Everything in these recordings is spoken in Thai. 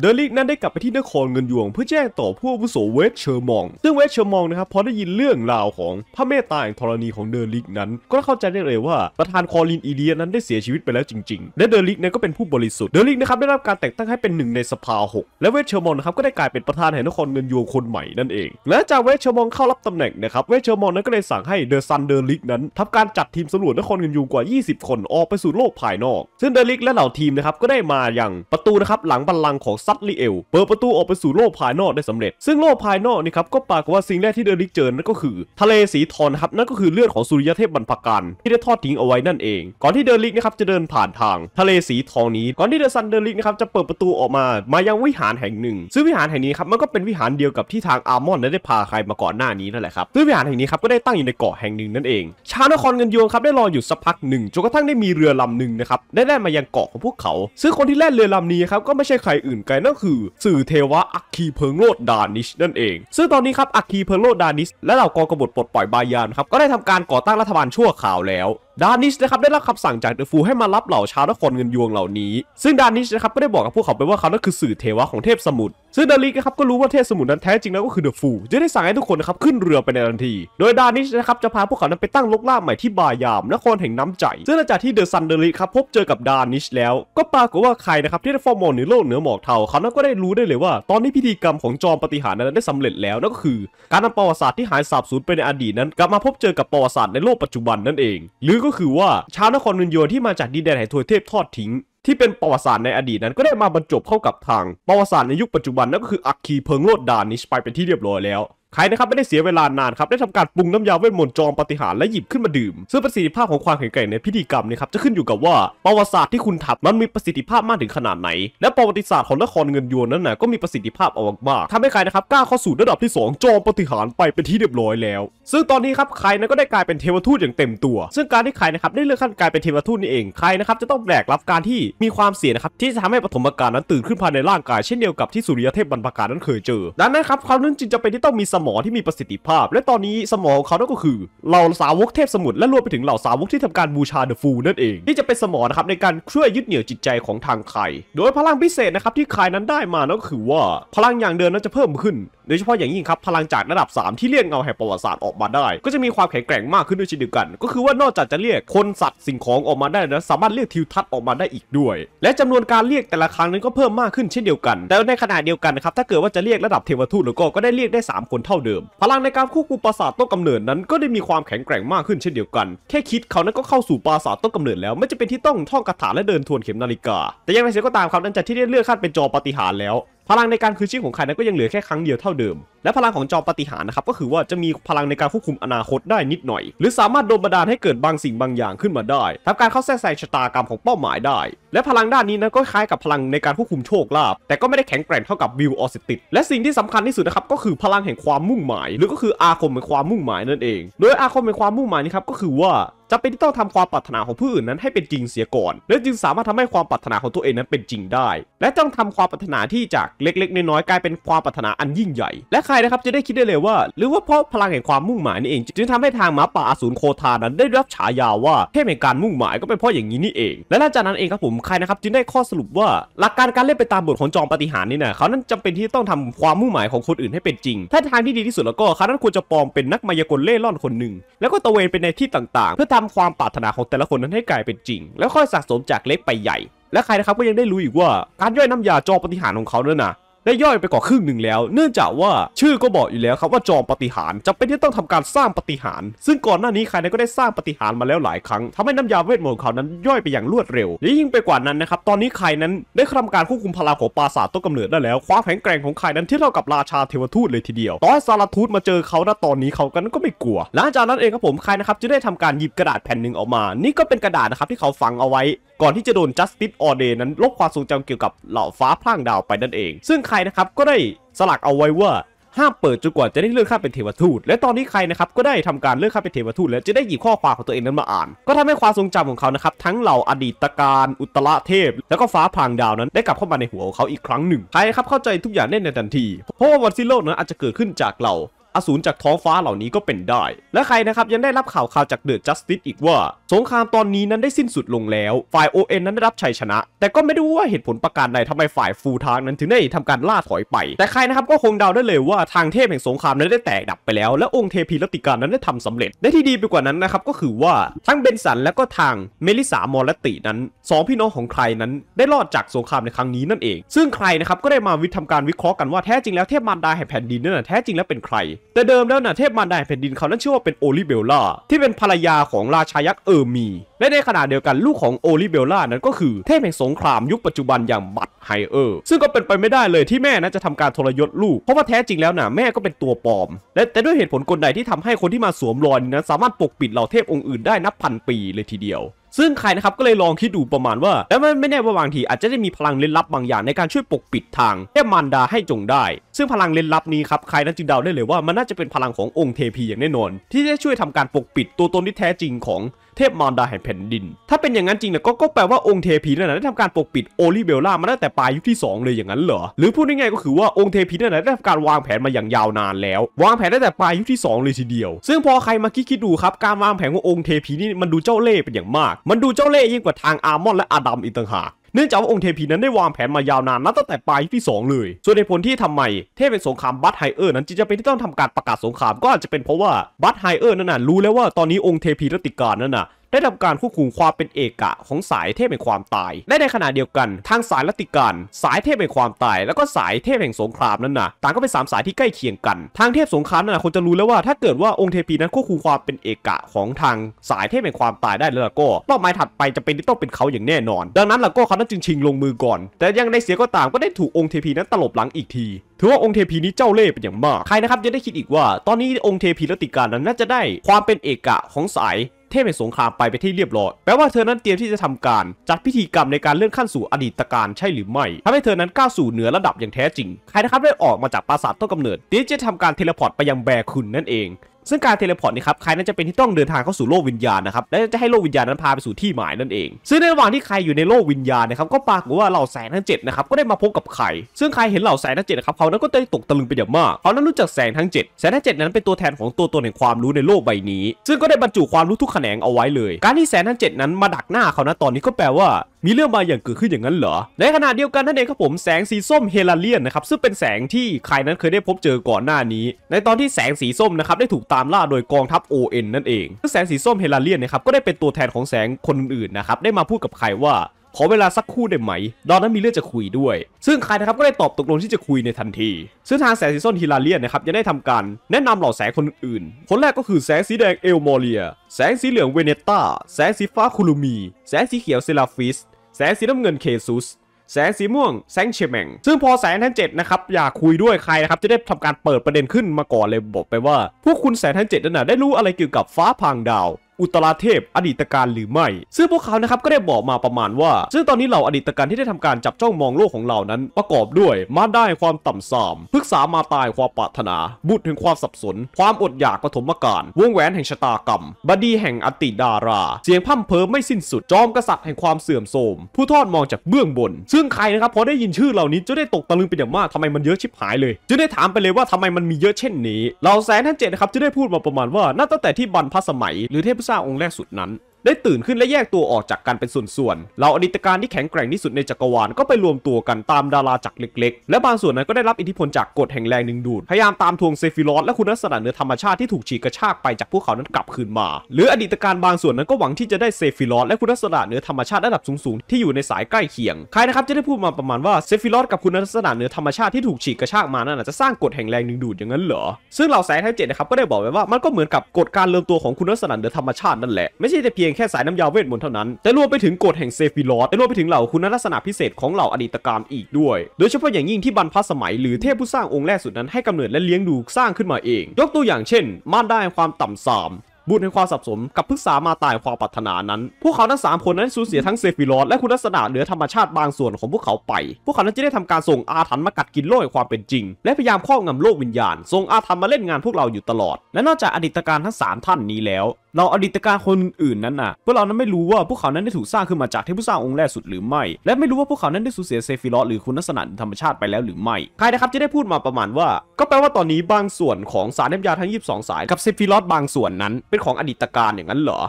เดลิกนั้นได้กลับไปที่นครเงินยวงเพื่อแจ้งต่อผู้อาวุโสเวชเชอร์มอง ซึ่งเวชเชอร์มองนะครับพอได้ยินเรื่องราวของพระเมตตาแห่งธรณีของเดลิกนั้น ก็เข้าใจได้เลยว่าประธานคอลินอีเดียนั้นได้เสียชีวิตไปแล้วจริง ๆและเดลิกนั้นก็เป็นผู้บริสุทธิ์เดลิกนะครับได้รับการแต่งตั้งให้เป็นหนึ่งในสภาหกและเวชเชอร์มองนะครับก็ได้กลายเป็นประธานแห่งนครเงินยวงคนใหม่นั่นเอง และจากเวชเชอร์มองเข้ารับตำแหน่งนะครับเวชเชอร์มองนั้นก็เลยสั่งให้เดอะซันเดลิกนั้นทำการจัดทีมสำรวจนครเงินยวงกว่า 20 คนออกไปสู่โลกภายนอก ซึ่งเดลิกและเหล่าทีมนะครับก็ได้มาอย่างประตูนะครับหลังบัลลังก์ของซัตลิเอลเปิดประตูออกไปสู่โลกภายนอกได้สำเร็จซึ่งโลกภายนอกนี่ครับก็ปรากฏว่าสิ่งแรกที่เดริกเจอนั่นก็คือ ทะเลสีทอนครับนั่นก็คือเลือดของสุริยเทพบรรพการที่ได้ทอดทิ้งเอาไว้นั่นเอง ก่อนที่เดริกนะครับจะเดินผ่านทาง ทะเลสีทองนี้ ก่อนที่เดอะซันเดริกนะครับจะเปิดประตูออกมา มายังวิหารแห่งหนึ่งซึ่งวิหารแห่งนี้ครับมันก็เป็นวิหารเดียวกับที่ทางอาร์มอนได้พาใครมาก่อนหน้านี้นั่นแหละครับซึ่งวิหารแห่งนี้ครับก็ได้ตั้งอยู่ในเกาะแห่งหนึ่งนั่นเอง ชาวนครเงินยวงครับได้รออยู่สักพักหนึ่งจนกระทั่งได้มีเรือลำหนึ่งนะครับได้แล่นมายังเกาะของพวกเขา ซึ่งคนที่แล่นเรือลำนี้ครับก็ไม่ใช่ใครอื่นกันนั่นคือ สื่อเทวะอัคคีเพิงโลดดานิชนั่นเอง ซึ่งตอนนี้ครับ อัคคีเพิงโลดดานิชและเหล่ากองกบฏปลดปล่อยบายานครับ ก็ได้ทำการก่อตั้งรัฐบาลชั่วข่าวแล้วดานิชนะครับได้รับคำสั่งจากเดอะฟูให้มารับเหล่าชาวนครเงินยวงเหล่านี้ ซึ่งดานิชนะครับก็ได้บอกกับพวกเขาไปว่าเขานั่นคือสื่อเทวะของเทพสมุทร ซึ่งดาริกนะครับก็รู้ว่าเทพสมุทรนั้นแท้จริงแล้วก็คือเดอะฟูจะได้สั่งให้ทุกคนนะครับขึ้นเรือไปในทันที โดยดานิชนะครับจะพาพวกเขานั้นไปตั้งลกล่าใหม่ที่บายามนครแห่งน้ำใจ ซึ่งหลังจากที่เดอะซันเดริกครับพบเจอกับดานิชแล้ว ก็ปรากฏว่าใครนะครับที่ได้ฟอร์มองเหนือโลกเหนือหมอกเทาเขา นั้นก็ได้รู้ได้เลยว่า ตอนนี้พิธีกรรมของจอมปฏิหารนั้นได้สำเร็จแล้วนั่นก็คือ การนำประวัติศาสตร์ที่หายสาบสูญไปในอดีตนั้นกลับมาพบเจอกับประวัติศาสตร์ในโลกปัจจุบันนั่นเองหรืก็คือว่าชาวนครนนโยที่มาจากดินแดนไหทวยเทพทอดทิ้งที่เป็นประวัติศาสตร์ในอดีตนั้นก็ได้มาบรรจบเข้ากับทาง ประวัติศาสตร์ในยุคปัจจุบันนั่นก็คืออักคีเพิงโลดดานิสไปเป็นที่เรียบร้อยแล้วใครนะครับ ไม่ได้เสียเวลานานครับ ได้ทำการปรุงน้ำยาเวทมนต์จอมปฏิหารและหยิบขึ้นมาดื่ม ซึ่งประสิทธิภาพของความแข็งแกร่งในพิธีกรรมนี่ครับจะขึ้นอยู่กับว่าประวัติศาสตร์ที่คุณทับมันมีประสิทธิภาพมากถึงขนาดไหน และประวัติศาสตร์ของนครเงินยวนนั้นนะก็มีประสิทธิภาพเอามากทำให้ใครนะครับกล้าเข้าสู่ระดับที่ 2 จอมปฏิหารไปเป็นที่เรียบร้อยแล้วซึ่งตอนนี้ครับใครนะก็ได้กลายเป็นเทวทูตอย่างเต็มตัว ซึ่งการที่ใครนะครับได้เลื่อนขั้นกลายเป็นเทวทูตนี่เองใครนะครับจะต้องแบกรับการที่มีความเสี่ยงนะครับที่จะทำให้ปฐมกาลนั้นตื่นขึ้นภายในร่างกายเช่นเดียวกับที่สุริยเทพบรรพการนั้นเคยเจอดังนั้นครับคขานั้นจึงจะเป็นที่ต้องมีสมองที่มีประสิทธิภาพ และตอนนี้สมอของเขานั่นก็คือ เหล่าสาวกเทพสมุทรและรวมไปถึงเหล่าสาวกที่ทำการบูชาเดอะฟู นั่นเอง ที่จะเป็นสมองนะครับ ในการช่วยยึดเหนี่ยวจิตใจของทางไคโดยพลังพิเศษนะครับที่ไคนั้นได้มานั่นก็คือว่าพลังอย่างเดิมนั้นจะเพิ่มขึ้นโดยเฉพาะอย่างยิ่งครับพลังจากระดับ 3 ที่เรียกเงาแห่งประวัติศาสตร์ออกมาได้ ก็จะมีความแข็งแกร่งมากขึ้นด้วยเช่นเดียวกัน ก็คือว่านอกจากจะเรียกคนสัตว์สิ่งของออกมาได้นะสามารถเรียกทิวทัศน์ออกมาได้อีกด้วย และจำนวนการเรียกแต่ละครั้งนั้นก็เพิ่มมากขึ้นเช่นเดียวกันแต่ในขณะเดียวกันนะครับ ถ้าเกิดว่าจะเรียกระดับเทวทูตหรือก็ก็ได้เรียกได้ 3 คนเท่าเดิม พลังในการควบคุมปราสาทต้นกำเนิดนั้นก็ได้มีความแข็งแกร่งมากขึ้นเช่นเดียวกัน แค่คิดเขานั้นก็เข้าสู่ปราสาทต้นกำเนิดแล้วไม่จะเป็นที่ต้องท่องคาถาและเดินทวนเข็มนาฬิกา แต่ยังไงเสียก็ตามครับนั้นจากที่ได้เลือกขั้นเป็นจอปฏิหารแล้วพลังในการคืนชีพของคานั้นก็ยังเหลือแค่ครั้งเดียวเท่าเดิมและพลังของจอมปฏิหารนะครับก็คือว่าจะมีพลังในการควบคุมอนาคตได้นิดหน่อย หรือสามารถโดนบันดาลให้เกิดบางสิ่งบางอย่างขึ้นมาได้ทำการเข้าแทรกแซงชะตากรรมของเป้าหมายได้ และพลังด้านนี้นั้นก็คล้ายกับพลังในการควบคุมโชคลาภแต่ก็ไม่ได้แข็งแกร่งเท่ากับวิวออสิติดและสิ่งที่สำคัญที่สุดนะครับก็คือพลังแห่งความมุ่งหมาย หรือก็คืออาคมแห่งความมุ่งหมายนั่นเอง โดยอาคมแห่งความมุ่งหมายนี้ครับก็คือว่าจะเป็นที่ต้องทำความปรารถนาของผู้อื่นนั้นให้เป็นจริงเสียก่อน และจึงสามารถทำให้ความปรารถนาของตัวเองนั้นเป็นจริงได้ และต้องทำความปรารถนาที่จากเล็กๆ น้อยๆกลาย เป็นความปรารถนาอันยิ่งใหญ่และคครนะครับจะได้คิดได้เลยว่า หรือว่าเพราะพลังแห่งความมุ่งหมายนี่เอง จึงทำให้ทางหมาป่าอสูรโคทานั้นได้รับฉายาว่าเทพแห่งการมุ่งหมายก็เป็นเพราะอย่างนี้นี่เองและหลังจากนั้นเองครับผมใครนะครับจึงได้ข้อสรุปว่า หลักการการเล่นไปตามบทของจอมปฏิหารนี่นะเขานั้นจำเป็นที่ต้องทำความมุ่งหมายของคนอื่นให้เป็นจริง ถ้าทางที่ดีที่สุดแล้วก็เขานั้นควรจะปลอมเป็นนักมายากลเล่ร่อนคนหนึ่งแล้วก็ตะเวนไปในที่ต่างๆ เพื่อทำความปรารถนาของแต่ละคนนั้นให้กลายเป็นจริง แล้วค่อยสะสมจากเล็กไปใหญ่ และใครนะครับก็ยังได้รู้อีกว่าการย่อยน้ำยาจอปฏิหารของเขาเนี่ยนะได้ย่อยไปกว่าครึ่งหนึ่งแล้ว เนื่องจากว่าชื่อก็บอกอยู่แล้วครับว่าจอมปฏิหารจำเป็นที่ต้องทำการสร้างปฏิหารซึ่งก่อนหน้านี้ใครนนั้ก็ได้สร้างปฏิหารมาแล้วหลายครั้ง ทำให้น้ำยาเวทมนต์เขานั้นย่อยไปอย่างรวดเร็วและยิ่งไปกว่านั้นนะครับ ตอนนี้ใครนั้นได้ทำการควบคุมพลังของปราสาทต้นกำเนิดได้แล้ว ความแข็งแกร่งของใครนั้นเทียบเท่ากับราชาเทวทูตเลยทีเดียวต่อให้ซาลาทูตมาเจอเขาณตอนนี้เขากันก็ไม่กลัว หลังจากนั้นเองครับผมใครนะครับจะได้ทำการหยิบกระดาษแผ่นหนึ่งออกมา นี่ก็เป็นกระดาษนะครับที่เขาฝังเอาไว้ ก่อนที่จะโดน Justice a l d นั้น ลบความทรงจำเกี่ยวกับเหล่าฟ้าพร่างดาวไปนั่นเองซึ่งใครนะครับก็ได้สลักเอาไว้ว่า ห้ามเปิดจนกว่าจะได้เลื่อนข้าเป็นเทวทูตและตอนนี้ใครนะครับก็ได้ทำการเลื่อนข้าเป็นเทวทูตแล้วจะได้หยิบข้อความของตัวเองนั้นมาอ่าน ก็ทำให้ความทรงจำของเขานะครับทั้งเหล่าอดีตการ อุตระเทพ แล้วก็ฟ้าพางดาวนั้นได้กลับเข้ามาในหัวของเขาอีกครั้งหนึ่งใครครับเข้าใจทุกอย่างน่นในทันทีเพราะว่าวันสิ้นโลกนั้นอาจจะเกิดขึ้นจากเหล่าอสูรจากท้องฟ้าเหล่านี้ก็เป็นได้ และใครนะครับยังได้รับข่าวข่าวจากเดอะจัสติสอีกว่า สงครามตอนนี้นั้นได้สิ้นสุดลงแล้ว ฝ่ายโอ็นั้นได้รับชัยชนะ แต่ก็ไม่รู้ว่าเหตุผลประการใดทำไมฝ่ายฟูทางนั้นถึงได้ทำการล่าถอยไป แต่ใครนะครับก็คงเดาได้เลยว่าทางเทพแห่งสงครามนั้นได้แตกดับไปแล้ว และองค์เทพีรัติการนั้นได้ทำสำเร็จและที่ดีไปกว่านั้นนะครับก็คือว่าทั้งเบนสันและก็ทางเมลิสามอลตินั้นสองพี่น้องของใครนั้นได้รอดจากสงครามในครั้งนี้นั่นเอง ซึ่งใครนะครับก็ได้มาวิทำการวิเคราะห์กันว่าแท้จริงแล้วเทพมารดาแห่งแผ่นดินนั้นแท้จริงแล้วเป็นใครแต่เดิมแล้วนะเทพมารดาแผ่นดินเขา นั้นชื่อว่าเป็นโอลิเบลล่า ที่เป็นภรรยาของราชายักษ์เออร์มี และในขณะเดียวกันลูกของโอลิเบลล่านั้นก็คือ เทพแห่งสงครามยุคปัจจุบันอย่างบัตไฮเออร์ซึ่งก็เป็นไปไม่ได้เลยที่แม่นะจะทำการทรยศลูก เพราะว่าแท้จริงแล้วนะแม่ก็เป็นตัวปลอม และ แต่ด้วยเหตุผลกลใดที่ทำให้คนที่มาสวมรอยนั้นสามารถปกปิดเหล่าเทพองค์อื่นได้นับพันปีเลยทีเดียว ซึ่งใครนะครับ ก็เลยลองคิดดูประมาณว่า แล้วไม่แน่ว่าบางที อาจจะได้มีพลังเล่นลับบางอย่าง ในการช่วยปกปิดทางแท้มารดาให้จงได้ ซึ่งพลังเล่นลับนี้ครับใครนั้นจึงเดาได้เลยว่ามันน่าจะเป็นพลังขององค์เทพีอย่างแน่นอน ที่จะช่วยทำการปกปิดตัวตนที่แท้จริงของเทพมารดาแห่งแผ่นดินถ้าเป็นอย่างนั้นจริงเนี่ยก็แปลว่าองค์เทพีนั่นะได้ทำการปกปิดโอลิเบลล่ามาตั้งแต่ปลายยุคที่ 2 เลยอย่างนั้นเหรอหรือพูดง่ายๆก็คือว่าองค์เทพีนั่นะได้ทำการวางแผนมาอย่างยาวนานแล้ว วางแผนตั้งแต่ปลายยุคที่ 2 เลยทีเดียว ซึ่งพอใครมาคิดคิดดูครับการวางแผนขององค์เทพีนี่มันดูเจ้าเล่ห์เป็นอย่างมาก มันดูเจ้าเล่ห์ยิ่งกว่าทางอาร์มอน และอาดัมอีกต่างหากเนื่องจากว่าองค์เทพีนั้นได้วางแผนมายาวนานนับตั้งแต่ปลายที่ 2 เลย ส่วนในผลที่ทำไมเทพเป็นสงครามบัตไฮเออร์นั้นจึงจะเป็นที่ต้องทำการประกาศสงครามก็อาจจะเป็นเพราะว่าบัตไฮเออร์นั้นน่ะรู้แล้วว่าตอนนี้องค์เทพีรติการนั้นน่ะได้ทำการควบคุมความเป็นเอกะของสายเทพแห่งความตาย และในขณะเดียวกันทางสายลัติการสายเทพแห่งความตาย แล้วก็สายเทพแห่งสงครามนั้นนะต่างก็เป็นสามสายที่ใกล้เคียงกัน ทางเทพสงครามนั้นนะคนจะรู้แล้วว่า ถ้าเกิดว่าองค์เทพีนั้นควบคุมความเป็นเอกะของทางสายเทพแห่งความตายได้แล้วก็เป้าหมายถัดไปจะเป็นที่ต้องเป็นเขาอย่างแน่นอน ดังนั้นแล้วก็เขาต้องจึงชิงลงมือก่อน แต่ยังได้เสียก็ตามก็ได้ถูกองค์เทพีนั้นตลบหลังอีกที ถือว่าองค์เทพีนี้เจ้าเล่ห์เป็นอย่างมาก ใครนะครับจะได้คิดอีกว่า ตอนนี้องค์เทพีรติการนั้นน่าจะได้ความเป็นเอกะของสายเทพแห่งสงครามไปไปที่เรียบร้อยแปลว่าเธอนั้นเตรียมที่จะทำการ จัดพิธีกรรมในการเลื่อนขั้นสู่อดีตการใช่หรือไม่ทำให้เธอนั้นก้าวสู่เหนือระดับอย่างแท้จริง ใครนะครับได้ออกมาจากปราสาทต้นกำเนิด เดี๋ยวจะทำการเทเลพอร์ตไปยังแบร์คุณนั่นเองซึ่งการเทเลพอร์ตนี่ครับ ใครนั้นจะเป็นที่ต้องเดินทางเข้าสู่โลกวิญญาณนะครับ และจะให้โลกวิญญาณนั้นพาไปสู่ที่หมายนั่นเอง ซึ่งในระหว่างที่ใครอยู่ในโลกวิญญาณนะครับ ก็ปรากฏว่าเหล่าแสงทั้งเจ็ดนะครับ ก็ได้มาพบกับใคร ซึ่งใครเห็นเหล่าแสงทั้งเจ็ดนะครับ เขานั้นก็ได้ตกตะลึงไปอย่างมาก เขานั้นรู้จักแสงทั้งเจ็ดแสงทั้งเจ็ดนั้นเป็นตัวแทนของตัวตนแห่งความรู้ในโลกใบนี้ ซึ่งก็ได้บรรจุความรู้ทุกแขนงเอาไว้เลย การที่แสงทั้งเจ็ดนั้นมาดักหน้าเขานะตอนนี้ก็แปลว่ามีเรื่องมาอย่างเกิดขึ้นอย่างนั้นเหรอในขณะเดียวกันนั่นเองครับผมแสงสีส้มเฮลาเลียนนะครับซึ่งเป็นแสงที่ใครนั้นเคยได้พบเจอก่อนหน้านี้ ในตอนที่แสงสีส้มนะครับได้ถูกตามล่าโดยกองทัพ ON นั่นเอง ซึ่งแสงสีส้มเฮลาเลียนนะครับ ก็ได้เป็นตัวแทนของแสงคนอื่น ๆ นะครับ ได้มาพูดกับใครว่า ขอเวลาสักคู่ได้ไหมดอนนั้นมีเรื่องจะคุยด้วย ซึ่งใครนะครับ ก็ได้ตอบตกลงที่จะคุยในทันที ซึ่งทางแสงสีส้มฮิลาเลียนนะครับยังได้ทำการแนะนำเหล่าแสงคนอื่นคนแรกก็คือแสงสีแดงเอลโมเลีย แสงสีเหลืองเวเนต้าแสงสีฟ้าคูลูมีแสงสีเขียวเซลาฟิส แสงสีน้ำเงินเคซุสแสงสีม่วงแสงเฉมงซึ่งพอแสงท่านเจ็ดนะครับอยากคุยด้วยใครนะครับจะได้ทำการเปิดประเด็นขึ้นมาก่อนเลย บอกไปว่า พวกคุณแสงท่านเจ็ดนั่นนะได้รู้อะไรเกี่ยวกับฟ้าพังดาวอุตราเทพ อดีตการหรือไม่ซึ่งพวกเขานะครับก็ได้บอกมาประมาณว่า ซึ่งตอนนี้เหล่าอดีตการที่ได้ทำการจับจ้องมองโลกของเรานั้นประกอบด้วยมาได้ความต่ำสามพึกษามาตายความปรารถนา บุตรถึงความสับสน ความอดอยากปฐมกาลวงแหวนแห่งชะตากรรม บดีแห่งอติดารา เสียงพ่มเพ้อไม่สิ้นสุดจอมกษัตริย์แห่งความเสื่อมโทรมผู้ทอดมองจากเบื้องบน ซึ่งใครนะครับพอได้ยินชื่อเหล่านี้จะได้ตกตะลึงเป็นอย่างมากทำไมมันเยอะชิบหายเลยจะได้ถามไปเลยว่าทำไมมันมีเยอะเช่นนี้เหล่าแสนท่านเจ็ดนะครับจะได้พูดมาประมาณว่านับตั้งแต่ที่บรรพสมัยหรือเทพซ่าองค์แรกสุดนั้นได้ตื่นขึ้นและแยกตัวออกจากกันเป็นส่วนๆเหล่าอนิจการที่แข็งแกร่งที่สุดในจักรวาลก็ไปรวมตัวกันตามดาราจักรเล็กๆ และบางส่วนนั้นก็ได้รับอิทธิพลจากกฎแห่งแรงดึงดูด พยายามตามทวงเซฟิลอสและคุณลักษณะเนื้อธรรมชาติที่ถูกฉีกกระชากไปจากพวกเขานั้นกลับคืนมา หรืออดีตการบางส่วนนั้นก็หวังที่จะได้เซฟิลอสและคุณลักษณะเนื้อธรรมชาติระดับสูงๆที่อยู่ในสายใกล้เคียงใครนะครับจะได้พูดมาประมาณว่าเซฟิลอสกับคุณลักษณะเนื้อธรรมชาติที่ถูกฉีกกระชากมานั้นจะสร้างกฎแห่งแรงดึงดูดอย่างนั้นเหรอซึ่งเหล่าสงยทเจ็ดนะครับก็ได้บอกไว้ว่ามันก็เหมือนกับกฎการเริ่มตัวของคุณลักษณะเนื้อธรรมชาตินั่นแหละไม่ใช่แต่เพียงงแค่สายน้ำยาเวทมนต์เท่านั้น แต่รวมไปถึงกฎแห่งเซฟิลอสและรวมไปถึงเหล่าคุณลักษณะพิเศษของเหล่าอดีตการอีกด้วย โดยเฉพาะอย่างยิ่งที่บรรพสมัยหรือเทพผู้สร้างองค์แรกสุดนั้นให้กำเนิดและเลี้ยงดูสร้างขึ้นมาเอง ยกตัวอย่างเช่น มานได้ความต่ำสามบุญแห่งความสับสนกับพฤกษามาตายความปรารถนานั้น พวกเขาทั้ง3คนนั้นสูญเสียทั้งเซฟิลอสและคุณลักษณะเหนือธรรมชาติบางส่วนของพวกเขาไป พวกเขานั้นจะได้ทำการส่งอาถรรพ์มากัดกินโลกความเป็นจริง และพยายามครอบงำโลกวิญญาณ ส่งอาถรรพ์มาเล่นงานพวกเราอยู่ตลอด และนอกจากอดีตการทั้ง3ท่านนี้แล้วเราอดีตการคนอื่นนั้นอ่ะพวกเรานั้นไม่รู้ว่าพวกเขานั้นได้ถูกสร้างขึ้นมาจากเทพผู้สร้างองค์แรกสุดหรือไม่และไม่รู้ว่าพวกเขานั้นได้สูญเสียเซฟิลอสหรือคุณลักษณะธรรมชาติไปแล้วหรือไม่ใครนะครับจะได้พูดมาประมาณว่า ก็แปลว่าตอนนี้บางส่วนของสารน้ำยาทั้ง22สายกับเซฟิลอสบางส่วนนั้น เป็นของอดีตการอย่างนั้นเหรอ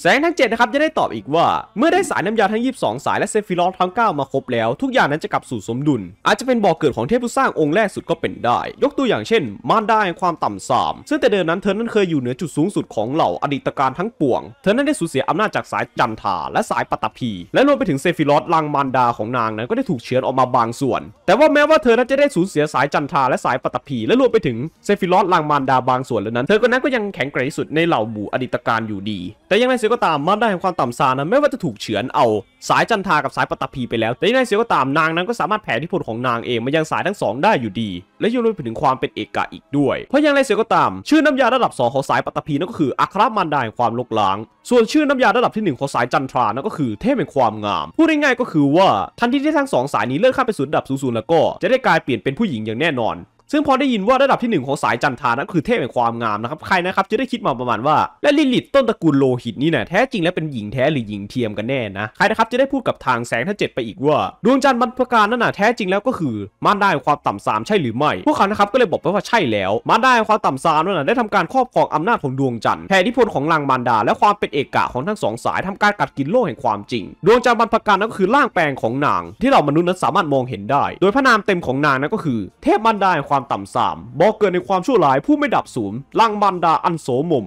แสงทั้ง7นะครับจะได้ตอบอีกว่าเมื่อได้สารน้ำยาทั้ง22สายและเซฟิลอสทั้ง9 มาครบแล้ว ทุกอย่างนั้นจะกลับสู่สมดุล อาจจะเป็นบ่อเกิดของเทพผู้สร้างองค์แรกสุดก็เป็นได้ยกตัวอย่างเช่นมดาแห่งความต่ำสามซึ่งแต่เดิมนั้นเธอนั้นเคยอยู่เหนือจุดสูงสุดของเหล่าอดีตตการทั้งปวง เธอนั้นได้สูญเสียอำนาจจากสายจันทาและสายปตพีและรวมไปถึงเซฟิรอสลังมารดาของนางนั้นก็ได้ถูกเชื้อนออกมาบางส่วน แต่ว่าแม้ว่าเธอนั้นจะได้สูญเสียสายจันทาและสายปตพีและรวมไปถึงเซฟิรอสลังมารดาบางส่วนแล้วนั้น เธอคนนั้นก็ยังแข็งแกร่งสุดในเหล่าหมู่อดีตการอยู่ดี แต่ยังไงเสียก็ตามมาได้แห่งความต่ำซานั้นไม่ว่าจะถูกเฉือนเอา สายจันทากับสายปตพีไปแล้ว แต่ยังไงเสียก็ตามนางนั้นก็สามารถแผ่ที่พลของนางเองมายังสายทั้งสองได้อยู่ดีและยังรวมไปถึงความเป็นเอกะอีกด้วย เพราะอย่างไรเสียก็ตาม ชื่อน้ำยาระดับ2ของสายปัตตภีนั่นก็คืออัครมันดาแห่งความลกล้าง ส่วนชื่อน้ำยาระดับที่ 1ของสายจันทรานั่นก็คือ เทพแห่งความงาม พูดง่ายๆก็คือว่าทันทีที่ทั้งสองสายนี้เลื่อนข้าไปสู่ระดับสูงๆแล้วก็จะได้กลายเปลี่ยนเป็นผู้หญิงอย่างแน่นอนซึ่งพอได้ยินว่า ระดับที่ 1 ของสายจันทานั้นคือเทพแห่งความงามนะครับใครนะครับจะได้คิดมาประมาณว่า และลิลิตต้นตระกูลโลหิตนี่นะแท้จริงแล้วเป็นหญิงแท้หรือหญิงเทียมกันแน่นะ ใครนะครับจะได้พูดกับทางแสงท่าเจ็ดไปอีกว่าดวงจันทร์บรรพการนั่นน่ะแท้จริงแล้วก็คือม่าได้ความต่ำสามใช่หรือไม่พวกเขานะครับก็เลยบอกไปว่าใช่แล้วม่าได้ความต่ำสามนั่นน่ะได้ทำการครอบครองอำนาจของดวงจันทร์แผ่อิทธิพลของลังมารดา และความเป็นเอกะของทั้งสองสาย ทำการกัดกินโลกแห่งความจริง ดวงจันทร์บรรพการนั่นก็คือร่างแปลงของนางที่เรามนุษย์นั้นสามารถมองเห็นได้ โดยพระนามเต็มของนางนั้นก็คือ เทพมารดาแห่งความความต่ำสามบอกเกิดในความชั่วร้ายผู้ไม่ดับสูญลังบันดาอันโสมม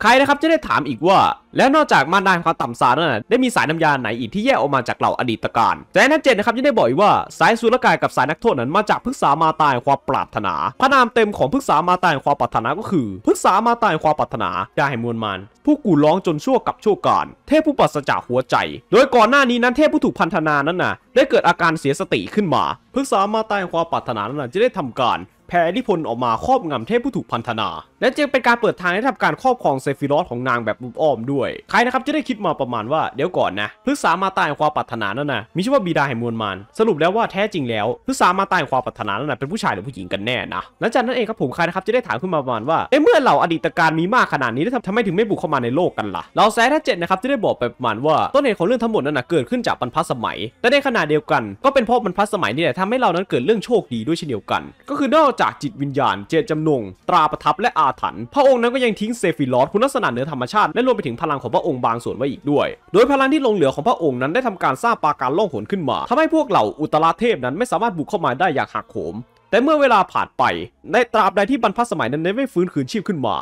ใครนะครับจะได้ถามอีกว่าแล้วนอกจากมารดาความต่ำสารนั้นได้มีสายน้ำยาไหนอีกที่แยกออกมาจากเหล่าอดีตการ แต่นันเจนนะครับยังได้บอกอีกว่า สายสุรกายกับสายนักโทษนั้นมาจากพฤกษามาตายความปรารถนา พระนามเต็มของพฤกษามาตายความปรารถนาก็คือ พฤกษามาตายความปรารถนาได้มวลมัน ผู้กูร้องจนชั่วกับชั่วการ เทพผู้ปัสจากหัวใจ โดยก่อนหน้านี้นั้นเทพผู้ถูกพันธนานั้นน่ะได้เกิดอาการเสียสติขึ้นมาพฤกษามาตายความปรารถนานั้นจะได้ทำการแผ่อิทธิพลออกมาครอบงำเทพผู้ถูกพันธนา และจึงเป็นการเปิดทางให้ทำการครอบครองเซฟิรอสของนางแบบบุบอ้อมด้วย ใครนะครับจะได้คิดมาประมาณว่าเดี๋ยวก่อนนะพฤกษามาตายแห่งความปรารถนานั่นนะมีชื่อว่าบีดาแห่งมวลมารสรุปแล้วว่าแท้จริงแล้วพฤกษามาตายแห่งความปรารถนานั่นนะเป็นผู้ชายหรือผู้หญิงกันแน่นะหลังจากนั้นเองครับผมใครนะครับจะได้ถามขึ้นมาประมาณว่าเอ้เมื่อเหล่าอดีตการมีมากขนาดนี้แล้วทำไมถึงไม่บุกเข้ามาในโลกกันล่ะ เราแซท่าเจ็ดนะครับจะได้บอกไปประมาณว่าต้นเหตุของเรื่องทั้งหมดนั้นนะเกิดขึ้นจากบรรพสมัยแต่ในขณะเดียวกัน ก็เป็นเพราะบรรพสมัยนี่แหละทำให้เรานั้นเกิดเรื่องโชคดีด้วยเช่นเดียวกัน ก็คือนอกจากจิตวิญญาณเจตจำนง ตราประทับและอาถรรพ์พระองค์นั้นก็ยังทิ้งเซฟิลอสคุณลักษณะเหนือธรรมชาติ และรวมไปถึงพลังของพระองค์บางส่วนไว้อีกด้วย โดยพลังที่หลงเหลือของพระองค์นั้นได้ทำการสร้างปาการล่องหนขึ้นมาทำให้พวกเหล่าอุตราเทพนั้นไม่สามารถบุกเข้ามาได้อย่างหักโหมแต่เมื่อเวลาผ่านไป ในตราบใดที่บรรพสมัยนั้นไม่ฟื้นคืนชีพขึ้นมา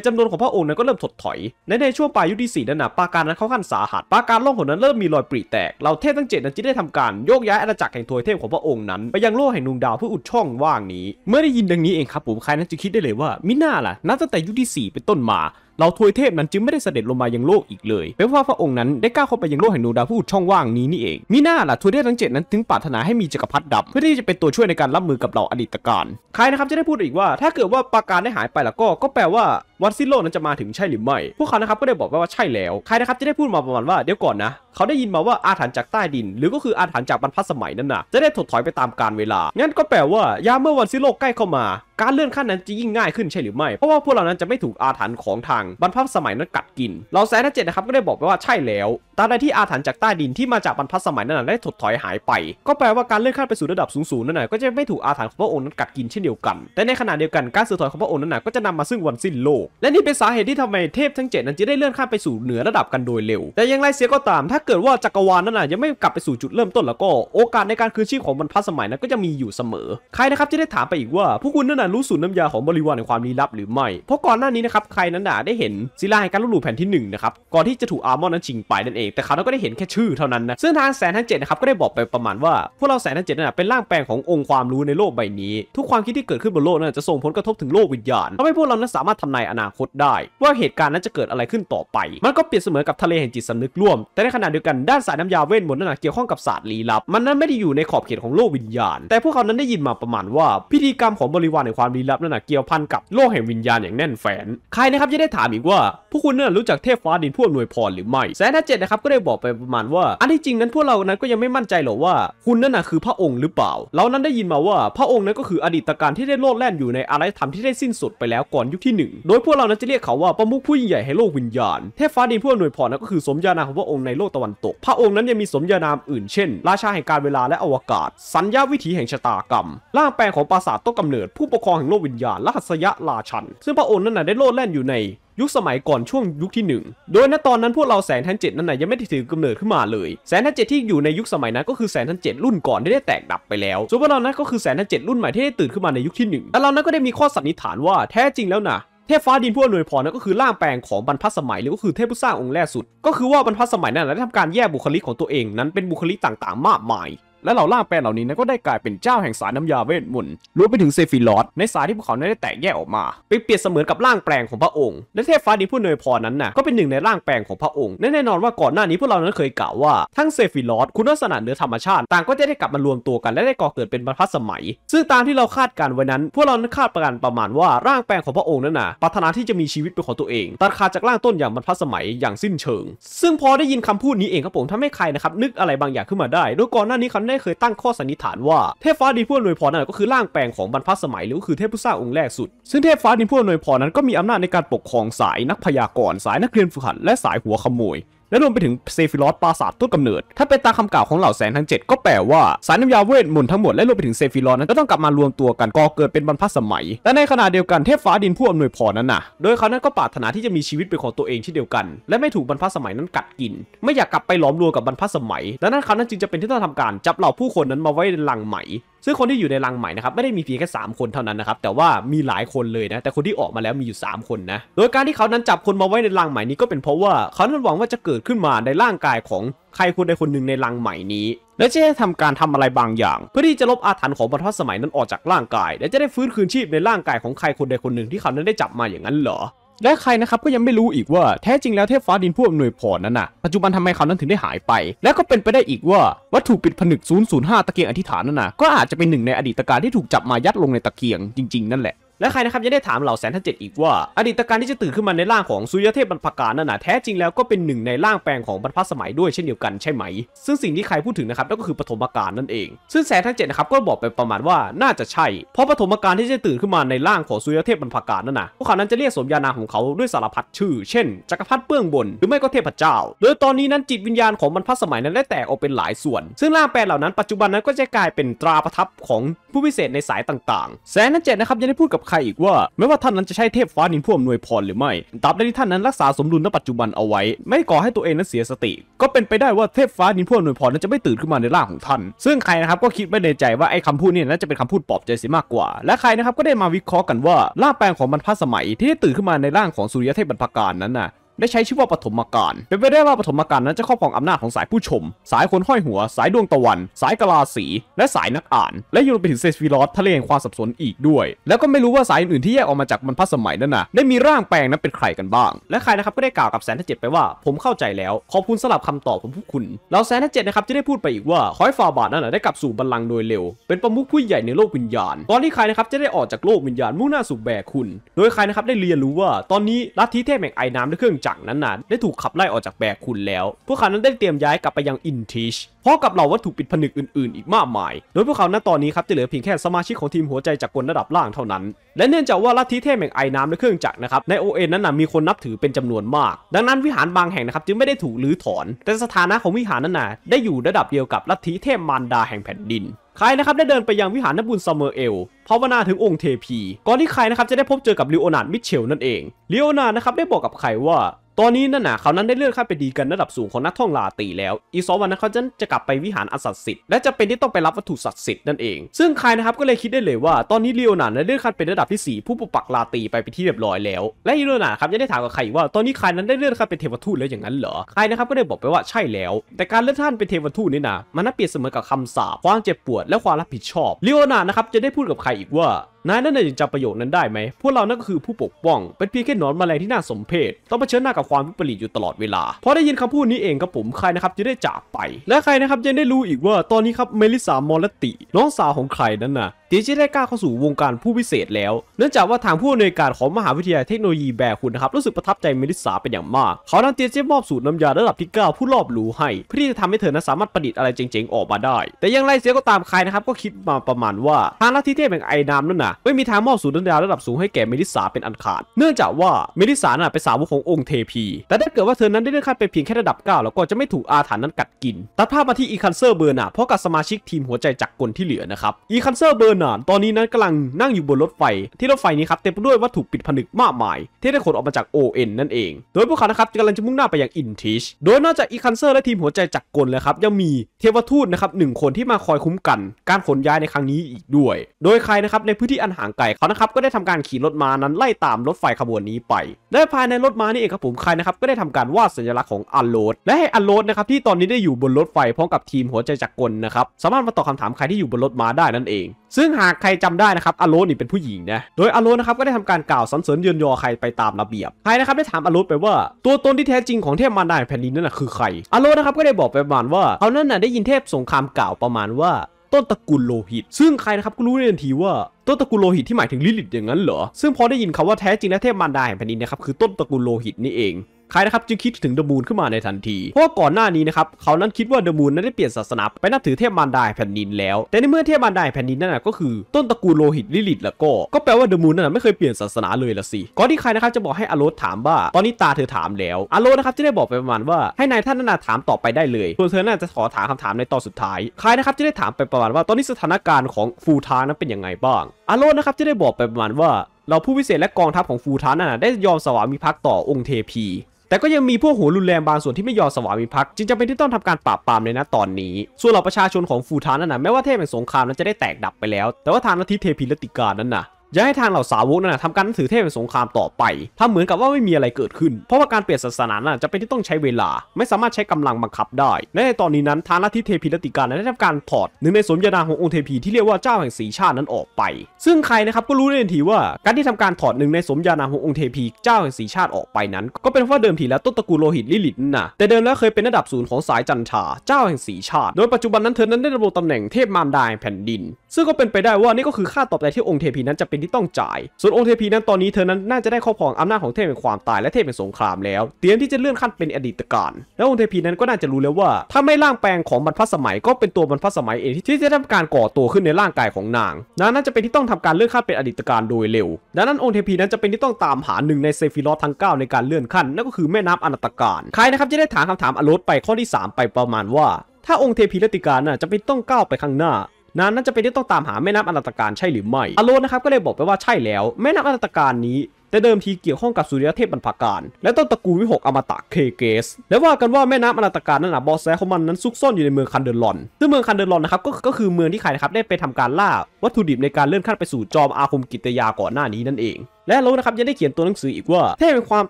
จจำนวนของพระองค์นั้นก็เริ่มถดถอย ในในช่วงปลายยุคที่่นั้นนะปาการนั้นเข้าขั้นสาหัสปาการล่องหนนั้นเริ่มมีรอยปริแตกเหล่าเทพทั้งเจ็ดนั้นจึงได้ทำการโยกย้ายอาณาจักรแห่งทวยเทพของพระองค์นั้น ไปยังโลกแห่งดวงดาวเพื่ออุดช่องว่างนี้ เมื่อได้ยินดังนี้เองครับผมใครนั้นจะคิดได้เลยว่ามิน่าล่ะนับตั้งแต่ยุคที่4เป็นต้นมาเราทวยเทพนั้นจึงไม่ได้เสด็จลงมายังโลกอีกเลยแปลว่าพระองค์นั้นได้ก้าวเข้าไปยังโลกแห่งนูดาผู้ช่องว่างนี้นี่เอง มีหน้าล่ะทวยเทพทั้งเจ็ดนั้นถึงปรารถนาให้มีจักรพรรดิดำเพื่อที่จะเป็นตัวช่วยในการรับมือกับเหล่าอดีตการใครนะครับจะได้พูดอีกว่า ถ้าเกิดว่าปาการได้หายไปแล้วก็ก็แปลว่าวันสิ้นโลกนั้นจะมาถึงใช่หรือไม่ พวกเขานะครับก็ได้บอกไว่าใช่แล้ว ใครนะครับจะได้พูดมาประมาณว่าเดี๋ยวก่อนนะเขาได้ยินมาว่าอาถรรพ์จากใต้ดิน หรือก็คืออาถรรพ์จากบรรพสมัยนั่นนะจะได้ถดถอยไปตามกาลเวลางั้นก็แปลว่า ยามเมื่อวันสิ้นโลกใกล้เข้ามา การเลื่อนขั้นนั้นจะยิ่งง่ายขึ้นใช่หรือไม่เพราะว่าพวกเรานั้นจะไม่ถูกอาถรรพ์ของทางงบรรพสมัยนั้นกัดกิน เราแซนเจ็ดนะครับก็ได้บอกไปว่าใช่แล้ว ตาใดที่อาถรรพ์จากใต้ดินที่มาจากบรรพสมัยนั้นได้ถดถอยหาย ไป ก็แปลว่าการเลื่อนขั้นไปสู่ระดับสูงๆนั้นก็จะไม่ถูกอาถรรพ์ของพระองค์นั้นกัดกินเช่นเดียวกัน แต่ในขณะเดียวกันการสื่อถอยของพระองค์นั้นก็จะนำมาซึ่งวันสิ้นโลก และนี่เป็นสาเหตุที่ทำไมเทพทั้งเจ็ดนั้นจะได้เลื่อนขั้นไปสู่เหนือระดับกันโดยเร็ว แต่อย่างไรเสียก็ตาม ถ้าเกิดว่าจักรวาลนั้นยังไม่กลับไปสู่จุดเริ่มต้นแล้วก็โอกาสในการคืนชีพของบรรพสมัยนั้นก็จะมีอยู่เสมอ ใครนะครับจะได้ถามไปอีกว่าผู้คุณนั้นรู้สูตรน้ำยาของบริวารในความลี้ลับหรือไม่เพราะก่อนหน้านี้นะครับใครนั้นได้ได้เห็นศิลาแห่งการลกหลู่แผ่นที่ 1 นะครับ ก่อนที่จะถูกอาร์มอนนั้นชิงไปนั่นเอง แต่เขาก็ได้เห็นแค่ชื่อเท่านั้นนะซึ่งทางแสนทั้งเจ็ดนะครับก็ได้บอกไปประมาณว่า พวกเราแสนทั้งเจ็ดน่นเป็นร่างแปลงขององค์ความรู้ในโลกใบนี้ ทุกความคิดที่เกิดขึ้นบนโลกนั้นจะส่งผลกระทบถึงโลกวิญญาณทำให้พวกเรานั้นสามารถทำนายอนาคตได้ ว่าเหตุการณ์นั้นจะเกิดอะไรขึ้นต่อไปมันก็เปรียบเสมือนกับทะเลแห่งจิตสำนึกร่วม แต่ในขณะเดียวกันด้านสายน้ำยาเวทมนต์นั้นเกี่ยวข้องกับศาสตร์ลี้ลับมันนั้นไม่ได้อยู่ในขอบเขตของโลกวิญญาณ แต่พวกเขานั้นได้ยินมาประมาณว่าพิธีกรรมของบริวารในความลี้ลับ นั้นเกี่ยวพันกับโลกแห่งวิญญาณอย่างแน่นแฟ้นใครนะครับจะได้ถามอีกว่าพวกคุณเน่ยรู้จักเทพฟ้าดินผู้อำนวยพรหรือไม่แซนทัเจ็ดนะครับก็ได้บอกไปประมาณว่า อันที่จริงนั้นพวกเรานั้นก็ยังไม่มั่นใจหรอกว่า คุณนั่นน่ะคือพระองค์หรือเปล่าเรานั้นได้ยินมาว่าพระองค์นั้นก็คืออดีตการที่ได้โลดแล่นอยู่ในอารยธรรมที่ได้สิ้นสุดไปแล้วก่อนยุคที่1โดยพวกเรานั้นจะเรียกเขาว่าประมุขผู้ยิ่งใหญ่ให้โลกวิญญาณเทพฟ้าดินผู้อำนวยพรนั้นก็คือ สมญานามของพระองค์ในโลกตะวันตก พระองค์นั้นยังมีสมญานามอื่นเช่น ราชาแห่งการเวลาและอวกาศ สัญญาวิถีแห่งชะตากรรมร่างแปลงของปราสาทต้นกำเนิด ผู้ปกครองแห่งโลกวิญญาณราชยะราชัน ซึ่งพระองค์นั้นได้โลดแล่นอยู่ในยุคสมัยก่อนช่วงยุคที่ 1 โดยณตอนนั้นพวกเราแสนทันเจ็ดนั้นนะยังไม่ได้ถือกำเนิดขึ้นมาเลย แสนทันเจ็ดที่อยู่ในยุคสมัยนั้นก็คือแสนทันเจ็ดรุ่นก่อนที่ได้แตกดับไปแล้ว ส่วนพวกเรานั้นก็คือแสนทันเจ็ดรุ่นใหม่ที่ได้ตื่นขึ้นมาในยุคที่1แต่เรานั้นก็ได้มีข้อสันนิษฐานว่าแท้จริงแล้วนะ เทพฟ้าดินผู้อำนวยพรนั่นก็คือร่างแปลงของบรรพสมัยหรือก็คือเทพผู้สร้างองค์แรกสุด ก็คือว่าบรรพสมัยนั้นได้ทำการแยกบุคลิกของตัวเองนั้นเป็นบุคลิกต่างๆมากมายและเหล่าล่าแปลเหล่านี้นะก็ได้กลายเป็นเจ้าแห่งสายน้ำยาเวทมนต์รวมไปถึงเซฟิลอดในสายที่พวกเขาได้แตกแยกออกมาไปเปรียบเสมือนกับร่างแปลงของพระองค์และเทพฟ้าดินผู้เนยพรนั้นนะ่ะก็เป็นหนึ่งในร่างแปลงของพระองค์แน่นอนว่าก่อนหน้านี้พวกเรานั้นเคยกล่าวว่า ทั้งเซฟิลอดคุณลักษณะเนื้อธรรมชาติต่างก็จะได้กลับมารวมตัวกันและได้ก่อเกิดเป็นบรรพสมัย ซึ่งตามที่เราคาดการไว้นั้น พวกเรานั้นคาดประกันประมาณว่าร่างแปลงของพระองค์นั้นน่ะปรารถนาที่จะมีชีวิตเป็นของตัวเองตัดขาดจากร่างต้นอย่างบรรพสมัยอย่างสิ้นเชิง ซึ่งพอได้ยินคำพูดนี้เองครับผมทำให้ใครนะครับ นึกอะไรบางอย่างขึ้นมาได้โดยก่อนหน้านี้เขาได้เคยตั้งข้อสันนิษฐานว่าเทพฟ้าดินพ่้อหนวยพรนั้นก็คือร่างแปลงของบรรพสมัย หรือก็คือเทพผู้สร้างองค์แรกสุด ซึ่งเทพฟ้าดินพ่้อหนวยพรนั้นก็มีอำนาจในการปกครองสายนักพยากรณ์สายนักเรียนฝึกหัดและสายหัวขโมยและรวมไปถึงเซฟิลอสปราสาทต้นกำเนิด ถ้าเป็นตามคำกล่าวของเหล่าแสงทั้ง 7 ก็แปลว่า สายน้ำยาเวทมนต์ทั้งหมดและรวมไปถึงเซฟิลอสนั้นก็ต้องกลับมารวมตัวกันก่อเกิดเป็นบรรพสมัยและในขณะเดียวกันเทพฟ้าดินผู้อำนวยพรนั้นน่ะโดยเขานั้นก็ปรารถนาที่จะมีชีวิตเป็นของตัวเองเช่นเดียวกัน และไม่ถูกบรรพสมัยนั้นกัดกิน ไม่อยากกลับไปหลอมรวมกับบรรพสมัยดังนั้นเขานั้นจึงจะเป็นที่ต้องทำการจับเหล่าผู้คนนั้นมาไว้ในลังใหม่ซึ่งคนที่อยู่ในรังใหม่นะครับไม่ได้มีเพียงแค่ 3 คนเท่านั้นนะครับแต่ว่ามีหลายคนเลยนะแต่คนที่ออกมาแล้วมีอยู่ 3 คนนะโดยการที่เขานั้นจับคนมาไว้ในรังใหม่นี้ก็เป็นเพราะว่า เขานั้นหวังว่าจะเกิดขึ้นมาในร่างกายของใครคนใดคนหนึ่งในรังใหม่นี้ และจะได้ทำการทำอะไรบางอย่าง เพื่อที่จะลบอาถรรพ์ของบรรพสมัยนั้นออกจากร่างกายและจะได้ฟื้นคืนชีพในร่างกายของใครคนใดคนหนึ่งที่เขานั้นได้จับมาอย่างนั้นเหรอและใครนะครับก็ยังไม่รู้อีกว่าแท้จริงแล้วเทพฟ้าดินผู้อำนวยพรนั้นน่ะปัจจุบันทำไมเขานั้นถึงได้หายไป และก็เป็นไปได้อีกว่าวัตถุปิดผนึก 005 ตะเกียงอธิษฐานนั้นน่ะก็อาจจะเป็นหนึ่งในอดีตการที่ถูกจับมายัดลงในตะเกียงจริง ๆนั่นแหละและใครนะครับ ยังได้ถามเหล่าแสนทังเจ็ดอีกว่าอดีตการที่จะตื่นขึ้นมาในร่างของ สุยเทพบรรพการนั่นนะแท้จริงแล้วก็เป็นหนึ่งในร่างแปลงของบรรพสมัยด้วยเช่นเดียวกันใช่ไหม ซึ่งสิ่งที่ใครพูดถึงนะครับนั่นก็คือปฐมกาลนั่นเองซึ่งแสนทังเจ็ดนะครับก็บอกไปประมาณว่าน่าจะใช่ เพราะปฐมกาลที่จะตื่นขึ้นมาในร่างของสุยเทพบรรพการนั่นนะพวกเขานั้นจะเรียกสมญานาของเขาด้วยสารพัดชื่อเช่นจักรพรรดิเบื้องบนหรือไม่ก็เทพเจ้า โดยตอนนี้นั้นจิตวิญญาณของบรรพสมัยนั้นได้แตกออกเป็นหลายส่วน ซึ่งร่างแปลงเหล่านั้นปัจจุบันนั้นก็จะกลายเป็นตราประทับของผู้พิเศษในสายต่าง ๆ แสนทัเจ็ดนะครับยังได้พูดกับใครอีกว่าไม่ว่าท่านนั้นจะใช้เทพฟ้านินพ่วงหน่วยพรหรือไม่ตราบใดที่ท่านนั้นรักษาสมดุลณปัจจุบันเอาไว้ ไม่ก่อให้ตัวเองนั้นเสียสติ ก็เป็นไปได้ว่าเทพฟ้านินพ่วงหน่วยพรนั้นจะไม่ตื่นขึ้นมาในร่างของท่านซึ่งใครนะครับก็คิดไม่ในใจว่าไอ้คำพูดนี่น่าจะเป็นคำพูดปลอบใจเสียมากกว่า และใครนะครับก็ได้มาวิเคราะห์กันว่าร่างแปลงของบรรพสมัยที่ได้ตื่นขึ้นมาในร่างของสุริยเทพบรรพการนั้นน่ะได้ใช้ชื่อว่าปฐมกาลเป็นไปได้ว่าปฐมกาลนั้นจะครอบครองอำนาจของสายผู้ชม สายคนห้อยหัว สายดวงตะวัน สายกลาสีและสายนักอ่าน และยังรวมไปถึงเซสฟิลอส ทะเลแห่งความสับสนอีกด้วย แล้วก็ไม่รู้ว่าสายอื่นที่แยกออกมาจากบรรพสมัยนั้นนะได้มีร่างแปลงนั้นเป็นใครกันบ้าง และใครนะครับก็ได้กล่าวกับแสนทเจ็ดไปว่าผมเข้าใจแล้ว ขอบคุณสำหรับคำตอบของพวกคุณแล้วแสนทเจ็ดนะครับจะได้พูดไปอีกว่าคอยฟาบาทนั่นนะได้กลับสู่บัลลังก์โดยเร็ว เป็นประมุขผู้ใหญ่ในโลกวิญญาณ ตอนที่ใครนะครับจะได้ออกจากโลกวิญญาณมุ่งหน้าสู่แบกคุณ โดยใครนะครับได้เรียนรู้ว่า ตอนนี้ลัทธิเทพแห่งไอ้น้ำและเครื่องจัักรนั้นน่ะได้ถูกขับไล่ออกจากแบกคุณแล้ว พวกเขานั้นได้เตรียมย้ายกลับไปยังอินทิชพร้อมกับเหล่าวัตถุปิดผนึกอื่นๆอีกมากมาย โดยพวกเขาณตอนนี้ครับ จะเหลือเพียงแค่สมาชิกของทีมหัวใจจากกลระดับล่างเท่านั้น และเนื่องจากว่าลัทธิเทพแห่งไอ้น้ำและเครื่องจักรนะครับ ในโอเอ็นนั้นนะมีคนนับถือเป็นจำนวนมาก ดังนั้นวิหารบางแห่งนะครับจึงไม่ได้ถูกรื้อถอน แต่สถานะของวิหารนั้นนะได้อยู่ระดับเดียวกับลัทธิเทพมารดาแห่งแผ่นดินใครนะครับได้เดินไปยังวิหารนบุญซามเมอร์เอลภาวนาถึงองค์เทพี ก่อนที่ใครนะครับจะได้พบเจอกับลิโอนาร์ดมิเชลนั่นเองลิโอนาร์ดนะครับได้บอกกับใครว่าตอนนี้นั่นน่ะเขานั้นได้เลื่อนขั้นไปดีกันระดับสูงของนักท่องลาตีแล้ว อีสองวันนั้นเขาจะจะกลับไปวิหารอัศัติสิทธิ์และจะเป็นที่ต้องไปรับวัตถุศักดิ์สิทธิ์นั่นเองซึ่งใครนะครับ ก็เลยคิดได้เลยว่า ตอนนี้เลโอนาร์ได้เลื่อนขั้นเป็นระดับที่4ผู้ปกปักลาตีไปเป็นที่เรียบร้อยแล้วและเลโอนาร์ครับยังได้ถามกับใครว่าตอนนี้ใครนั้นได้เลื่อนขั้นเป็นเทวทูตแล้วอย่างนั้นเหรอใครนะครับก็ได้บอกไปว่าใช่แล้วแต่การเลื่อนขั้นเป็นเทวทูตนี่นะมันน่าเปรียบเสมือนกับคำสาปความเจ็บปวดและความรับผิดชอบเรโอนาร์นะครับจะได้พูดกับใครอีกว่านายนั่นจะจะประโยชน์นั้นได้ไหม พวกเรานั่นก็คือผู้ปกป้อง เป็นเพียงแค่หนอนมแมลงที่น่าสมเพช ต้องเผชิญหน้ากับความวิปริตอยู่ตลอดเวลา พอได้ยินคำพูดนี้เองครับผม ใครนะครับจะได้จากไป และใครนะครับยังได้รู้อีกว่าตอนนี้ครับเมลิสามอลติ น้องสาวของใครนั้นน่ะจีจะได้ก้าเข้าสู่วงการผู้พิเศษแล้ว เนื่องจากว่าทางผู้อำนวยการของมหาวิทยาลัยเทคโนโลยีแบคุณนะครับรู้สึกประทับใจเมลิสาเป็นอย่างมาก เขานนเตียจะมอบสูตรน้ำยาระดับที่9ผู้รอบรู้ให้เพื่อที่จะทำให้เธอนั้นสามารถประดิษฐ์อะไรเจ๋งๆออกมาได้ แต่อย่างไรเสียก็ตามใครนะครับก็คิดมาประมาณว่าทางลัทธิเทพแห่งไอ้น้ำนั่นน่ะไม่มีทางมอบสูตรดวงดาวระดับสูงให้แก่เมลิสาเป็นอันขาด เนื่องจากว่าเมลิสาน่ะเป็นสาวกขององค์เทพี แต่ถ้าเกิดว่าเธอนั้นได้เลื่อนขั้นไปเพียงแค่ระดับ9แล้วก็จะไม่ถูกอาถรรพ์นั้นกัดกิน ตัดภาพมาที่อีคันเซอร์เบอร์นาเพราะกับสมาชิกทีมหัวใจจักรกลที่เหลือนะครับ อีคันเซอร์เบอร์นาตอนนี้นั้นกำลังนั่งอยู่บนรถไฟที่รถไฟนี้ครับเต็มไปด้วยวัตถุปิดผนึกมากมาย ที่ได้ขนออกมาจาก ON นั่นเอง โดยพวกเขานะครับกำลังจะมุ่งหน้าไปยังอินทิช โดยนอกจากอีคันเซอร์และทีมหัวใจจักรกลแล้วครับยังมีเทวทูตนะครับหนึ่งคนที่มาคอยคุ้มกันการขนย้ายในครั้งนี้อีกด้วย โดยใครนะครับในพื้นที่อันห่างไกลเขานะครับก็ได้ทำการขี่รถม้านั้นไล่ตามรถไฟขบวนนี้ไปและภายในรถม้านี่เองครับผมใครนะครับก็ได้ทำการวาดสัญลักษณ์ของอันโลดและให้อันโลดนะครับที่ตอนนี้ได้อยู่บนรถไฟ พร้อมกับทีมหัวใจจักรกลนะครับสามารถมาตอบคาถามใครที่อยู่บนรถม้าได้นั่นเอง ซึ่งหากใครจำได้นะครับอันโลดนี่เป็นผู้หญิงนะโดยอันโลดนะครับก็ได้ทำการกล่าวสรรเสริญเยินยอใครไปตามระเบียบใครนะครับได้ถามอันโลดไปว่า ตัวตนที่แท้จริงของเทพมารดาแผ่นดินนั่นคือใครอันโลดนะครับก็ได้บอกไปประมาณว่าเขานั่นน่ะได้ยินเทพสงครามกล่าวประมาณว่าต้นตระกูลโลหิต ซึ่งใครนะครับก็รู้ได้ทันทีว่า ต้นตระกูลโลหิตที่หมายถึงลิลิตอย่างนั้นเหรอ ซึ่งพอได้ยินคำว่าแท้จริงและเทพมารดาแห่งแผ่นดินนะครับ คือต้นตระกูลโลหิตนี่เองใครนะครับจึงคิดถึงเดอะมูนขึ้นมาในทันที เพราะก่อนหน้านี้นะครับเขานั้นคิดว่าเดอะมูนนั้นได้เปลี่ยนศาสนาไปนับถือเทพมารดาแผ่นดินแล้ว แต่ในเมื่อเทพมารดาแผ่นดินนั่นก็คือ ต้นตระกูลโลหิตลิลิตแล้วก็ ก็แปลว่าเดอะมูนนั้นไม่เคยเปลี่ยนศาสนาเลยละสิก่อนที่ใครนะครับจะบอกให้อารสถามว่าตอนนี้ตาเธอถามแล้ว อารสนะครับจะได้บอกไปประมาณว่าให้นายท่านนนถามต่อไปได้เลย ส่วนเธอน่าจะขอถามคำถามในตอนสุดท้าย ใครนะครับจะได้ถามไปประมาณว่าตอนนี้สถานการณ์ของฟูทานั้นเป็นยังไงบ้างอารสนะครับจะได้บอกไปประมาณว่า เราผู้พิเศษและกองทัพของฟูทานนได้ยอมสวามิภักดิ์ต่อองค์เทพีแต่ก็ยังมีพวกหัวรุนแรงบางส่วนที่ไม่ยอมสวามิภักดิ์จึงจำเป็นที่ต้องทำการปราบปรามในณตอนนี้ ส่วนเหล่าประชาชนของฟูทานนั้นนะแม้ว่าเทพแห่งสงครามนั้นจะได้แตกดับไปแล้วแต่ว่าทานอาทิตย์เทพีรติกานั้นนะอย่าให้ทางเหล่าสาวกนั้นทำการถือเทพเป็นสงครามต่อไป ทำเหมือนกับว่าไม่มีอะไรเกิดขึ้น เพราะว่าการเปลี่ยนศาสนาจะเป็นที่ต้องใช้เวลา ไม่สามารถใช้กำลังบังคับได้ ในตอนนี้นั้นทางลัทธิเทพีรัติการได้ทำการถอด หนึ่งในสมญานาขององค์เทพีที่เรียกว่าเจ้าแห่งสีชาตินั้นออกไป ซึ่งใครนะครับก็รู้ได้ทันทีว่า การที่ทำการถอดหนึ่งในสมญานาขององค์เทพีเจ้าแห่งสีชาติออกไปนั้น ก็เป็นเพราะเดิมทีแล้วต้นตระกูลโลหิตลิลิตนะแต่เดิมแล้วเคยเป็นระดับศูนย์ของสายจันทาเจ้าแห่งสีชาติ โดยปัจจุบันนั้นเธอนั้นได้ดำรงตำแหน่งเทพมารดาแผ่นดิน ซึ่งก็เป็นไปได้ว่านี่ก็คือค่าตอบแทนที่องค์เทพีนั้นจะเป็นที่ต้องจ่ายส่วนองค์เทพีนั้นตอนนี้เธอนั้นน่าจะได้ครอบครองอำนาจของเทพแห่งความตายและเทพแห่งสงครามแล้ว เตรียมที่จะเลื่อนขั้นเป็นอดีตการ แล้วองค์เทพีนั้นก็น่าจะรู้แล้วว่าถ้าไม่ร่างแปลงของบรรพสมัย ก็เป็นตัวบรรพสมัยเองที่จะทำการก่อตัวขึ้นในร่างกายของนางนางน่าจะเป็นที่ต้องทำการเลื่อนขั้นเป็นอดีตการโดยเร็ว ดังนั้นองค์เทพีนั้นจะเป็นที่ต้องตามหาหนึ่งในเซฟิลอสทั้ง9 ในการเลื่อนขั้นนั่นก็คือแม่น้ำอนาตการ ใครนะครับจะได้ถามคำถามอลดไปข้อที่ 3 ไปประมาณว่า ถ้าองค์เทพีรติการน่ะจะเป็นต้องก้าวไปข้างหน้านานนั้นจะเป็นที่ต้องตามหาแม่น้ำอนาตการใช่หรือไม่ อโลนะครับก็เลยบอกไปว่าใช่แล้วแม่น้ำอนาตการนี้ แต่เดิมที เกี่ยวข้องกับสุริยเทพบรรพการและต้นตระกูลวิหกอมตะเคเกสและว่ากันว่าแม่น้ำอนาตการนั้นนะบอสแซของมันนั้นซุกซ่อนอยู่ในเมืองคันเดอร์ลอนซึ่งเมืองคันเดอร์ลอนนะครับก็ก็คือเมืองที่ใครนะครับ ได้ไปทำการล่าวัตถุดิบในการเลื่อนขั้นไปสู่จอมอาคมกิตยาก่อนหน้านี้นั่นเองและโลนะครับยังได้เขียนตัวหนังสืออีกว่า เทพเป็นความ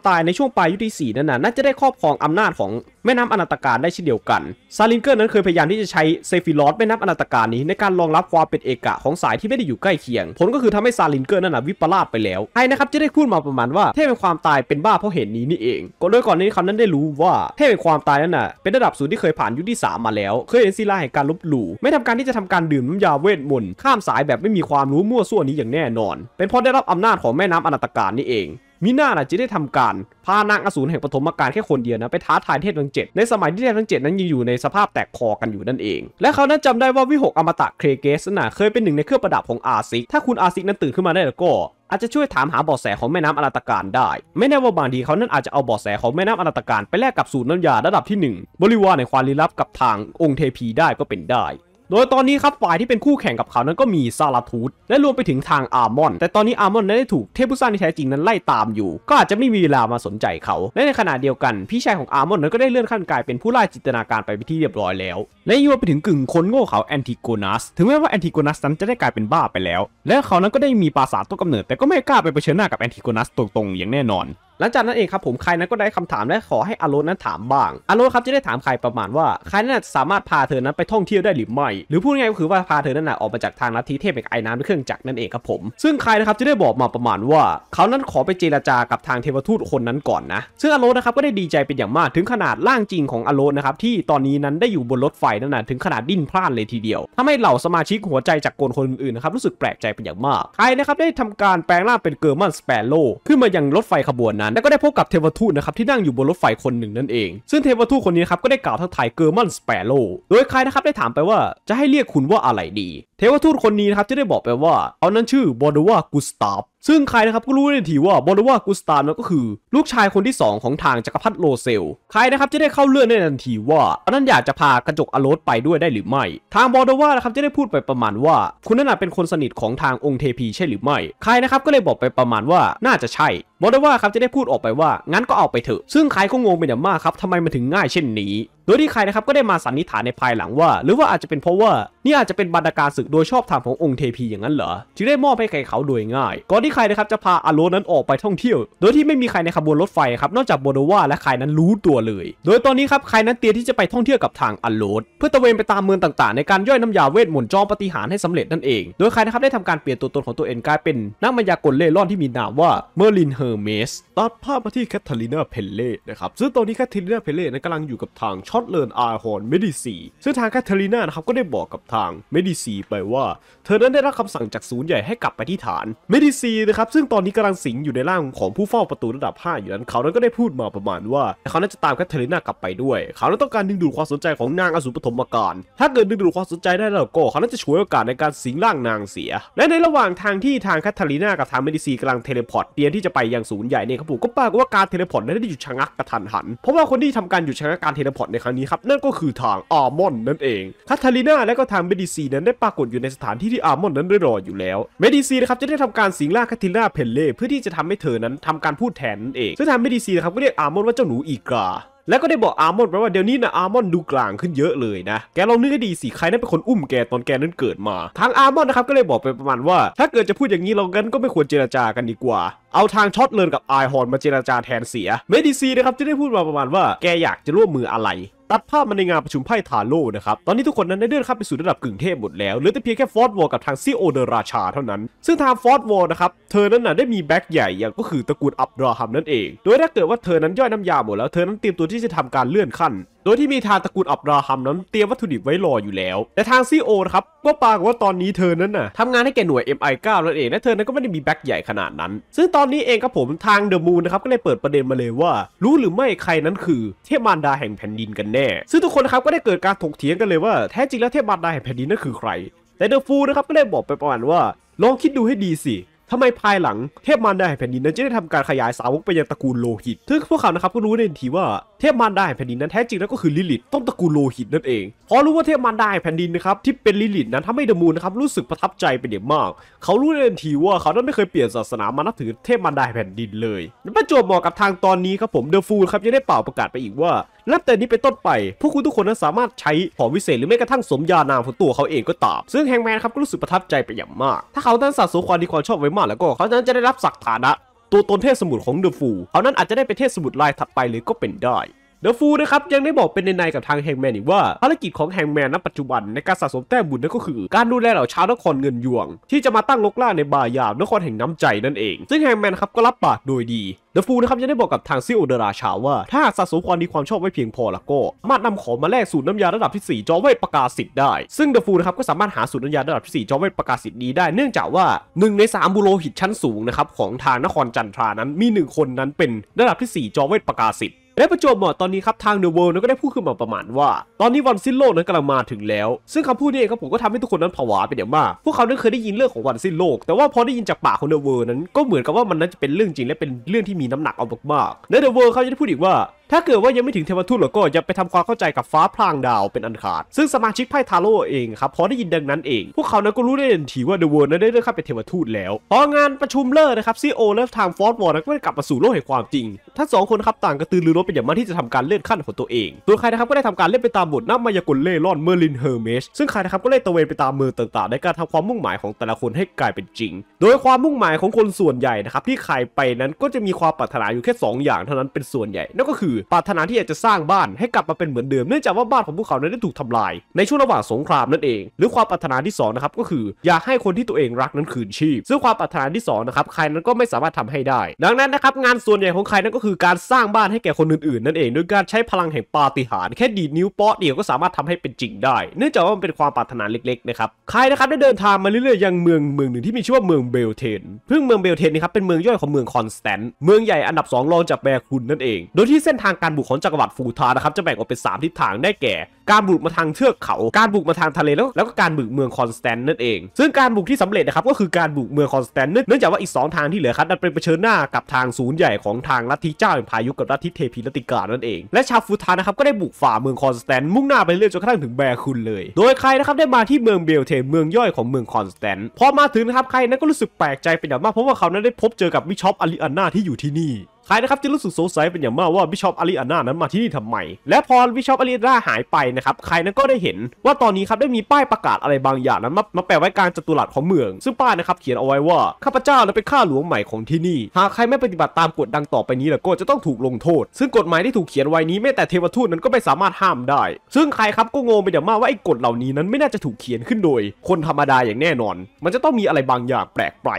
ตายในช่วงปลายยุคที่4นั้นน่ะน่าจะได้ครอบครองอำนาจของแม่น้ำอนาตการได้เช่นเดียวกันซาลิงเกอร์นั้นเคยพยายามที่จะใช้เซฟิลอสแม่น้ำอนาตการนี้ ในการรองรับความเป็นเอกะของสายที่ไม่ได้อยู่ใกล้เคียง ผลก็คือทำให้ซาลิงเกอร์นั้นน่ะวิปลาสไปแล้ว ไอ้นะครับจะได้พูดมาประมาณว่าเทพเป็นความตายเป็นบ้าเพราะเหตุนนี้นี่เองก็โดยก่อนนี้เขานั้นได้รู้ว่าเทพเป็นความตายนั้นน่ะเป็นระดับสูงที่เคยผ่านยุคที่ 3 มาแล้วเคยเห็นศิลาแห่งการลบหลู่ไม่ทำการที่จะทำการดื่มน้ำยาเวทมนต์ข้ามสายแบบไม่มีความรู้มั่วซั่วนี้อย่างแน่นอน เป็นเพราะได้รับอำนาจของแม่น้ำอนาตการนี่เอง มิน่านะจะได้ทำการพานางอสูรแห่งปฐมกาลแค่คนเดียวนะไปท้าทายเทพทั้งเจ็ดในสมัยที่เทพทั้งเจ็ดนั้นยังอยู่ในสภาพแตกคอกันอยู่นั่นเอง และเขานั้นจำได้ว่าวิหกอมตะเครเกสนะเคยเป็นหนึ่งในเครื่องประดับของอาซิกถ้าคุณอาซิกนั้นตื่นขึ้นมาได้แล้วก็อาจจะช่วยถามหาเบาะแสของแม่น้ำอนาตการได้ไม่แน่ว่าบางทีเขานั้นอาจจะเอาเบาะแสของแม่น้ำอนาตการไปแลกกับสูตรน้ำยาระดับที่ 1 บริวารในความลี้ลับกับทางองค์เทพีได้ก็เป็นได้โดยตอนนี้ครับฝ่ายที่เป็นคู่แข่งกับเขานั้นก็มีซาลาทูธและรวมไปถึงทางอาร์มอน แต่ตอนนี้อาร์มอนนั้นได้ถูกเทพุซ่านที่แท้จริงนั้นไล่ตามอยู่ ก็อาจจะไม่มีเวลามาสนใจเขา และในขณะเดียวกัน พี่ชายของอาร์มอนนั้นก็ได้เลื่อนขั้นกลายเป็นผู้ล่าจินตนาการไปเปที่เรียบร้อยแล้ว และยังไปถึงกึ่งคนโง่เขาแอนติโกนัสถึงแม้ว่าแอนติโกนัสนั้นจะได้กลายเป็นบ้าไปแล้ว และเขานั้นก็ได้มีปราสาทต้นกำเนิด แต่ก็ไม่กล้าไปเผชิญหน้ากับแอนติโกนัสตรงๆอย่างแน่นอนหลังจากนั้นเองครับผมใครนั้นก็ได้คำถามและขอให้อาโลนั้นถามบ้างอาโลครับจะได้ถามใครประมาณว่าใครนั้นสามารถพาเธอนั้นไปท่องเที่ยวได้หรือไม่หรือพูดง่ายก็คือว่าพาเธอนั้นออกมาจากทางลัทธิเทพเอกไอ้น้ำด้วยเครื่องจักรนั่นเองครับผม ซึ่งใครนะครับจะได้บอกมาประมาณว่าเขานั้นขอไปเจรจากับทางเทวทูตคนนั้นก่อนนะซึ่งอาโลนะครับก็ได้ดีใจเป็นอย่างมากถึงขนาดร่างจริงของอาโลนะครับที่ตอนนี้นั้นได้อยู่บนรถไฟนั่นนะถึงขนาดดิ้นพล่านเลยทีเดียวทำให้เหล่าสมาชิกหัวใจจากกลคนอื่นนะครับรู้สึกแปลกใจเป็นอย่างมาก ใครนะครับได้ทำการแปลงร่างเป็นเกอร์มันสเปโร่ขึ้นมายังรถไฟขบวนนั้นแลวก็ได้พบกับเทวทูตนะครับที่นั่งอยู่บนรถไฟคนหนึ่งนั่นเอง ซึ่งเทวทูตคนนี้ครับก็ได้กล่าวทักทายเกอร์มันสเปโรโดยใครนะครับได้ถามไปว่าจะให้เรียกคุณว่าอะไรดี เทวทูตคนนี้นะครับจะได้บอกไปว่า เอานั้นชื่อบอดัวกุสตาฟซึ่งใครนะครับก็รู้ในทีว่าบอลว่ากุสตา์นั้นก็คือ ลูกชายคนที่ 2 ของทางจักรพรรดิโรเซล ใครนะครับจะได้เข้าเลื่อนในทันทีว่านั้นอยากจะพา กระจกอโลสไปด้วยได้หรือไม่ ทางบอลว่านะครับจะได้พูดไปประมาณว่า คุณนั่นเป็นคนสนิทของทางองค์เทพีใช่หรือไม่ ใครนะครับก็เลยบอกไปประมาณว่าน่าจะใช่ บอลว่าครับจะได้พูดออกไปว่างั้นก็เอาไปเถอะ ซึ่งใครก็งงเป็นอย่างมากครับทำไมมันถึงง่ายเช่นนี้โดยที่ใครนะครับก็ได้มาสันนิษฐานในภายหลังว่า หรือว่าอาจจะเป็นเพราะว่า นี่อาจจะเป็นบรรดาการศึกโดยชอบธรรมขององค์เทพีอย่างนั้นเหรอจึงได้มอบให้แก่เขาโดยง่าย ก่อนที่ใครนะครับจะพาอโลนั้นออกไปท่องเที่ยว โดยที่ไม่มีใครในขบวนรถไฟครับนอกจากโบโดวาและใครนั้นรู้ตัวเลย โดยตอนนี้ครับใครนั้นเตรียมที่จะไปท่องเที่ยวกับทางอโลดเพื่อตะเวนไปตามเมืองต่างๆในการย่อยน้ำยาเวทมนต์จอมปฏิหารให้สำเร็จนั่นเอง โดยใครนะครับได้ทำการเปลี่ยนตัวตนของตัวเองกลายเป็นนักมายากลเล่ร่อนที่มีนามว่าเมอร์ลินเฮอร์เมสตัดภาพมาที่แคทเธอรีนาเพลเล่นะครับซึ่งตอนนี้แคทเธอรีนาเพลเล่นั้นกำลังอยู่กับทางช็อตเลินอาร์ฮอนเมดิซีซึ่งทางแคทเธอรีนานะครับก็ได้บอกกับทางเมดิซีไปว่า เธอนั้นได้รับคำสั่งจากศูนย์ใหญ่ให้กลับไปที่ฐานเมดิซีนะครับซึ่งตอนนี้กำลังสิงอยู่ในร่างของผู้เฝ้าประตูระดับ 5 อยู่นั้น เขานั้นก็ได้พูดมาประมาณว่า เขานั้นจะตามแคทเธอรีนากลับไปด้วยเขานั้นต้องการดึงดูดความสนใจของนางอสูรปฐมกาลถ้าเกิดดึงดูดความสนใจได้แล้วก็เขานั้นจะฉวยโอกาสในการสิงร่างนางเสีย และในระหว่างทางที่ทางแคทเธอรีนากับทางเมดิซีกำลังเทเลพอร์ตเตรียมที่จะไปยังศูนย์ใหญ่เนี่ยครับผมก็ปรากฏว่าการเทเลพอร์ตนั้นได้หยุดชะงักกระทันหันเพราะว่าคนที่ทำการหยุดชะงักการเทเลพอร์ตใครั้งนี้ครับนั่นก็คือทางอาร์มอนนั่นเอง คาทาลินาและก็ทางเมดิซีนั้นได้ปรากฏอยู่ในสถานที่ที่อาร์มอน นั้นได้รออยู่แล้ว เมดิซีนะครับ จะได้ทำการสิงล่าคาทาลินาเพนเล่เพื่อที่จะทำให้เธอนั้นทำการพูดแทนนั่นเอง ซึ่งทางเมดิซีนะครับก็เรียกอาร์มอน ว่าเจ้าหนูอีกาแล้วก็ได้บอกอาร์มอนไปว่าเดี๋ยวนี้นะอาร์มอนดูกลางขึ้นเยอะเลยนะ แกลองนึกให้ดีสิใครนั้นเป็นคนอุ้มแกตอนแกนั้นเกิดมา ทางอาร์มอนนะครับก็เลยบอกไปประมาณว่า ถ้าเกิดจะพูดอย่างนี้เรากันก็ไม่ควรเจรจากันดีกว่า เอาทางช็อตเลินกับไอฮอน มาเจรจาแทนเสีย เมดิซีนะครับจะได้พูดมาประมาณว่าแกอยากจะร่วมมืออะไรตัดภาพมาในงานประชุมไพ่ทาโร่นะครับ ตอนนี้ทุกคนนั้นได้เดินข้้มไปสู่ระดับกึ่งเทพหมดแล้วเหลือแต่เพียงแค่ฟอร์ดวอลกับทางซีโอเดราชาเท่านั้น ซึ่งทางฟอร์ดวอลนะครับ เธอนั้นน่ะได้มีแบ็กใหญ่อย่างก็คือตระกูลอับราฮัมนั่นเอง โดยถ้าเกิดว่าเธอนั้นย่อยน้ำยาหมดแล้วเธอนั้นเตรียมตัวที่จะทำการเลื่อนขั้นโดยที่มีทางตระกูลอับราฮัมนั้นเตรียมวัตถุดิบไว้รออยู่แล้ว แต่ทางซีโอนะครับก็ปากว่าตอนนี้เธอนั้นน่ะทำงานให้แก่หน่วย MI9 นั่นเองและเธอนั้นก็ไม่ได้มีแบ็คใหญ่ขนาดนั้น ซึ่งตอนนี้เองครับผมทางเดอะมูนนะครับก็เลยเปิดประเด็นมาเลยว่า รู้หรือไม่ใครนั้นคือเทพมารดาแห่งแผ่นดินกันแน่ ซึ่งทุกคนนะครับก็ได้เกิดการถกเถียงกันเลยว่าแท้จริงแล้วเทพมารดาแห่งแผ่นดินนั้นคือใคร แต่เดอะฟูนะครับก็ได้บอกไปประมาณว่าลองคิดดูให้ดีสิทำไมภายหลังเทพมารดาแห่งแผ่นดินนั้นจึงได้ทำการขยายสาวกไปยังตระกูลโลหิต ซึ่งพวกเขานะครับก็รู้ในทันทีว่าเทพมารดาแห่งแผ่นดินนั้นแท้จริงแล้วก็คือลิลิตต้นตระกูลโลหิตนั่นเอง พอรู้ว่าเทพมารดาแห่งแผ่นดินนะครับ ที่เป็นลิลิตนั้นทำให้เดมูนนะครับรู้สึกประทับใจเป็นอย่างมาก เขารู้ในทันทีว่าเขานั้นไม่เคยเปลี่ยนศาสนามานับถือเทพมารดาแห่งแผ่นดินเลยประจวบเหมาะกับทางตอนนี้ครับผมเดอะฟูลครับยังได้เป่าประกาศไปอีกว่านับแต่นี้เป็นต้นไปพวกคุณทุกคนนั้นสามารถใช้ของวิเศษ หรือแม้กระทั่งสมญานามของตัวเขาเองก็ตามซึ่งแฮงแมนครับก็รู้สึกประทับใจไปอย่างมากถ้าเขานั้นสะสมความดีความชอบไว้มาากแล้วก็เขานั้นจะได้รับสักฐานะ ตัวตนเทพสมุดของเดอะฟู เขานั้นอาจจะได้เป็นเทพสมุดลายถัดไปเลยก็เป็นได้เดอฟูนะครับยังได้บอกเป็นในๆกับทางแฮงแมนอีกว่า ภารกิจของแฮงแมนณปัจจุบันในการสะสมแต้มบุญนั่นก็คือ การดูแลเหล่าชาวนครเงินยวง ที่จะมาตั้งลกล่าในบายามนครแห่งน้ำใจนั่นเอง ซึ่งแฮงแมนครับก็รับปากโดยดีเดอฟูนะครับยังได้บอกกับทางซิโอเดราชาว่า ถ้าสะสมความดีความชอบไว้เพียงพอละก็สามารถนำของมาแลกสูตรน้ำยาระดับที่4จอเวทประกาศสิทธิ์ได้ซึ่งเดอฟูนะครับก็สามารถหาสูตรน้ำยาระดับที่4จอเวทประกาศสิทธิ์นี้ได้เนื่องจากว่า1ใน3บุโรหิตชั้นสูงนะครับของทางนครจันทรานั้นมี 1 คนนั้นเป็นระดับที่4จอเวทประกาศสิทธิ์และประจวบเหมาะตอนนี้ครับทางเดอะเวิลด์นั้นก็ได้พูดขึ้นมาประมาณว่า ตอนนี้วันสิ้นโลกนั้นกำลังมาถึงแล้วซึ่งคำพูดนี้เองครับผมก็ทำให้ทุกคนนั้นผวาไปเดี๋ยวมากพวกเขานั้นเคยได้ยินเรื่องของวันสิ้นโลก แต่ว่าพอได้ยินจากปากของเดอะเวิลด์นั้นก็เหมือนกับว่ามันนั้นจะเป็นเรื่องจริง และเป็นเรื่องที่มีน้ำหนักเอามากๆและเดอะเวิลด์เขาจะได้พูดอีกว่าถ้าเกิดว่ายังไม่ถึงเทวทูตหรอกก็จะไปทำความเข้าใจกับฟ้าพลางดาวเป็นอันขาด ซึ่งสมาชิกไพ่ทาโร่เองครับพอได้ยินดังนั้นเอง พวกเขานั้นก็รู้ได้ทันทีว่าเดอะเวิร์นั้นได้เลื่อนขั้นเป็นเทวทูตแล้ว พองานประชุมเลิกนะครับซีโอเลิฟทางฟอร์ดวอร์นก็ได้กลับมาสู่โลกแห่งความจริง ทั้งสองคนครับต่างกระตือรือร้นเป็นอย่างมากที่จะทำการเลื่อนขั้นของตัวเอง ตัวใครนะครับก็ได้ทำการเล่นไปตามบทน้ามายากลเล่ร่อนเมอร์ลินเฮอร์เมส ซึ่งใครนะครับก็เล่นตะเวนไปตามเมืองต่างๆในการทำความมุ่งหมายของแต่ละคนให้กลายเป็นจริง โดยความมุ่งหมายของคนส่วนใหญ่นะครับที่ใครไปนั้นก็จะมีความปรารถนาอยู่แค่2อย่างเท่านั้นเป็นส่วนใหญ่นั่นก็คือปรารถนาที่อยากจะสร้างบ้านให้กลับมาเป็นเหมือนเดิมเนื่องจากว่าบ้านของพวกเขานั้นได้ถูกทำลาย ในช่วงระหว่างสงครามนั่นเองหรือความปรารถนาที่2นะครับก็คืออยากให้คนที่ตัวเองรักนั้นคืนชีพ ซึ่งความปรารถนาที่2นะครับใครนั้นก็ไม่สามารถทำให้ได้ ดังนั้นนะครับงานส่วนใหญ่ของใครนั้นก็คือ การสร้างบ้านให้แก่คนอื่น ๆ นั่นเองโดยการใช้พลังแห่งปาฏิหาริย์แค่ดีดนิ้วป๊อเดียวก็สามารถทำให้เป็นจริงได้เนื่องจากว่ามันเป็นความปรารถนาเล็ก ๆ นะครับใครนะครับได้เดินทางมาเรื่อย ๆ ยังเมืองเมืองหนึ่งที่มีชื่อว่าเมืองเบลเทนเพิ่งเมืองเบลเทนนี่ครับเป็นเมืองย่อยของเมืองคอนสแตนต์เมืองใหญ่อันดับ 2 รองจากแบคุนนั่นเองโดยที่เส้นทางการบุกของจักรวรรดิฟูทานะครับ จะแบ่งออกเป็น 3 ทิศทางได้แก่ การบุกมาทางเทือกเขา การบุกมาทางทะเลแล้วแล้วก็ การบุก เมืองคอนสแตนต์นั่นเองซึ่งการบุกที่สำเร็จนะครับ ก็คือการบุกเมืองคอนสแตนต์เนื่องจากว่าอีก2ทางที่เหลือครับนั้นเป็นเผชิญหน้ากับทางศูนย์ใหญ่ของทางลัทธิเจ้าแห่งพายุกับลัทธิเทพีลัติกานั่นเอง และชาวฟูทานะครับก็ได้บุกฝ่าเมืองคอนสแตนต์มุ่งหน้าไปเรื่อยจนกระทั่งถึงแบคุนเลย โดยใครนะครับได้มาที่เมืองเบลเทนเมืองย่อยของเมืองคอนสแตนต์พอมาถึงนะครับใครนั้นก็รู้สึกแปลกใจเป็นอย่างมากเพราะว่าเขานั้นได้พบเจอกับวิชอปอลิอันนาที่อยู่ที่นี่ใครนะครับที่รู้สึกสงสัยเป็นอย่างมากว่าบิชอปอาริอาน่านั้นมาที่นี่ทำไม และพอบิชอปอาริอาน่าหายไปนะครับใครนั้นก็ได้เห็น ว่าตอนนี้ครับได้มีป้ายประกาศอะไรบางอย่างนั้นมามาแปะไว้การจัตุรัสของเมือง ซึ่งป้ายนะครับเขียนเอาไว้ว่าข้าพเจ้านั้เป็นข้าหลวงใหม่ของที่นี่ หากใครไม่ปฏิบัติตามกฎดังต่อไปนี้แล้วก็จะต้องถูกลงโทษ ซึ่งกฎหมายที่ถูกเขียนไว้นี้แม้แต่เทวทูตนั้นก็ไม่สามารถห้ามได้ ซึ่งใครครับก็งงไปอย่างมากว่าไอ้กฎเหล่านี้นั้นไม่น่าจะถูกเขียนขึ้นโดย คนธรรมดาอย่างแน่นอน มันจะต้องมีอะไรบางอย่างแปลกไป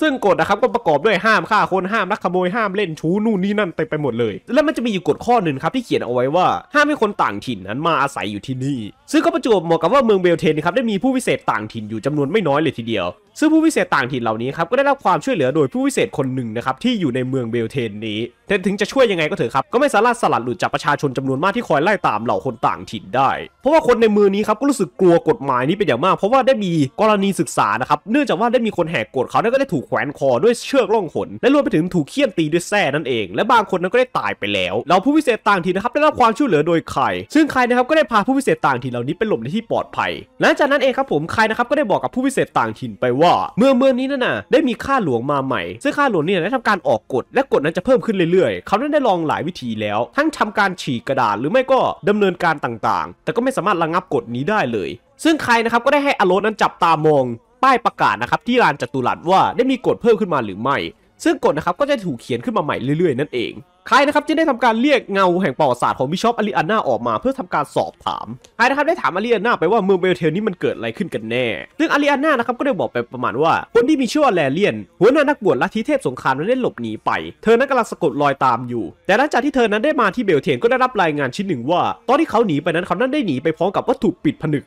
ซึ่งกฎนะครับก็ประกอบด้วยห้ามฆ่าคนห้ามลักขโมยห้ามเล่นชู้นู่นนี่นั่นเต็มไปหมดเลย แล้วมันจะมีอยู่กฎข้อหนึ่งครับที่เขียนเอาไว้ว่า ห้ามให้คนต่างถิ่นนั้นมาอาศัยอยู่ที่นี่ ซึ่งก็ประจวบเหมาะกับว่าเมืองเบลเทนครับได้มีผู้พิเศษต่างถิ่นอยู่จำนวนไม่น้อยเลยทีเดียวซึ่งผู้พิเศษต่างถิ่นเหล่านี้ครับก็ได้รับความช่วยเหลือโดยผู้พิเศษคนหนึ่งนะครับที่อยู่ในเมืองเบลเทนนี้ถึงจะช่วยยังไงก็เถอะครับก็ไม่สามารถสลัดหลุดจากประชาชนจำนวนมากที่คอยไล่ตามเหล่าคนต่างถิ่นได้ เพราะว่าคนในเมืองนี้ครับก็รู้สึกกลัวกฎหมายนี้เป็นอย่างมากเพราะว่าได้มีกรณีศึกษานะครับเนื่องจากว่าได้มีคนแหกกฎเขาแล้ก็ได้ถูกแขวนคอด้วยเชือกล่องขนและรวมไปถึงถูกเคี่ยนตีด้วยแส้นั่นเอง และบางคนนั้นก็ได้ตายไปแล้ว เราผู้พิเศษต่างถิ่นนะครับได้รับความช่วยเหลือโดยใคร ซึ่งใครนะครับก็ได้พาผู้พิเศษต่างถิ่นเหล่านี้ไปหลบในที่ปลอดภัย หลังจากนั้นเองครับผมใครนะครับก็ได้บอกกับผู้พิเศษต่างถิ่นไปวว่า เมื่อเมื่อนี้นั่นน่ะได้มีข้าหลวงมาใหม่ซึ่งข้าหลวงนี่ได้ทำการออกกฎและกฎนั้นจะเพิ่มขึ้นเรื่อยๆ เขานั้นได้ลองหลายวิธีแล้ว ทั้งทำการฉีกกระดาษหรือไม่ก็ดำเนินการต่างๆ แต่ก็ไม่สามารถระงับกฎนี้ได้เลย ซึ่งใครนะครับก็ได้ให้อาโลนั้นจับตามองป้ายประกาศนะครับที่ลานจัตุรัสว่าได้มีกฎเพิ่มขึ้นมาหรือไม่ ซึ่งกฎนะครับก็จะถูกเขียนขึ้นมาใหม่เรื่อยๆ นั่นเองใครนะครับจะได้ทำการเรียกเงาแห่งประวัติศาสตร์ของบิชอปอลิอาน่าออกมาเพื่อทำการสอบถาม ใครนะครับได้ถามอลิอาน่าไปว่าเมืองเบลเทลนี้มันเกิดอะไรขึ้นกันแน่ซึ่งอลิอาน่านะครับก็ได้บอกไปประมาณว่า คนที่มีชื่อว่า แลเลียน หัวหน้านักบวชลัทธิเทพสงครามนั้นได้หลบหนีไป เธอนั้นกำลังสะกดรอยตามอยู่ แต่หลังจากที่เธอนั้นได้มาที่เบลเทนก็ได้รับรายงานชิ้นหนึ่งว่า ตอนที่เขาหนีไปนั้นเขานั้นได้หนีไปพร้อมกับวัตถุปิดผนึก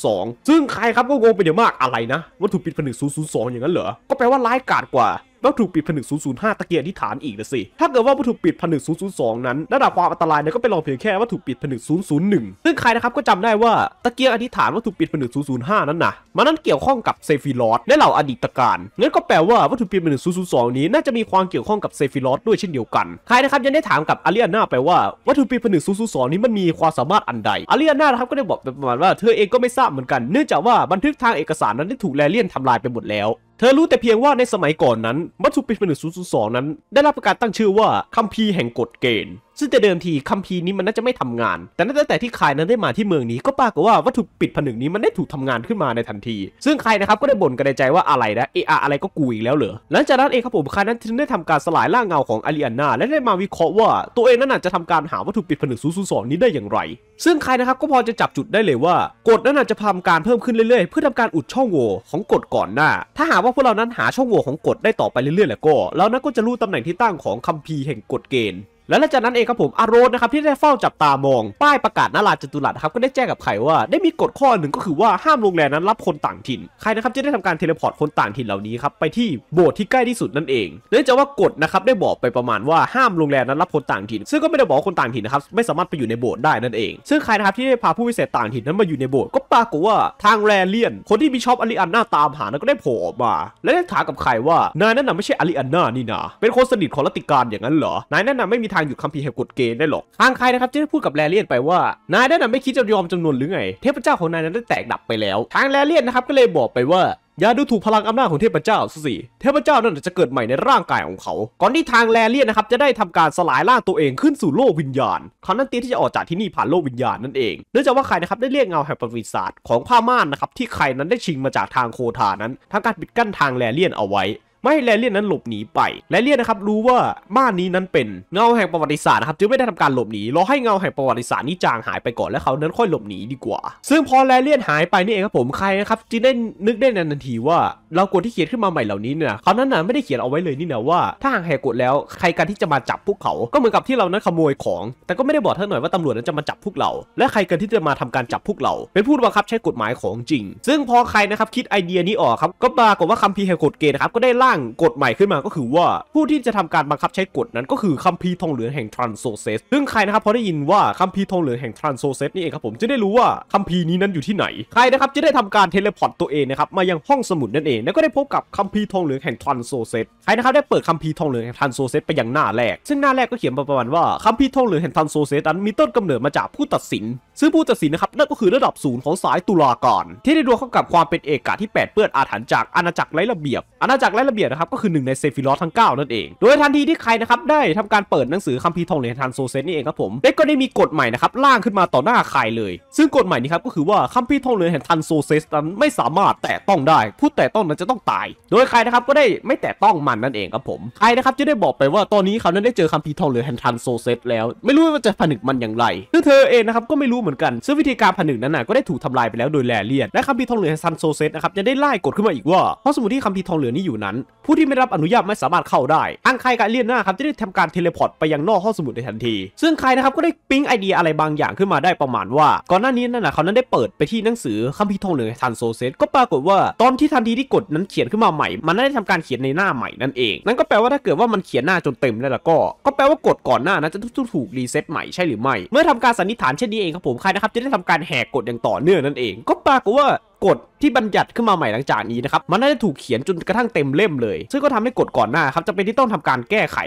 002ซึ่งใครครับก็งงไปเยอะมากอะไรนะ วัตถุปิดผนึก002อย่างนั้นเหรอก็แปลว่าร้ายกาจกว่าวัตถุปิดผนึก005 ตะเกียงที่ฐานอีกนะสิ ถ้าเกิดว่าวัตถุปิดผนึก002 นั้น ระดับความอันตรายเนี่ยก็เป็นรองเพียงแค่วัตถุปิดผนึก 001 ซึ่งใครนะครับก็จำได้ว่าตะเกียงอธิษฐานวัตถุปิดผนึก 005 นั้นนะมันนั้นเกี่ยวข้องกับเซฟิลอสและเหล่าอดีตการงั้นก็แปลว่าวัตถุปิดผนึก002 นี้ น่าจะมีความเกี่ยวข้องกับเซฟิลอสด้วยเช่นเดียวกัน ใครนะครับยังได้ถามกับอารีอนาไปว่าวัตถุปิดผนึก002 นี้มันมีความสามารถอันใดอารียนาครับก็ได้บอกประมาณว่าเธอเองก็ไม่ทราบเหมือนกันเนื่องจากว่าบันทึกทางเอกสารนั้นได้ถูกแลเลียนทำลายไปหมดแล้วเธอรู้แต่เพียงว่าในสมัยก่อนนั้นมัตสุปินหนึ่ศูนย์ศูนย์สองนั้น ได้รับประกาศตั้งชื่อว่าคัมภีร์แห่งกฎเกณฑ์ซึ่งแต่เดิมทีคัมภีร์นี้มันน่าจะไม่ทำงาน แต่นั้นแต่ที่คายนั้นได้มาที่เมืองนี้ก็ปรากฏว่าวัตถุปิดผนึกนี้มันได้ถูกทำงานขึ้นมาในทันที ซึ่งคายนะครับก็ได้บ่นกันในใจว่าอะไรนะเออะอะไรก็กูอีกแล้วเหรอ หลังจากนั้นเองครับผมคายนั้นจึงได้ทำการสลายร่างเงาของอาริอันนาและได้มาวิเคราะห์ว่าตัวเองนั้นจะทำการหาวัตถุปิดผนึก002 นี้ได้อย่างไร ซึ่งคายนะครับก็พอจะจับจุดได้เลยว่ากฎนั้นจะทำการเพิ่มขึ้นเรื่อยๆเพื่อทำการอุดช่องโหว่ของกฎก่อนหน้า ถ้าหากว่าพวกเรานั้นหาช่องโหว่ของกฎได้ต่อไปเรื่อยๆแล้วก็เรานั้นก็จะรู้ตาแหน่งที่ตั้งของคัมภีร์แห่งกฎเกณฑ์และหลังจากนั้นเองครับผมอารอนนะครับที่ได้เฝ้าจับตามองป้ายประกาศนาราจตุรัสครับก็ได้แจ้งกับไข่ว่าได้มีกฎข้อหนึ่งก็คือว่าห้ามโรงแรมนั้นรับคนต่างถิ่น ใครนะครับจะได้ทำการเทเลพอร์ตคนต่างถิ่นเหล่านี้ครับ ไปที่โบสถ์ที่ใกล้ที่สุดนั่นเองเนื่องจากว่ากฎนะครับได้บอกไปประมาณว่าห้ามโรงแรมนั้นรับคนต่างถิ่น ซึ่งก็ไม่ได้บอกคนต่างถิ่นนะครับไม่สามารถไปอยู่ในโบสถ์ได้นั่นเอง ซึ่งใครนะครับที่ได้พาผู้พิเศษต่างถิ่นนั้นมาอยู่ในโบสถ์ก็ปรากฏว่าทางแรเลียนคนที่มีชอบอลิอันนาตามหานก็ได้โผล่ออกมา และได้ถามกับใครว่า นายนั่นน่ะไม่ใช่อลิอันนานี่นะเป็นคนสนิทของรัติการอย่างนั้นเหรอนายนั่นน่ะไม่มีทางหยุดคัมภีร์แห่งกฎเกณฑ์ได้หรอกทางใครนะครับจึงได้พูดกับแลเลียนไปว่า นายได้นไม่คิดจะยอมจำนวนหรือไงเทพเจ้าของนายนั้นได้แตกดับไปแล้ว ทางแลเลียนนะครับก็เลยบอกไปว่าอย่าดูถูกพลังอำนาจของเทพเจ้าสิเทพเจ้านั่นจะเกิดใหม่ในร่างกายของเขา ก่อนที่ทางแลเลียนนะครับจะได้ทำการสลายร่างตัวเองขึ้นสู่โลกวิญญาณเขานั้นเตียที่จะออกจากที่นี่ผ่านโลกวิญญาณนั่นเองเนื่องจากว่าใครนะครับได้เรียกเงาแห่งประวัติศาสตร์ของผ้าม่านนะครับที่ใครนั้นได้ชิงมาจากทางโคทานั้นทางการปิดกั้นทางแลเลียนเอาไว้ไม่ให้แลเลียนนั้นหลบหนีไปแลเลียนนะครับ รู้ว่าบ้านนี้นั้นเป็น เงาแห่งประวัติศาสตร์นะครับจึงไม่ได้ทำการหลบหนีรอให้เงาแห่งประวัติศาสตร์นี้จางหายไปก่อนแล้วเขานั้นค่อยหลบหนีดีกว่า ซึ่งพอแลเลียนหายไปนี่เองครับผมใครนะครับจึงได้นึกได้ในทันทีว่า เรากดที่เขียนขึ้นมาใหม่เหล่านี้เนี่ยเขานั้นน่ะไม่ได้เขียนเอาไว้เลยนี่นะว่าถ้าหางแหกกดแล้วใครกันที่จะมาจับพวกเขาก็เหมือนกับที่เรานั้นขโมยของ แต่ก็ไม่ได้บอกท่านหน่อยว่าตำรวจนั้นจะมาจับพวกเรา และใครกันที่จะมาทำการจับพวกเราเป็นผู้บังคับใช้กฎหมายของจริง ซึ่งพอใครนะครับคิดไอเดียนี้ออกครับ ก็ปรากฏว่าคัมภีร์แหกกดเกณฑ์นะครับก็ได้ล่าางกฎใหม่ขึ้นมาก็คือว่าผู้ที่จะทำการบังคับใช้กฎนั้น ก็คือคัมภีร์ทองเหลืองแห่งทรานโซเซส ซึ่งใครนะครับพอได้ยินว่าคัมภีร์ทองเหลืองแห่งทรานโซเซสนี่เองครับผมจะได้รู้ว่าคัมภีร์นี้นั้นอยู่ที่ไหน ใครนะครับจะได้ทำการเทเลพอร์ตตัวเองนะครับมายังห้องสมุดนั่นเองแล้วก็ได้พบกับคัมภีร์ทองเหลืองแห่งทรานโซเซส ใครนะครับได้เปิดคัมภีร์ทองเหลืองแห่งทรานโซเซสไปยังหน้าแรก ซึ่งหน้าแรกก็เขียนประมาณว่าคัมภีร์ทองเหลืองแห่งทรานโซเซสนั้น มีต้นกำเนิดมาจากผู้ตัดสิน ซึ่งผู้ตัดสินนะครับนั่นก็คือระดับศูนย์ของสายตุลาการที่ได้ดวงเข้ากับความเป็นเอกาที่แปดเปื้อนอาถรรพ์จากอาณาจักรไร้ระเบียบ อาณาจักรไร้ระเบบียดนะครับก็คือหนึ่งในเซฟิลอสทั้ง 9 นั่นเอง โดยทันทีที่ใครนะครับ ได้ทำการเปิดหนังสือคัมภีร์ทองเหรียญทันโซเซนนี่เองครับผมเบ็กก็ได้มีกฎใหม่นะครับล่างขึ้นมาต่อหน้าใครเลย ซึ่งกฎใหม่นี้ครับก็คือว่าคัมภีร์ทองเหรียญแห่งทันโซเซสนั้นไม่สามารถแตะต้องได้ผู้แตะต้อง นั้นจะต้องตาย โดยใครนะครับ ก็ได้ไม่แตะต้องมันนั่นเองครับผมใครนะครับจะได้บอกไปว่าตอนนี้เขานั้นได้เจอคัมภีร์ทองเหลืองแห่งทันโซเซตแล้วไม่รู้ว่าจะผนึกมันอย่างไรซึ่งเธอเองนะครับก็ไม่รู้เหมือนกันซึ่งวิธีการผนึกนั้นน่ะก็ได้ถูกทำลายไปแล้วโดยแลเลียนและคัมภีร์ทองเหรียญแห่งทันโซเซตนะครับจะได้ไล่กดขึ้นมาอีกว่าเพราะสมติที่คัมภีร์ทองเหรียญนี้อยู่นั้นผู้ที่ไม่รับอนุญาตไม่สามารถเข้าได้ อังคายกับเลียนนาครับจะได้ทำการเทเลพอร์ตไปยังนอกห้องสมุดในทันที ซึ่งใครนะครับก็ได้ปิ๊งไอเดียอะไรบางอย่างขึ้นมาได้ประมาณว่า ก่อนหน้านี้นั่นนะเขานั้นได้เปิดไปที่หนังสือคัมภีร์ทองเหลืองทันโซเซตก็ปรากฏว่า ตอนที่ทันทีที่กดนั้นเขียนขึ้นมาใหม่ มันได้ทำการเขียนในหน้าใหม่นั่นเอง นั่นก็แปลว่าถ้าเกิดว่ามันเขียนหน้าจนเต็มแล้วก็ ก็แปลว่ากดก่อนหน้านั้นจะต้องถูกรีเซ็ตใหม่ใช่หรือไม่ เมื่อทำการสันนิษฐานเช่นนี้เองครับผมใครนะครับจะได้ทำการแหกกดอย่างต่อเนื่องนั่นเอง ก็ปรากฏว่ากฎที่บัญญัติขึ้นมาใหม่หลังจากนี้นะครับ มันน่าจะถูกเขียนจนกระทั่งเต็มเล่มเลย ซึ่งก็ทำให้กฎก่อนหน้าครับจะเป็นที่ต้องทำการแก้ไข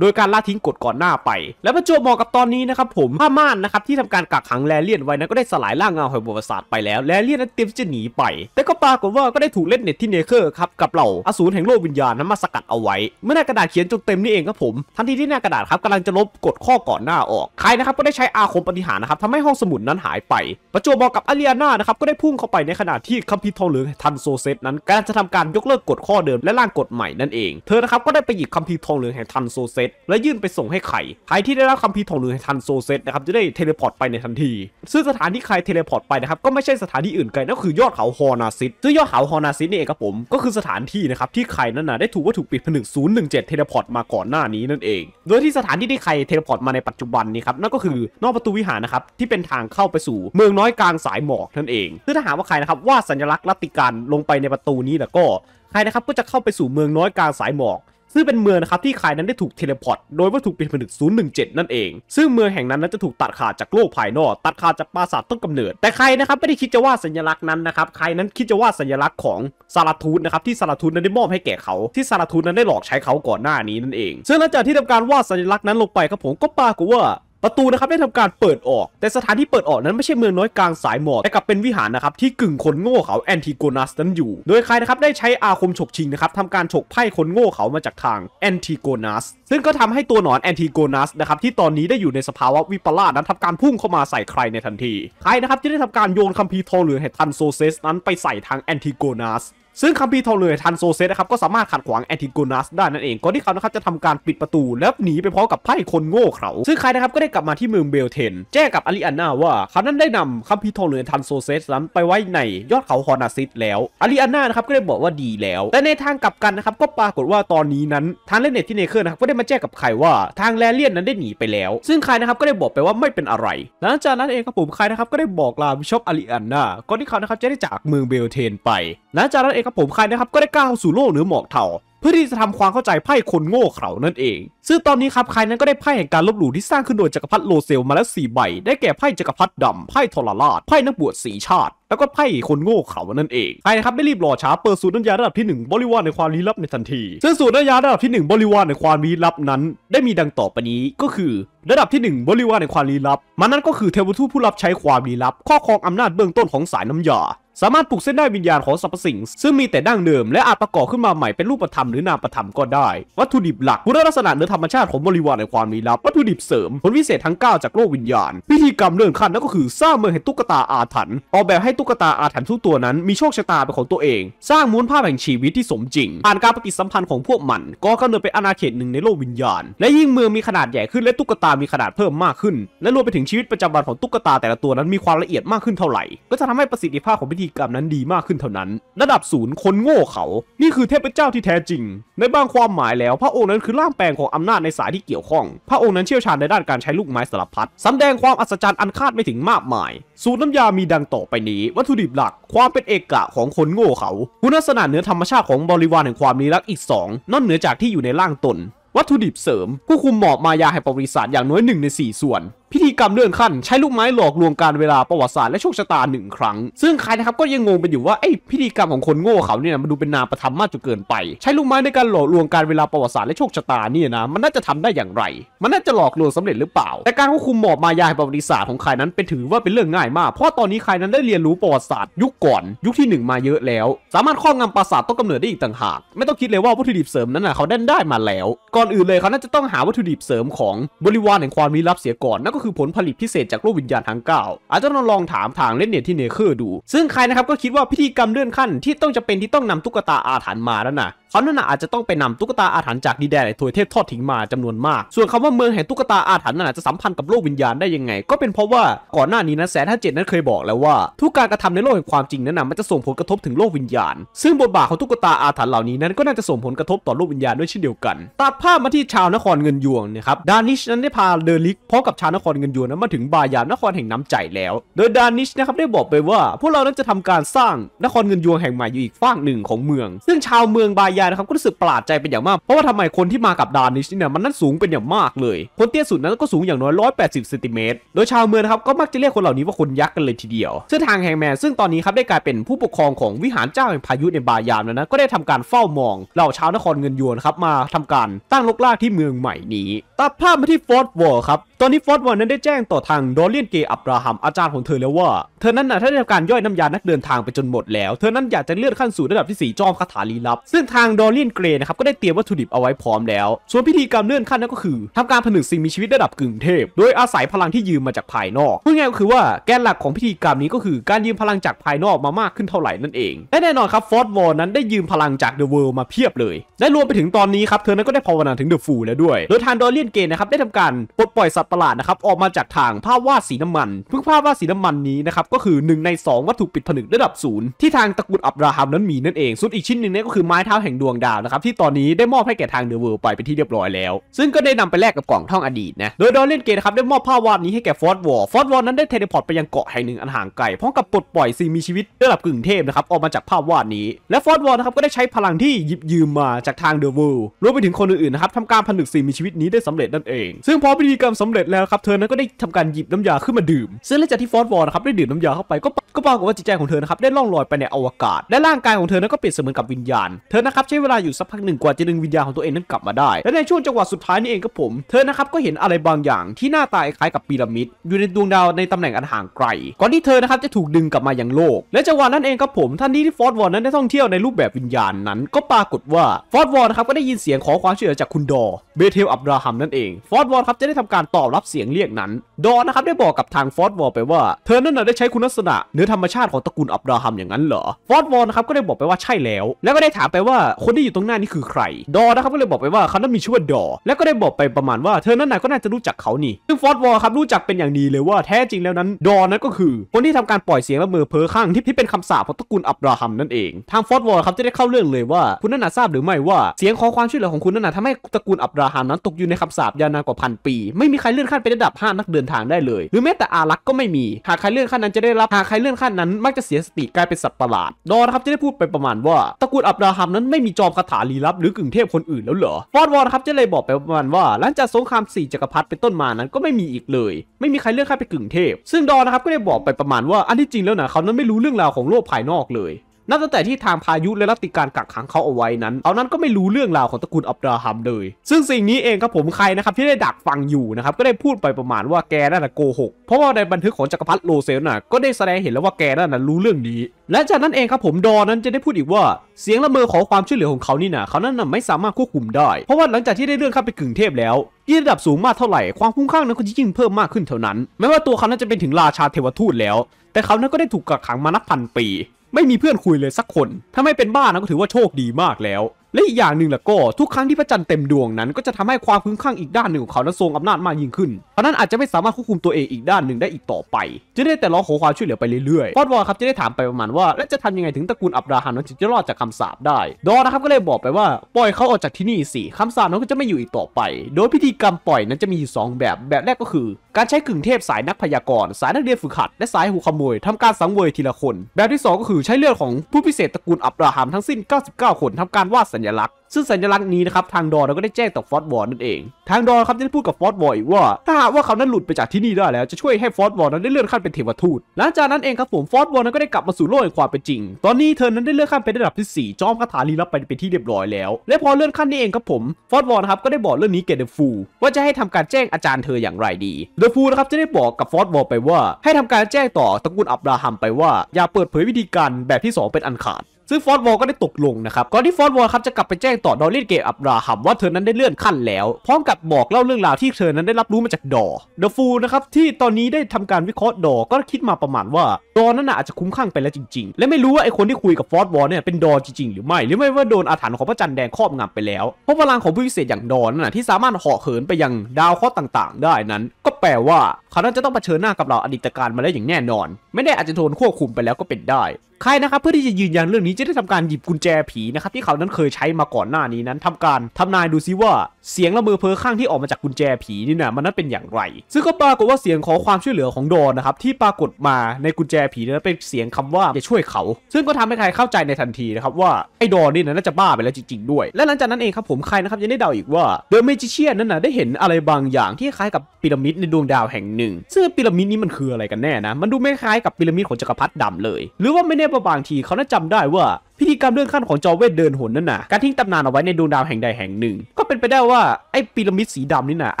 โดยการล่าทิ้งกฎก่อนหน้าไป และประจวบเหมาะกับตอนนี้นะครับผม ผ้าม่านนะครับที่ทำการกักขังแลเลียนไว้นั้นก็ได้สลายร่างเงาแห่งประวัติศาสตร์ไปแล้ว แลเลียนนั้นเตรียมจะหนีไป แต่ก็ปรากฏว่าก็ได้ถูกเล่นเน็ตที่เนเคอร์ครับ กับเหล่าอสูรแห่งโลกวิญญาณนั้นมาสกัดเอาไว้ เมื่อหน้ากระดาษเขียนจนเต็มนี่เองครับผม ทันทีที่หน้ากระดาษครับกำลังจะลบกฎข้อก่อนหน้าออก ใครนะครับก็ได้ใช้อาคมปฏิหารนะครับทำให้ห้องสมุดนั้นหายไป ประจวบเหมาะกับอาริอนานะครับก็ได้พุ่งเข้าไปในขณะที่คัมพีทองเหลืองทันโซเซตนั้นกำลังจะทำการยกเลิกกฎข้อเดิมและร่างกฎใหม่นั่นเองเธอนะครับก็ได้ไปหยิบคัมพีทองเหลืองแห่งทันโซเตและยื่นไปส่งให้ไข่ใครที่ได้รับคำพีทองหนืองทันโซเซตนะครับจะได้เทเลพอร์ตไปในทันที ซึ่งสถานที่ใครเทเลพอร์ตไปนะครับก็ไม่ใช่สถานที่อื่นไกลนั่นคือยอดเขาฮอนาซิตซึ่งยอดเขาฮอนาซิตนี่เองครับผมก็คือสถานที่นะครับที่ใครนั้นนะได้ถูกวัตถุปิดผนึก017 เทเลพอร์ตมาก่อนหน้านี้นั่นเอง โดยที่สถานที่ที่ใครเทเลพอร์ตมาในปัจจุบันนี้ครับนั่นก็คือนอกประตูวิหารนะครับที่เป็นทางเข้าไปสู่เมืองน้อยกลางสายหมอกนั่นเองซึ่งถ้าหากว่าใครนะครับวาดสัญลักษณ์รัติการลงไปในประตูนี้แล้วก็ ใครนะครับก็จะเข้าไปสู่เมืองน้อยกลางสายหมอกซึ่งเป็นเมืองนะครับที่ขายนั้นได้ถูกเทเลพอร์ตโดยวัตถุปีิศนา017 นั่นเอง ซึ่งเมืองแห่งนั้นนั้นจะถูกตัดขาดจากโลกภายนอกตัดขาดจากปราสาทต้นกำเนิดแต่ใครนะครับไม่ได้คิดจะว่าสัญลักษณ์นั้นนะครับ ใครนั้นคิดจะว่าสัญลักษณ์ของซาลาทูธนะครับที่ซาลาทูธนั้นได้มอบให้แก่เขาที่ซาลาทูธนั้นได้หลอกใช้เขาก่อนหน้านี้นั่นเองซึ่งหลังจากที่ทำการวาดสัญลักษณ์นั้นลงไปครับผมก็ปรากฏว่าประตูนะครับได้ทำการเปิดออก แต่สถานที่เปิดออกนั้นไม่ใช่เมืองน้อยกลางสายหมอดแต่กลับเป็นวิหารนะครับที่กึ่งคนโง่เขาแอนติโกนัสนั้นอยู่โดยใครนะครับได้ใช้อาคมฉกชิงนะครับทำการฉกไพ่คนโง่เขามาจากทางแอนติโกนัสซึ่งก็ทำให้ตัวหนอนแอนติโกนัสนะครับที่ตอนนี้ได้อยู่ในสภาวะวิปลาสนั้นทำการพุ่งเข้ามาใส่ใครในทันที ใครนะครับที่ได้ทำการโยนคัมภีร์ทองเหลืองแห่งทันโซเซส นั้นไปใส่ทางแอนติโกนัสซึ่งคัมภีร์ทองเหลือทันโซเซตนะครับก็สามารถขัดขวางแอนติโกนัสได้นั่นเองก่อนที่เขานะครับจะทำการปิดประตูแล้วหนีไปพร้อมกับไพ่คนโง่เขา ซึ่งใครนะครับก็ได้กลับมาที่เมืองเบลเทนแจ้งกับอาริอันนาว่าเขานั้นได้นำคัมภีร์ทองเหลือทันโซเซตนั้นไปไว้ในยอดเขาฮอนาซิตแล้วอาริอันนานะครับก็ได้บอกว่าดีแล้ว แต่ในทางกลับกันนะครับก็ปรากฏว่าตอนนี้นั้นทางเลนเนตที่เนเคิลนะครับก็ได้มาแจ้งกับใครว่า ทางแลเลียนนั้นได้หนีไปแล้วซึ่งใครนะครับก็ได้บอกไปว่าไม่เป็นอะไร หลังจากนั้นเองครับผมใครนะครับก็ได้บอกลาบิชอปอาริอันนาก่อนที่เขานะครับจะได้จากเมืองเบลเทนไปหลังจากนั้นเองครับผมใครนะครับก็ได้ก้าวสู่โลกเหนือหมอกเถาเพื่อที่จะทำความเข้าใจไพ่คนโง่เขลานั่นเองซึ่งตอนนี้ครับใครนั้นก็ได้ไพ่แห่งการลบหลู่ที่สร้างขึ้นโดยจักรพรรดิโลเซลมาแล้วสี่ใบได้แก่ไพ่จักรพรรดิดำไพ่ทรลาดไพ่นักบวชสีชาติ แล้วก็ไพ่คนโง่เขลานั่นเองใครนะครับไม่รีบรอช้าเปิดสูตรนัญญาระดับที่1 บริวารในความลี้ลับในทันทีซึ่งสูตรนัญญาระดับที่1บริวารในความลี้ลับนั้น ได้มีดังต่อไปนี้ก็คือระดับที่1บริวารในความลี้ลับมันนั้นก็คือเทวทูตผู้รับใช้ความลี้ลับ ข้อครองอำนาจเบื้องต้นของสายน้ำยาสามารถปลุกเส้นได้วิญญาณของสรรพสิ่งซึ่งมีแต่ดั้งเดิม และอาจประกอบขึ้นมาใหม่ เป็นรูปธรรมหรือนามธรรมก็ได้ วัตถุดิบหลักคุณลักษณะเนื้อธรรมชาติของบริวารในความลี้ลับ วัตถุดิบเสริม ผลวิเศษทั้ง 9 จากโลกวิญญาณพิธีกรรมเรื่องขั้นนั่นก็คือสร้างเมืองให้ตุ๊กตาอาถรรพ์ออกแบบให้ตุ๊กตาอาถรรพ์ทุกตัวนั้น มีโชคชะตาเป็นของตัวเอง สร้างม้วนภาพแห่งชีวิตที่สมจริงผ่านการปฏิสัมพันธ์ของพวกมัน ก็กำเนิดเป็นอาณาเขตหนึ่งในโลกวิญญาณ และยิ่งเมืองมีขนาดใหญ่ขึ้นและตุ๊กตามีขนาดเพิ่มมากขึ้นและรวมไปถึงชีวิตประจำวันของตุ๊กตาแต่ละตัวนั้น มีความละเอียดมากขึ้นเท่าไหร่ก็จะทำให้ประสิทธิภาพของพิธีกรรมนั้นดีมากขึ้นเท่านั้น ระดับศูนย์คนโง่เขา นี่คือเทพเจ้าที่แท้จริง ในบางความหมายแล้วพระองค์นั้นคือร่างแปลงของอำนาจในสายที่เกี่ยวข้อง พระองค์นั้นเชี่ยวชาญในด้านการใช้ลูกไม้สารพัดสำแดงความอัศจรรย์อันคาดไม่ถึงมากมาย สูตรน้ำยามีดังต่อไปนี้ วัตถุดิบหลัก ความเป็นเอกะของคนโง่เขา คุณลักษณะเนื้อธรรมชาติของบริวารแห่งความลี้ลับอีก 2นอกเหนือจากที่อยู่ในร่างตน วัตถุดิบเสริม ผู้คุมหมอบมายาให้ประวัทิศาสตร์อย่างน้อยหนึ่งใน 4 ส่วนพิธีกรรมเลื่อนขั้น ใช้ลูกไม้หลอกลวงการเวลาประวัติศาสตร์และโชคชะตาหนึ่งครั้ง ซึ่งใครนะครับก็ยังงงไปอยู่ว่าไอ้พิธีกรรมของคนโง่เขาเนี่ยมันดูเป็นนามประทับมากจนเกินไป ใช้ลูกไม้ในการหลอกลวงการเวลาประวัติศาสตร์และโชคชะตาเนี่ยนะมันน่าจะทำได้อย่างไร มันน่าจะหลอกลวงสำเร็จหรือเปล่าแต่การควบคุมหมอบมายาหประวัติศาสตร์ของใครนั้นเป็นถือว่าเป็นเรื่องง่ายมาก เพราะตอนนี้ใครนั้นได้เรียนรู้ประวัติศาสตร์ ยุคก่อน ยุคที่1มาเยอะแล้ว สามารถครอบงำปราสาทต้นกำเนิดได้อีกต่างหาก ไม่ต้องคิดเลยว่าวัตถุดิบเสริมนั้นนะเขาได้ได้มาแล้ว ก่อนอื่นเลยเขาน่าจะต้องหาวัตถุดิบเสริมของบริวารแห่งความลี้ลับเสียก่อนนั่นก็คือผลผลิตพิเศษจากโลกวิญญาณทั้งาอาจจะลองถามทางเลนเนตที่เนเคอร์ดู ซึ่งใครนะครับก็คิดว่าพิธีกรรมเลื่อนขั้นที่ต้องจะเป็นที่ต้องนำตุ๊กตาอาถรรพ์มาแล้วนะเขานั้นอาจจะต้องไปนำตุ๊กตาอาถรรพ์จากดินแดนไอ้ถวยเทพทอดทิ้งมาจำนวนมาก ส่วนคำว่าเมืองแห่งตุ๊กตาอาถรรพ์นั้นจะสัมพันธ์กับโลกวิญญาณได้ยังไง ก็เป็นเพราะว่าก่อนหน้านี้นะแสนท่าเจ็ดนั้นเคยบอกแล้วว่า ทุกการกระทำในโลกแห่งความจริงนั้นนะมันจะส่งผลกระทบถึงโลกวิญญาณ ซึ่งบทบาทของตุ๊กตาอาถรรพ์เหล่านี้นั้นก็น่าจะส่งผลกระทบต่อโลกวิญญาณด้วยเช่นเดียวกันตัดภาพมาที่ชาวนครเงินยวงนะครับดานิชนั้นได้พาเดลิกพร้อมกับชาวนครเงินยวงนั้นมาถึงบายานนครแห่งน้ำใจแล้ว โดยดานิชนะครับได้บอกไปว่าพวกเรานั้นจะทำการสร้างนครเงินยวงแห่งใหม่อยู่อีกฝั่งหนึ่งของเมือง ซึ่งชาวเมืองบายาายนะครับก็รู้สึกประหลาดใจเป็นอย่างมากเพราะว่าทำไมคนที่มากับดานิชเนี่ยมันนั้นสูงเป็นอย่างมากเลย คนเตี้ยสุดนั้นก็สูงอย่างน้อย180เซนติเมตรโดยชาวเมืองครับก็มักจะเรียกคนเหล่านี้ว่าคนยักษ์กันเลยทีเดียวซึ่งทางแฮงแมนซึ่งตอนนี้ครับได้กลายเป็นผู้ปกครองของวิหารเจ้าแห่งพายุในบายามแล้วนะก็ได้ทำการเฝ้ามองเหล่าชาวนครเงินยวนครับมาทำการตั้งลกลากที่เมืองใหม่นี้ตัดภาพมาที่ฟอร์ดวอร์ครับตอนนี้ฟอร์ดวอร์นั้นได้แจ้งต่อทางดอรเลียนเกอับราฮัมอาจารย์ของเธอแล้วว่า เธอนั้นน่ะถ้าได้ทำการย่อยน้ำยานักเดินทางไปจนหมดแล้วเธอนั้นอยากจะเลื่อนขั้นสู่ระดับที่ 4 จอมคาถาลีลับซึ่งทางดอรีนเกรนะครับก็ได้เตรียมวัตถุดิบเอาไว้พร้อมแล้ว ส่วนพิธีกรรมเลื่อนขั้นนั่นก็คือทำการผนึกสิ่งมีชีวิตระดับกึ่งเทพโดยอาศัยพลังที่ยืมมาจากภายนอกพูดง่ายก็คือว่าแกนหลักของพิธีกรรมนี้ก็คือการยืมพลังจากภายนอกมามากขึ้นเท่าไหร่ นั่นเอง และแน่นอนครับฟอร์ดวอลนั้นได้ยืมพลังจากเดอะเวิลด์มาเพียบเลย และรวมไปถึงตอนนี้ครับเธอนั้นก็ได้ภาวนาถึงเดอะฟูลแล้วด้วย โดยทางดอรีนเกรนะครับได้ทำการปลดปล่อยสัตว์ประหลาดนะครับออกมาจากทางภาพวาดสีน้ำมันเพิ่งภาพวาดสีน้ำมันนี้นะครับก็คือ1ใน2 วัตถุปิดผนึกระดับศูนย์ที่ทางตระกูลอับราฮัมนั้นมีนั่นเองส่วนอีกชิ้นหนึ่งนี่ก็คือไม้เท้าแห่งงดวงดาวนะครับที่ตอนนี้ได้มอบให้แก่ทางเดอะเวิลด์ไปเป็นที่เรียบร้อยแล้ว ซึ่งก็ได้นำไปแลกกับกล่องท่องอดีตนะ โดยดอลเลนเกตครับได้มอบภาพวาดนี้ให้แก่ฟอสวอร์ฟอสวอร์นั้นได้เทเลพอร์ตไปยังเกาะแห่งหนึ่งอันห่างไกลพร้อมกับปลดปล่อยสิ่งมีชีวิตระดับกึ่งเทพนะครับออกมาจากภาพวาดนี้ และฟอสวอร์นะครับก็ได้ใช้พลังที่หยิบยืมมาจากทางเดอะเวิลด์รวมไปถึงคนอื่นๆนะครับทำการผนึกสิ่งมีชีวิตนี้ได้สำเร็จนั่นเองซึ่งพอพิธีกรรมสำเร็จแล้วครับเธอนั้นก็ได้ทำการหยิบน้ำยาขึ้นมาดื่ม ซึ่งหลังจากที่ฟอสวอร์นะครับได้ดื่มน้ำยาเข้าไปก็ก็ปรากฏว่าจิตใจของเธอนะครับได้ล่องลอยไปในอวกาศ และร่างกายของเธอนั้นก็เปลี่ยนเสมือนกับวิญญาณเธอนะครับับใช้เวลาอยู่สักพักหนึ่งกว่าจะดึงวิญญาณของตัวเองนั้นกลับมาได้ และในช่วงจังหวะสุดท้ายนี่เองครับผม เธอนะครับก็เห็นอะไรบางอย่างที่หน้าตาคล้ายกับปีระมิด อยู่ในดวงดาวในตำแหน่งอันห่างไกล ก่อนที่เธอนะครับจะถูกดึงกลับมายังโลก และจังหวะนั้นเองครับผม ท่านนี้ที่ฟอร์ดวอร์นั้นได้ท่องเที่ยวในรูปแบบวิญญาณนั้น ก็ปรากฏว่าฟอร์ดวอร์นะครับก็ได้ยินเสียงขอความช่วยเหลือจากคุณดอเบเทลอับราฮัมนั่นเองฟอร์ดวอร์ครับจะได้ทำการตอบรับเสียงเรียกนั้นดอนะครับได้บอกกับทางฟอร์ดวอร์ไปว่าเธอนั้นได้ใช้คุณลักษณะเนื้อธรรมชาติของตระกูลอับราฮัมอย่างนั้นเหรอฟอร์ดวอร์นะครับก็ได้บอกไปว่าใช่แล้วแล้วก็ได้ถามไปว่าคนที่อยู่ตรงหน้านี่คือใคร ดอนะครับก็เลยบอกไปว่าเขานั้นมีชื่อว่าดอ แล้วก็ได้บอกไปประมาณว่าเธอนั้นน่ะก็น่าจะรู้จักเขานี่ ซึ่งฟอดวอลครับรู้จักเป็นอย่างดีเลยว่าแท้จริงแล้วนั้นดอนั้นก็คือ คนที่ทำการปล่อยเสียงและมือเพ้อข้างที่ที่เป็นคำสาปของตระกูลอับราฮัมนั่นเองทางฟอดวอลครับจะได้เข้าเรื่องเลยว่าคุณนั่นน่ะทราบหรือไม่ว่า เสียงขอความช่วยเหลือของคุณนั่นน่ะทำให้ตระกูลอับราฮัมนั้นตกอยู่ในคำสาปยาวนานกว่าพันปี ไม่มีใครเลื่อนขั้นไประดับ5นักเดินทางได้เลย หรือแม้แต่อารักก็ไม่มีหากใครเลื่อนขั้นนั้นจะได้รับหากใครเลื่อนขั้นนั้น มักจะเสียสติกลายเป็นสัตว์ประหลาดดอนะครับจะได้พูดไปประมาณว่าตระกูลอับราฮัมนั้นไม่มีจอมคาถาลี้ลับหรือกึ่งเทพคนอื่นแล้วเหรอฟอดวอ์ครับจะเลยบอกไปประมาณว่า หลังจากสงครามสี่จักรพรรดิเป็นต้นมานั้นก็ไม่มีอีกเลย ไม่มีใครเลือกข้าไปกึ่งเทพ ซึ่งดอนะครับก็ได้บอกไปประมาณว่าอันที่จริงแล้วนะเขา นั้นไม่รู้เรื่องราวของโลกภายนอกเลยนับตั้งแต่ที่ทางพายุและรัติการกักขังเขาเอาไว้นั้นเอานั้นก็ไม่รู้เรื่องราวของตระกูลอับราฮัมเลย ซึ่งสิ่งนี้เองครับผมใครนะครับที่ได้ดักฟังอยู่นะครับก็ได้พูดไปประมาณว่าแกน่าจะโกหก เพราะว่าในบันทึกของจักรพรรดิโลเซลน่ะก็ได้แสดงเห็นแล้วว่าแกน่าจะรู้เรื่องนี้ และจากนั้นเองครับผมดอนั้นจะได้พูดอีกว่า เสียงละเมอขอความช่วยเหลือของเขานี่นะเขานั้นน่ะไม่สามารถควบคุมได้ เพราะว่าหลังจากที่ได้เลื่อนขั้นไปกึ่งเทพแล้วยิ่งระดับสูงมากเท่าไหร่ความคุ้มข้างนั้นก็ยิ่งเพิ่มมากขึ้นเท่านั้นแม้ว่าตัวเขานั้นจะเป็นถึงราชาเทวทูตแล้ว แต่เขานั้นก็ได้ถูกกักขังมานับพันปีไม่มีเพื่อนคุยเลยสักคน ถ้าไม่เป็นบ้านะก็ถือว่าโชคดีมากแล้วและอีกอย่างหนึ่งล่ะก็ทุกครั้งที่พระจันทร์เต็มดวงนั้น ก็จะทำให้ความคึ้งข้างอีกด้านหนึ่งของเขานั้นทรงอำนาจมากยิ่งขึ้น เพราะนั้นอาจจะไม่สามารถควบคุมตัวเองอีกด้านหนึ่งได้อีกต่อไปจะได้แต่ร้องขอความช่วยเหลือไปเรื่อยๆฟอดวอ์ครับจะได้ถามไปประมาณว่าและจะทำยังไงถึงตระกูลอับราฮัมนั้นจะรอดจากคำสาปได้ดอนะครับก็เลยบอกไปว่า ปล่อยเขาออกจากที่นี่สิคำสาปนั้นก็จะไม่อยู่อีกต่อไป โดยพิธีกรรมปล่อยนั้นจะมีอยู่2แบบแบบแรกก็คือ การใช้กึ่งเทพสายนักพยากรณ์สายนักเรียนฝึกหัด และสายหูขโมยทำการสังเวยทีละคน แบบที่ 2 ก็คือใช้เลือดของผู้พิเศษตระกูลอับราฮัมทั้งสิ้น 99 คนทำการวาดสัญญลักษณ์ซึ่งสัญลักษณ์นี้นะครับทางดอเราก็ได้แจ้งต่อฟอสบอร์นั่นเอง ทางดอครับได้พูดกับฟอสบอร์อีกว่า ถ้าหากว่าเขานั้นหลุดไปจากที่นี่ได้แล้วจะช่วยให้ฟอสบอร์นั้นได้เลื่อนขั้นเป็นเทวทูตหลังจากนั้นเองครับผมฟอสบอร์นั้นก็ได้กลับมาสู่โลกแห่งความเป็นจริง ตอนนี้เธอนั้นได้เลื่อนขั้นเป็นระดับที่ 4จอมคาถาลีรลับไปเป็นที่เรียบร้อยแล้ว และพอเลื่อนขั้นนี้เองครับผมฟอสบอร์นะครับก็ได้บอกเรื่องนี้แก่เดฟู ว่าจะให้ทำการแจ้งอาจารย์เธออย่างไรดีเดฟูนะครับจะได้บอกกับฟอสบอร์ไปว่า ให้ทำการแจ้งต่อตระกูลอับราฮัมไปว่าอย่าเปิดเผยวิธีการแบบที่2เป็นอันขาดซึ่งฟอสวอลก็ได้ตกลงนะครับก่อนที่ฟอสวอลครับจะกลับไปแจ้งต่อดอลลี่เกตอับราฮัมว่าเธอนั้นได้เลื่อนขั้นแล้ว พร้อมกับบอกเล่าเรื่องราวที่เธอนั้นได้รับรู้มาจากดอเดอะฟูนะครับที่ตอนนี้ได้ทำการวิเคราะห์ดอ ก็คิดมาประมาณว่า ดอนั้นอาจจะคุ้มข้างไปแล้วจริงๆ และไม่รู้ว่าไอคนที่คุยกับฟอสวอลเนี่ยเป็นดอจริงๆหรือไม่หรือไม่ว่าโดนอาถรรพ์ของพระจันทร์แดงครอบงำไปแล้วเพราะพลังของผู้พิเศษอย่างดอนั่นที่สามารถเหาะเขินไปยังดาวเคราะห์ต่างๆ ได้นั้นก็แปลว่าเขาต้องจะต้องเผชิญหน้ากับเราอดีตการมาแล้วอย่างแน่นอน ไม่ได้อาจจะโดนควบคุมไปแล้วก็เป็นได้ใครนะครับเพื่อที่จะยืนยันเรื่องนี้จะได้ทำการหยิบกุญแจผีนะครับที่เขานั้นเคยใช้มาก่อนหน้านี้นั้นทำการทำนายดูซิว่าเสียงละเมอเพอข้างที่ออกมาจากกุญแจผีนี่นะมันนั้นเป็นอย่างไร ซึ่งก็ปรากฏว่าเสียงขอความช่วยเหลือของดอนนะครับที่ปรากฏมาในกุญแจผีนั้นเป็นเสียงคำว่าจะช่วยเขา ซึ่งก็ทำให้ใครเข้าใจในทันทีนะครับว่าไอ้ดอนนี่นะน่าจะบ้าไปแล้วจริงๆด้วย และหลังจากนั้นเองครับผมใครนะครับยังได้เดาอีกว่าเดอะเมจิเชียนนั้นนะได้เห็นอะไรบางอย่างที่คล้ายกับพีระมิดในดวงดาวแห่งหนึ่งซึ่งพีระมิดนี้มันคืออะไรกันแน่นะมันดูไม่คล้ายกับพีระมิดของจักรพรรดิดำเลย หรือว่าไม่แแน่ยบางทีเขาน่าจำได้ว่า พิธีกรรมเรื่องขั้นของจอเวทเดินหนนั่นน่ะการทิ้งตำนานเอาไว้ในดวงดาวแห่งใดแห่งหนึ่ง ก็เป็นไปได้ว่าไอ้พีระมิดสีดำนี่น่ะอ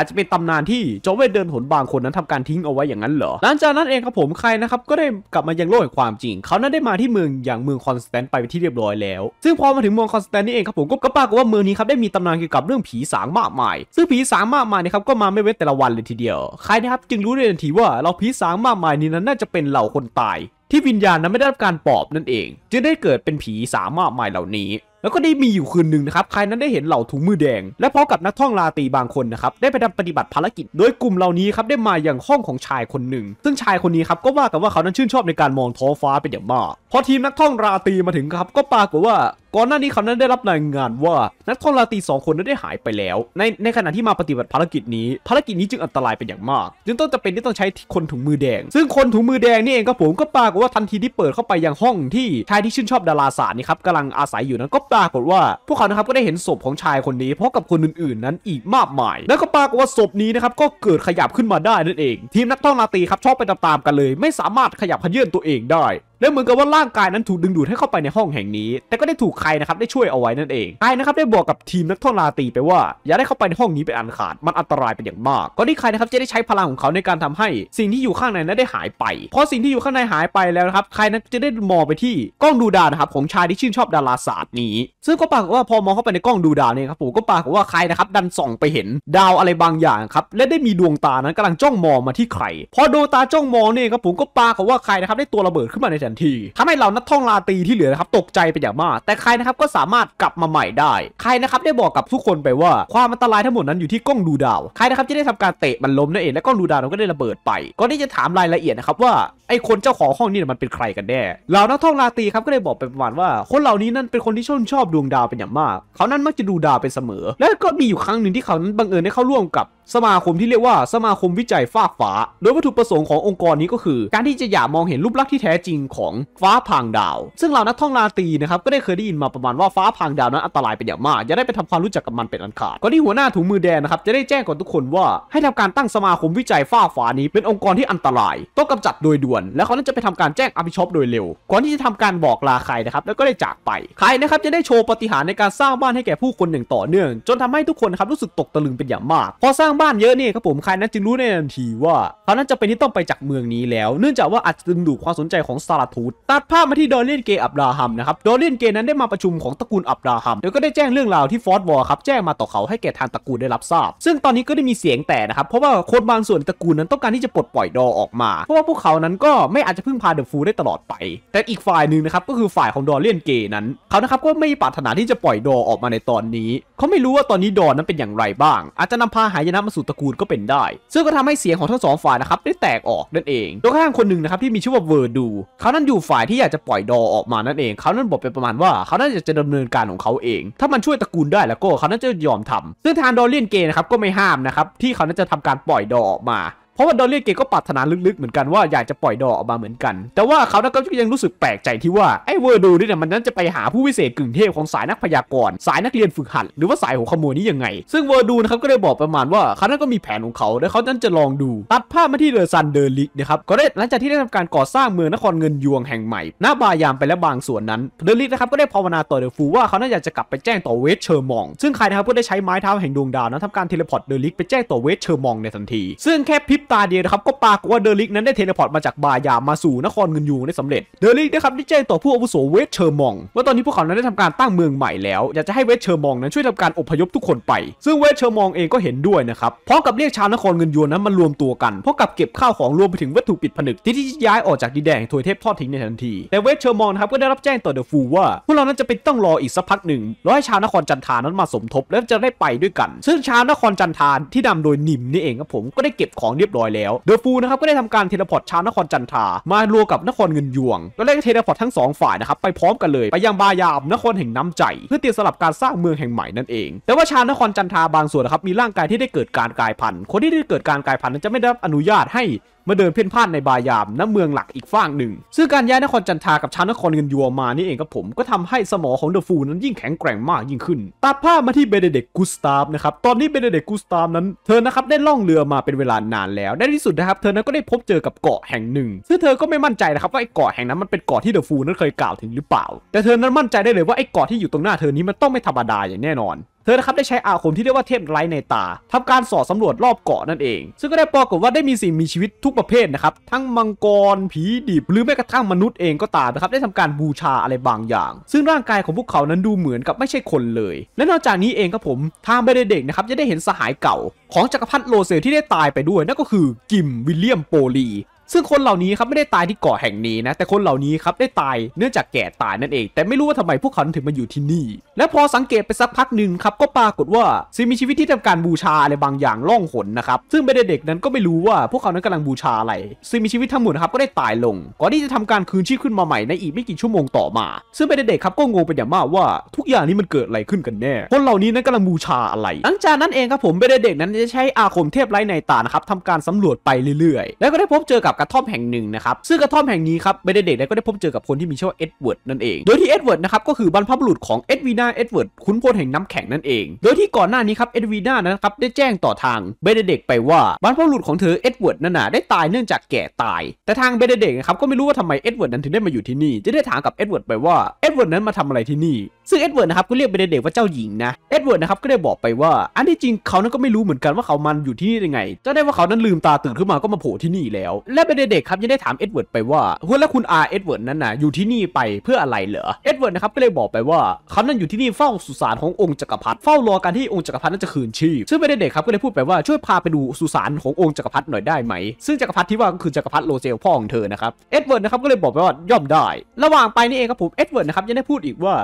าจจะเป็นตำนานที่จอเวทเดินหนบางคนนั้นทำการทิ้งเอาไว้อย่างนั้นเหรอหลังจากนั้นเองครับผมใครนะครับก็ได้กลับมายังโลกแห่งความจริงเขานั้นได้มาที่เมืองอย่างเมืองคอนสแตนต์ไปที่เรียบร้อยแล้วซึ่งพอมาถึงเมืองคอนสแตนต์นี่เองครับผมก็ปรากฏว่าเมืองนี้ครับได้มีตำนานเกี่ยวกับเรื่องผีสางมากมายซึ่งผีสางมากมายนี่ครับก็มาไม่เว้นแต่ละวันเลยทีเดียวใครนะครับจึงรู้ได้ทันทีว่าเราผีสางมากมายนี้นั้นน่าจะเป็นเหล่าคนตายที่วิญญาณนั้นไม่ได้รับการปอบนั่นเองจึงได้เกิดเป็นผีสามารถใหม่เหล่านี้แล้วก็ได้มีอยู่คืนหนึ่งนะครับใครนั้นได้เห็นเหล่าถุงมือแดง และพร้อมกับนักท่องราตรีบางคนนะครับ ได้ไปทำปฏิบัติภารกิจ โดยกลุ่มเหล่านี้ครับ ได้มาอย่างห้องของชายคนหนึ่ง ซึ่งชายคนนี้ครับ ก็ว่ากันว่าเขานั้นชื่นชอบในการมองท้องฟ้าเป็นอย่างมาก พอทีมนักท่องราตรีมาถึงครับ ก็ปรากฏว่า ก่อนหน้านี้เขานั้นได้รับรายงานว่า นักท่องราตรีสองคนนั้นได้หายไปแล้ว ในในขณะที่มาปฏิบัติภารกิจนี้ ภารกิจนี้จึงอันตรายเป็นอย่างมาก จึงต้องจะเป็นที่ต้องใช้คนถุงมือแดง ซึ่งคนถุงมือแดงนี่เองก็ผมก็ปรากฏว่าทันทีที่เปิดเข้าไปยังห้องที่ชายที่ชื่นชอบดาราศาสตร์นี่ครับกำลังอาศัยอยู่นั้นก็ปรากฏว่า พวกเขานะครับก็ได้เห็นศพของชายคนนี้พร้อมกับคนอื่นๆ นั้นอีกมากมาย แล้วก็ปรากฏว่าศพนี้นะครับ ก็เกิดขยับขึ้นมาได้นั่นเอง ทีมนักท่องราตีครับ ชอบไปตาม ๆ กันเลย ไม่สามารถขยับขยื่นตัวเองได้และเหมือนกับว่าร่างกายนั้นถูกดึงดูดให้เข้าไปในห้องแห่งนี้ แต่ก็ได้ถูกใครนะครับได้ช่วยเอาไว้นั่นเอง ใครนะครับได้บอกกับทีมนักโทษราตีไปว่า อย่าได้เข้าไปในห้องนี้ไปอันขาดมันอันตรายเป็นอย่างมาก ก็ที่ใครนะครับจะได้ใช้พลังของเขาในการทำให้ สิ่งที่อยู่ข้างในนั้นได้หายไป พอสิ่งที่อยู่ข้างในหายไปแล้วนะครับใครนั้นจะได้มองไปที่กล้องดูดาวนะครับของชายที่ชื่นชอบดาราศาสตร์นี้ ซึ่งก็ปากว่าพอมองเข้าไปในกล้องดูดาวเนี่ยครับผมก็ปากว่าใครนะครับดันส่องไปเห็นดาวอะไรบางอย่างครับและได้มีดวงตานั้นกำลังจ้องมองมาที่ใครพอดวงตาจ้องมองเนี่ยครับผมก็ปากว่าใครนะครับได้ตัวระเบิดขึ้นมาในทันนทีทำให้เรานักท่องราตรีที่เหลือนะครับ ตกใจเป็นอย่างมาก แต่ใครนะครับก็สามารถกลับมาใหม่ได้ ใครนะครับได้บอกกับทุกคนไปว่า ความอันตรายทั้งหมดนั้นอยู่ที่กล้องดูดาว ใครนะครับจะได้ทำการเตะมันล้มนั่นเองและกล้องดูดาวก็ได้ระเบิดไป ก่อนที่จะถามรายละเอียดนะครับว่าไอคนเจ้าของห้องนี่มันเป็นใครกันแน่เหล่านักท่องราตรีครับก็เลยบอกไปประมาณว่า คนเหล่านี้นั่นเป็นคนที่ชื่นชอบดวงดาวเป็นอย่างมาก เขานั้นมักจะดูดาวเป็นเสมอ และก็มีอยู่ครั้งหนึ่งที่เขานั้นบังเอิญได้เข้าร่วมกับ สมาคมที่เรียกว่าสมาคมวิจัยฟากฟ้าโดยวัตถุประสงค์ขององค์กรนี้ก็คือ การที่จะอยาามองเห็นรูปลักษณ์ที่แท้จริงของฟ้าพัางดาว ซึ่งเหล่านักท่องราตรีนะครับก็ได้เคยได้ยินมาประมาณว่าฟ้าพัางดาวนั้นอันตรายเป็นอย่างมาก จะได้ไปทำความรู้จักกับมันเป็นอันขาดก่อนที่หัวหน้าถุงมือแดงนะครับจะได้แจ้งก่อนทุกคนว่า ให้ทำการตั้งสมาคมวิจัยฟ้าฟ้านี้ เป็นองค์กรที่อันตรายต้องกำจัดโดยด่วนแล้วเขานั้นจะไปทำการแจ้งอาบิชอปโดยเร็วก่อนที่จะทำการบอกลาใครนะครับแล้วก็ได้จากไป ใครนะครับจะได้โชว์ปฏิหารในการสร้างบ้านให้แก่ผู้คนอย่างต่อเนื่อง จนทำให้ทุกคนครับรู้สึกตกตะลึงเป็นอย่างมาก พอสร้างบ้านเยอะนี่ครับผมใครนั้นจึงรู้ในทันทีว่าเขานั้นจะเป็นที่ต้องไปจากเมืองนี้แล้วเนื่องจากว่าอาจจะดึงดูดความสนใจของซาลาทูตตัดภาพมาที่ดอลเลนเกอับราฮัมนะครับดอลเลนเกนั้นได้มาประชุมของตระกูลอับราฮัมแล้วก็ได้แจ้งเรื่องราวที่ฟอร์ดวอร์ครับแจ้งมาต่อเขาให้แก่ทางตระกูลได้รับทราบ ซึ่งตอนนี้ก็ได้มีเสียงแต่นะครับเพราะว่าคนบางส่วนตระกูลนั้นต้องการที่จะปลดปล่อยดอออกมาเพราะว่าพวกเขานั้นก็ไม่อาจจะพึ่งพาเดอะฟูได้ตลอดไป แต่อีกฝ่ายหนึ่งนะครับ ก็คือฝ่ายของดอเลียนเกนั้นเขานะครับ ก็ไม่ปรารถนาที่จะปล่อยดอออกมาในตอนนี้ เขาไม่รู้ว่าตอนนี้ดอนั้นเป็นอย่างไรบ้าง อาจจะนำพาหายนะมาสู่ตระกูลก็เป็นได้ ซึ่งก็ทำให้เสียงของทั้งสองฝ่ายนะครับได้แตกออกนั่นเองตัวข้างคนหนึ่งนะครับที่มีชื่อว่าเวอร์ดู เขานั้นอยู่ฝ่ายที่อยากจะปล่อยดอออกมานั่นเอง เขานั้นบอกไปประมาณว่าเขานั้นจะดำเนินการของเขาเอง ถ้ามันช่วยตระกูลได้แล้วก็เขานั้นจะยอมทำ ซึ่งทางดอเลียนเกนะครับก็ไม่ห้ามนะครับที่เขานั้นจะทำการปล่อยดอออกมาเพราะว่า ดอลเลียเกก็ปรารถนาลึกๆ เหมือนกันว่าอยากจะปล่อยดอกออกมาเหมือนกัน แต่ว่าเขาก็ยังรู้สึกแปลกใจที่ว่า ไอ้เวอร์ดูนี่เนี่ยมันนั้นจะไปหาผู้วิเศษกึ่งเทพของสายนักพยากรณ์สายนักเรียนฝึกหัด หรือว่าสายหัวขโมยนี้ยังไง ซึ่งเวอร์ดูนะครับ ก็ได้บอกประมาณว่าเขานั้นก็มีแผนของเขาและเขานั้นจะลองดูตัดภาพมาที่เดอร์ซันเดอร์ลิกนะครับก็ได้หลังจากที่ได้ทำการก่อสร้างเมืองนครเงินยวงแห่งใหม่หน้าบายามไปและบางส่วนนั้นเดอร์ลิกนะครับก็ได้ภาวนาต่อเดอร์ฟูว่าเขาน่าจะกลับไปแจ้งต่อเวสเชอร์มองซึ่งใครนะครับก็ได้ใช้ไม้เท้าแห่งดวงดาวนั้นทำการเทเลพอร์ตเดอร์ลิกไปแจ้งต่อเวสเชอร์มองในทันทีซึ่งแค่พิบตาเดียวนะครับก็ปรากฏว่าเดลิกนั้นได้เทเลพอร์ตมาจากบายามาสู่นครเงินยูได้สำเร็จเดลิกนะครับได้แจ้งต่อผู้อาวุโสเวชเชอร์มองว่าตอนนี้พวกเขานั้นได้ทำการตั้งเมืองใหม่แล้วอยากจะให้เวชเชอร์มองนั้นช่วยทำการอพยพทุกคนไป ซึ่งเวชเชอร์มองเองก็เห็นด้วยนะครับพร้อมกับเรียกชาวนครเงินยูนั้นมารวมตัวกัน พร้อมกับเก็บข้าวของรวมไปถึงวัตถุปิดผนึกที่ที่ย้ายออกจากดินแดงถวยเทพทอดทิ้งในทันทีแต่เวชเชอร์มองนะครับก็ได้รับแจ้งต่อเดอะฟูว่าพวกเรานั้นจะเป็นต้องรออีกสักพักหนึ่งรอให้ชาวนครจันทานั้นมาสมทบแลวจะได้ไปด้วยกัน ซึ่งชาวนครจันทานที่นำโดยนิมนี่เองครับผมก็ได้เก็บของเรียบยบร้อยแล้วเดอะฟูนะครับก็ได้ทำการเทเลพอร์ตชาวนครจันทามารวมกับนครเงินยวงแล้วได้เทเลพอร์ตทั้ง2ฝ่ายนะครับไปพร้อมกันเลย ไปยังบายามนครแห่งน้ำใจเพื่อเตรียมสลับการสร้างเมืองแห่งใหม่นั่นเอง แต่ว่าชาวนครจันทาบางส่วนนะครับมีร่างกายที่ได้เกิดการกลายพันธุ์ คนที่ได้เกิดการกลายพันธุ์จะไม่ได้รับอนุญาตให้มาเดินเพ่นพ่านในบายามณเมืองหลักอีกฝั่งหนึ่ง ซึ่งการย้ายนครจันทากับชาวนครเงินยัวมานี่เองครับผมก็ทำให้สมองของเดอะฟูนั้นยิ่งแข็งแกร่งมากยิ่งขึ้นตัดภาพมาที่เบเดเดกกุสตาฟนะครับตอนนี้เบเดเดกกุสตาฟ นั้นเธอนะครับได้ล่องเรือมาเป็นเวลานานแล้วได้ที่สุดนะครับ เธอนั้นก็ได้พบเจอกับเกาะแห่งหนึ่งซึ่งเธอก็ไม่มั่นใจนะครับว่าไอ้เกาะแห่งนั้นมันเป็นเกาะที่เดอะฟูนั้นเคยกล่าวถึงหรือเปล่า แต่เธอนั้นมั่นใจได้เลยว่าไอ้เกาะที่อยู่ตรงหน้าเธอนี้มันต้องไม่ธรรมดาอย่างแน่นอนเธอนะครับได้ใช้อาคมที่เรียกว่าเทพไร้ในตา ทำการสอดสำรวจรอบเกาะนั่นเอง ซึ่งก็ได้ปรากฏว่าได้มีสิ่งมีชีวิตทุกประเภทนะครับทั้งมังกรผีดิบ หรือแม้กระทั่งมนุษย์เองก็ตามนะครับ ได้ทำการบูชาอะไรบางอย่าง ซึ่งร่างกายของพวกเขานั้นดูเหมือนกับไม่ใช่คนเลย และนอกจากนี้เองครับผมทางไปเดเด็กนะครับจะได้เห็นสหายเก่า ของจักรพรรดิโลเซที่ได้ตายไปด้วยนั่นก็คือกิมวิลเลียมโปลีซึ่งคนเหล่านี้ครับไม่ได้ตายที่เกาะแห่งนี้นะ แต่คนเหล่านี้ครับได้ตายเนื่องจากแก่ตายนั่นเอง แต่ไม่รู้ว่าทำไมพวกเขาถึงมาอยู่ที่นี่และพอสังเกตไปสักพักหนึ่งครับก็ปรากฏว่า ซึ่งมีชีวิตที่ทำการบูชาอะไรบางอย่างล่องหนนะครับซึ่งไม่ได้เด็กนั้นก็ไม่รู้ว่า พวกเขานั้นกำลังบูชาอะไรซึ่งมีชีวิตทั้งหมดครับก็ได้ตายลงก่อนที่จะทำการคืนชีพขึ้นมาใหม่ในอีกไม่กี่ชั่วโมงต่อมา ซึ่งไม่ได้เด็กครับก็งงเป็นอย่างมากว่า ทุกอย่างนี้มันเกิดอะไรขึ้นกันแน่คนเหล่านี้นั้นกำลังบูชาอะไร หลังจากนั้นเองครับผมไม่ได้เด็กนั้นจะใช้อาคมเทพไร้ในตานะครับทำการสารวจไปเรื่อยๆ แล้วก็ได้พบเจอกับกระท่อมแห่งหนึ่งนะครับซึ่งกระท่อมแห่งนี้ครับเบเดเด็กก็ได้พบเจอกับคนที่มีชื่อว่าเอ็ดเวิร์ดนั่นเอง โดยที่เอ็ดเวิร์ดนะครับก็คือบรรพบุรุษของเอ็ดวีนาเอ็ดเวิร์ดคุ้นพลแห่งน้ำแข็งนั่นเอง โดยที่ก่อนหน้านี้ครับเอ็ดวีนานะครับได้แจ้งต่อทางเบเดเด็กไปว่าบรรพบุรุษของเธอเอ็ดเวิร์ดนั่นน่ะได้ตายเนื่องจากแก่ตาย แต่ทางเบเดเด็กนะครับก็ไม่รู้ว่าทำไมเอ็ดเวิร์ดนั้นถึงได้มาอยู่ที่นี่จะได้ถามกับเอ็ดเวิร์ดไปว่าเอ็ดเวิร์ดนั้นมาทำอะไรที่นี่ซึ่งเอ็ดเวิร์ดนะครับก็เรียกเบเนเดกว่าเจ้าหญิงนะ เอ็ดเวิร์ดนะครับก็ได้บอกไปว่าอันที่จริงเขานั้นก็ไม่รู้เหมือนกันว่าเขามันอยู่ที่นี่ยังไงจะได้ว่าเขานั้นลืมตาตื่นขึ้นมาก็มาโผล่ที่นี่แล้ว และเบเนเดกครับยังได้ถามเอ็ดเวิร์ดไปว่าเฮ้ยแล้วคุณอาเอ็ดเวิร์ดนั้นนะอยู่ที่นี่ไปเพื่ออะไรเหรอ เอ็ดเวิร์ดนะครับก็เลยบอกไปว่าเขานั้นอยู่ที่นี่เฝ้าสุสานขององค์จักรพรรดิเฝ้ารอการที่องค์จักรพรรดินั้นจะคืนชีพ ซึ่งเบเนเดกครับก็เลยพูดไปว่าช่วยพาไปดูสุสานขององค์จักรพรรดิหน่อยได้ไหมซึ่งจักรพรรดิที่ว่าก็คือจักรพรรดิโเซลพ่อของเธอนะครับเอ็ดเวิร์ดนะครับก็เลยบอกไปว่าย่อมได้ ระหว่างไปนี่เองครับผมเอ็ดเวิร์ดนะครับยังได้พูดอีกว่า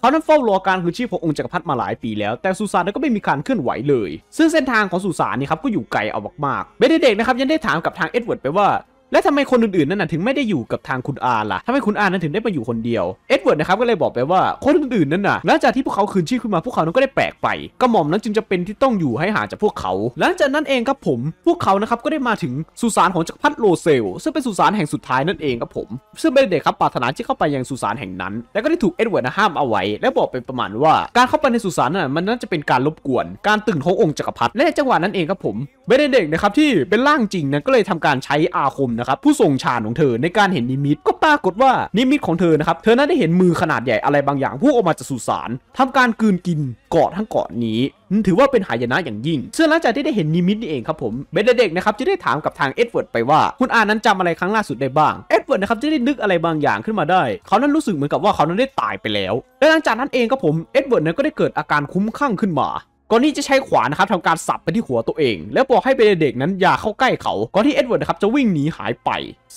เขานั้นเฝ้ารอการคืนชีพขององค์จักรพรรดิมาหลายปีแล้ว แต่สุสานนนั้ก็ไม่มีการเคลื่อนไหวเลย ซึ่งเส้นทางของสุสานนี่ครับก็อยู่ไกลเอามากๆเบเดเด็กนะครับ ยังได้ถามกับทางเอ็ดเวิร์ดไปว่าแล้วทำไมคนอื่นๆนั่นน่ะถึงไม่ได้อยู่กับทางคุณอาล่ะทำไมคุณอานั้นถึงได้มาอยู่คนเดียวเอ็ดเวิร์ดนะครับก็เลยบอกไปว่าคนอื่นๆนั่นน่ะหลังจากที่พวกเขาคืนชีพขึ้นมาพวกเขานั้นก็ได้แปลกไปกระหม่อมนั้นจึงจะเป็นที่ต้องอยู่ให้ห่างจากพวกเขาหลังจากนั้นเองครับผม พวกเขานะครับก็ได้มาถึงสุสานของจักรพรรดิโรเซลซึ่งเป็นสุสานแห่งสุดท้ายนั่นเองครับผมซึ่งเบนเด็ครับปรารถนาที่เข้าไปยังสุสานแห่งนั้นแล่ก็ได้ถูกเอ็ดเวิร์ดห้ามเอาไว้และบอกไปประมาณว่า การเข้าไปในสุสานน่นมันน่าจะเป็นการรบกวนการตื่นขององค์จักรพรรดิและในจังหวะนั้นเองครับผมเบเดเด็กนะครับที่เป็นร่างจริงนะก็เลยทำการใช้อาคม นะครับ ผู้ทรงฌานของเธอในการเห็นนิมิตก็ปรากฏว่านิมิตของเธอนะครับ เธอนั้นได้เห็นมือขนาดใหญ่อะไรบางอย่างพุ่งออกมาจากสุสานทำการกืนกินเกาะทั้งเกาะนี้ถือว่าเป็นหายนะอย่างยิ่ง ซึ่งหลังจากที่ได้เห็นนิมิตนี่เองครับผมเบเดเด็กนะครับจะได้ถามกับทางเอ็ดเวิร์ดไปว่าคุณอานั้นจำอะไรครั้งล่าสุดได้บ้างเอ็ดเวิร์ดนะครับจะได้นึกอะไรบางอย่างขึ้นมาได้เขานั้นรู้สึกเหมือนกับว่าเขานั้นได้ตายไปแล้วและหลังจากนั้นเองครับผมเอ็ดเวิร์ดนั้นก็ได้เกิดอาการคุ้มคลั่งขึ้นมาก่อนที่จะใช้ขวานนะครับทำการสับไปที่หัวตัวเองแล้วบอกให้เบเดเด็กนั้นอย่าเข้าใกล้เขาก่อนที่เอ็ดเวิร์ดนะครับจะวิ่งหนีหายไป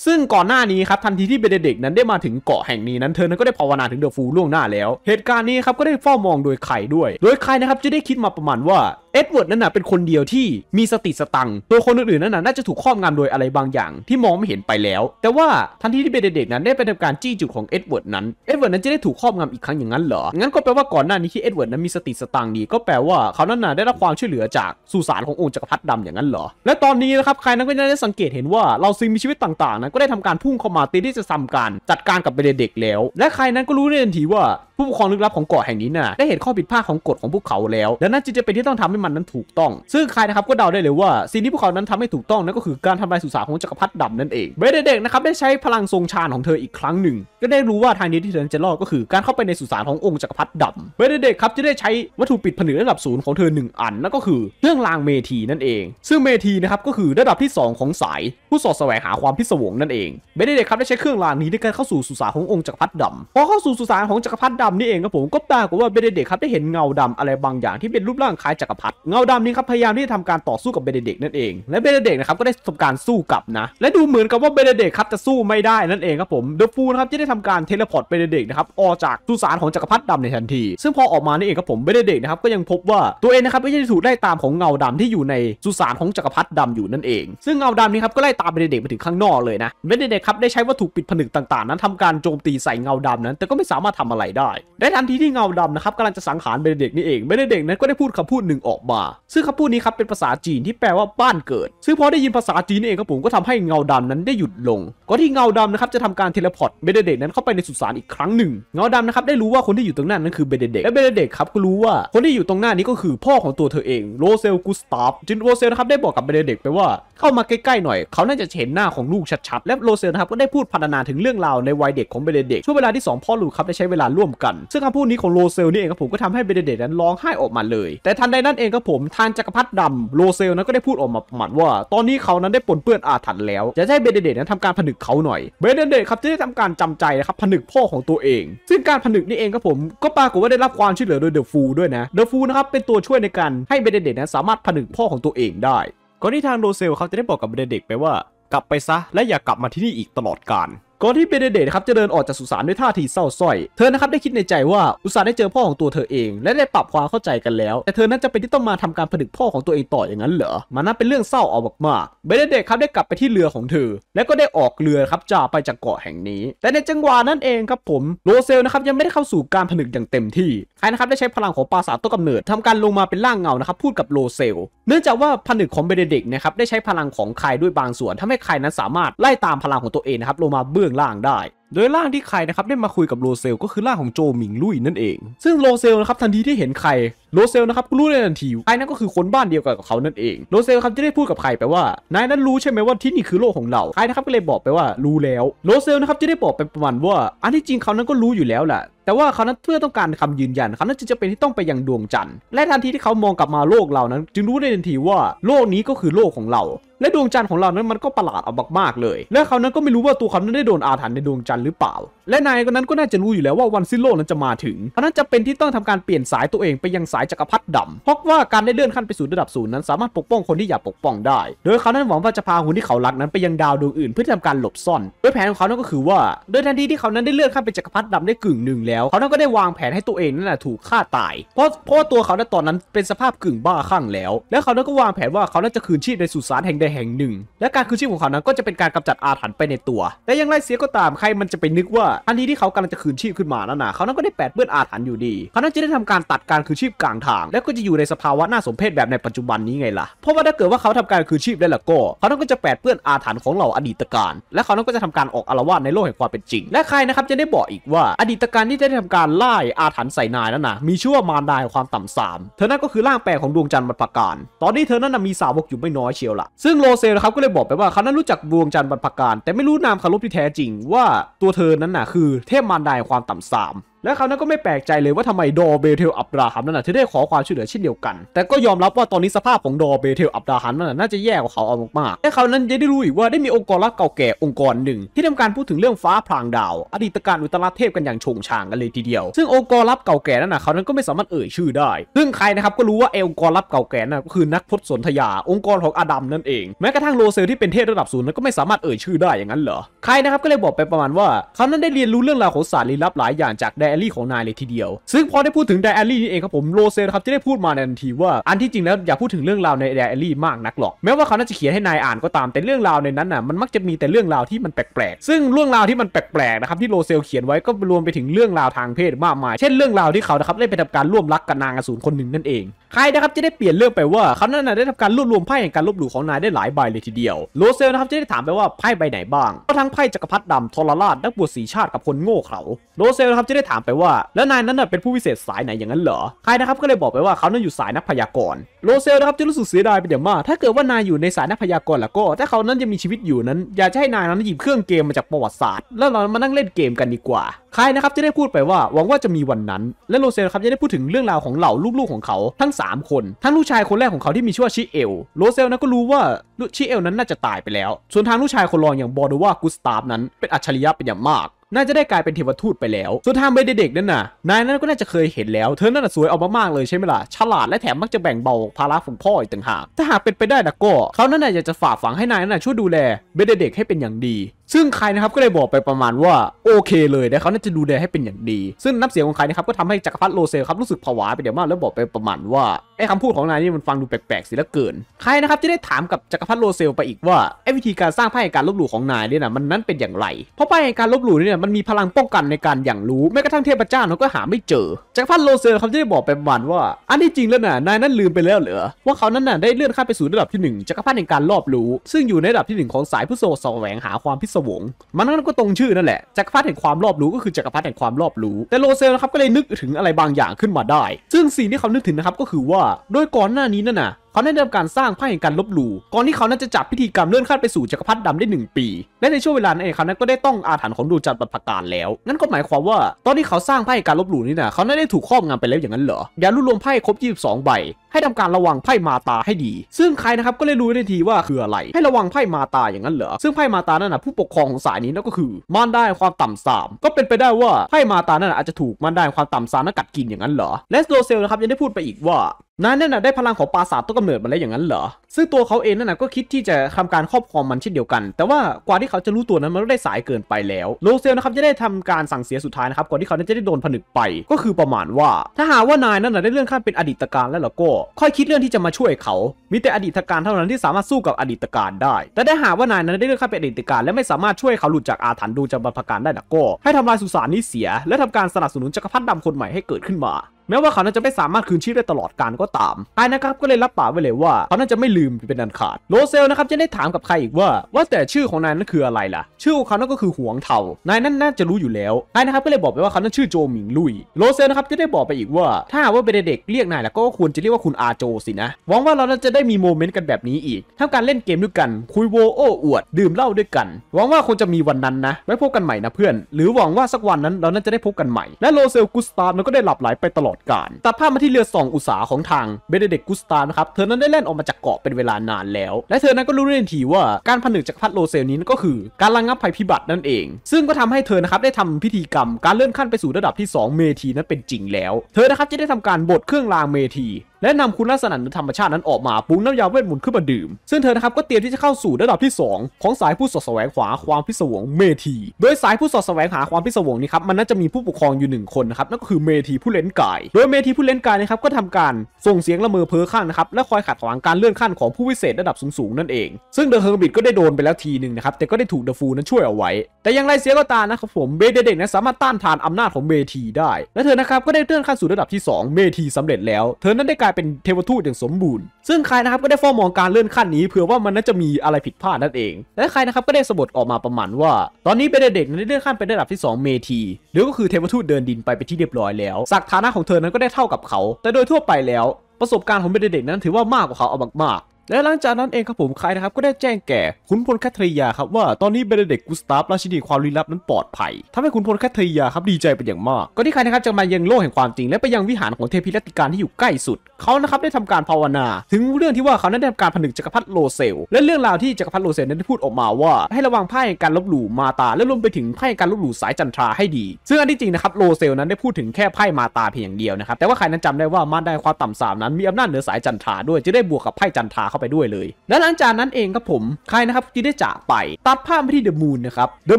ซึ่งก่อนหน้านี้ครับทันทีที่เบเดเด็กนั้นได้มาถึงเกาะแห่งนี้นั้นเธอนั้นก็ได้ภาวนาถึงเดอะฟูล่วงหน้าแล้ว เหตุการณ์นี้ครับก็ได้เฝ้ามองโดยไข่ด้วย โดยไข่นะครับจะได้คิดมาประมาณว่า เอ็ดเวิร์ดนั้นนะเป็นคนเดียวที่มีสติสตังตัวคนอื่นๆนั้นนะน่าจะถูกครอบงำโดยอะไรบางอย่าง ที่มองไม่เห็นไปแล้ว แต่ว่าทันทีที่เบเดเด็กนั้นได้ไปทำการจี้จุดของเอ็ดเวิร์ดนั้น เอ็ดเวิร์ดนั้นจะได้ถูกครอบงำอีกครั้งอย่างนั้นเหรอ งั้นก็แปลว่าก่อนหน้านี้ที่เอ็ดเวิร์ดนั้นมีสติสตังดีก็แปลว่าเขานั้นนะได้รับความช่วยเหลือจากสุสานขององค์จักรพรรดิดำอย่างนั้นเหรอและตอนนี้นะครับใครนั้นก็ได้สังเกตเห็นว่าเราซึ่งมีชีวิตต่างนั้นก็ได้ทำการพุ่งเข้ามาตีที่จะซ้าการจัดการกับเบเดเด็กแล้ว และใครนั้นก็รู้ในทันทีว่าผู้ปกครองลึกลับของเกาะแห่งนี้น่ะ ได้เห็นข้อผิดพลาดของกฎของพวกเขาแล้ว ดังนั้นจึงจะเป็นที่ต้องทำให้มันนั้นถูกต้องซึ่งใครนะครับก็เดาได้เลยว่าสิ่งที่พวกเขานั้นทำให้ถูกต้องนั่นก็คือการทำลายสุสานของจักรพรรดิดำนั่นเองเบรเด็กนะครับได้ใช้พลังทรงชาญของเธออีกครั้งหนึ่ง ก็ได้รู้ว่าทางนี้ที่เธอจะรอดก็คือการเข้าไปในสุสานขององค์จักรพรรดิดำเบรเด็กครับจะได้ใช้วัตถุปิดผนึกระดับศูนย์ของเธอหนึ่งอันนั่นก็คือเครื่องรางเมทีนั่นเอง ซึ่งเมทีนะครับก็คือระดับที่2ของสายผู้สอดแสวงหาความพิศวงนั่นเองเบรเด็กครับได้ใช้เครื่องรางนี้ในการเข้าสู่สุสานขององค์จักรพรรดิดำพอเข้าสู่สุสานของจักรพรรดิดำนี่เองครับผมก็ปรากฏว่าเบเดเด็กครับได้เห็นเงาดำอะไรบางอย่างที่เป็นรูปร่างคล้ายจักรพรรดิเงาดำนี้ครับพยายามที่จะทำการต่อสู้กับเบเดเด็กนั่นเองและเบเดเด็กนะครับก็ได้ทำการสู้กลับนะและดูเหมือนกับว่าเบเดเด็กครับจะสู้ไม่ได้นั่นเองครับผมเดอะฟูลครับจะได้ทำการเทเลพอร์ตเบเดเด็กนะครับออกจากสุสานของจักรพรรดิดำในทันที ซึ่งพอออกมานี่เองครับผมเบเดเด็กนะครับก็ยังพบว่าตัวเองนะครับไม่ได้ถูกไล่ตามของเงาดำที่อยู่ในสุสานของจักรพรรดิดำอยู่นั่นเอง ซึ่งเงาดำนี้ครับก็ไล่ตามเบเดเด็กมาถึงข้างนอกเลยนะเบเดเด็กครับได้ใช้วัตถุปิดผนึกต่างๆนั้นทำการโจมตีใส่เงาดำนั้น แต่ก็ไม่สามารถทำอะไรได้ได้ทันทีที่เงาดำนะครับกำลังจะสังหารเบเนเด็กนี่เองเบเนเด็กนั้นก็ได้พูดคำพูดหนึ่งออกมา ซึ่งคำพูดนี้ครับเป็นภาษาจีนที่แปลว่าบ้านเกิด ซึ่งพอได้ยินภาษาจีนนีเองครับผมก็ทำให้เงาดำนั้นได้หยุดลงก่อนที่เงาดำนะครับจะทำการเทเลพอร์ตเบเนเด็กนั้นเข้าไปในสุสานอีกครั้งหนึ่ง เงาดำนะครับได้รู้ว่าคนที่อยู่ตรงหน้านั้นคือเบเนเด็กและเบเนเด็กครับก็รู้ว่า คนที่อยู่ตรงหน้านี้ก็คือพ่อของตัวเธอเองโรเซลกุสตาฟจินโรเซลนะครับได้บอกกับเบเนเด็กไปว่า เข้ามาใกล้ๆหน่อย เขาน่าจะเห็นหน้าของลูกชัดๆและโรเซลนะครับก็ได้พูดพรรณนาถึงเรื่องราวในวัยเด็กของเบเนเด็ก ช่วงเวลาที่2พ่อลูกครับได้ใช้เวลาร่วมกันซึ่งคำพูดนี้ของโลเซลนี่เองครับผมก็ทำให้เบเดเดตนั้นร้องไห้ออกมาเลย แต่ทันใดนั้นเองครับผมทานจักรพรรดิดำโลเซลนั้นก็ได้พูดออกมาประมาณว่า ตอนนี้เขานั้นได้ปนเปื้อนอาถรรพ์แล้ว จะให้เบเดเดตนั้นทำการผนึกเขาหน่อยเบเดเดตครับจะได้ทำการจำใจนะครับผนึกพ่อของตัวเอง ซึ่งการผนึกนี่เองครับผม ก็ปรากฏว่าได้รับความช่วยเหลือโดยเดอะฟูด้วยนะเดอะฟูนะครับเป็นตัวช่วยในการให้เบเดเดตนั้นสามารถผนึกพ่อของตัวเองได้ก่อนที่ทางโรเซลเขาจะได้บอกกับเบเดเดตไปว่า กลับไปซะและอย่ากลับมาที่นี่อีกตลอดกาลก่อนที่เบเนเดตครับจะเดินออกจากสุสานด้วยท่าทีเศร้าส้อย เธอนะครับได้คิดในใจว่าอุตส่าห์ได้เจอพ่อของตัวเธอเอง และได้ปรับความเข้าใจกันแล้ว แต่เธอนั้นจะเป็นที่ต้องมาทำการผนึกพ่อของตัวเองต่ออย่างนั้นเหรอมันน่าเป็นเรื่องเศร้าออกมากเบเนเดตครับได้กลับไปที่เรือของเธอและก็ได้ออกเรือครับจากไปจากเกาะแห่งนี้ แต่ในจังหวะนั้นเองครับผมโรเซลนะครับยังไม่ได้เข้าสู่การผนึกอย่างเต็มที่ใครนะครับได้ใช้พลังของปราสาทต้นกำเนิดทำการลงมาเป็นร่างเงานะครับพูดกับโรเซลเนื่องจากว่าผนึกของเบเนเดตนะครับได้ใช้พลังของใครด้วยบางส่วน ทำให้ใครนั้นสามารถไล่ตามพลังของตัวเองนะครับลงมาเบื้องื่องล่างได้ โดยร่างที่ใครนะครับได้มาคุยกับโรเซลก็คือร่างของโจหมิงลุยนั่นเอง ซึ่งโรเซลนะครับทันทีที่เห็นใครโรเซลนะครับรู้ในทันที ใครนั่นก็คือคนบ้านเดียวกับเขานั่นเองโรเซลครับจะได้พูดกับใครไปว่า นายนั้นรู้ใช่ไหมว่าที่นี่คือโลกของเรา ใครนะครับก็เลยบอกไปว่ารู้แล้วโรเซลนะครับจะได้บอกไปประมาณว่าอันที่จริงเขานั้นก็รู้อยู่แล้วแหละแต่ว่าเขานั้นเพื่อต้องการคำยืนยันเขานั้นจึงจะเป็นที่ต้องไปยังดวงจันทร์ และทันทีที่เขามองกลับมาโลกเรานั้น จึงรู้ได้ทันทีว่าโลกนี้ก็คือโลกของเราและดวงจันทร์ของเรานั้นมันก็ประหลาดเอามากๆเลย และเขานั้นก็ไม่รู้ว่าตัวเขานั้นได้โดนอาถรรพ์ในดวงจันทร์หรือเปล่า และนายคนนั้นก็น่าจะรู้อยู่แล้วว่าวันสิ้นโลกนั้นจะมาถึงเพราะนั้นจะเป็นที่ต้องทำการเปลี่ยนสายตัวเองไปยังสายจักรพรรดิดำเพราะว่าการได้เลื่อนขั้นไปสู่ระดับศูนย์นั้น สามารถปกป้องคนที่อยากปกป้องได้ โดยเขานั้นหวังว่าจะพาหุ่นที่เขารักนั้นไปยังดาวดวงอื่น เพื่อทำการหลบซ่อน โดยแผนของเขานั้นก็คือว่าโดยทันทีที่เขานั้นได้เลื่อนขั้นเป็นจักรพรรดิดำได้กึ่งหนึ่งแล้วเขานั้นก็ได้วางแผนให้ตัวเองนั่นแหะถูกฆ่าตาย เพราะเพราะตัวเขาในตอนนั้นเป็นสภาพกึ่งบ้าคลั่งแล้ว และเขานั้นก็วางแผนว่าเขานั้นจะคืนชีพในสุสานแห่งใแห่งหนึ่งและการคืนชีพของเขานั้นก็จะเป็นการกำจัดอาถรรพ์ไปในตัว และยังไรเสียก็ตามใครมันจะไปนึกว่า อันนี้ที่เขากำลังจะคืนชีพขึ้นมาแล้วนะเขานั้นก็ได้แปดเปื้อนอาถรรพ์อยู่ดีเขานั้นจะได้ทำการตัดการคืนชีพกลางทาง และก็จะอยู่ในสภาวะน่าสมเพชแบบในปัจจุบันนี้ไงล่ะเพราะว่าถ้าเกิดว่าเขาทำการคืนชีพได้ล่ะก็เขานั้นก็จะแปดเปื้อนอาถรรพ์ของเหล่าอดีตการ และเขานั้นก็จะทำการออกอารวาสในโลกแห่งความเป็นจริง และใครนะครับจะได้บอกอีกว่าอดีตการที่ได้ทำการไล่อาถรรพ์ใส่นายแล้วนะมีชื่อว่ามารดางความต่ำสามเธอนั้นก็คือร่างแปลของดวงจันทร์มรระการตอนนี้เธอนั้นมีสาวกอยู่ไม่น้อยเชียวล่ะซึึ่งโรเซลนะครับก็เลยบอกไปว่าเขานั้นรู้จักดวงจันทร์บรรพการแต่ไม่รู้นามคารุที่แท้จริงว่าตัวเธอนั้นน่ะคือเทพมารดาความต่ำสามและเขานั้นก็ไม่แปลกใจเลยว่าทำไมดอเบเทลอับราฮัมนั่นนะถึงได้ขอความช่วยเหลือเช่นเดียวกัน แต่ก็ยอมรับว่าตอนนี้สภาพของดอเบเทลอับราฮัมนั่นน่าจะแย่กว่าเขาเอามากๆและเขานั้นยังได้รู้อีกว่าได้มีองค์กรลับเก่าแก่องค์กรหนึ่ง ที่ทำการพูดถึงเรื่องฟ้าพรางดาวอดีตการอุตราเทพกันอย่างชงชางกันเลยทีเดียว ซึ่งองค์กรลับเก่าแก่นั่นน่ะเขานั้นก็ไม่สามารถเอ่ยชื่อได้ ซึ่งใครนะครับก็รู้ว่าเอองค์กรลับเก่าแก่นั่นก็คือนักพจนสนธยา องค์กรของอดัมนั่นเองแม้กระทั่งโรเซลที่เป็นเทพระดับสูงนั้นก็ไม่สามารถเอ่ยชื่อได้อย่างนั้นเหรอใครนะครับก็เลยบอกไปประมาณว่า เขานั้นได้เรียนรู้เรื่องราวของสารลี้ลับหลายอย่างจากไดอารี่ของนายเลยทีเดียว ซึ่งพอได้พูดถึงไดอารี่นี่เองครับผมโรเซนครับจะได้พูดมาในทันที ว่าอันที่จริงแล้วอย่าพูดถึงเรื่องราวในไดอารี่มากนักหรอก แม้ว่าเขาน่าจะเขียนให้นายอ่านก็ตามแต่เรื่องราวในนั้นน่ะมันมักจะมีแต่เรื่องราวที่มันแปลกๆซึ่งเรื่องราวที่มันแปลกๆนะครับที่โรเซลเขียนไว้ก็รวมไปถึงเรื่องราวทางเพศมากมาย เช่นเรื่องราวที่เขานะครับได้ไปทำการร่วมรักกับนางอสูรคนหนึ่งนั่นเองใครนะครับจะได้เปลี่ยนเรื่องไปว่าเขานั้นได้ทำการรวบรวมไพ่แห่งการลบหลู่ของนายได้หลายใบเลยทีเดียวโรเซลนะครับจะได้ถามไปว่าไพ่ใบไหนบ้างก็ทั้งไพ่จักรพรรดิดำทรราชนักบวชสีชาติกับคนโง่เขาโรเซลนะครับจะได้ถามไปว่า แล้วนายนั้นเป็นผู้วิเศษสายไหนอย่างนั้นเหรอใครนะครับก็เลยบอกไปว่าเขานั้นอยู่สายนักพยากรณ์โรเซลนะครับจะรู้สึกเสียดายเป็นอย่างมาก ถ้าเกิดว่านายอยู่ในสายนักพยากรณ์แล้วก็ถ้าเขานั้นยังมีชีวิตอยู่นั้น อยากจะให้นายนั้นหยิบเครื่องเกมมาจากประวัติศาสตร์แล้วเรามานั่งเล่นเกมกันดีกว่า ใครนะครับจะได้พูดไปว่าหวังว่าจะมีวันนั้น และโรเซลครับจะได้พูดถึงเรื่องราวของเหล่าลูกๆของเขาทั้ง3คนทั้งลูกชายคนแรกของเขาที่มีชื่อว่าชิเอล โรเซลนั้นก็รู้ว่าลูกชิเอลนั้นน่าจะตายไปแล้วส่วนทางลูกชายคนรองอย่างบอร์ดวากุสตาฟนั้นเป็นอัจฉริยะเป็นอย่างมาก น่าจะได้กลายเป็นเทวทูตไปแล้วส่วนทางเบเดเด็กนั่นน่ะนายนั้นก็น่าจะเคยเห็นแล้วเธอนั่นสวยออกมาก ๆ เลยใช่ไหมล่ะฉลาดและแถมมักจะแบ่งเบาภาระของพ่ออีกต่างหากถ้าหากเป็นไปได้นะก็เขานั่นน่ะอยากจะฝากฝังให้นายนั้นช่วยดูแลเบเดเด็กให้เป็นอย่างดีซึ่งใครนะครับก็เลยบอกไปประมาณว่าโอเคเลยนะเขาน่าจะดูแลให้เป็นอย่างดี ซึ่งน้ำเสียงของใครนะครับก็ทำให้จักรพรรดิโลเซลครับรู้สึกผวาไปเดี๋ยวมาก แล้วบอกไปประมาณว่าไอ้คำพูดของนายนี่มันฟังดูแปลกๆสิละเกินใครนะครับที่ได้ถามกับจักรพรรดิโลเซลไปอีกว่าไอ้วิธีการสร้างไพ่การลบหลู่ของนายเนี่ยนะมันนั้นเป็นอย่างไร เพราะไพ่การลบหลู่เนี่ยมันมีพลังป้องกันในการอย่างรู้แม้กระทั่งเทพเจ้าเขาก็หาไม่เจอจักรพรรดิโลเซลับที่ได้บอกไปประมาณว่าอันที่จริงแล้วนะนายนั้นลืมไปแล้วเหรอว่าเขานั้นน่ะได้เลื่อนขั้นไปสู่ระดับที่ 1จักรพรรดิในการรอบรู้ซึ่งอยู่ในระดับที่1ของสายผู้โสแสวงหาความพิศวงมันนั่นก็ตรงชื่อนั่นแหละจักรพรรดิแห่งความรอบรู้ ก็คือจักรพรรดิแห่งความรอบรู้ แต่โลเซลนะครับก็เลยนึกถึงอะไรบางอย่างขึ้นมาได้ ซึ่งสิ่งที่เขานึกถึงนะครับก็คือว่าโดยก่อนหน้านี้นั่นน่ะเขาได้ทำการสร้างผ้าแห่งการลบหลู่ก่อนที่เขานั้นจะจับพิธีกรรมเลื่อนขั้นไปสู่จักรพรรดิดำได้ 1 ปี และในช่วงเวลานั้นเองเขานั้น ก็ได้ต้องอาถรรพ์ของดูจัดประบัการแล้วงั้นก็หมายความว่า ตอนที่เขาสร้างผ้าแห่งการลบหลู่นี่นะเขาได้ถูกครอบงำไปแล้วอย่างนั้นเหรออย่ารวบรวมไพ่ครบ22ใบ ให้ทำการระวังไพ่มาตาให้ดี ซึ่งใครนะครับก็เลยรู้ได้ทีว่าคืออะไร ให้ระวังไพ่มาตาอย่างนั้นเหรอซึ่งไพ่มาตานั่นนะผู้ปกครองของสายนี้นั่นก็คือม่านได้ความต่ำสามก็เป็นไปได้ว่าไพ่มาตานั่นอาจจะถูกมันได้ความต่ำสามนั่นกัดกินอย่างนั้นเหรอและโรเซลนะครับยังได้พูดไปอีกว่านั่นน่นะได้พลังของปราสาทต้นกำเนิดมาแล้วอย่างนั้นเหรอซึ่งตัวเขาเองนั่นนะก็คิดที่จะทำการครอบครองมันเช่นเดียวกัน แต่ว่ากว่าที่เขาจะรู้ตัวนั้นมันได้สายเกินไปแล้ว โลเซลนะครับจะได้ทำการสั่งเสียสุดท้ายนะครับก่อนที่เขาจะได้โดนผนึกไป ก็คือประมาณว่า ถ้าหาว่านายนั่นนะได้เลื่อนขั้นเป็นอดีตการแล้วล่ะก็ค่อยคิดเรื่องที่จะมาช่วยเขา มีแต่อดีตการเท่านั้นที่สามารถสู้กับอดีตการได้ แต่ได้หาว่านายนั้นได้เลื่อนขั้นเป็นอดีตการและไม่สามารถช่วยเขาหลุดจากอาถรรพ์ดูจำบรรพการได้ล่ะก็ให้ทำลายสุสานนี้เสีย และทำการสนับสนุนจักรพรรดิดำคนใหม่ให้เกิดขึ้นมาแม้ว่าเขานั้นจะไม่สามารถคืนชีพได้ตลอดการก็ตามไอ้นะครับก็เลยรับปากไว้เลยว่าเขานั้นจะไม่ลืมเป็นอันขาดโรเซลนะครับจะได้ถามกับใครอีกว่า ว่าแต่ชื่อของนายนั้นคืออะไรล่ะชื่อของเขานั้นก็คือหวงเทานายนั้นน่าจะรู้อยู่แล้วไอ้นะครับก็เลยบอกไปว่าเขานั้นชื่อโจหมิงลุยโรเซลนะครับจะได้บอกไปอีกว่า ถ้าว่าเป็นเด็กเรียกนายแล้วก็ควรจะเรียกว่าคุณอาโจสินะหวังว่าเราจะได้มีโมเมนต์กันแบบนี้อีกทั้งการเล่นเกมด้วยกันคุยโวโอ้อวด ดื่มเหล้าด้วยกัน หวังว่าคงจะมีวันนั้นนะไว้พบกันใหม่นะเพื่อนหรือหวังว่าสักวันนั้นเรานจะได้พบกันใหม่และโรเซลกุสตานก็ได้หลับไหลไปตลอดการตัดภาพมาที่เรือสองอุตสาของทางเบเดเดกกุสตานะครับ เธอนั้นได้แล่นออกมาจากเกาะเป็นเวลานานแล้ว และเธอนั้นก็รู้ทันทีว่า การผนึกจากพัดโลเซลนี้นนั่ก็คือ การระงงับภัยพิบัตินั่นเอง ซึ่งก็ทำให้เธอนะครับได้ทำพิธีกรรม การเลื่อนขั้นไปสู่ระดับที่ 2 เมทีนั้นเป็นจริงแล้ว เธอนะครับจะได้ทำการบดเครื่องรางเมทีและนำคุณลักษณะธรรมชาตินั้นออกมาปรุงน้ำยาเวทมนต์ขึ้นมาดื่ม ซึ่งเธอนะครับ ก็เตรียมที่จะเข้าสู่ระดับที่ 2 ของสายผู้สอดแสวงหา ความพิศวงเมธีโดยสายผู้สอดแสวงหาความพิศวงนี้ครับ มันน่าจะมีผู้ปกครองอยู่หนึ่งคนนะครับ นั่นก็คือเมธีผู้เล่นกาย โดยเมธีผู้เล่นกายนะครับก็ทำการส่งเสียงละเมอเพ้อข้างนะครับและคอยขัดขวางการเลื่อนขั้นของผู้วิเศษระดับสูงๆนั่นเอง ซึ่งเดอะเฮอร์บิทก็ได้โดนไปแล้วทีหนึ่งนะครับแต่ก็ได้ถูกเดอะฟูนั้นช่วยเอาไว้ แต่อย่างไรเสียก็ตามนะครับผมเบเดเด็กนนสามารถต้านทานอำนาจของเมธีได้และเธอนะครับก็ได้เลื่อนขั้นสู่ระดับที่ 2 เมธีสำเร็จแล้วเธอนั้นได้กลายายเป็นเทวทูตอย่างสมบูรณ์ ซึ่งใครนะครับก็ได้เฝ้ามองการเลื่อนขั้นนี้เผื่อว่ามันน่าจะมีอะไรผิดพลาดนั่นเอง และใครนะครับก็ได้สบดออกมาประมาณว่า ตอนนี้เป็นเด็กนั้นได้เลื่อนขั้นเป็นระดับที่ 2 เมที หรือก็คือเทวทูตเดินดินไปเป็นที่เรียบร้อยแล้วสักฐานะของเธอนั้นก็ได้เท่ากับเขา แต่โดยทั่วไปแล้วประสบการณ์ของเบเดเด็กนั้นถือว่ามากกว่าเขาเอามากและหลังจากนั้นเองครับผมใครนะครับก็ได้แจ้งแก่คุณพลแคทรียาครับว่าตอนนี้เบเดเด็กกุสตาฟราชินีความลี้ลับนั้นปลอดภัยทำให้คุณพลแคทรียาครับดีใจเป็นอย่างมาก ก็ที่ใครนะครับจะมายังโลกแห่งความจริงและไปยังวิหารของเทพีรัติการที่อยู่ใกล้สุดเขานะครับได้ทำการภาวนา ถึงเรื่องที่ว่าเขานนั้ได้ทำการผนึกจักรพรรดิโลเซล และเรื่องราวที่จักรพรรดิโลเซลนั้นได้พูดออกมาว่า ให้ระวังไพ่การลบหลู่มาตา และรวมไปถึงไพ่การลบหลู่สายจันทราให้ดีซึ่งอันที่จริงนะครับโลเซลนั้นได้พูดถึงแค่ไพ่มาตาเพียงอย่างเดียวนะครับแต่ว่าใครนั้นจำได้ว่ามาได้ความต่ำสามนั้นมีอำนาจเหนือสายจันทราด้วยจะได้บวกกับไพ่จันทราเข้าไปด้วยเลยและหลังจากนั้นเองครับผม ใครนะครับที่ได้จากไปตัดภาพไปที่เดอะมูนนะครับ เดอะ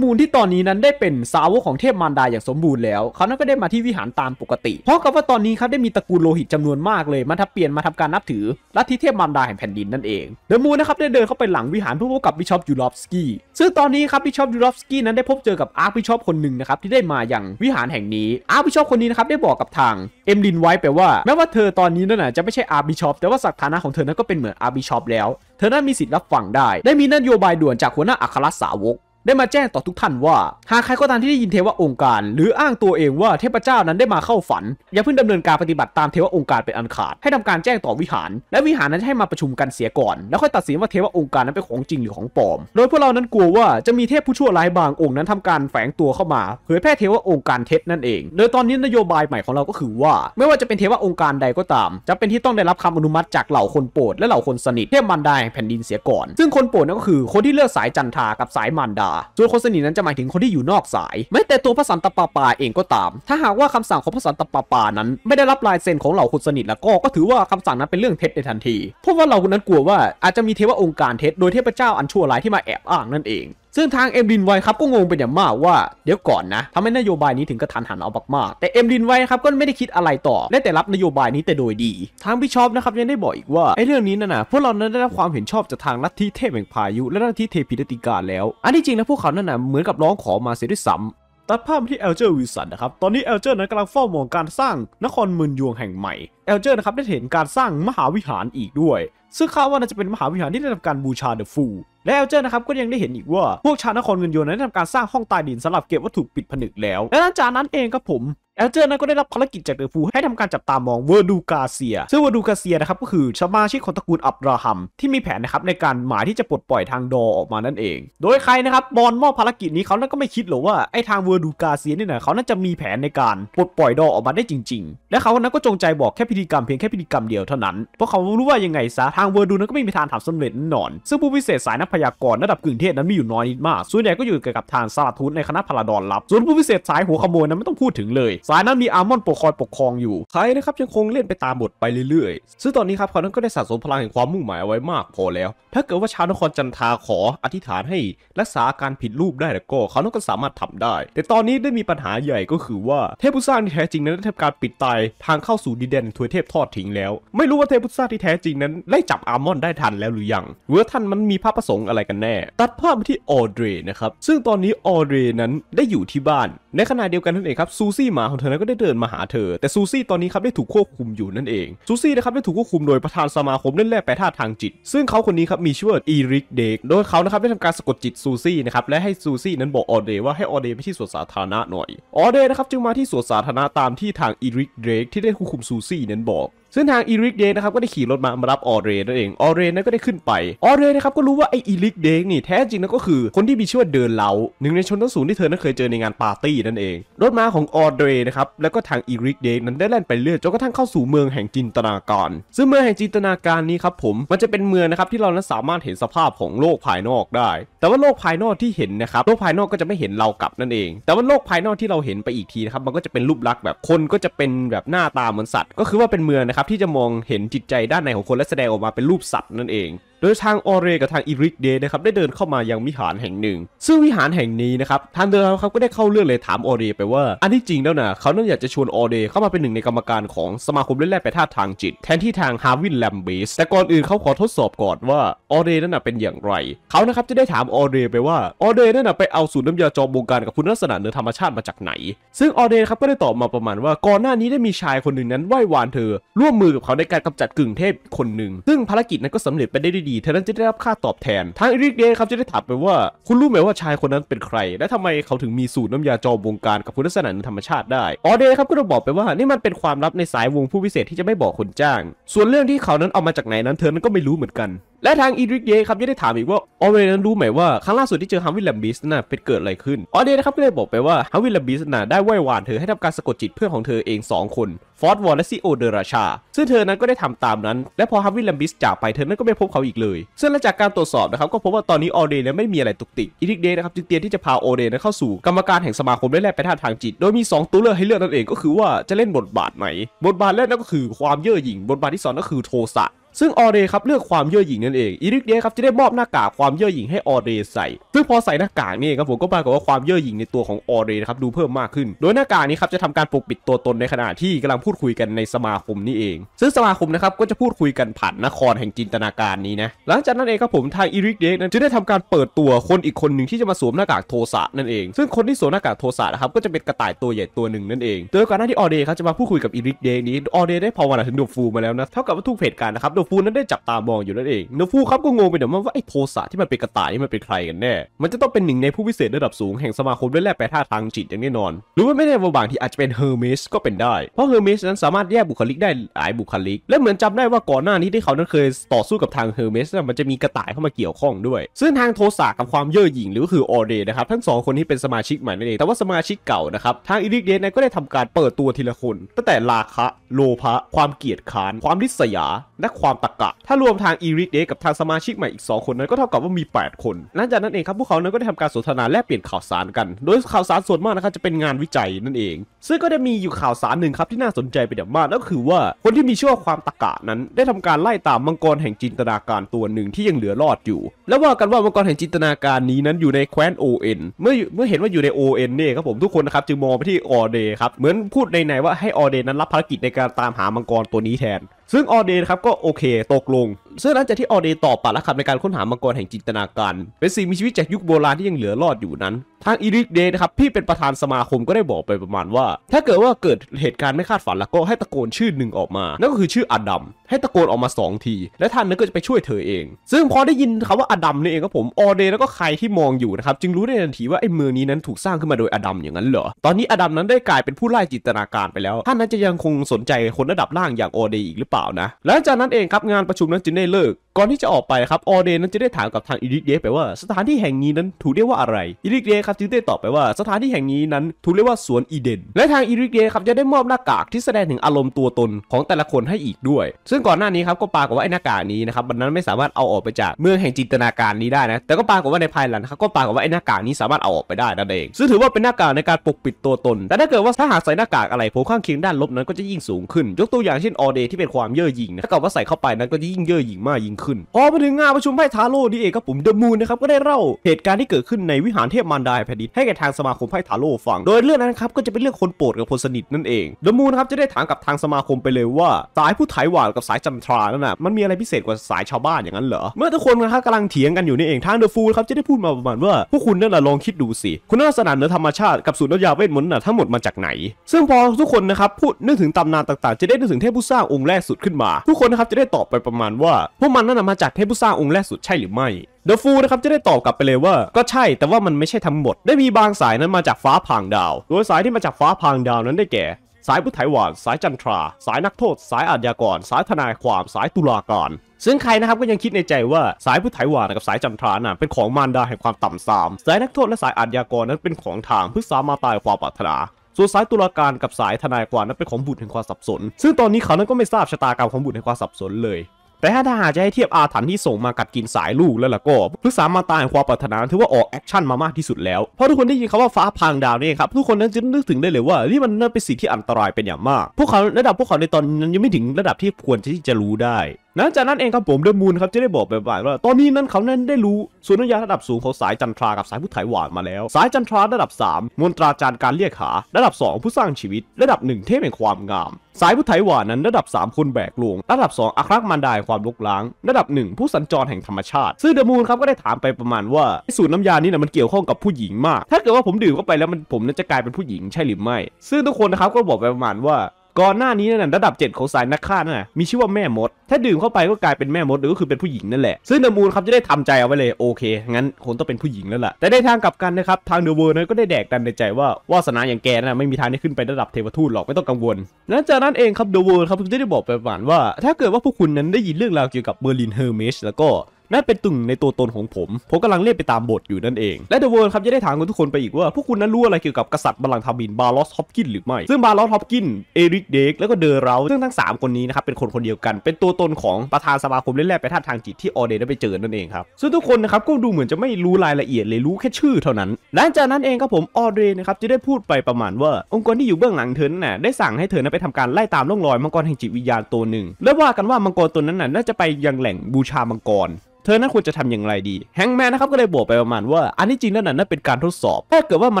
มูนที่ตอนนี้นั้นได้เป็นสาวกของเทพมารดาอย่างสมบูรณ์แล้ว เขานั้นก็ได้มาที่วิหารตามปกติ เพราะกับว่าตอนนี้ครับได้มีตระกูลโลหิตจำนวนมากเลยมาทับเปลี่ยนมาทำการนับถือลัทธิเทพมารดาแห่งแผ่นดินนั่นเอง เดอะมูนนะครับได้เดินเข้าไปหลังวิหารเพื่อพบกับบิชอปยูรอฟสกี้ซึ่งตอนนี้ครับบิชอปยูรอฟสกี้นั้นได้พบเจอกับอาร์คบิชอปคนหนึ่งนะครับที่ได้มาอย่างวิหารแห่งนี้ อาร์คบิชอปคนนี้นะครับได้บอกกับทางเอ็มลินไว้แปลว่าแม้ว่าเธอตอนนี้นั่นนะจะไม่ใช่อาร์บิชอปแต่ว่าสักฐานะของเธอนั้นก็เป็นเหมือนอาร์บิชอปแล้ว เธอนั้นมีสิทธิ์รับฟังได้ได้มีนโยบายด่วนจากหัวหน้าอัครสาวกได้มาแจ้งต่อทุกท่านว่า หากใครก็ตามที่ได้ยินเทวะองค์การ หรืออ้างตัวเองว่าเทพเจ้านั้นได้มาเข้าฝัน อย่าเพิ่งดำเนินการปฏิบัติตามเทวะองค์การเป็นอันขาด ให้ทำการแจ้งต่อวิหาร และวิหารนั้นให้มาประชุมกันเสียก่อน แล้วค่อยตัดสินว่าเทวะองค์การนั้นเป็นของจริง หรือของปลอม โดยพวกเรานั้นกลัวว่าจะมีเทพผู้ชั่วร้ายบางองค์นั้นทำการแฝงตัวเข้ามาเผยแพร่เทวะองค์การเท็จนั่นเอง โดยตอนนี้นโยบายใหม่ของเราก็คือว่า ไม่ว่าจะเป็นเทวะองค์การใดก็ตามจะเป็นที่ต้องได้รับคำอนุมัติจากเหล่าคนโปรดและเหล่าคนสนิทเทพมนไดแผ่นดินเสียก่อน ซึ่งคนโปรดนั่นก็คือคนที่เลือกสายจันทากับสายมันดาส่วนคนสนิทนั้นจะหมายถึงคนที่อยู่นอกสายแม้แต่ตัวพระสันตะปาปาเองก็ตาม ถ้าหากว่าคำสั่งของพระสันตะปาปานั้นไม่ได้รับลายเซ็นของเหล่าคนสนิทแล้วก็ก็ถือว่าคำสั่งนั้นเป็นเรื่องเท็จในทันทีเพราะว่าเรา่านั้นกลัวว่าอาจจะมีเทวองค์การเท็จโดยเทพเจ้าอันชั่วร้ายที่มาแอบอ้างนั่นเองซึ่งทางเอ็มดินไวครับก็งงเป็นอย่างมากว่าเดี๋ยวก่อนนะทำให้นโยบายนี้ถึงกระทันหันเอาบมากแต่เอ็มดินไวครับก็ไม่ได้คิดอะไรต่อ ได้แต่รับนโยบายนี้แต่โดยดี ทางพี่ชอปนะครับยังได้บอกอีกว่าไอ้เรื่องนี้นะนะพวกเรานั้นได้รับความเห็นชอบจากทางลัทธิเทพแห่งพายุและลัทธิเทพีนติกาแล้ว อันที่จริงนะพวกเขานั่นนะเหมือนกับร้องขอมาเสียด้วยซ้ำตัดภาพที่เอลเจอร์วิสันนะครับตอนนี้เอลเจอร์นั้นกำลังเฝ้ามองการสร้างนครมืนยวงแห่งใหม่เอลเจอร์นะครับได้เห็นการสร้างมหาวิหารอีกด้วยซึ่งคาดว่าน่าจะเป็นมหาวิหารที่ได้ับการบูชาเดอะฟูและเอลเจอร์นะครับก็ยังได้เห็นอีกว่า พวกชาวนครเงินโยนนั้นทำการสร้างห้องใต้ดินสำหรับเก็บวัตถุปิดผนึกแล้ว และหลังจากนั้นเองครับผมเอลเจอร์นั้นก็ได้รับภารกิจจากเดอฟูให้ทำการจับตามองเวอร์ดูกาเซียซึ่งเวอร์ดูกาเซียนะครับก็คือชาวบ้านชื่อของตระกูลอับราฮัม ที่มีแผนนะครับในการหมายที่จะปลดปล่อยทางดอออกมานั่นเอง โดยใครนะครับบอลมอบภารกิจนี้เขานั้นก็ไม่คิดหรอกว่าไอ้ทางเวอร์ดูกาเซียนี่นะเขาน่าจะมีแผนในการปลดปล่อยดอออกมาได้จริงๆ และเขานั้นก็จงใจบอกแค่พิธีกรรมเพียงแค่พิธีกรรมเดียวเท่านั้นเพราะเขารู้ว่ายังไงซะทางเวอร์ดูนั้นก็ไม่มีทางทำสำเร็จแน่นอนซึ่งผู้พิเศษสายนัพยากรณ์ระดับกึ่งเทศนั้นมีอยู่น้อยนิดมาก ส่วนใหญ่ก็อยู่เกี่ยวกับทางสลัดทุนในคณะพลาดอนลับ ส่วนผู้พิเศษสายหัวขโมยนั้นไม่ต้องพูดถึงเลย สายนั้นมีอาร์มอนปกคอยปกครองอยู่ ใครนะครับยังคงเล่นไปตามบทไปเรื่อยๆซึ่งตอนนี้ครับเขานั้นก็ได้สะสมพลังแห่งความมุ่งหมายไว้มากพอแล้ว ถ้าเกิดว่าชาวนครจันทาขอ อธิษฐานให้รักษาการผิดรูปได้แล้วก็เขานั้นก็สามารถทำได้ แต่ตอนนี้ได้มีปัญหาใหญ่ก็คือว่าเทพุู้สร้างที่แท้จริงนั้นได้ทำการปิดตายทางเข้าสู่ดินแดนทวยเทพทอดทิ้งแล้ว ไม่รู้ว่าเทพุสร้างที่แท้จริงนั้น ได้จับอาร์มอนได้ทันแล้วหรือยังเวอร์ท่านมันมีภาพประสงงอะไรกันแน่ ตัดภาพมาที่ออเดรนะครับซึ่งตอนนี้ออเดรนั้นได้อยู่ที่บ้าน ในขณะเดียวกันนั่นเองครับซูซี่หมาของเธอนั้นก็ได้เดินมาหาเธอแต่ซูซี่ตอนนี้ครับได้ถูกควบคุมอยู่นั่นเอง ซูซี่นะครับได้ถูกควบคุมโดยประธานสมาคมเล่นแร่แปรธาตุทางจิตซึ่งเขาคนนี้ครับมีชื่อว่าอีริกเด็กโดยเขานะครับได้ทำการสะกดจิตซูซี่นะครับและให้ซูซี่นั้นบอกออเดรว่าให้ออเดรไปที่สวนสาธารณะหน่อยออเดรนะครับจึงมาที่สวนสาธารณะตามที่ทางอีริกเด็กที่ได้ควบคุมซูซี่นั้นบอกซึ่งทางอีริกเดงนะครับก็ได้ขี่รถมามารับออเรนนั่นเองออเรนนั่นก็ได้ขึ้นไปออเรนนะครับก็รู้ว่าไออีริกเดงนี่แท้จริงนั่นก็คือคนที่มีชื่อว่า เดินเลาหนึ่งในชนชั้นสูงที่เธอนั้นเคยเจอในงานปาร์ตี้นั่นเอง รถมาของออเรนนะครับแล้วก็ทางอีริกเดงนั้นได้แล่นไปเรื่อยจนกระทั่งเข้าสู่เมืองแห่งจินตนาการ ซึ่งเมืองแห่งจินตนาการนี้ครับผมมันจะเป็นเมืองนะครับที่เรานั้นสามารถเห็นสภาพของโลกภายนอกได้ แต่ว่าโลกภายนอกที่เห็นนะครับโลกภายนอกก็จะไม่เห็นเรากลับนั่นเอง แต่ว่าโลกภายนอกที่เราเห็นไปอีกทีนะครับมันก็จะเป็นรูปลักษณ์แบบคนก็จะเป็นแบบหน้าตาเหมือนสัตว์ ก็คือว่าเป็นเมืองนะครับครับที่จะมองเห็นจิตใจด้านในของคน และแสดงออกมาเป็นรูปสัตว์นั่นเองโดยทางออเรกับทางอิริกเดนะครับ ได้เดินเข้ามายังวิหารแห่งหนึ่งซึ่งวิหารแห่งนี้นะครับทางเดินเขาก็ได้เข้าเรื่องเลยถามออเรไปว่าอันที่จริงแล้วนะเขาต้องอยากจะชวนออเรเข้ามาเป็นหนึ่งในกรรมการของสมาคมเล่นแร่แปรธาตุทางจิต แทนที่ทางฮาวินแลมเบสแต่ก่อนอื่นเขาขอทดสอบก่อนว่าออเรนั่นนะเป็นอย่างไรเขานะครับจะได้ถามออเรไปว่าออเรนั่นนะไปเอาสูตรน้ำยาจอมบงการกับคุณลักษณะเนื้อธรรมชาติมาจากไหน ซึ่งออเรครับก็ได้ตอบมาประมาณว่าก่อนหน้านี้ได้มีชายคนหนึ่งนั้นไหว้วานเธอ ร่วมมือกับเขาในการกำจัดกึ่งเทพคนหนึ่งซึ่งภารกิจนั้นก็สำเร็จไปได้ดดีเธอนั้นจะได้รับค่าตอบแทน ทางออริกเดย์ครับจะได้ถามไปว่า คุณรู้ไหมว่าชายคนนั้นเป็นใคร และทำไมเขาถึงมีสูตรน้ำยาจอมวงการกับคุณลักษณะธรรมชาติได้ ออเดย์ครับก็จะบอกไปว่านี่มันเป็นความลับในสายวงผู้พิเศษที่จะไม่บอกคนจ้าง ส่วนเรื่องที่เขานั้นเอามาจากไหนนั้นเธอนั้นก็ไม่รู้เหมือนกัน และทางอีริกเยครับยังได้ถามอีกว่า ออเดนั้นรู้ไหมว่าครั้งล่าสุดที่เจอฮัมวิลลมบิสน่ะเป็นเกิดอะไรขึ้น ออเดนะครับก็เลยบอกไปว่าฮัมวิลลมบิสน่ะได้ไหว้วานเธอให้ทำการสะกดจิตเพื่อนของเธอเอง 2 คนฟอร์ดวอลและซิโอเดราชาซึ่งเธอนั้นก็ได้ทำตามนั้นและพอฮัมวิลลมบิสจากไปเธอนั้นก็ไม่พบเขาอีกเลยซึ่งหลังจากการตรวจสอบนะครับก็พบว่าตอนนี้ออเดย์เนี่ยไม่มีอะไรตุกติก อีทิกเดย์นะครับจึงเตรียมที่จะพาโอเดย์เข้าสู่กรรมการแห่งสมาคมได้แลกไปทางทางจิต โดยมี 2 ตัวเลือกให้เลือกนั่นเองก็คือว่าจะเล่นบทบาทไหนบทบาทแรกนั่นก็คือความเย่อหยิ่งบทบาทที่2ก็คือโทสะซึ่งออเรครับเลือกความเย่อหยิ่งนั่นเองอีริกเดยครับจะได้มอบหน้ากากความเย่อหยิ่งให้ออเรใส่ซึ่งพอใส่หน้ากากนี่ครับผมก็ปรากฏว่าความเย่อหยิ่งในตัวของออเรนะครับดูเพิ่มมากขึ้น โดยหน้ากากนี้ครับจะทำการปกปิดตัวตนในขณะที่กำลังพูดคุยกันในสมาคมนี่เอง ซึ่งสมาคมนะครับก็จะพูดคุยกันผ่านนครแห่งจินตนาการนี้นะหลังจากนั้นเองครับผมทางอีริกเดนั้นจะได้ทำการเปิดตัวคนอีกคนหนึ่งที่จะมาสวมหน้ากากโทสะนั่นเองซึ่งคนที่สวมหน้ากากโทสะนะครับก็จะเป็นกระต่ายตัวใหญ่ตัวหนึ่งนั่นเองโดยก่อนหน้าที่ออเดย์เขจะมาพูดคุยกับอีริกเดนี้ออเรได้พอวันถึงดูฟูมาแล้วนะเท่ากับว่าทุกเหตุการณ์นะครับดูฟูนั้นได้จับตามองอยู่นั่นเองเนฟูครับก็งงไปเดี๋ยวว่า ไอ้โทสะที่มันเป็นกระต่ายนี่มันเป็นใครกันแน่ มันจะต้องเป็นหนึ่งในผู้พิเศษระดับสูงแห่งสมาคมด้วยแล่แปท่าทางจิตอย่างแน่นอน หรือว่าไม่แน่บางที่อาจจะเป็นเฮอร์เมสก็เป็นได้ เพราะเฮอร์เมสนั้นสามารถแยกบุคลิกได้หลายบุคลิก และเหมือนจำได้ว่าก่อนหน้านี้ที่เขานั้นเคยต่อสู้กับทางเฮอร์เมสมันจะมีกระต่ายเข้ามาเกี่ยวข้องด้วย ซึ่งทางโทสะกับความเย่อหยิ่งหรือคือออเดนะครับ ทั้งสองคนที่เป็นสมาชิกใหม่นั่นเองแต่ว่าสมาชิกเก่านะครับทางอิริกเดนก็ได้ทำการเปิดตัวทีละคน ตั้งแต่ราคะ โลภะความเกียดขานความริษยาและความความตะกะถ้ารวมทางอีริกเดกับทางสมาชิกใหม่อีก 2 คนนั้นก็เท่ากับว่ามี 8 คน หลังจากนั้นเองครับพวกเขานั้นก็ได้ทำการสนทนาแลกเปลี่ยนข่าวสารกัน โดยข่าวสารส่วนมากนะครับ จะเป็นงานวิจัยนั่นเอง ซึ่งก็ได้มีอยู่ข่าวสารหนึ่งครับ ที่น่าสนใจเป็นอย่างมากนั่นก็คือว่าคนที่มีชื่อว่าความตะกะนั้น ได้ทำการไล่ตามมังกรแห่งจินตนาการตัวหนึ่งที่ยังเหลือรอดอยู่ และว่ากันว่ามังกรแห่งจินตนาการนี้นั้นอยู่ในแคว้นโอเอ็นเมื่อเมื่อเห็นว่าอยู่ในโอเอ็นเนี่ยครับผมทุกคนนะครับจึงมองไปที่ออเดครับเหมือนพูดในนว่าให้ออเดนั้นรับภารกิจในการตามหามังกรตัวนี้แทนซึ่งออเดนครับ ก็โอเคตกลงซึ่งหลังจากที่ออเดนตอบปากขับในการค้นหามังกรแห่งจินตนาการเป็นสิ่งมีชีวิตจากยุคโบราณที่ยังเหลือรอดอยู่นั้นทางอีริกเดย์นะครับ พี่เป็นประธานสมาคมก็ได้บอกไปประมาณว่า ถ้าเกิดว่าเกิดเหตุการณ์ไม่คาดฝันแล้วก็ให้ตะโกนชื่อหนึ่งออกมา นั่นก็คือชื่ออดัมให้ตะโกนออกมา2ที และท่านนั้นก็จะไปช่วยเธอเอง ซึ่งพอได้ยินคำว่าอดัมนี่เองก็ผมออเดย์แล้วก็ใครที่มองอยู่นะครับจึงรู้ได้ทันทีว่า ไอ้เมืองนี้นั้นถูกสร้างขึ้นมาโดยอดัมอย่างนั้นเหรอตอนนี้อดัมนั้นได้กลายเป็นผู้ไล่จินตนาการไปแล้ว ท่านนั้นจะยังคงสนใจคนระดับล่างอย่างออเดย์อีกหรือเปล่านะหลังจากนั้นเองครับงานประชุมนั้นจึงได้เลิกก่อนที่จะออกไปครับออเดนนั้นจะได้ถามกับทางอิริกเดไปว่าสถานที่แห่งนี้นั้น ถูกเรียกว่าอะไรอิริกเดครับจึงได้ตอบไปว่าสถานที่แห่งนี้นั้นถูกเรียกว่าสวนอีเดน และทางอิริกเดครับจะได้มอบหน้ากากที่แสดงถึงอารมณ์ตัวตนของแต่ละคนให้อีกด้วย ซึ่งก่อนหน้านี้ครับก็ปากว่าไอ้หน้ากากนี้นะครับมันนั้นไม่สามารถเอาออกไปจากเมืองแห่งจินตนาการนี้ได้นะแต่ก็ปากว่าในภายหลังครับก็ปากว่าไอ้หน้ากากนี้สามารถเอาออกไปได้นั่นเองซึ่งถือว่าเป็นหน้ากากในการปกปิดตัวตน แต่ถ้าเกิดว่าถ้าหากใส่หน้ากากอะไรผลข้างเคียงด้านลบนั้นก็จะยิ่งสูงขึ้น ยกตัวอย่างเช่นออเดที่เป็นความเย่อหยิ่งนะถ้าเกิดว่าใส่เข้าไปนั้นก็จะยิ่งเย่อหยิ่งมากยิ่งขึ้นออมาถึงงานประชุมไพ่ทาโร่ดีเอกับผมเดอะมูนนะครับ ก็ได้เล่าเหตุการณ์ที่เกิดขึ้น ในวิหารเทพมารดาแผ่นดินให้แก่ทางสมาคมไพ่ทาโร่ฟัง โดยเรื่องนั้นครับก็จะเป็นเรื่องคนโปรดกับคนสนิทนั่นเองเดอะมูนครับจะได้ถามกับทางสมาคมไปเลยว่า สายผู้ไถหวานกับสายจันทรานั่นน่ะมันมีอะไรพิเศษกว่าสายชาวบ้านอย่างนั้นเหรอเมื่อทุกคนนะครับกำลังเถียงกันอยู่นี่เองทางเดอะฟูลครับจะได้พูดมาประมาณว่าพวกคุณนั่นแหละลองคิดดูสิคุณลักษณะเหนือธรรมชาติกับสูตรยาเวทมนต์น่ะทั้งหมดมาจากไหน ซึ่งพอทุกคนนะครับพูดนึกถึงตำนานต่างๆ จะได้นึกถึงเทพผู้สร้างองค์แรกสุดขึ้นมาทุกคนนะครับจะได้ตอบไปประมาณว่าพวกมันนั่นมาจากเทพสร้าองค์แรกสุดใช่หรือไม่เดอะฟูนะครับจะได้ตอบกลับไปเลยว่าก็ใช่แต่ว่ามันไม่ใช่ทั้งหมดได้มีบางสายนั้นมาจากฟ้าพางดาวโดยสายที่มาจากฟ้าพางดาวนั้นได้แก่ สายพุทธไถหวาน สายจันทรา สายนักโทษ สายอาญากรสายทนายความ สายตุลาการ ซึ่งใครนะครับก็ยังคิดในใจว่าสายพุทธไถหวานกับสายจันทราน่ะเป็นของมารดาแห่งความต่ำทรามสายนักโทษและสายอาญากรนั้นเป็นของทางพฤกษามาตายความปรารถนา ส่วนสายตุลาการกับสายทนายความนั้นเป็นของบุตรแห่งความสับสน ซึ่งตอนนี้เขานั้นก็ไม่ทราบชะตากรรมของบุตรแห่งความสับสนเลยแต่ถ้าาหากจะให้เทียบอาถรรพ์ที่ส่งมากัดกินสายลูกแล้วล่ะก็พฤกษามาตายความปรารถนาถือว่าออกแอคชั่นมามากที่สุดแล้วเพราะทุกคนได้ยินคำว่าฟ้าพังดาวนี่ครับทุกคนนั้นจะนึกถึงได้เลยว่า นี่มันเป็นสิ่งที่อันตรายเป็นอย่างมาก พวกเขาระดับพวกเขาในตอนนั้นยังไม่ถึงระดับที่ควรที่จะรู้ได้นะจากนั้นเองครับผมเดมูนครับจะได้บอกไปว่าตอนนี้นั้นเขานั้นได้รู้สุนยาระดับสูงของสายจันทรา กับสายพุทธไถหวานมาแล้ว สายจันทราระดับ 3มนตราจารย์การเรียกหาระดับ2ผู้สร้างชีวิตระดับ1เทพแห่งความงาม สายพุทธไถหวานนั้นระดับ 3 คนแบกลวงระดับ 2อัครมันดายความลกล้างระดับ1ผู้สัญจรแห่งธรรมชาติซึ่งเดมูนครับก็ได้ถามไปประมาณว่าสูตรน้ำยานี่นะมันเกี่ยวข้องกับผู้หญิงมาก ถ้าเกิดว่าผมดื่มเข้าไปแล้วมันผมนั้นจะกลายเป็นผู้หญิงใช่หรือไม่ซึ่งทุกคนนะครับก็บอกไปประมาณว่าก่อนหน้านี้นั่นระดับ7ของสายนักฆ่านั่นมีชื่อว่าแม่มด ถ้าดื่มเข้าไปก็กลายเป็นแม่มด หรือก็คือเป็นผู้หญิงนั่นแหละ ซึ่งเดอะมูนครับจะได้ทำใจเอาไว้เลย โอเค งั้นคนต้องเป็นผู้หญิงแล้วล่ะแต่ในทางกลับกันนะครับ ทางเดอะเวิร์นั้นก็ได้แดกดันในใจว่าวาสนาอย่างแกนะไม่มีทางได้ขึ้นไประดับเทวทูตหรอก ไม่ต้องกังวลหลังจากนั้นเองครับเดอะเวิร์ครับจะได้บอกไปหวานว่า ถ้าเกิดว่าพวกคุณนั้นได้ยินเรื่องราวเกี่ยวกับเบอร์ลินเฮอร์เมสแล้วก็นั่นเป็นตึงในตัวตนของผม ผมกำลังเล่นไปตามบทอยู่นั่นเอง และเดอะเวิร์ครับจะได้ถามคุณทุกคนไปอีกว่า พวกคุณนั้นรู้อะไรเกี่ยวกับกษัตริย์บัลลังก์ทามินบาร์ลอสฮอปกินหรือไม่ ซึ่งบาร์ลอสฮอปกินเอริกเด็กแล้วก็เดอร์เราซึ่งทั้ง 3 คนนี้นะครับเป็นคนคนเดียวกัน เป็นตัวตนของประธานสมาคมเล่นแร่ไปท่าทางจิตที่ออเดนได้ไปเจอนั่นเองครับซึ่งทุกคนนะครับก็ดูเหมือนจะไม่รู้รายละเอียดเลยรู้แค่ชื่อ เท่านั้น หลังจากนั้นเองครับผมออเดนนะครับจะได้พูดไปประมาณว่าองค์กรที่อยู่เบื้องหลังเธอน่ะได้สั่งให้เธอนั้นไปทำการไล่ตามล่องรอยมังกรแห่งจิตวิญญาณตัวหนึ่งและว่ากันว่ามังกรตัวนั้นน่ะน่าจะไปยังแหล่งบูชามังกรเธอน่าควรจะทำอย่างไรดี แฮงแมนนะครับ ก็เลยบอกไปประมาณว่า อันที่จริงล้วนน่นเป็นการทดสอบ ถ้าเกิดว่ามั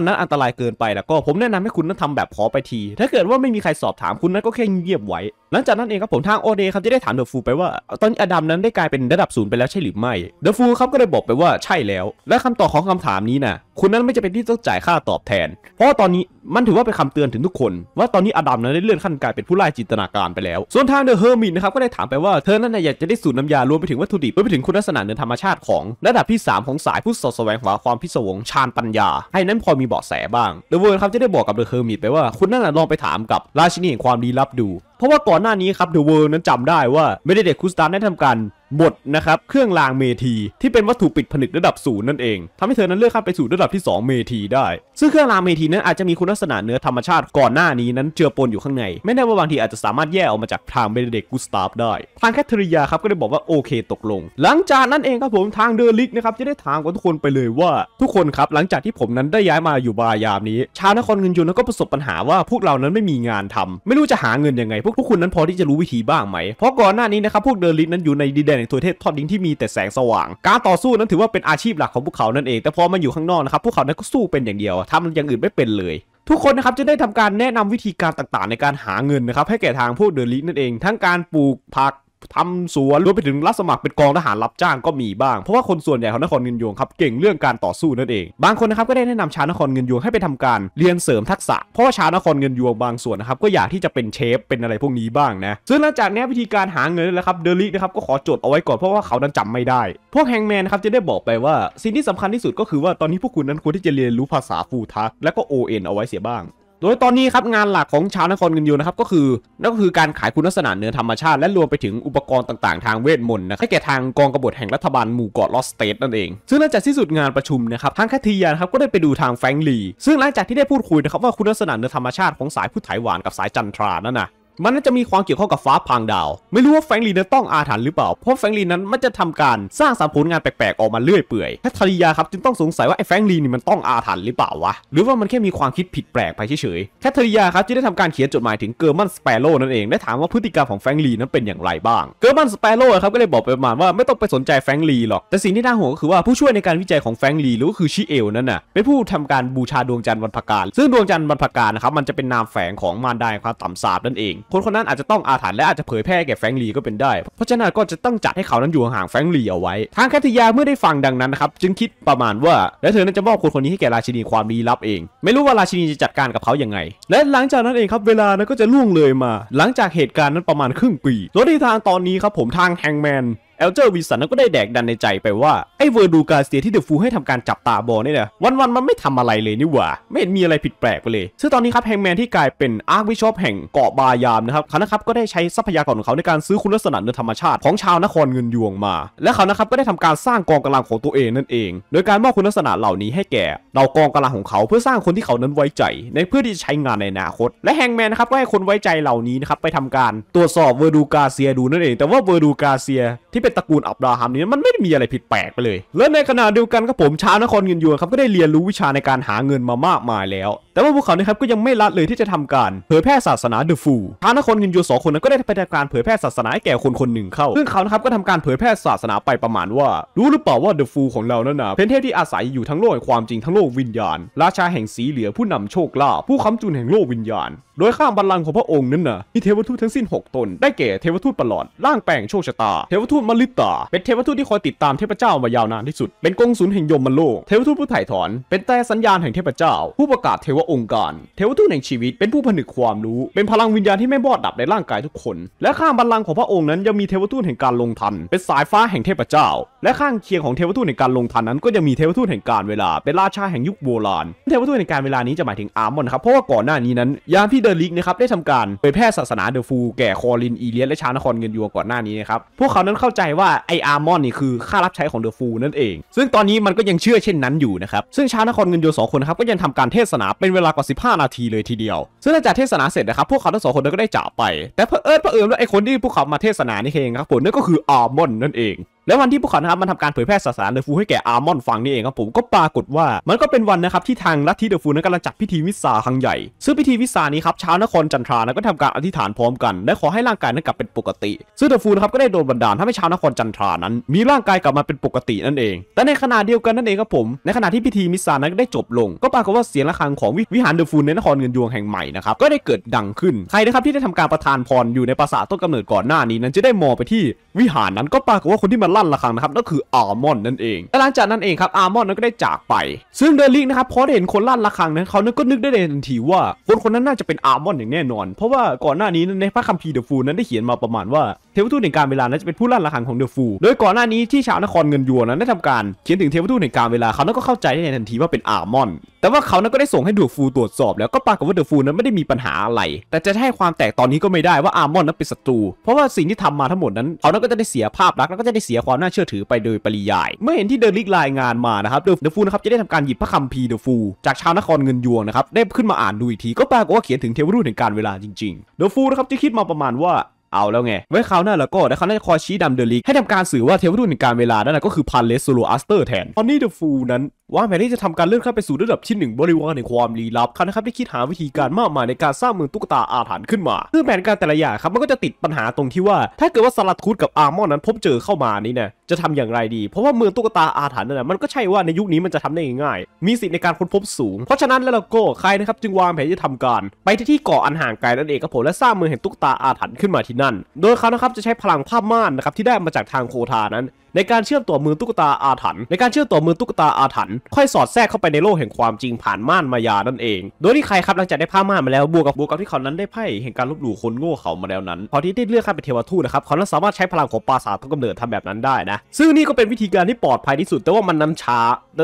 นนั้นอันตรายเกินไป แล้วก็ผมแนะนำให้คุณนั้นทำแบบขอไปที ถ้าเกิดว่าไม่มีใครสอบถามคุณนั้นก็แค่เงียบไว้หลังจากนั้นเองครับผมทางโอเดครับจะได้ถามเดอะฟูไปว่า ตอนนี้อดัมนั้นได้กลายเป็นระดับศูนย์ไปแล้วใช่หรือไม่ เดอะฟูครับก็ได้บอกไปว่าใช่แล้ว และคำตอบของคำถามนี้นะคุณนั้นไม่จะเป็นที่ต้องจ่ายค่าตอบแทน เพราะตอนนี้มันถือว่าเป็นคำเตือนถึงทุกคน ว่าตอนนี้อดัมนั้นได้เลื่อนขั้นกลายเป็นผู้ไล่จินตนาการไปแล้ว ส่วนทางเดอะเฮอร์มินนะครับก็ได้ถามไปว่าเธอนั้นอยากจะได้สูตรน้ำยารวมไปถึงวัตถุดิบรวมไปถึงคุณลักษณะเนื้อธรรมชาติของ ระดับที่ 3 ของสายผู้สอดแสวงหาความพิศวงชาญปัญญา ให้นั้นพอมีเบาะแสบ้างเดอะเวิร์ครับจะได้บอกกับเดอะเฮอร์มินไปว่าคุณนั้นลองไปถามกับราชินีแห่งความลี้ลับดูเพราะว่าก่อนหน้านี้ครับเดอะเวิร์นั้นจำได้ว่าเมเดเดคุสตาได้ทำการบทนะครับเครื่องรางเมทีที่เป็นวัตถุปิดผนึกระดับศูนย์นั่นเอง ทำให้เธอนั้นเลื่อนข้้มไปสู่ระดับที่ 2 เมทีได้ซึ่งเครื่องรางเมทีนั้นอาจจะมีคุณลักษณะเนื้อธรรมชาติก่อนหน้านี้นั้นเจือปนอยู่ข้างใน ไม่ได้ว่าบางทีอาจจะสามารถแยกออกมาจากทางเบเดเดกุสตาฟได้ ทางแคทเธอรียาครับก็ได้บอกว่าโอเคตกลง หลังจากนั้นเองครับผมทางเดอร์ลิกนะครับจะได้ถามกับทุกคนไปเลยว่า ทุกคนครับหลังจากที่ผมนั้นได้ย้ายมาอยู่บายามนี้ ชาวนครเงินยูนก็ประสบปัญหาว่าพวกเรานั้นไม่มีงานทำ ไม่รู้จะหาเงินยังไงพวกทุกคนนั้นพอที่จะรู้วิธีบ้างไหมเพราะก่อนหน้านี้นะครับพวกเดอร์ลิกนั้นอยู่ในดินแดนในตัวเทพทอดดิ้งที่มีแต่แสงสว่าง การต่อสู้นั้นถือว่าเป็นอาชีพหลักของพวกเขานั่นเอง แต่พอมาอยู่ข้างนอกนะครับ พวกเขานั้นก็สู้เป็นอย่างเดียว ทำอย่างอื่นไม่เป็นเลย ทุกคนนะครับจะได้ทำการแนะนำวิธีการต่างๆ ในการหาเงินนะครับให้แก่ทางพวกเดลินั่นเอง ทั้งการปลูกผักทำสวนรวมไปถึงรับสมัครเป็นกองทหารรับจ้างก็มีบ้าง เพราะว่าคนส่วนใหญ่ของนครเงินยวงครับเก่งเรื่องการต่อสู้นั่นเองบางคนนะครับก็ได้แนะนำชาวนครเงินยวงให้ไปทำการเรียนเสริมทักษะ เพราะว่าชาวนครเงินยวงบางส่วนนะครับก็อยากที่จะเป็นเชฟเป็นอะไรพวกนี้บ้างนะซึ่งหลังจากนี้วิธีการหาเงินแล้วครับเดลิกนะครับก็ขอจดเอาไว้ก่อนเพราะว่าเขานั้นจำไม่ได้พวกแฮงแมนครับจะได้บอกไปว่าสิ่งที่สำคัญที่สุดก็คือว่าตอนนี้พวกคุณนั้นควรที่จะเรียนรู้ภาษาฟูทัก และก็โออเ็นเอาไว้เสียบ้างโดยตอนนี้ครับ งานหลักของชาวนครกินยูนะครับก็คือนั่นก็คือการขายคุณลักษณะเนื้อธรรมชาติ และรวมไปถึงอุปกรณ์ต่าง ๆ ทางเวทมนต์นะให้แก่ทางกองกบฏแห่งรัฐบาลหมู่เกาะลอสเตดนั่นเอง ซึ่งหลังจากที่สุดงานประชุมนะครับทางแคทียานครับก็ได้ไปดูทางแฟงลี ซึ่งหลังจากที่ได้พูดคุยนะครับว่าคุณลักษณะเนื้อธรรมชาติของสายุทธไถหวานกับสายจันทรานั่นนะมันน่าจะมีความเกี่ยวข้องกับฟ้าพังดาว ไม่รู้ว่าแฟงลีนต้องอาถรรพ์หรือเปล่า เพราะแฟงลีนั้นมันจะทำการสร้างสารผลงานแปลกๆออกมาเรื่อยเปื่อยแคทริยาครับจึงต้องสงสัยว่าไอ้แฟงลีนี่มันต้องอาถรรพ์หรือเปล่าวะ หรือว่ามันแค่มีความคิดผิดแปลกไปเฉยๆ แคทริยาครับจึงได้ทำการเขียนจดหมายถึงเกอร์มันสเปโร่นั่นเอง ได้ถามว่าพฤติกรรมของแฟงลีนั้นเป็นอย่างไรบ้าง เกอร์มันสเปโร่ครับก็เลยบอกไปประมาณว่า ไม่ต้องไปสนใจแฟงลีหรอก แต่สิ่งที่น่าห่วงก็คือว่าผู้ช่วยในการวิจัยของแฟงลีหรือคือชิเอลนั่นน่ะเป็นผู้ทำการบูชาดวงจันทร์วันพกาลซึ่งดวงจันทร์วันพกาลนะครับมันจะเป็นนามแฝงของมารดาความต่ำสาบนั่นเองคนคนนั้นอาจจะต้องอาถรรพ์และอาจจะเผยแพร่แก่แฟงลีก็เป็นได้ เพราะฉะนั้นก็จะต้องจัดให้เขานั้นอยู่ห่างแฟงลีเอาไว้ ทางแคทยาเมื่อได้ฟังดังนั้นนะครับ จึงคิดประมาณว่าและเธอนั้นจะมอบคนคนนี้ให้แก่ราชินีความลี้ลับเอง ไม่รู้ว่าราชินีจะจัดการกับเขาอย่างไง และหลังจากนั้นเองครับเวลานั้นก็จะล่วงเลยมา หลังจากเหตุการณ์นั้นประมาณครึ่งปีโดยที่ทางตอนนี้ครับผมทางแฮงแมนเอลเจอร์วิสันนั้นก็ได้แดกดันในใจไปว่า ไอ้เวอร์ดูกาเซียที่เดอะฟูให้ทำการจับตาบอลเนี่ยนะวันมันไม่ทำอะไรเลยนี่หว่า ไม่เห็นมีอะไรผิดแปลกไปเลย ซึ่งตอนนี้ครับแฮงแมนที่กลายเป็นอาร์ควิชอปแห่งเกาะบายามนะครับเขานะครับก็ได้ใช้ทรัพยากรของเขาในการซื้อคุณลักษณะเนื้อธรรมชาติของชาวนครเงินยวงมา และเขานะครับก็ได้ทำการสร้างกองกำลังของตัวเองนั่นเอง โดยการมอบคุณลักษณะเหล่านี้ให้แก่เรากองกำลังของเขาเพื่อสร้างคนที่เขานั้นไว้ใจในเพื่อที่จะใช้งานในอนาคตและแฮงแมนนะครับก็ให้คนไว้ใจเหล่านี้นะครับไปทำการตรวจสอบเวอร์ดูกาเซียดูนั่นเองแต่ว่าเวอร์ดูกาเซียที่เ็นตระกูลอับราฮัมนี้มันไม่มีอะไรผิดแปลกไปเลย และในขณะเดียวกันครับผมชาวนครเงินยวนครับก็ได้เรียนรู้วิชาในการหาเงินมามากมายแล้ว แต่ว่าพวกเขาเนี่ยครับก็ยังไม่ละเลยที่จะทำการเผยแพร่ศาสนาเดอะฟูชาวนครเงินยวนสองคนนั้นก็ได้ไปทำการเผยแพร่ศาสนาให้แก่คนคนหนึ่งเข้า ซึ่งเขานะครับก็ทำการเผยแพร่ศาสนาไปประมาณว่า รู้หรือเปล่าว่าเดอะฟูของเรานั้นนะเป็นเทพที่อาศัยอยู่ทั้งโลกแห่งความจริงทั้งโลกวิญญาณราชาแห่งสีเหลือผู้นำโชคลาภผู้ค้าจุนแห่งโลกวิญญาณโดยข้ามบัลลังก์ของพระองค์นั้นนะมีเทวทูตทั้งสิ้น6ตนได้แก่เทวทูตประหลอดร่างแปลงโชคชะตาเทวทูตมลิตาเป็นเทวทูตที่คอยติดตามเทพเจ้ามายาวนานที่สุด เป็นกงสุนแห่งยมมโลกเทวทูตผู้ถ่ายถอน เป็นแต่สัญญาณแห่งเทพเจ้า ผู้ประกาศเทวองค์การ เทวทูตแห่งชีวิต เป็นผู้ผนึกความรู้ เป็นพลังวิญญาณที่ไม่บอดดับในร่างกายทุกคน และข้างบัลลังก์ของพระองค์นั้นยังมีเทวทูตแห่งการลงทัน เป็นสายฟ้าแห่งเทพเจ้า และข้างเคียงของเทวทูตแห่งการลงทันนั้นก็ยังมีเทวทูตแห่งการเวลา เป็นราชาแห่งยุคโบราณ เทวทูตแห่งการเวลานี้จะหมายถึงอาร์มอนครับ เพราะว่าก่อนหน้านี้นั้นยามที่เดลิกนะครับได้ทำการเผยแพร่ศาสนาเดอฟูแก่คอรินอีเลียสและ ชาวนครเงินยัวก่อนหน้านี้นะครับพวกเขานั้นเข้าใจว่าไออาร์มอนนี่คือค่ารับใช้ของเดอะฟูนั่นเองซึ่งตอนนี้มันก็ยังเชื่อเช่นนั้นอยู่นะครับ ซึ่งชาวนครเงินโยสองคนครับก็ยังทำการเทศนาเป็นเวลากว่า15นาทีเลยทีเดียวซึ่งหลังจากเทศนาเสร็จนะครับพวกเขาทั้งสองคนก็ได้จากไป แต่เพอเอิญเพอเอิญว่าไอคนที่พวกเขามาเทศนานี่เองครับผมนั่นก็คืออาร์มอนนั่นเองและวันที่พวกเขานะครับมันทำการเผยแพร่ศาสนาเดอะฟูให้แก่อาร์มอนฟังนี่เองครับผมก็ปรากฏว่า มันก็เป็นวันนะครับที่ทางลัทธิเดอะฟูนั้นกำลังจัดพิธีวิสาครั้งใหญ่ ซึ่งพิธีวิสานี้ครับ ชาวนครจันทรานะก็ทำการอธิษฐานพร้อมกัน และขอให้ร่างกายนั้นกลับเป็นปกติ ซึ่งเดอะฟูนะครับ ก็ได้โดนบันดาลทำให้ชาวนครจันทรานั้น มีร่างกายกลับมาเป็นปกตินั่นเองแต่ในขณะเดียวกันนั่นเองครับผมในขณะที่พิธีวิสานั้นได้จบลง ก็ปรากฏว่าเสียงระฆังของวิหารเดอะฟู ในนครเงินยวงแห่งใหม่นะครับก็ได้เกิดดังขึ้นใครนะครับที่ได้ทำการประทานพรอยู่ในปราสาทต้นกำเนิดก่อนหน้านี้นั้นจะได้มองไปที่วิหารนั้นก็ปรากฏว่าคนที่มาลั่นระฆังนะครับนั่นคืออาร์มอนนั่นเองและหลังจากนั้นเองครับอาร์มอนนั้นก็ได้จากไปซึ่งเดลิกนะครับพอได้เห็นคนลั่นระฆังนั้นเขานั้นก็นึกได้ในทันทีว่าคนคนนั้นน่าจะเป็นอาร์มอนอย่างแน่นอน เพราะว่าก่อนหน้านี้ในพระคัมภีร์เดอะฟูลนั้นได้เขียนมาประมาณว่าเทวทูตแห่งการเวลานั้นจะเป็นผู้ลั่นระฆังของเดอะฟูลโดยก่อนหน้านี้ที่ชาวนครเงินยวนนั้นได้ทำการเขียนถึงเทวทูตแห่งการเวลาเขานันก็เข้าใจได้ในทันทีว่าเป็นอาร์มอนแต่ว่าเขานั้นก็ได้ส่งให้เดอะฟูตรวจสอบแล้วก็ปรากฏว่าเดอะฟูนั้นไม่ได้มีปัญหาอะไร แต่จะให้ความแตกตอนนี้ก็ไม่ได้ว่าอาร์มอนนั้นเป็นศัตรูเพราะว่าสิ่งที่ทำมาทั้งหมดนั้นเขานั้นก็จะได้เสียภาพลักษณ์แล้วก็จะได้เสียความน่าเชื่อถือไปโดยปริยาย เมื่อเห็นที่เดอะลิกรายงานมานะครับเดอะฟูนะครับจะได้ทำการหยิบพระคัมภีร์เดอะฟูจากชาวนครเงินยวงนะครับได้ขึ้นมาอ่านดูอีกที ก็ปรากฏว่าเขียนถึงเทวรูปแห่งการเวลาจริงๆเดอะฟูนะครับจะคิดมาประมาณว่าเอาแล้วไง ไว้คราวหน้าแล้วก็ ได้คราวหน้าจะคอยชี้ดำเดลิก ให้ทำการสื่อว่าเทวทูตในการเวลา นั่นแหละก็คือพันเลสโซโลอัสเตอร์แทนตอนนี้เดอะฟูนั้น ว่าแผนที่จะทำการเลื่อนขั้นไปสู่ระดับที่หนึ่งบริวารในความลี้ลับเขานะครับ ได้คิดหาวิธีการมากมายในการสร้างเมืองตุ๊กตาอาถรรพ์ขึ้นมาซึ่งแผนการแต่ละอย่างครับมันก็จะติดปัญหาตรงที่ว่า ถ้าเกิดว่าสลัดคูดกับอาร์มอนนั้นพบเจอเข้ามานี่นะจะทำอย่างไรดี เพราะว่าเมืองตุ๊กตาอาถรรพ์นั่นนะมันก็ใช่ว่าในยุคนี้มันจะทำได้ง่ายมีสิทธิ์ในการค้นพบสูง เพราะฉะนั้นแล้วเราก็ใครนะครับจึงวางแผนจะทำการ ไปที่ที่เกาะอันห่างไกลนั่นเองครับผมและสร้างเมืองแห่งตุ๊กตาอาถรรพ์ขึ้นมาทีนั่นโดยเขานะครับจะใช้พลังภาพม่านนะครับที่ได้มาจากทางโคทานั้นในการเชื่อมต่อมือตุ๊กตาอาถรรพ์ในการเชื่อมต่อมือตุ๊กตาอาถรรพ์ค่อยสอดแทรกเข้าไปในโลกแห่งความจริงผ่านม่านมายานั่นเอง โดยที่ใครครับหลังจากได้ผ้าม่านมาแล้วบวกกับบวกกับที่เขานั้นได้ไพ่แห่งการลบหลู่คนโง่เขามาแล้วนั้น พอที่ได้เลือกข้าเป็นเทวทูตนะครับ เขานั้นสามารถใช้พลังของปราสาทต้นกำเนิดทำแบบนั้นได้นะ ซึ่งนี่ก็เป็นวิธีการที่ปลอดภัยที่สุดแต่ว่ามันนั้นช้า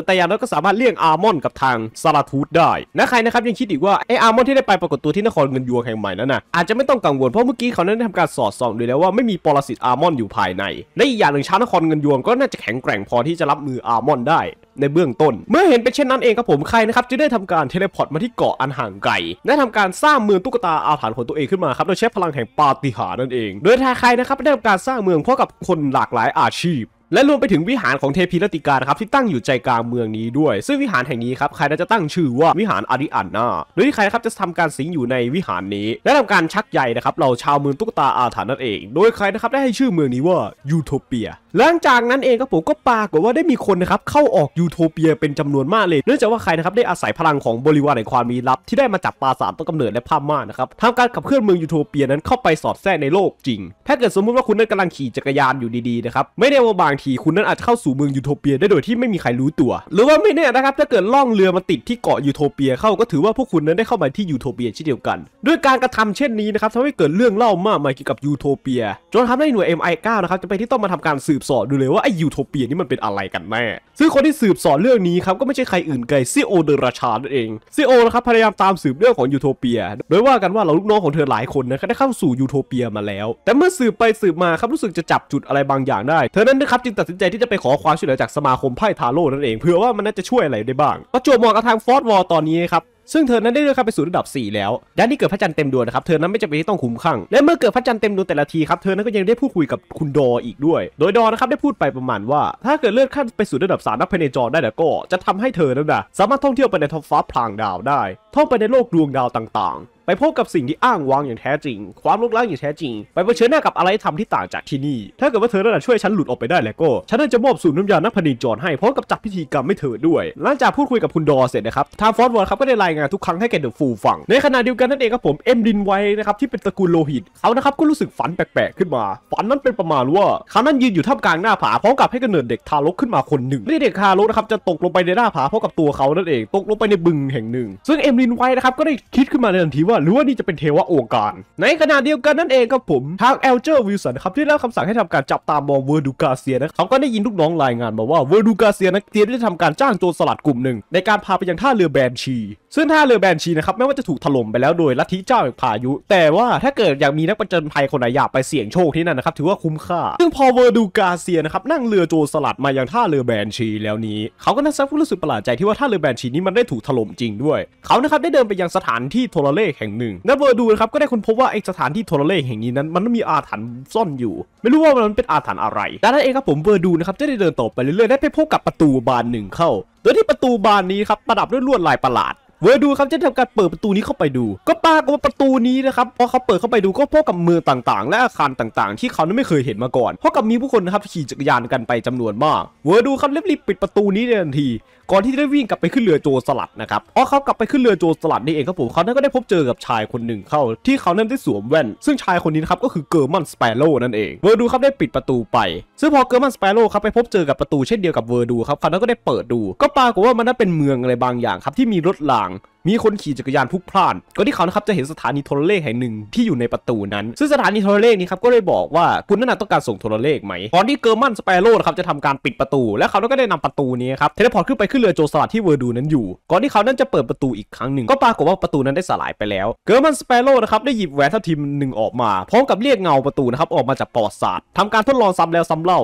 แต่ย่านน้นก็สามารถเลี่ยงอาร์มอนกับทางซาราทูตได้นะใครนะครับยังคิดอีกว่าไออาร์มอนที่ได้ไปปรากฏตัวที่นครเงินยวงแห่งใหม่นั้นนะอาจจะไม่ต้องกังวลเพราะเมื่อกี้เขานั้นได้ทำการสอดส่องดูแล้วว่าไม่มีปรสิตอาร์มอนอยู่ภายในและอีกอย่างหนึ่งชาวนครเงิกนยวงก็น่าจะแข็งแกร่งพอที่จะรับมืออาร์มอนได้ ในเบื้องต้น เมื่อเห็นเป็นเช่นนั้นเองครับผม ใครนะครับจะได้ทำการเทเลพอร์ตมาที่เกาะอันห่างไกลและทำการสร้างเมืองตุ๊กตาอาถรรพ์ของตัวเองขึ้นมาครับโดยใช้พลังแห่งปาฏิหาริย์นั่นเอง โดยทาใครนะครับได้ทำการสร้างเมืองพร้อมกับคนหลากหลายอาชีพ และรวมไปถึงวิหารของเทพีรติการครับที่ตั้งอยู่ใจกลางเมืองนี้ด้วย ซึ่งวิหารแห่งนี้ครับใครจะตั้งชื่อว่าวิหารอาริอันนาโดยที่ใครครับจะทำการสิงอยู่ในวิหารนี้ และทำการชักใยนะครับเราชาวเมืองตุ๊กตาอาถรรพ์นั่นเอง โดยใครนะครับได้ให้ชื่อเมืองนี้ว่ายูโทเปียหลังจากนั้นเองครับผมก็ปรากฏว่าได้มีคนนะครับเข้าออกยูโทเปียเป็นจำนวนมากเลย เนื่องจากว่าใครนะครับได้อาศัยพลังของบริวารแห่งความมีลับ ที่ได้มาจากปราสาทต้นกำเนิดและพาม่านะครับทำการขับเคลื่อนเมืองยูโทเปียนั้นเข้าไปสอดแทรกในโลกจริงถ้าเกิดสมมุติว่าคุณนั้นกำลังขี่จักรยานอยู่ดีๆนะครับไม่แน่ว่าบางทีคุณนั้นอาจเข้าสู่เมืองยูโทเปียได้โดยที่ไม่มีใครรู้ตัว หรือว่าไม่แน่นะครับถ้าเกิดล่องเรือมาติดที่เกาะยูโทเปีย เข้าก็ถือว่าพวกคุณนั้นได้เข้ามาที่ยูโทเปียเช่นเดียวกัน ด้วยการกระทำเช่นนี้นะครับทำให้เกิดเรื่องเล่ามากมายเกี่ยวกับยูโทเปียจนทำให้หน่วย MI9 นะครับจะไปที่ต้องมาทำการสืบสอดดูเลยว่าไอยูโทเปียนี่มันเป็นอะไรกันแน่ซึ่งคนที่สืบสอดเรื่องนี้ครับ ก็ไม่ใช่ใครอื่นไกลซีโอ เดราชานั่นเอง ซีโอนะครับพยายามตามสืบเรื่องของยูโทเปีย โดยว่ากันว่าเราลูกน้องของเธอหลายคนนะได้เข้าสู่ยูโทเปียมาแล้ว แต่เมื่อสืบไปสืบมา ครับ รู้สึกจะจับจุดอะไรบางอย่างได้ เธอนั้นนะครับจึงตัดสินใจที่จะไปขอความช่วยเหลือจากสมาคมไพ่ทาโร่นั่นเอง เพื่อว่ามันน่าจะช่วยอะไรได้บ้างประจวบเหมาะกับทางฟอร์ดวอลตอนนี้ครับซึ่งเธอนั้นได้เลื่อนขั้นไปสู่ระดับ 4 แล้วด้านี่เกิดพระจันทร์เต็มดวงนะครับ เธอนั้นไม่จำเป็นที่ต้องขุมขังและเมื่อเกิดพระจันทร์เต็มดวงแต่ละทีครับ เธอนั้นก็ยังได้พูดคุยกับคุณดออีกด้วย โดยดอนะครับ ได้พูดไปประมาณว่า ถ้าเกิดเลื่อนขั้นไปสู่ระดับ 3 นับพในจรได้แล้วก็ จะทำให้เธอนั้นนะสามารถท่องเที่ยวไปในท้องฟ้าพลางดาวได้ ท่องไปในโลกดวงดาวต่างไปพบกับสิ่งที่อ้างวางอย่างแท้จริง ความลุกล้างอย่างแท้จริง ไปเผชิญหน้ากับอะไรทำที่ต่างจากที่นี่ ถ้าเกิดว่าเธอได้นช่วยฉันหลุดออกไปได้แล้วก็ ฉันจะมอบสูตรน้ำยานักพนิจรให้ พร้อมกับจัดพิธีกรรมให้เธอด้วย หลังจากพูดคุยกับคุณดอเสร็จนะครับ ทางฟอร์ดวอร์ครับก็ได้รายงานทุกครั้งให้แกเดอะฟูฟัง ในขณะเดียวกันนั่นเองครับผมเอ็มดินไว้นะครับที่เป็นตระกูลโลหิตเขานะครับก็รู้สึกฝันแปลกๆขึ้นมาฝันนั้นเป็นประมาณว่าเขานั้นยืนอยู่ท่ามกลางหน้าผาพร้อมกับให้กำเนิดเด็กทารกขึ้นมาคนหนึ่งเด็กทารกนะครับจะตกลงไปในหน้าผาพร้อมกับตัวเขานั่นเองตกลงไปในบึงแห่งหนึ่งซึ่งเอ็มดินไวนะครับก็ได้คิดขึ้นมาในทันทีว่าหรือว่านี่จะเป็นเทวะองค์การในขณะเดียวกันนั่นเองครับผม ทางเอลเจอร์วิลสันครับที่ได้รับคำสั่งให้ทำการจับตามองเวอร์ดูกาเซียนะเขาก็ได้ยินลูกน้องรายงานมาว่าเวอร์ดูกาเซียนะเตรียมที่จะทำการจ้างโจรสลัดกลุ่มหนึ่งในการพาไปยังท่าเรือแบนชีซึ่งท่าเรือแบนชีนะครับไม่ว่าจะถูกถล่มไปแล้วโดยลัทธิเจ้าแห่งพายุ แต่ว่าถ้าเกิดอยากมีนักประจันภัยคนไหนอยากไปเสี่ยงโชคที่นั่นนะครับถือว่าคุ้มค่า ซึ่งพอเวอร์ดูกาเซียนะครับนั่งเรือโจรสลัดมาอย่างท่าเรือแบนชี แล้วนี้ เขาก็น่าซักรู้สึกประหลาดใจที่ว่าท่าเรือแบนชีนี้มันได้ถูกถล่มจริงด้วย เขานะครับได้เดินไปยังสถานที่โทรเลขแห่งหนึ่งนักเวอร์ดูนะครับก็ได้ค้นพบว่าไอสถานที่โทรเลขแห่งนี้นั้น มันมีอาถรรพ์ซ่อนอยู่ ไม่รู้ว่ามันเป็นอาถรรพ์อะไรดังนั้นเองครับผมเวอร์ดูนะครับจะได้เดินต่อไปเรื่อยๆได้ไปพบกับประตูบานหนึ่งเข้า โดยที่ประตูบานนี้ครับประดับด้วยลวดลายประหลาดเวอร์ดูครับจะทำการเปิดประตูนี้เข้าไปดู ก็ปรากฏว่าประตูนี้นะครับพอเขาเปิดเข้าไปดูก็พบกับเมืองต่างๆ และอาคารต่างๆ ที่เขานั้นไม่เคยเห็นมาก่อนเพราะกับมีผู้คนนะครับขี่จักรยานกันไปจำนวนมาก เวอร์ดูครับรีบปิดประตูนี้ในทันที ก่อนที่จะได้วิ่งกลับไปขึ้นเรือโจรสลัดนะครับพอเขากลับไปขึ้นเรือโจรสลัดนี่เองครับผมเขานั้นก็ได้พบเจอกับชายคนหนึ่งเข้า ที่เขานั้นได้สวมแว่น ซึ่งชายคนนี้นะครับก็คือเกอร์มันสเปโร่นั่นเองเวอร์ดูครับได้ปิดประตูไปซึ่งพอเกอร์มันสเปโร่ครับไปพบเจอกับประตู เช่นเดียวกับเวอร์ดูครับเขานั้นก็ได้เปิดดู ก็ปรากฏว่ามันนั้นเป็นเมืองอะไรบางอย่างครับที่มีรถลาังมีคนขี่จักรยานพลุกพล่านก่อนที่เขานะครับจะเห็นสถานีโทรเลขแห่งหนึ่งที่อยู่ในประตูนั้นซึ่งสถานีโทรเลขนี้ครับก็เลยบอกว่าคุณนั่นต้องการส่งโทรเลขไหมก่อนที่เกอร์มันสเปโร่ครับจะทำการปิดประตู และเขาก็ได้นำประตูนี้ครับเทเลพอร์ตขึ้นไปขึ้นเรือโจรสลัดที่เวอร์ดูนั้นอยู่ ก่อนที่เขานั้นจะเปิดประตูอีกครั้งหนึ่ง ก็ปรากฏว่าประตูนั้นได้สลายไปแล้วเกอร์มันสเปโร่นะครับได้หยิบแหวนทัพทิมหนึ่งออกมาพร้อมกับเรียกเงาประตูนะครับออกมาจากปอดศาสตร์ทำการทดลองซ้ำแล้วซ้ำเล่า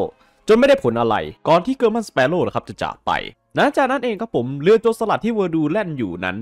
จนไม่ได้ผลอะไรก่อนที่เกอร์มันสเปโร่นะครับจะจากไปหลังจากนั้นเองครับผมเรือโจรสลัดที่เวอร์ดูแล่นอยู่นั้น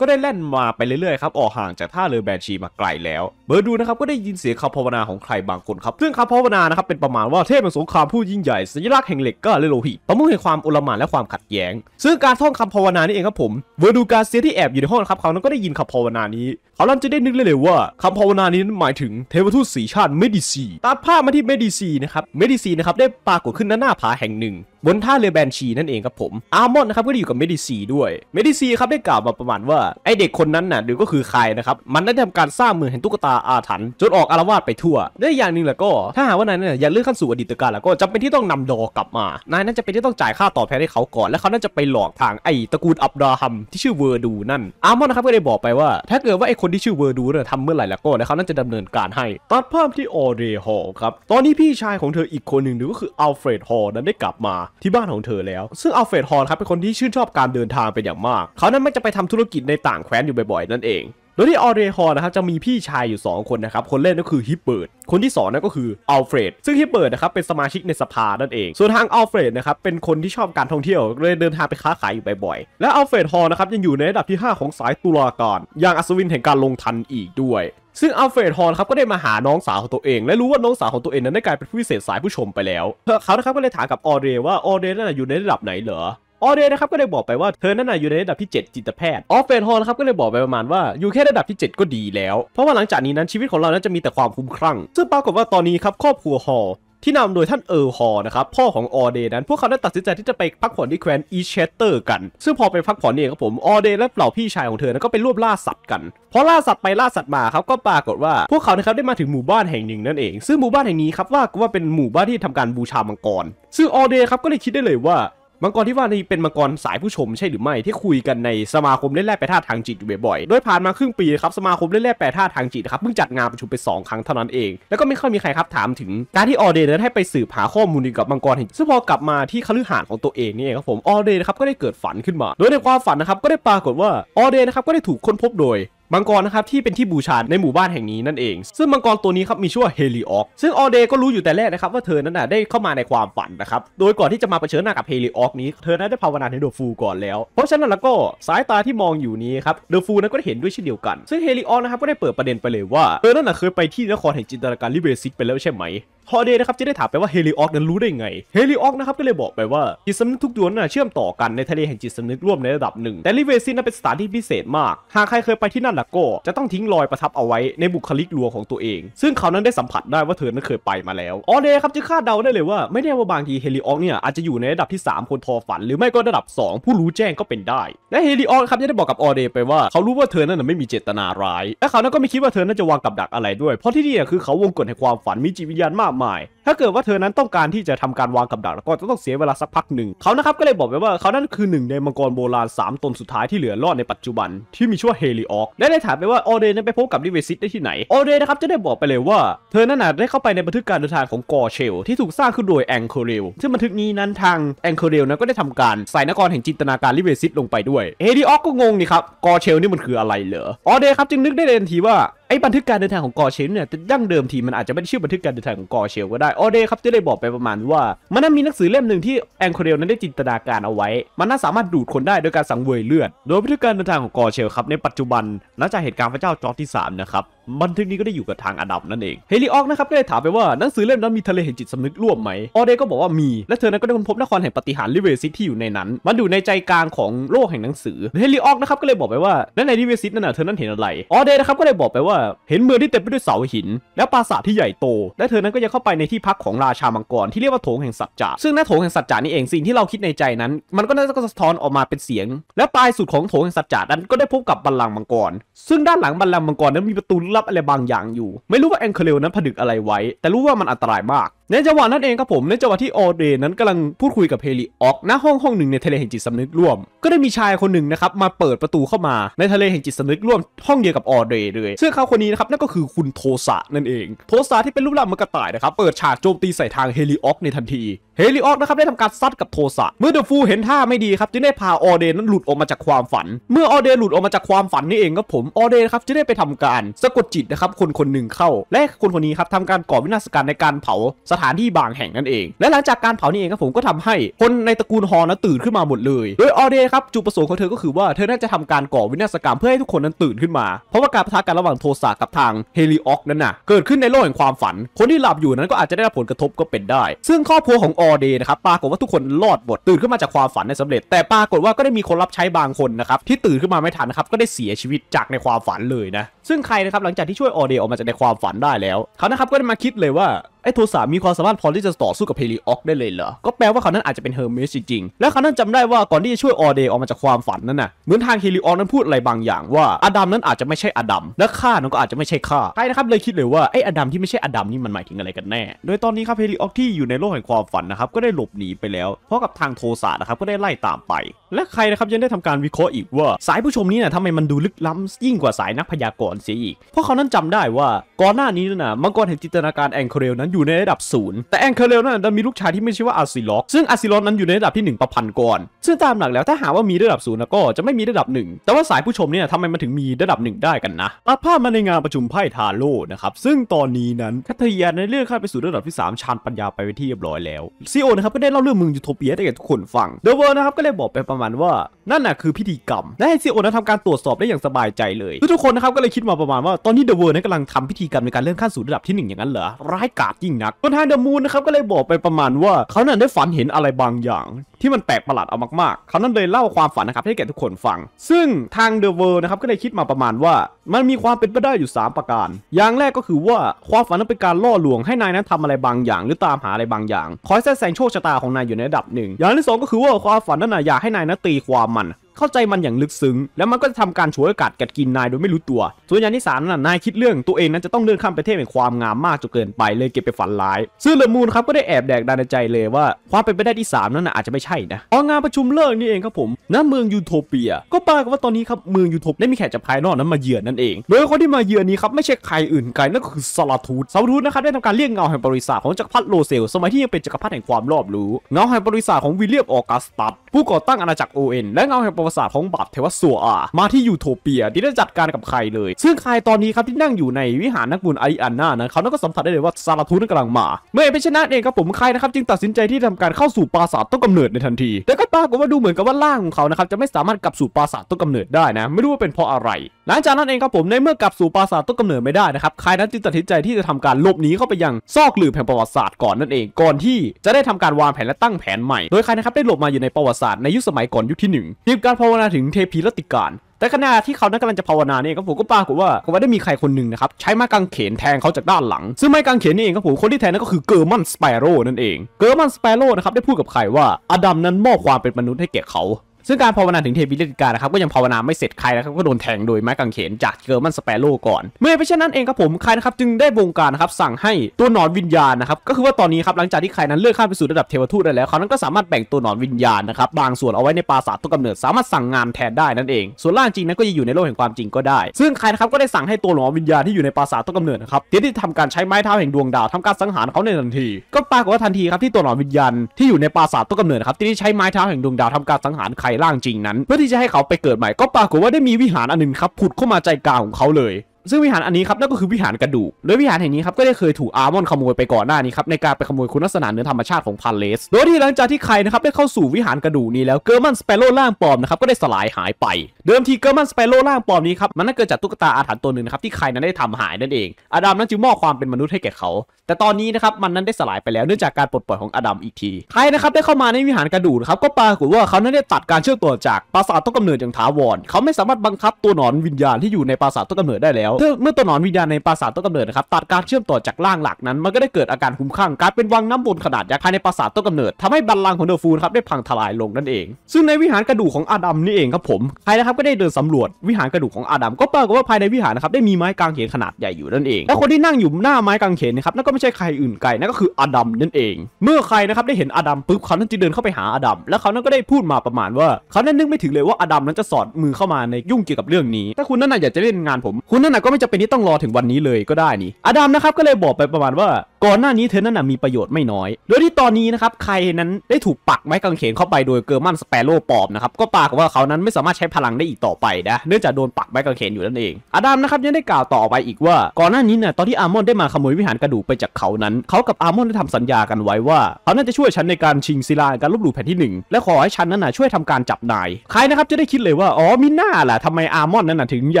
ก็ได้แล่นมาไปเรื่อยๆครับ ออกห่างจากท่าเรือแบนชีมาไกลแล้ว เบอร์ดูนะครับก็ได้ยินเสียงคำภาวนาของใครบางคนครับ ซึ่งคำภาวนานะครับเป็นประมาณว่าเทพแห่งสงครามผู้ยิ่งใหญ่ สัญลักษณ์แห่งเหล็กก็เลโลหิตประมุ่งแห่งความอุลมานและความขัดแย้ง ซึ่งการท่องคำภาวนานี่เองครับผม เบอร์ดูกาเซียที่แอบอยู่ในห้องครับเขานั้นก็ได้ยินคำภาวนานี้เขาลั่นจะได้นึกเลยว่าคำภาวนานี้หมายถึงเทวทูตสีชาติเมดิซีตัดภาพมาที่เมดิซีนะครับ เมดิซีนะครับได้ปรากฏขึ้นหน้าผาแห่งหนึ่งบนท่าเรือแบนชีนั่นเองครับผมอาร์มอนนะครับก็ได้อยู่กับเมดิซีด้วยเมดิซีครับได้กล่าวมาประมาณว่าไอเด็กคนนั้นน่ะหรือก็คือใครนะครับมันได้ทำการสร้างเมือแห่งตุ๊กตาอาถรรพ์จนออกอารวาสไปทั่วด้วยอย่างหนึ่งแล้ะก็ ถ้าหากว่านายเนี่ยอย่าเลื่อนขั้นสู่อดีตการแล้วก็จำเป็นที่ต้องนำดอกกลับมานายนั่นจะเป็นที่ต้องจ่ายค่าตอบแทนให้เขาก่อน และเขาน่าจะไปหลอกทางไอตระกูลอับดาฮัมที่ชื่อเวอร์ดูนั่นอาร์มอนนะครับก็ได้บอกไปว่าถ้าเกิดว่าไอคนที่ชื่อเวอร์ดูเนี่ยทำเมื่อไหร่แล้วก็เขาน่าจะดำเนินการให้ตัดภาพที่ออเรฮอลครับตอนนี้พี่ชายของเธออีกคนหนึ่งหรือก็คืออัลเฟรดฮอลนั้นได้กลับมาที่บ้านของเธอแล้วซึ่งอัลเฟรดฮอลครับเป็นคนที่ชื่นชอบการเดินทางเป็นอย่างมาก เขานั้นไม่จะไปทำธุรกิจในต่างแคว้นอยู่บ่อยๆ นั่นเอง โดยที่ออเรฮอนะครับจะมีพี่ชายอยู่ 2 คนนะครับ คนแร่นก็คือฮิปเบิร์ดคนที่2นั่นก็คืออัลเฟรด ซึ่งฮิปเบิร์ดนะครับเป็นสมาชิกในสภานั่นเอง ส่วนทางอัลเฟรดนะครับเป็นคนที่ชอบการท่องเที่ยว เลยเดินทางไปค้าขายอยู่บ่อยๆ และอัลเฟรดฮอนะครับยังอยู่ในระดับที่5 ของสายตุลาการอย่างอัศวินแห่งการลงทันอีกด้วย ซึ่งอัลเฟรดฮอนครับก็ได้มาหาน้องสาวของตัวเอง และรู้ว่าน้องสาวของตัวเองนั้นได้กลายเป็นผู้พิเศษสายผู้ชมไปแล้วเขาครับก็เลยถามกับออเรว่าออเรนั่นอยู่ในระดับไหนเหรอออเดนะครับก็ได้บอกไปว่าเธอนั่นน่ะอยู่ในระดับที่ 7 จิตแพทย์ออฟเฟนฮอลนะครับก็เลยบอกไปประมาณว่าอยู่แค่ระดับที่ 7 ก็ดีแล้ว เพราะว่าหลังจากนี้นั้นชีวิตของเรานั้นจะมีแต่ความคุ้มครั่ง ซึ่งปรากฏว่าตอนนี้ครับครอบครัวฮอลที่นำโดยท่านเออร์ฮอนะครับ พ่อของออเดนั้นพวกเขาได้ตัดสินใจที่จะไปพักผ่อนที่แคว้นอีเชสเตอร์กันซึ่งพอไปพักผ่อนเนี่ยครับผมออเดและเหล่าพี่ชายของเธอนั้นก็ไปร่วมล่าสัตว์กัน พอล่าสัตว์ไปล่าสัตว์มาครับก็ปรากฏว่า พวกเขานะครับได้มาถึงหมู่บ้านแห่งหนึ่งนั่นเอง ซึ่งหมู่บ้านแห่งนี้ครับว่าก็ว่าเป็นหมู่บ้านที่ทำการบูชามังกรซึ่งออเดครับก็เลยคิดได้เลยว่ามังกรที่ว่านี่เป็นมังกรสายผู้ชมใช่หรือไม่ที่คุยกันในสมาคมเล่นแร่แปรธาตุทางจิตบ่อยๆ โดยผ่านมาครึ่งปีครับสมาคมเล่นแร่แปรธาตุทางจิตครับเพิ่งจัดงานประชุมไป2ครั้งเท่านั้นเองแล้วก็ไม่ค่อยมีใครครับถามถึง การที่ออเดนนั้นให้ไปสืบหาข้อมูลเกี่ยวกับมังกรเหินซึ่งพอกลับมาที่คฤหาสน์ของตัวเองนี่เองครับผมออเดนครับก็ได้เกิดฝันขึ้นมา โดยในความฝันนะครับก็ได้ปรากฏว่าออเดนนะครับก็ได้ถูกค้นพบโดยมังกรนะครับที่เป็นที่บูชาในหมู่บ้านแห่งนี้นั่นเอง ซึ่งมังกรตัวนี้ครับมีชื่อว่าเฮลิออกซึ่งออเดก็รู้อยู่แต่แรกนะครับว่าเธอนั้นนะได้เข้ามาในความฝันนะครับโดยก่อนที่จะมาเผชิญหน้ากับเฮลิออกนี้เธอนั้นได้ภาวนาในเดอะฟูก่อนแล้ว เพราะฉะนั้นแล้วก็สายตาที่มองอยู่นี้ครับเดอะฟูนั้นก็เห็นด้วยเช่นเดียวกันซึ่งเฮลิออกนะครับก็ได้เปิดประเด็นไปเลยว่าเธอนั้นนะเคยไปที่นครแห่งจินตนาการลิเบซิตไปแล้วใช่ไหมฮอเดย์นะครับจะได้ถามไปว่าเฮลิออกนั้นรู้ได้ไงเฮลิออกนะครับก็เลยบอกไปว่าจิตสำนึกทุกดวงน่ะเชื่อมต่อกัน ในทะเลแห่งจิตสำนึกร่วมในระดับหนึ่ง แต่ลิเวซินนั้นเป็นสถานที่พิเศษมาก หากใครเคยไปที่นั่นล่ะก็ จะต้องทิ้งรอยประทับเอาไว้ในบุคลิกลัวของตัวเอง ซึ่งเขานั้นได้สัมผัสได้ว่าเธอนั้นเคยไปมาแล้วออเดย์ครับจะคาดเดาได้เลยว่าไม่แน่ว่าบางทีเฮลิออกเนี่ยอาจจะอยู่ในระดับที่ 3 คนทอฝัน หรือไม่ก็ระดับ 2 ผู้รู้แจ้งก็เป็นได้และเฮลิออกครับจะได้บอกกับออเดย์ไปว่า เขารู้ว่าเธอนั้นไม่มีเจตนาร้ายและเขานั้นก็ไม่คิดว่าเธอนั้นจะวางกับดักอะไร ด้วยเพราะที่นี่คือเขาวงกฏแห่งความฝันมีจิตวิญญาณมาก my ถ้าเกิดว่าเธอนั้นต้องการที่จะทำการวางกับดักแล้วก็จะต้องเสียเวลาสักพักหนึ่งเขานะครับก็เลยบอกไปว่าเขานั้นคือหนึ่งในมังกรโบราณ 3 ตนสุดท้ายที่เหลือรอดในปัจจุบันที่มีชื่อว่าเฮลิออกและได้ถามไปว่าออเดนไปพบกับดิเวซิตได้ที่ไหนออเดนนะครับจะได้บอกไปเลยว่าเธอนั้นได้เข้าไปในบันทึกการเดินทางของกอเชล ที่ถูกสร้างขึ้นโดยแองเคเรลซึ่งบันทึกนี้นั้นทางแองเคเรลนั้นก็ได้ทำการใส่นกรแห่งจินตนาการลิเวซิตลงไปด้วยเฮลิออกก็งงนี่ครับกอเชลนี่มันคืออะไรเหรอออเดนครับจึงนึกได้เลยทันทีว่าไอ้บันทึกการเดินทางของกอเชลเนี่ยแต่ดั้งเดิมทีมันอาจจะไม่ได้ชื่อบันทึกการเดินทางของกอเชลก็ได้ออเดครับจะได้บอกไปประมาณว่า มันนั้นมีหนังสือเล่มหนึ่งที่แองโคเรลนั้นได้จินตนาการเอาไว้ มันน่าสามารถดูดคนได้โดยการสังเวยเลือด โดยพิธิการเดินทางของกอเชลครับในปัจจุบันหลังจากเหตุการณ์พระเจ้าจอร์จที่ 3 นะครับบันทึกนี้ก็ได้อยู่กับทางอดัมนั่นเองเฮลิออกนะครับก็ได้ถามไปว่าหนังสือเล่มนั้นมีทะเลแห่งจิตสำนึกร่วมไหม ออเดก็บอกว่ามีและเธอนั้นก็ได้ค้นพบนครแห่งปฏิหารลิเวซิตที่อยู่ในนั้นมันอยู่ในใจกลางของโลกแห่งหนังสือเฮลิออกนะครับก็เลยบอกไปว่านั่ในลิเวซิตนั่นน่ะเธอนั้นเห็นอะไรออเดนะครับก็เลยบอกไปว่า เห็นเมืองที่เต็มไปด้วยเสาหิน และปราสาทที่ใหญ่โต และเธอนั้นก็ยังเข้าไปในที่พักของราชามังกร ที่เรียกว่าโถงแห่งสัจจะซึ่งหน้าโถงแห่งสัจจะนี่เองสิ่งที่เราคิดในใจนั้น มันก็น่าจะสะท้อนออกมาเป็นเสียง และปลายสุดของโถงแห่งสัจจะนั้นก็ได้พบกับบัลลังก์มังกร ซึ่งด้านหลังบัลลังก์มังกรนั้นมีประตูลับอะไรบางอย่างอยู่ ไม่รู้ว่าแองเคเลนั้นผดึกอะไรไว้ แต่รู้ว่ามันอันตรายมากในจังหวะนั้นเองครับผมในจังหวะที่ออเดนั้นกำลังพูดคุยกับเฮลิออกหน้าห้องห้องหนึ่งในทะเลแห่งจิตสำนึกร่วม ก็ได้มีชายคนหนึ่งนะครับมาเปิดประตูเข้ามาในทะเลแห่งจิตสำนึกร่วมห้องเดียวกับออเดเลยซึ่งเขาคนนี้นะครับนั่นก็คือคุณโทสะนั่นเอง โทสะที่เป็นรูปร่างมักระต่ายนะครับเปิดฉากโจมตีใส่ทางเฮลิออกในทันทีเฮลิออกนะครับได้ทำการซัดกับโทสะเมื่อเดฟูเห็นท่าไม่ดีครับจึงได้พาออเดนั้นหลุดออกมาจากความฝัน เมื่อออเดหลุดออกมาจากความฝันนี่เองครับผมออเดครับจึงได้ไปทำการ สะกดจิตนะครับคนคนหนึ่งเข้าและคนคนนี้ครับทำการก่อวินาศกรรมในการเผาสถานที่บางแห่งนั่นเอง และหลังจากการเผานี่เองครับผมก็ทำให้คนในตระกูลฮอนะตื่นขึ้นมาหมดเลย โดยออเดครับจุดประสงค์ของเธอก็คือว่าเธอน่าจะทำการก่อวินาศกรรมเพื่อให้ทุกคนนั้นตื่นขึ้นมา เพราะว่าการประทะกันระหว่างโทสะกับทางเฮลิออกนั้นน่ะเกิดขึ้นในโลกแห่งความฝัน คนที่หลับอยู่นั้นก็อาจจะได้รับผลกระทบก็เป็นได้ ซึ่งครอบครัวของออเดนะครับปรากฏว่าทุกคนรอดหมดตื่นขึ้นมาจากความฝันได้สำเร็จ แต่ปรากฏว่าก็ได้มีคนรับใช้บางคนนะครับที่ตื่นขึ้นมาไม่ทันนะครับก็ได้เสียชีวิตจากในความฝันเลยนะ ซึ่งใครนะครับหลังจากที่ช่วยออเดออกมาจากในความฝันได้แล้วเขานะครับก็ได้มาคิดเลยว่าไอ้โทสามีความสามารถพอที่จะต่อสู้กับเพลีออกได้เลยเหรอ ก็แปลว่าเขานั้นอาจจะเป็นเฮอร์เมสจริงๆและเขานั้นจำได้ว่าก่อนที่จะช่วยออเดย์ออกมาจากความฝันนั่นน่ะ เหมือนทางเฮลิออกนั้นพูดอะไรบางอย่างว่าอดัมนั้นอาจจะไม่ใช่อดัม และข้านั้นก็อาจจะไม่ใช่ข้าใครนะครับเลยคิดเลยว่าไอ้อดัมที่ไม่ใช่อดัมนี่มันหมายถึงอะไรกันแน่ โดยตอนนี้ครับเฮลิออกที่อยู่ในโลกแห่งความฝันนะครับก็ได้หลบหนีไปแล้ว เพราะกับทางโทสานะครับก็ได้ไล่ตามไป และใครนะครับยังได้ทำการวิเคราะห์อีกว่า สายผู้ชมนี้น่ะทำไมมันดูลึกล้ำยิ่งกว่าสายนักพยากรณ์เสียอีก เพราะเขานั้นจำได้ว่าก่อนหน้านี้น่ะมังกรแห่งจินตนาการแองเครลนั้นันอยู่ในระดับศูนย์แต่แองเคเรลนั้นมีลูกชายที่ไม่ใช่ว่าอาซิล็อกซึ่งอาซิล็อกนั้นอยู่ในระดับที่ 1 ประพันธ์ก่อน ซึ่งตามหลักแล้วถ้าหาว่ามีระดับศูนย์ก็จะไม่มีระดับ 1 แต่ว่าสายผู้ชมเนี่ยทำไมมันถึงมีระดับ 1 ได้กันนะตัดภาพมาในงานประชุมไพ่ทาโร่นะครับ ซึ่งตอนนี้นั้นคาทเยียนเรื่องข้าไปสู่ระดับที่3ชานปัญญาไปเป็ที่เรียบร้อยแล้วซีโอนะครับก็ได้เล่าเรื่องมึงยูโทเปียให้แก่ทุกคนฟังเดเวอร์นะครับก็เลยบอกไปประมาณว่านั่นน่ะคือพิธีกรรมและให้ซีโอนั้นทำการตรวจสอบได้อย่างสบายใจเลยทุกคนนะครับก็เลยคิดมาประมาณว่าตอนนี้เดเวอร์นั้นกำลังทำพิธีกรรมในการเลื่อนขั้นสู่ระดับที่ 1 อย่างนั้นเหรอร้ายกาศยิ่งนักจนทางเดอะมูนนะครับก็เลยบอกไปประมาณว่าเขานั้นได้ฝันเห็นอะไรบางอย่าง ที่มันแปลกประหลาดเอามากๆเขานั้นเลยเล่าความฝันนะครับให้แก่ทุกคนฟัง ซึ่งทางเดอะเวิร์นะครับก็เลยคิดมาประมาณว่า มันมีความเป็นไปได้อยู่ 3 ประการอย่างแรกก็คือว่าความฝันนั้นเป็นการล่อลวงให้นายนั้นทำอะไรบางอย่างหรือตามหาอะไรบางอย่างคอยแทรกแซงโชคชะตาของนายอยู่ในระดับหนึ่งอย่างที่2ก็คือว่าความฝันนั้นอยากให้นายนั้นตีความมันเข้าใจมันอย่างลึกซึ้ง แล้วมันก็จะทำการฉวยโอกาสกัดกินนายโดยไม่รู้ตัวส่วนอย่างที่สามนั้นนายคิดเรื่องตัวเองนั้นจะต้องเดินข้ามประเทศแห่งความงามมากจนเกินไปเลยเก็บไปฝันร้าย ซึ่งเลมูนครับ ก็ได้แอบแดกดานในใจเลยว่า ความเป็นไปได้ที่ 3 นั้นอาจจะไม่ใช่นะพองานประชุมเลิกนี่เองครับผมณเมืองยูโทเปีย ก็ปรากฏว่าตอนนี้ครับเมืองยูโทเปียได้มีแขกจากภายนอกนั้นมาเยือนนั่นเองโดยคนที่มาเยือนนี้ครับไม่ใช่ใครอื่นไกลนั่นก็คือซาลาทูตซาลาทูตนะครับได้ทำการเรียกเงาแห่งบริษัทของจักรพรรดิโรเซล สมัยที่ยังเป็นจักรพรรดิแห่งความรอบรู้เงาแห่งบริษัทของวิลเลียมออกัสตัสผู้ก่อตั้งอาณาจักรโอเอ็นและเงาแห่งประวศาสตร์ของบัตเทวสัวอามาที่ยูโทเปียที่ได้จัดการกับใครเลย ซึ่งใครตอนนี้ครับ ที่นั่งอยู่ในวิหารนักบุญไออันนานะ เขาก็สัมผัสได้เลยว่า ซาลาทูนกำลังมา เมื่อเปเนชนะเองครับผมใครนะครับจึงตัดสินใจที่ทำการเข้าสู่ปราสาทต้นกำเนิดในทันที แต่ก็ปรากฏว่าดูเหมือนกับว่าร่างของเขานะครับจะไม่สามารถกลับสู่ปราสาทต้นกำเนิดได้นะ ไม่รู้ว่าเป็นเพราะอะไร หลังจากนั้นเองครับผมในเมื่อกลับสู่ปราสาทต้นกำเนิดไม่ได้นะครับ ใครนั้นจึงตัดสินใจที่จะทำการหลบหนีเข้าไปยังซอกหลืบแห่งประวัติศาสตร์ก่อนนั่นเองก่อนที่จะได้ทำการวางแผนและตั้งแผนใหม่โดยใครนะครับได้หลบมาอยู่ในประวัติศาสตร์ในยุคสมัยก่อนยุคที่1เพีงกการภาวนาถึงเทพีรติการแต่ขณะที่เขานั้นกำลังจะภาวนาเนี่ยครับผมก็ปรากฏว่าก็ได้มีใครคนหนึ่งนะครับใช้ไม้กางเขนแทงเขาจากด้านหลัง ซึ่งไม้กางเขนนี่เองครับผมคนที่แทงนั่นก็คือเกอร์มันสเปโร่นั่นเอง เกอร์มันสเปโร่นะครับได้พูดกับใครว่าอดัมนั้นมอบความเป็นมนุษย์ให้แก่เขาซึ่งการภาวนาถึงเทพวิลิกานะครับ ก็ยังภาวนาไม่เสร็จใครนะครับก็โดนแทงโดยไม้กางเขนจากเกอร์มันสเปโร่ก่อน เมื่อเพราะฉะนั้นเองครับผมใครนะครับจึงได้วงการนะครับสั่งให้ตัวหนอนวิญญาณนะครับก็คือว่าตอนนี้ครับ หลังจากที่ใครนั้นเลื่อนข้ามไปสู่ระดับเทวทูตได้แล้วเขานั้นก็สามารถแบ่งตัวหนอนวิญญาณนะครับบางส่วนเอาไว้ในปราสาทต้นกำเนิด สามารถสั่งงานแทนได้นั่นเองส่วนล่างจริงนั้นก็จะอยู่ในโลกแห่งความจริงก็ได้ซึ่งใครนะครับก็ได้สั่งให้ตัวหนอนวิญญาณที่อยู่ในปราสาทต้นกำเนิดนะครับที่ทำการใช้ไม้เท้าแห่งดวงดาวทำการสังหารเขาในทันทีก็ปรากฏว่าทันทีครับที่ตัวหนอนวิญญาณที่อยู่ในปราสาทตกำเนิดครับที่ใช้ไม้เท้าแห่งดวงดาวทำการสังหารใร่างจริงนั้นเพื่อที่จะให้เขาไปเกิดใหม่ก็ปรากฏว่าได้มีวิหารอันหนึ่งครับ ผุดเข้ามาใจกลางของเขาเลยซึ่งวิหารอันนี้ครับนั่นก็คือวิหารกระดูกโดยวิหารแห่งนี้ครับก็ได้เคยถูกอาร์มอนขโมยไปก่อนหน้านี้ครับในการไปขโมยคุณลักษณะเนื้อธรรมชาติของพาเลส โดยที่หลังจากที่ใครนะครับได้เข้าสู่วิหารกระดูกนี้แล้วเกอร์มันสเปโร่ล่างปลอมนะครับก็ได้สลายหายไป เดิมทีเกอร์มันสเปโร่ล่างปลอมนี้ครับมันน่าเกิดจากตุ๊กตาอาถรรพ์ตัวหนึ่งนะครับที่ใครนั้นได้ทำหายนั่นเองอาดัมนั้นจึงมอบความเป็นมนุษย์ให้แก่เขา แต่ตอนนี้นะครับมันนั้นได้สลายไปแล้วเนื่องจากการปลดปล่อยของอดัมอีกทีใครนะครับได้เข้ามาในวิหารกระดูกครับก็ปรากฏว่าเขานั้นได้ตัดการเชื่อมต่อจากปราสาทต้นกำเนิดอย่างถาวรเขาไม่สามารถบังคับตัวหนอนวิญญาณที่อยู่ในปราสาทต้นกำเนิดได้แล้วล้วเมื่อตัวหนอนวิญญาณในปราสาทต้นกำเนิดนะครับตัดการเชื่อมต่อจากร่างหลักนั้นมันก็ได้เกิดอาการคุ้มข้างกลายเป็นวังน้ำวนขนาดใหญ่ภายในปราสาทต้นกำเนิดทำให้บัลลังก์ของเดอร์ฟูลครับได้พังทลายลงนั่นเอง ซึ่งในวิหารกระดูกของอาดัมนี่เองครับผมใครนะครับก็ได้เดินสำรวจวิหารกระดูกของอาดัมก็ปรากฏว่าภายในวิหารนะครับได้มีไม้กางเขนขนาดใหญ่อยู่นั่นเอง และคนที่นั่งอยู่หน้าไม้กางเขนนะครับนั่นก็ไม่ใช่ใครอื่นไกลนั่นก็คืออาดัมนั่นเอง เมื่อใครนะครับได้เห็นอาดัมปุ๊บเขานั้นจึเดินเข้าไปหาอาดัมแลวเขานั้นก็ได้พูดมาประมาณว่าเขานั้นนึกไม่ถึงเลยว่าอาดัมนั้นจะสอดมือเข้ามาในยุ่งเกี่ยวกับเรื่องนี้ถ้าคุณนั่นน่ะอยากจะเล่นงานผมคุณนั่นน่ะก็ไม่จำเป็นที่ต้องรอถึงวันนี้เลยก็ได้นี่อดัมนะครับ ก็เลยบอกไปประมาณว่า ก่อนหน้านี้เธอนั่นนะมีประโยชน์ไม่น้อย โดยที่ตอนนี้นะครับใครนั้นได้ถูกปักไม้กางเขนเข้าไปโดยเกอร์มันสเปโร่ปอบนะครับก็ปากว่าเขานั้นไม่สามารถใช้พลังได้อีกต่อไปนะเนื่องจากโดนปักไม้กางเขนอยู่นั่นเองอดัมนะครับยังได้กล่าวต่อไปอีกว่า ก่อนหน้านี้นะตอนที่อาร์มอนได้มาขโมยวิหารกระดูกไปจากเขานั้น เขากับอาร์มอนได้ทำสัญญากันไว้ว่าเขานั้นจะช่วยฉันในการชิงศิลาการลบหลู่แผ่นที่ 1 และขอให้ฉันนั้นนะช่วยทำการจับนายใครนะครับจะได้คิดเลยว่าอ๋อมิน่าล่ะทำไมอารมอนนั้นนะถึงอ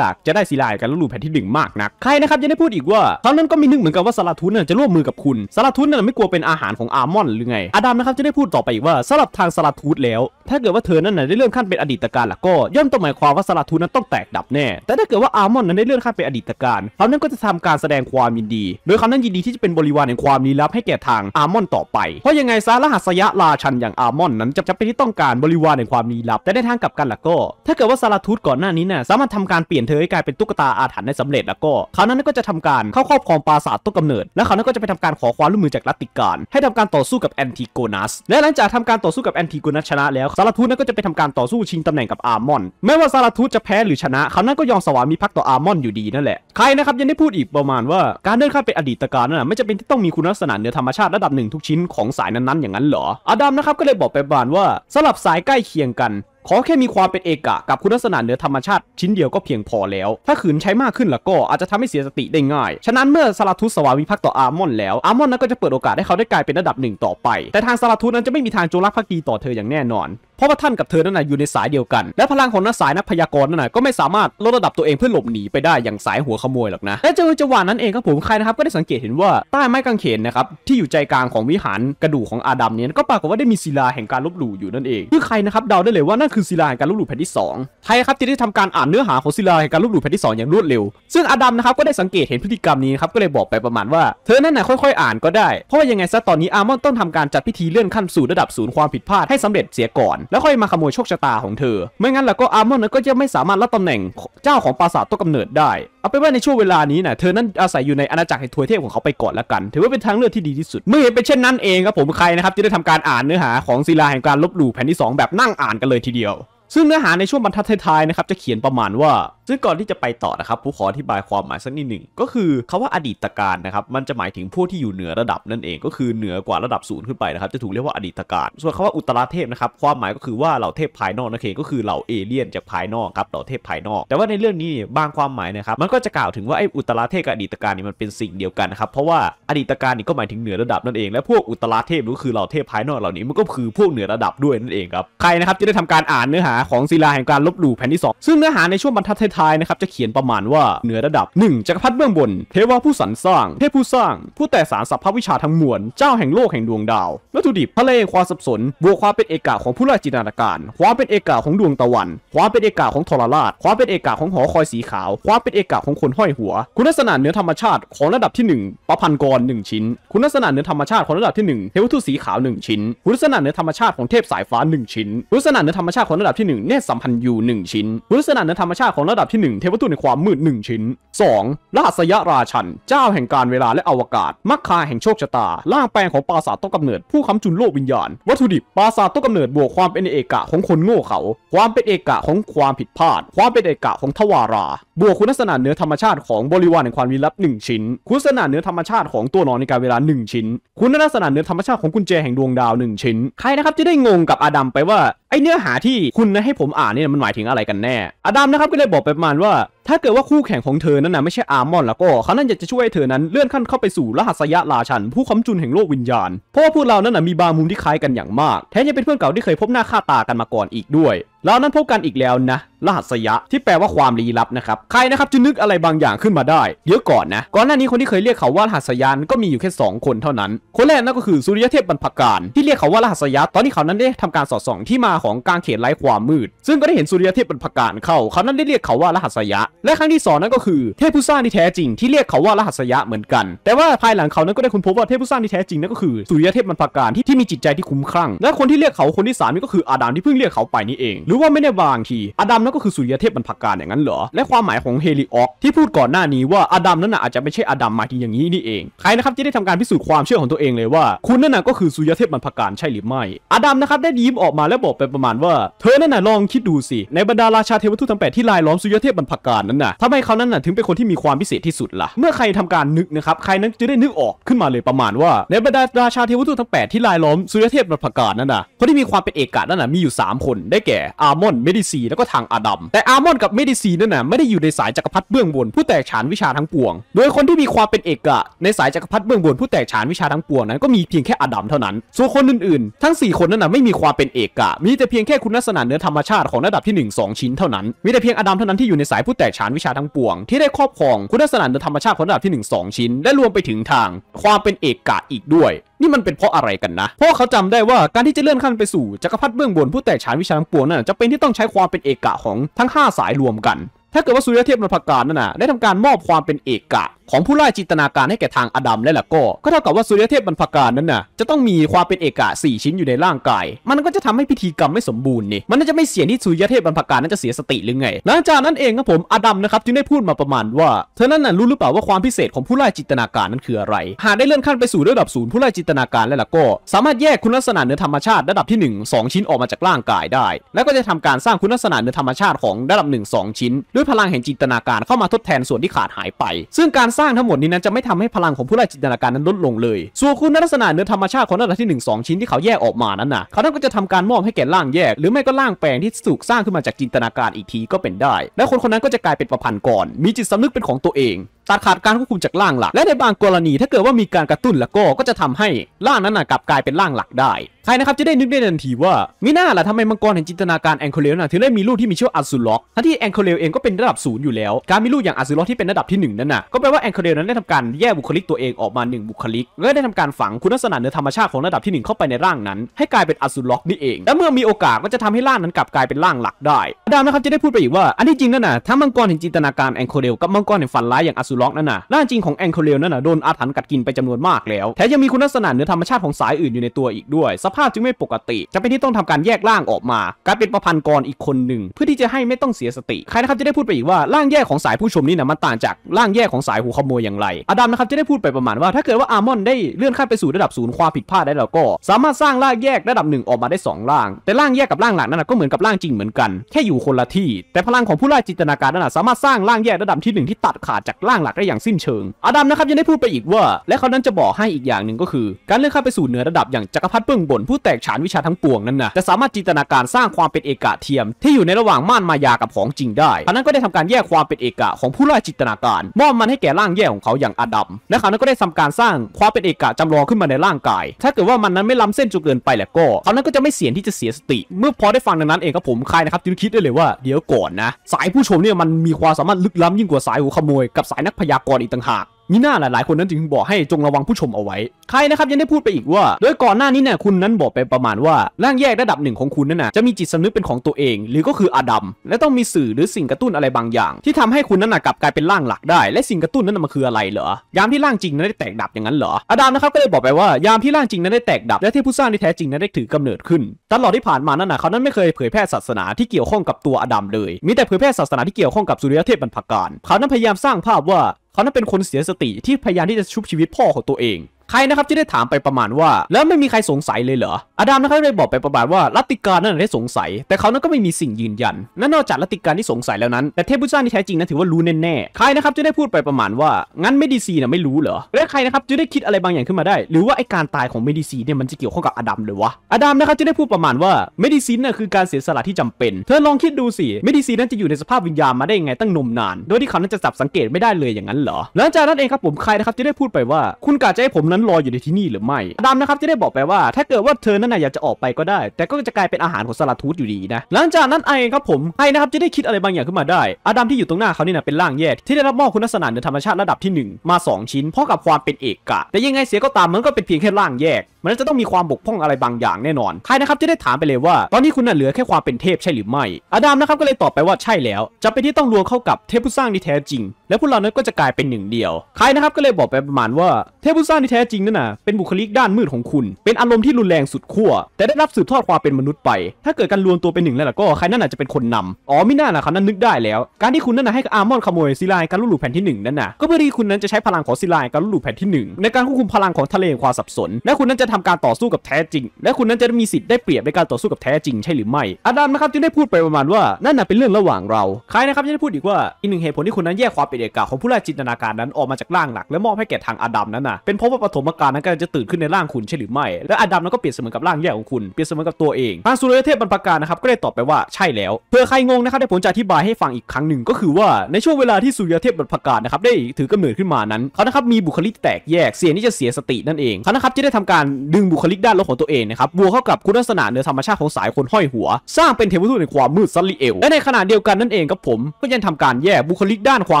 ยากจะได้ศิลาการลบหลู่แผ่นท่ที่หนึ่งมากนักใครนะครับยังได้พูดอีกว่าเขานั้นก็มีนึกเหมือนกันว่าสลาทุนน่ะจะร่วมมือกับคุณสลาทุนน่ะไม่กลัวเป็นอาหารของอาร์มอนหรือไง อาดัมนะครับจะได้พูดต่อไปอีกว่าสำหรับทางสลาทูตแล้ว ถ้าเกิดว่าเธอนั้นน่ะได้เลื่อนขั้นเป็นอดีตการล่ะก็ ย่อมต้องหมายความว่าสลาทูนนั้นต้องแตกดับแน่แต่ถ้าเกิดว่าอาร์มอนนั้นได้เลื่อนขั้นเป็นอดีตการเขานั้นก็จะทำการแสดงความยินดีโดยเขานั้นยินดีที่จะเป็นบริวารแห่งความลี้ลับให้แก่ทางอาร์มอนต่อไป เพราะยังไงซะรหัสยะราชันอย่างอาร์มอนนั้นจะจะเป็นที่ต้องการบริวารแห่งความลี้ลับ แต่ในทางกลับกันล่ะก็ ถ้าเกิดว่าสลทก่อนหน้านี้น่ะสามารถทำการเปลี่ยนเธอให้กลายเป็นตุ๊กตาอาถรรพ์ในสำเร็จแล้วก็เขานั้นก็จะทำการเข้าครอบครองปราสาทต้นกำเนิดและเขานั้นก็จะไปทำการขอความร่วมมือจากรัติการ ให้ทำการต่อสู้กับแอนติโกนัสและหลังจากทำการต่อสู้กับแอนติโกนัสชนะแล้วซาลาทูนั้นก็จะไปทำการต่อสู้ชิงตำแหน่งกับอาร์มอนแม้ว่าซาลาทูจะแพ้หรือชนะเขานั้นก็ยอมสวามีพักต่ออาร์มอนอยู่ดีนั่นแหละใครนะครับยังได้พูดอีกประมาณว่าการเดินข้ามเป็นอดีตการนั้นไม่จำเป็นที่ต้องมีคุณลักษณะเหนือธรรมชาติระดับหนึ่งทุกชิ้นของสายนั้นๆอย่างนั้นเหรออดัมนะครับก็เลยบอกไปบานว่าสลับสายใกล้เคียงกันขอแค่มีความเป็นเอกะกับคุณลักษณะเหนือธรรมชาติ ชิ้นเดียวก็เพียงพอแล้ว ถ้าขืนใช้มากขึ้นแล้วก็อาจจะทำให้เสียสติได้ง่าย ฉะนั้นเมื่อซาลาทูสสวาวิภัก์ต่ออาร์มอนแล้วอาร์มอนนั้นก็จะเปิดโอกาสให้เขาได้กลายเป็นระดับหนึ่งต่อไป แต่ทางซาลาทูนั้นจะไม่มีทางจงรักภักดีต่อเธออย่างแน่นอนเพราะว่าท่านกับเธอนั้นอยู่ในสายเดียวกันและพลังของนักสายนักพยากรณ์นั้นก็ไม่สามารถลดระดับตัวเองเพื่อหลบหนีไปได้อย่างสายหัวขโมยหรอกนะและเจอจังหวะนั้นเองครับผมใครนะครับก็ได้สังเกตเห็นว่าใต้ไม้กางเขนนะครับที่อยู่ใจกลางของวิหารกระดูกของอาดัมเนี่ยก็ปรากฏว่าได้มีศิลาแห่งการลบหลู่อยู่นั่นเองคือใครนะครับเดาได้เลยว่านั่นคือศิลาแห่งการลบหลู่แผ่นที่2ไทยครับที่ได้ทำการอ่านเนื้อหาของศิลาแห่งการลบหลู่แผ่นที่ 2 อย่างรวดเร็ว ซึ่งอดัมนะครับก็ได้สังเกตเห็นพฤติกรรมนี้ครับก็เลยบอกไปประมาณว่าเธอนั่นน่ะค่อย ๆอ่านก็ได้ เพราะยังไงซะตอนนี้อาร์มอนต้องทำการจัดพิธีเลื่อนขั้นสู่ระดับศูนย์ความผิดพลาดให้สำเร็จเสียก่อนแล้วค่อยมาขโมยโชคชะตาของเธอไม่งั้นแล้วก็อาร์มอนนนั้ก็จะไม่สามารถรับตำแหน่งเจ้าของปราสาทต้นกำเนิดได้เอาเป็นว่าในช่วงเวลานี้นะเธอนั้นอาศัยอยู่ในอาณาจักรแห่งทวยเทพของเขาไปก่อนละกันถือว่าเป็นทางเลือกที่ดีที่สุดเมื่อเห็นเป็นเช่นนั้นเองครับผมใครนะครับจะได้ทำการอ่านเนื้อหาของศิลาแห่งการลบหลู่แผ่นที่2แบบนั่งอ่านกันเลยทีเดียว video. ซึ่งเนื้อหาในช่วงบรรทัดท้ายๆนะครับจะเขียนประมาณว่า ซึ่งก่อนที่จะไปต่อนะครับ ผู้ขออธิบายความหมายสักนิดหนึ่งก็คือคาว่าอดีตการนะครับมันจะหมายถึงผู้ที่อยู่เหนือระดับนั่นเอง ก็คือเหนือกว่าระดับศูนย์ขึ้นไปนะครับจะถูกเรียกว่าอดีตการส่วนคาว่าอุตราเทพนะครับความหมายก็คือว่าเหล่าเทพภายนอกนั่นเองก็คือเหล่าเอเลี่ยนจากภายนอกครับเหล่าเทพภายนอก แต่ว่าในเรื่องนี้บางความหมายนะครับ มันก็จะกล่าวถึงว่าไอ้อุตราเทพกับอดีตการนี่มันเป็นสิ่งเดียวกันนะครับเพราะว่าอดีตการนี่ก็หมายถึงเหนือระดับนั่นเองและพวกอุตราเทพก็คือเหล่าเทพภายนอกเหล่านี้มันก็คือพวกเหนือระดับด้วยนั่นเองครับ ใครนะครับจะได้ทำการอ่านเนื้อหาของศิลาแห่งการลบหลู่แผ่นที่2ซึ่งเนื้อหาในช่วงบรรทัดท้ายๆนะครับจะเขียนประมาณว่าเหนือระดับ1จักรพรรดิเบื้องบน เทวาผู้สรรสร้าง เทพผู้สร้างผู้แต่สารสัพพวิชาทั้งมวลเจ้าแห่งโลกแห่งดวงดาววัตถุดิบทะเลแห่งความสับสนบวกความเป็นเอกาของผู้ราจินตาการความเป็นเอกาของดวงตะวันความเป็นเอกาของทรราช ความเป็นเอกาของหอคอยสีขาวความเป็นเอกาของคนห้อยหัว คุณลักษณะเนื้อธรรมชาติของระดับที่1ประพันกร1ชิ้นคุณลักษณะเนื้อธรรมชาติของระดับที่1เทวทูตสีขาว1ชิ้นคุณลักษณะเนื้อธรรมชาติของเทพสายฟ้า1ชิ้นคุณลักษณะเนื้อธรรมชาติของระดับที่1เนตรสัมพันธ์ยู1ชิ้นมนุษย์นันธรรมชาติของระดับที่1เทวทูตในความมืด1 ชิ้น 2. รหัสยราชัน เจ้าแห่งการเวลาและอวกาศ มักคาแห่งโชคชะตา ล่างแปลงของปราสาทต้งกำเนิด ผู้ค้ำจุนโลกวิญญาณ วัตถุดิบปราสาทต้งกำเนิดบวกความเป็นเอกะของคนโง่เขา ความเป็นเอกะของความผิดพลาด ความเป็นเอกะของทวารา บวกคุณลักษณะเนื้อธรรมชาติของบริวารแห่งความวิลับ1ชิ้น คุณลักษณะเนื้อธรรมชาติของตัวนอนในการเวลา 1 ชิ้น คุณลักษณะเนื้อธรรมชาติของกุญแจแห่งดวงดาว 1 ชิ้น ใครนะครับจะได้งงกับอาดัมไปว่าไอเนื้อหาที่คุณให้ผมอ่านเนี่ยมันหมายถึงอะไรกันแน่ อดัมนะครับก็เลยบอกไปประมาณว่าถ้าเกิดว่าคู่แข่งของเธอนั้นนะไม่ใช่อาร์มอนแล้วก็เขานั้นอยากจะช่วยเธอนั้นเลื่อนขั้นเข้าไปสู่รหัสยะราชันผู้ค้ำจุนแห่งโลกวิญญาณเพราะว่าพวกเรานั้นนะมีบางมุมที่คล้ายกันอย่างมากแถมยังเป็นเพื่อนเก่าที่เคยพบหน้าค่าตากันมาก่อนอีกด้วยเรานั้นพบกันอีกแล้วนะรหัสยะที่แปลว่าความลี้ลับนะครับ ใครนะครับจะนึกอะไรบางอย่างขึ้นมาได้เดี๋ยวก่อนนะก่อนหน้านี้คนที่เคยเรียกเขาว่ารหัสยานก็มีอยู่แค่2คนเท่านั้นคนแรกนั่นก็คือสุริยเทพบรรพการที่เรียกเขาว่ารหัสยะตอนที่เขานั้นได้ทำการสอดส่องที่มาของกางเขตไร้ความมืด ซึ่งก็ได้เห็นสุริยเทพบรรพการเข้าเขานั้นได้เรียกเขาว่ารหัสยะและครั้งที่2นั่นก็คือเทพผู้สร้างที่แท้จริงที่เรียกเขาว่ารหัสยะเหมือนกัน แต่ว่าภายหลังเขานั้นก็ได้คุณพบว่าเทพผู้สร้างที่แท้จริงนั่นก็คือ สุริยเทพมันพาการที่ที่มีจิตใจที่คุ้มครั่งและคนที่เรียกเขาคนที่3นี่ก็คืออาดัมที่เพิ่งเรียกเขาไปนี่เอง หรือว่าไม่ได้บางทีอาดัมนั่นก็คือสุริยเทพมันพาการอย่างนั้นเหรอและความหมายของเฮลิออกที่พูดก่อนหน้านี้ว่าอาดัมนั้นอาจจะไม่ใช่อาดัมหมายถึงอย่างนี้นี่เอง ใครนะครับที่ได้ทำการพิสูจน์ความเชื่อของตัวเองเลยว่า คุณนั่นน่ะก็คือสุริยเทพมันพาการใช่หรือไม่อาดัมนะครับได้ยิ้มออกมาแลวบอกไปประมาณว่าเธอนั่นน่ะลองคิดดูสิในบรรดาราชาเทวทูตทั้งแปดที่ลายล้อมสุริยเทพมันพาการนั้นน่ะทำให้เขานั้นน่ะถึงเป็นคนที่มีความพิเศษที่สุดละ่ะ เมื่อใครทำการนึกนะครับ ใครนั้นจะได้นึกออกขึ้นมาเลยประมาณว่า ในบรรดาราชาเทวทูตทั้ง 8 ที่ลายล้อมสุริเทพระกาศนั่นน่ะคนที่มีความเป็นเอกานั้นน่ะมีอยู่ 3 คน ได้แก่อาร์มอนเมดิซีแล้วก็ทางอาดัมแต่อาร์มอนกับเมดิซีนั้นน่ะไม่ได้อยู่ในสายจักรพรรดิเบื้องบน ผู้แตกฉานวิชาทั้งปวง โดยคนที่มีความเป็นเอกะในสายจักรพรรดิเบื้องบนผู้แตกฉานวิชาทั้งปวงนั้น ก็มีเพียงแค่อาดัมเท่านั้นส่วนคนอื่นๆทั้ง 4 คนนั้นน่ะไม่มีความเป็นเอกะมีแต่เพียงแค่คุณลักษณะเนื้อธรรมชาติของระดับที่1 2ชิ้นเท่านั้นมีแต่เพียงอาดัมเท่านั้นที่อยู่ในสายผู้แตกฉานวิชาทั้งปวงที่ได้ครอบครองคุณลักษณะธรรมชาติของระดับที่ 1 2 ชิ้นและรวมไปถึงทางความเป็นเอกกาอีกด้วย นี่มันเป็นเพราะอะไรกันนะ เพราะเขาจำได้ว่าการที่จะเลื่อนขั้นไปสู่จักรพรรดิเบื้องบนผู้แต่ฉานวิชาทั้งปวงนั้นจะเป็นที่ต้องใช้ความเป็นเอกกะของทั้ง 5 สายรวมกัน ถ้าเกิดว่าสุริยเทพรพการนั่นน่ะได้ทำการมอบความเป็นเอกกะของผู้ไล่จินตนาการให้แก่ทางอดัมและล่ะก็ก็เท่ากับว่าสุริยเทพบรรพการนั้นน่ะจะต้องมีความเป็นเอกะสี่ชิ้นอยู่ในร่างกาย มันก็จะทำให้พิธีกรรมไม่สมบูรณ์นี่มันน่าจะไม่เสียที่สุริยเทพบรรพการนั้นจะเสียสติหรือไง หลังจากนั้นเองครับผมอดัมนะครับจึงได้พูดมาประมาณว่าเธอนั้นน่ะรู้หรือเปล่าว่าความพิเศษของผู้ไล่จินตนาการนั้นคืออะไรหากได้เลื่อนขั้นไปสู่ระดับศูนย์ผู้ไล่จินตนาการแล้วล่ะก็สามารถแยกคุณลักษณะเนื้อธรรมชาติระดับที่ 1 2 ชิ้นออกมาจากร่างกายได้ แล้วก็จะทำการสร้างคุณลักษณะเนื้อธรรมชาติของระดับ1 2ชิ้นด้วยพลังแห่งจินตนาการเข้ามาทดแทนส่วนที่ขาดหายไปซึ่งการสร้างทั้งหมดนี้นั้นจะไม่ทำให้พลังของผู้ไร้จินตนาการนั้นลดลงเลย ส่วนคุณลักษณะเนื้อธรรมชาติของระดับที่ 1 2 ชิ้นที่เขาแยกออกมานั้นนะเขาก็จะทำการมอบให้แก่ร่างแยก หรือไม่ก็ร่างแปลงที่สูกสร้างขึ้นมาจากจินตนาการอีกทีก็เป็นได้ และคนคนนั้นก็จะกลายเป็นประพันธ์ก่อน มีจิตสำนึกเป็นของตัวเองตัดขาดการควบคุมจากล่างหลัก และในบางกรณีถ้าเกิดว่ามีการกระตุ้นแล้วก็ก็จะทำให้ล่างนั้นกลับกลายเป็นล่างหลักได้ ใครนะครับจะได้นึกได้ทันทีว่ามีหน้าล่ะทำไมมังกรเห็นจินตนาการแองโคลเลวนะถึงได้มีลูกที่มีชื่ออัสุล็อกทั้งที่แองโคลเลวเองก็เป็นระดับศูนย์อยู่แล้ว การมีลูกอย่างอัสุล็อกที่เป็นระดับที่1นั้นน่ะ ก็แปลว่าแองโคลเลวนั้นได้ทำการแยกบุคลิกตัวเองออกมา 1 บุคลิก และได้ทำการฝังคุณลักษณะเนื้อธรรมชาติของระดับที่1เข้าไปในร่างนั้น ให้กลายเป็นอัสุล็อกนี่เองและเมื่อมีโอกาสก็จะทำให้ล่างนั้นกลับกลายเป็นล่างหลักได้ดามนะครับจะได้พูดไปอีกว่าอันที่จริงนั่นน่ะถ้ามังกรเห็นจินตนาการแองโคลเลวกับมังกรเห็นฝันร้ายอย่างอัสซล็อกนั่นน่ะร่างจริงของแองโคเรลนั่นน่ะโดนอาถรรพ์กัดกินไปจำนวนมากแล้วแถมยังมีคุณลักษณะเหนือธรรมชาติของสายอื่นอยู่ในตัวอีกด้วย สภาพจึงไม่ปกติจะเป็นที่ต้องทำการแยกร่างออกมากลายเป็นประพันธ์กรอีกคนหนึ่ง เพื่อที่จะให้ไม่ต้องเสียสติ ใครนะครับจะได้พูดไปอีกว่า ร่างแยกของสายผู้ชมนี่นะมันต่างจาก ร่างแยกของสายหูขโมยอย่างไรอดัมนะครับจะได้พูดไปประมาณว่าถ้าเกิดว่าอาร์มอนได้เลื่อนขั้นไปสู่ระดับศูนย์ความผิดพลาดได้แล้วก็ สามารถสร้างร่างแยกระดับหนึ่งออกมาได้2ร่าง แต่ร่างแยกกับร่างหลักนั่นก็เหมือนกับร่างจริงเหมือนกันแค่อยู่คนละที่ แต่พลังของผู้ล่าจินตนาการนั่นสามารถสร้างร่างแยกระดับที่1ที่ตัดขาดจากร่างหลักได้อย่างสิ้นเชิง อาดัมนะครับยังได้พูดไปอีกว่า และเขานั้นจะบอกให้อีกอย่างหนึ่งก็คือ การเลื่อนขั้นไปสู่เหนือระดับอย่างจักรพรรดิเบื้องบน ผู้แตกฉานวิชาทั้งปวงนั้นนะจะสามารถจินตนาการสร้างความเป็นเอกะเทียม ที่อยู่ในระหว่างม่านมายากับของจริงได้ขณะนั้นก็ได้ทำการแยกความเป็นเอกะของผู้ล่าจินตนาการมอบมันให้แก่ร่างแย่ของเขาอย่างอาดัม และเขานั้นก็ได้ทำการสร้างความเป็นเอกะจำลองขึ้นมาในร่างกาย ถ้าเกิดว่ามันนั้นไม่ล้าเส้นจนเกินไปแล้วก็ เขานั้นก็จะไม่เสี่ยงที่จะเสียสติ เมื่อพอได้ฟังดังนั้นเองครับผมใครนะครับจึงคิดได้เลยว่าเดี๋ยวก่อนนะสายผู้ชมเนี่ยมันมีความสามารถลึกล้ายิ่งกว่าสายหูขโมยกับสายนักพยากรณ์อีกต่างหากมหน่าหลายๆคนนั้นจึงบอกให้จงระวังผู้ชมเอาไว้ ใครนะครับยังได้พูดไปอีกว่า โดยก่อนหน้านี้เนี่ยคุณนั้นบอกไปประมาณว่าร่างแยกระดับหนึ่งของคุณนั่นนะจะมีจิตสำนึกเป็นของตัวเอง หรือก็คืออาดัมและต้องมีสื่อหรือสิ่งกระตุ้นอะไรบางอย่าง ที่ทำให้คุณนั้นนะกลับกลายเป็นร่างหลักได้ และสิ่งกระตุ้นนั้นมันคืออะไรเหรอยามที่ร่างจริงนั้นได้แตกดับอย่างนั้นเหรออาดัมนะครับก็เลยบอกไปว่ายามที่ร่างจริงนั้นได้แตกดับและที่ผู้สร้างที่แท้จริงนั้นได้ถือกำเนิดขึ้นตลอดที่ผ่านมานั้นนะเขานั้นไม่เคยเผยแพร่ศาสนาที่เกี่ยวข้องกับตัวอาดัมเลยมีแต่เผยแพร่ศาสนาที่เกี่ยวข้องกับสุริยเทพบรรพการเขานั้นพยายามสร้างภาพว่าเขานั้นเป็นคนเสียสติที่พยายามที่จะชุบชีวิตพ่อของตัวเองใครนะครับที่ได้ถามไปประมาณว่า แล้วไม่มีใครสงสัยเลยเหรออาดัมนะครับได้บอกไปประมาณว่าลัตติการนั่นได้สงสัย แต่เขานั้นก็ไม่มีสิ่งยืนยันนั่นนอกจากลัตติการที่สงสัยแล้วนั้นแต่เทพบุจ่าที่แท้จริงนั้นถือว่ารู้แน่ๆ ใครนะครับจะได้พูดไปประมาณว่างั้นเมดิซีน่ะไม่รู้เหรอ และใครนะครับจะได้คิดอะไรบางอย่างขึ้นมาได้ หรือว่าไอการตายของเมดิซีเนี่ยมันจะเกี่ยวข้องกับอดัมเลยวะอดัมนะครับจะได้พูดประมาณว่าเมดิซีนน่ะคือการเสียสละที่จำเป็นเธอลองคิดดูสิเมดิซีนั้นจะอยู่ในสภาพวิญญาณมาได้ยังไงตั้งนมนานโดยที่เขานั้นจะจับสังเกตไม่ได้เลยอย่างนั้นเหรอ หลังจากนั้นเองครับผมใครนะครับจะได้พูดไปว่าคุณกาจะให้ผมนั้นนั้นลอยอยู่ในที่นี่หรือไม่อดัมนะครับ จะได้บอกไปว่าถ้าเกิดว่าเธอนั้นอยากจะออกไปก็ได้ แต่ก็จะกลายเป็นอาหารของสลัดทูตอยู่ดีนะ หลังจากนั้นไอ้ครับผมไอ้นะครับจะได้คิดอะไรบางอย่างขึ้นมาได้ อดัมที่อยู่ตรงหน้าเขานี่นะเป็นร่างแยก ที่ได้รับมอบคุณลักษณะเหนือธรรมชาติระดับที่ 1 มา 2ชิ้นพราอกับความเป็นเอกะแต่ยังไงเสียก็ตามมันก็เป็นเพียงแค่ร่างแยกมันจะต้องมีความบกพร่องอะไรบางอย่างแน่นอน ใครนะครับจะได้ถามไปเลยว่า ตอนนี้คุณน่ะเหลือแค่ความเป็นเทพใช่หรือไม่อดามนะครับก็เลยตอบไปว่าใช่แล้ว จะเป็นที่ต้องรวมเข้ากับเทพผู้สร้างที่แท้จริง และพวกเรานั้นก็จะกลายเป็นหนึ่งเดียว ใครนะครับก็เลยบอกไปประมาณว่าเทพผู้สร้างที่แท้จริงนั่นน่ะเป็นบุคลิกด้านมืดของคุณ เป็นอารมณ์ที่รุนแรงสุดขั้ว แต่ได้รับสืบทอดความเป็นมนุษย์ไป ถ้าเกิดการรวมตัวเป็นหนึ่งแล้วล่ะก็ใครนั่นน่ะจะเป็นคนนำอ๋อไม่น่าน่ะรับนั่นนึกได้แล้ว การที่คุณนั่นน่ะให้อาร์มอนขโมยซิลายการลุลูแผ่นที่ 1 นั่นน่ะก็เพื่อที่คุณนั้นจะใช้พลังของซิลายการลุลูแผ่นที่1ในการควบคุมพลังของทะเลความสับสน และคุณนั้นจะทำการต่อสู้กับแท้จริง และคุณนั้นจะมีสิทธิ์ได้เปรียบ ในการต่อสู้กับแท้จริงใช่หรือไม่อาดัมนะครับจึงได้พูดไปประมาณว่านั่นน่ะเป็นเรื่องระหว่างเราใครนะครับยังได้พูดอีกว่าอีกหนึ่งเหตุผลที่คุณนั้นแยกความเป็นเอกาของผู้ไร้จินตนาการนั้นออกมาจากร่างหลักและมอบให้แก่ทางอาดัมนั้นน่ะเป็นเพราะว่าปฐมกาลนั้นกำลังจะตื่นขึ้นในร่างคุณใช่หรือไม่และอาดัมนั้นก็เปลี่ยนเสมือนกับร่างแยกของคุณเปลี่ยนเสมือนกับตัวเองทางสุรเทพบรรพการนะครับก็ได้ตอบไปว่าใช่แล้ว เพื่อใครงงนะครับได้ผมจะอธิบายให้ฟังอีกครั้งหนึ่งก็คือว่าในช่วงเวลาที่สุรเทพบรรพการนะครับได้ถือกำเนิดขึ้นมานั้นเขานะครับมีบุคลิกแตกแยกเสียงที่จะเสียสตินั่นเองเขานะครับจะได้ทำการดึงบุคลิกด้านลบของตัวเองนะครับ บวกเข้ากับคุณลักษณะเหนือธรรมชาติของสายคนห้อยหัว สร้างเป็นเทพทูตในความมืดซัลลเอลและในขณะเดียวกันนั่นเองครับผมก็ยังทำการแย่บุคลิกด้านควา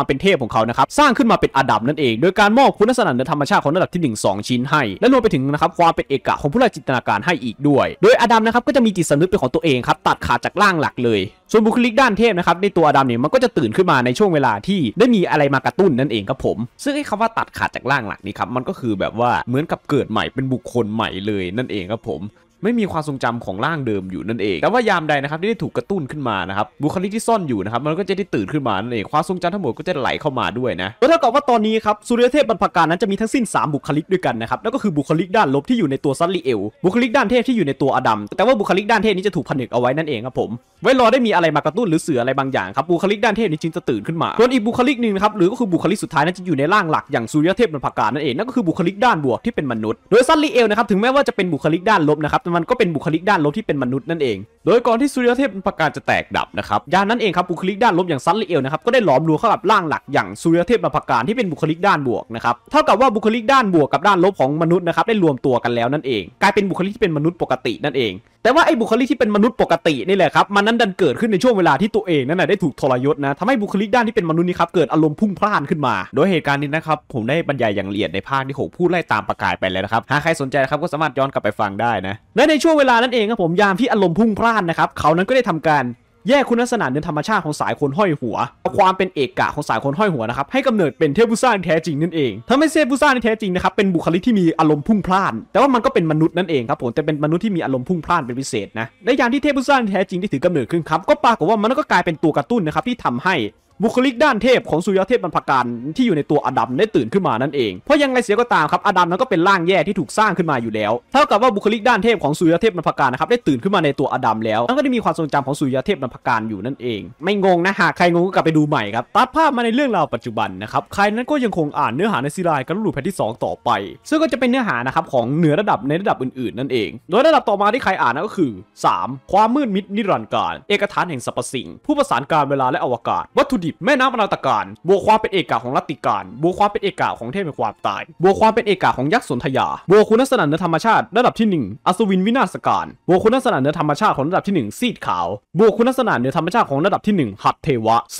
มเป็นเทพของเขานะครับสร้างขึ้นมาเป็นอดัมนั่นเอง โดยการมอบคุณลักษณะเหนือธรรมชาติของระดับที่1 2 ชิ้นให้ และรวมไปถึงนะครับความเป็นเอกะของผู้ไร้จินตนาการให้อีกด้วย โดยอดัมนะครับก็จะมีจิตสำนึกเป็นของตัวเองครับตัดขาดจากร่างหลักเลยส่วนบุคลิกด้านเทพนะครับในตัวอดัมเนี่ยมันก็จะตื่นขึ้นมาในช่วงเวลาที่ได้มีอะไรมากระตุ้นนั่นเองครับผม ซึ่งไอ้คำว่าตัดขาดจากร่างหลักนี่ครับ มันก็คือแบบว่าเหมือนกับเกิดใหม่เป็นบุคคลใหม่เลยนั่นเองครับผมไม่มีความทรงจำของร่างเดิมอยู่นั่นเอง แต่ว่ายามใดนะครับที่ได้ถูกกระตุ้นขึ้นมานะครับบุคลิกที่ซ่อนอยู่นะครับมันก็จะได้ตื่นขึ้นมานั่นเองความทรงจำทั้งหมดก็จะไหลเข้ามาด้วยนะก็เท่ากับว่าตอนนี้ครับสุริยเทพบรรพการนั้นจะมีทั้งสิ้น 3 บุคลิกด้วยกันนะครับแล้วก็คือบุคลิกด้านลบ ที่อยู่ในตัวซัลลีเอลบุคลิกด้านเทพที่อยู่ในตัวอดัมแต่ว่าบุคลิกด้านเทพนี้จะถูกผนึกเอาไว้นั่นเองครับผมไว้รอได้มีอะไรมากระตุ้นหรือเสืออะไรบางอย่างครับบุคลิกด้านเทพนี้จึงจะตื่นขึ้นมาส่วนอีกบุคลิกหนึ่งครับหรือก็คือบุคลิกสุดท้ายนั้นจะอยู่ในร่างหลักอย่างสุริยเทพบรรพการนั่นเองนั่นก็คือบุคลิกด้านบวกที่เป็นมนุษย์โดยซัลลีเอลนะครับถึงแม้ว่าจะเป็นบุคลิกด้านลบนะครับมันก็เป็นบุคลิกด้านลบที่เป็นมนุษย์นั่นเอง โดยก่อนที่สุริยเทพประกาศจะแตกดับนะครับยานนั้นเองครับบุคลิกด้านลบอย่างซันลิเอลนะครับก็ได้หลอมรวมเข้ากับร่างหลักอย่างสุริยเทพมประกาศที่เป็นบุคลิกด้านบวกนะครับ เท่ากับว่าบุคลิกด้านบวกกับด้านลบของมนุษย์นะครับได้รวมตัวกันแล้วนั่นเองกลายเป็นบุคลิกที่เป็นมนุษย์ปกตินั่นเองแต่ว่าไอ้บุคลิกที่เป็นมนุษย์ปกตินี่แหละครับมันนั้นดันเกิดขึ้นในช่วงเวลาที่ตัวเองนั่นแหละได้ถูกทรยศนะทำให้บุคลิกด้านที่เป็นมนุษย์นี่ครับเกิดอารมณ์พุ่งพล่านขึ้นมา โดยเหตุการณ์นี้นะครับ ผมได้บรรยายอย่างละเอียดในภาคที่6พูดไล่ตามประกายไปแล้วนะครับหากใครสนใจนะครับ ก็สามารถย้อนกลับไปฟังได้นะและในช่วงเวลานั้นเองครับผมยามที่อารมณ์พุ่งพล่านนะครับเขานั้นก็ได้ทำการแยกคุณลักษณะเนื้อธรรมชาติของสายคนห้อยหัวเอาความเป็นเอกกะของสายคนห้อยหัวนะครับ ให้กำเนิดเป็นเทพุซ่าแท้จริงนั่นเองทำให้เทพุซ่าแท้จริงนะครับ เป็นบุคลิกที่มีอารมณ์พุ่งพล่าน แต่ว่ามันก็เป็นมนุษย์นั่นเองครับผม แต่เป็นมนุษย์ที่มีอารมณ์พุ่งพล่านเป็นพิเศษนะ ในยามที่เทพุซ่าแท้จริงได้ถือกำเนิดขึ้นครับ ก็ปรากฏว่ามันก็กลายเป็นตัวกระตุ้นนะครับที่ทำให้บุคลิกด้านเทพของสุยายเทพบรรพการที่อยู่ในตัวอดัมได้ตื่นขึ้นมานั่นเอง เพราะยังไงเสียก็ตามครับอดัมนั้นก็เป็นร่างแย่ที่ถูกสร้างขึ้นมาอยู่แล้ว เท่ากับว่าบุคลิกด้านเทพของสุยายเทพบรรพการนะครับได้ตื่นขึ้น มาในตัวอดัมแล้วแล้วก็ได้มีความทรงจำของสุยายเทพบรรพการอยู่นั่นเอง ไม่งงนะหากใครงงก็กลับไปดูใหม่ครับตัดภาพมาในเรื่องราวปัจจุบันนะครับ ใครนั้นก็ยังคงอ่านเนื้อหาในซีรีส์กันรูปแผ่นที่ 2 ต่อไป ซึ่งก็จะเป็นเนื้อหานะครับของเหนือระดับในระดับอื่นๆนั่นเองโดยระดับต่อมาที่ใครอ่านนั่นก็คือ 3. ความมืดมิดนิรันดร์การเอกฐานแห่งสรรพสิ่ง ผู้ประสานการเวลาและอวกาศวัตถุดิบแม่น้ำอนาตการบวกความเป็นเอกาของรัติการบวกความเป็นเอกาของเทพแห่งความตาย บวกความเป็นเอกาของยักษ์สนธยา บวกคุณลักษณะเนื้อธรรมชาติระดับที่1อสุวินวินาศการบวกคุณลักษณะเนื้อธรรมชาติของระดับที่1ซีดขาวบวกคุณลักษณะเนื้อธรรมชาติของระดับที่ 1หัดเทวะ 4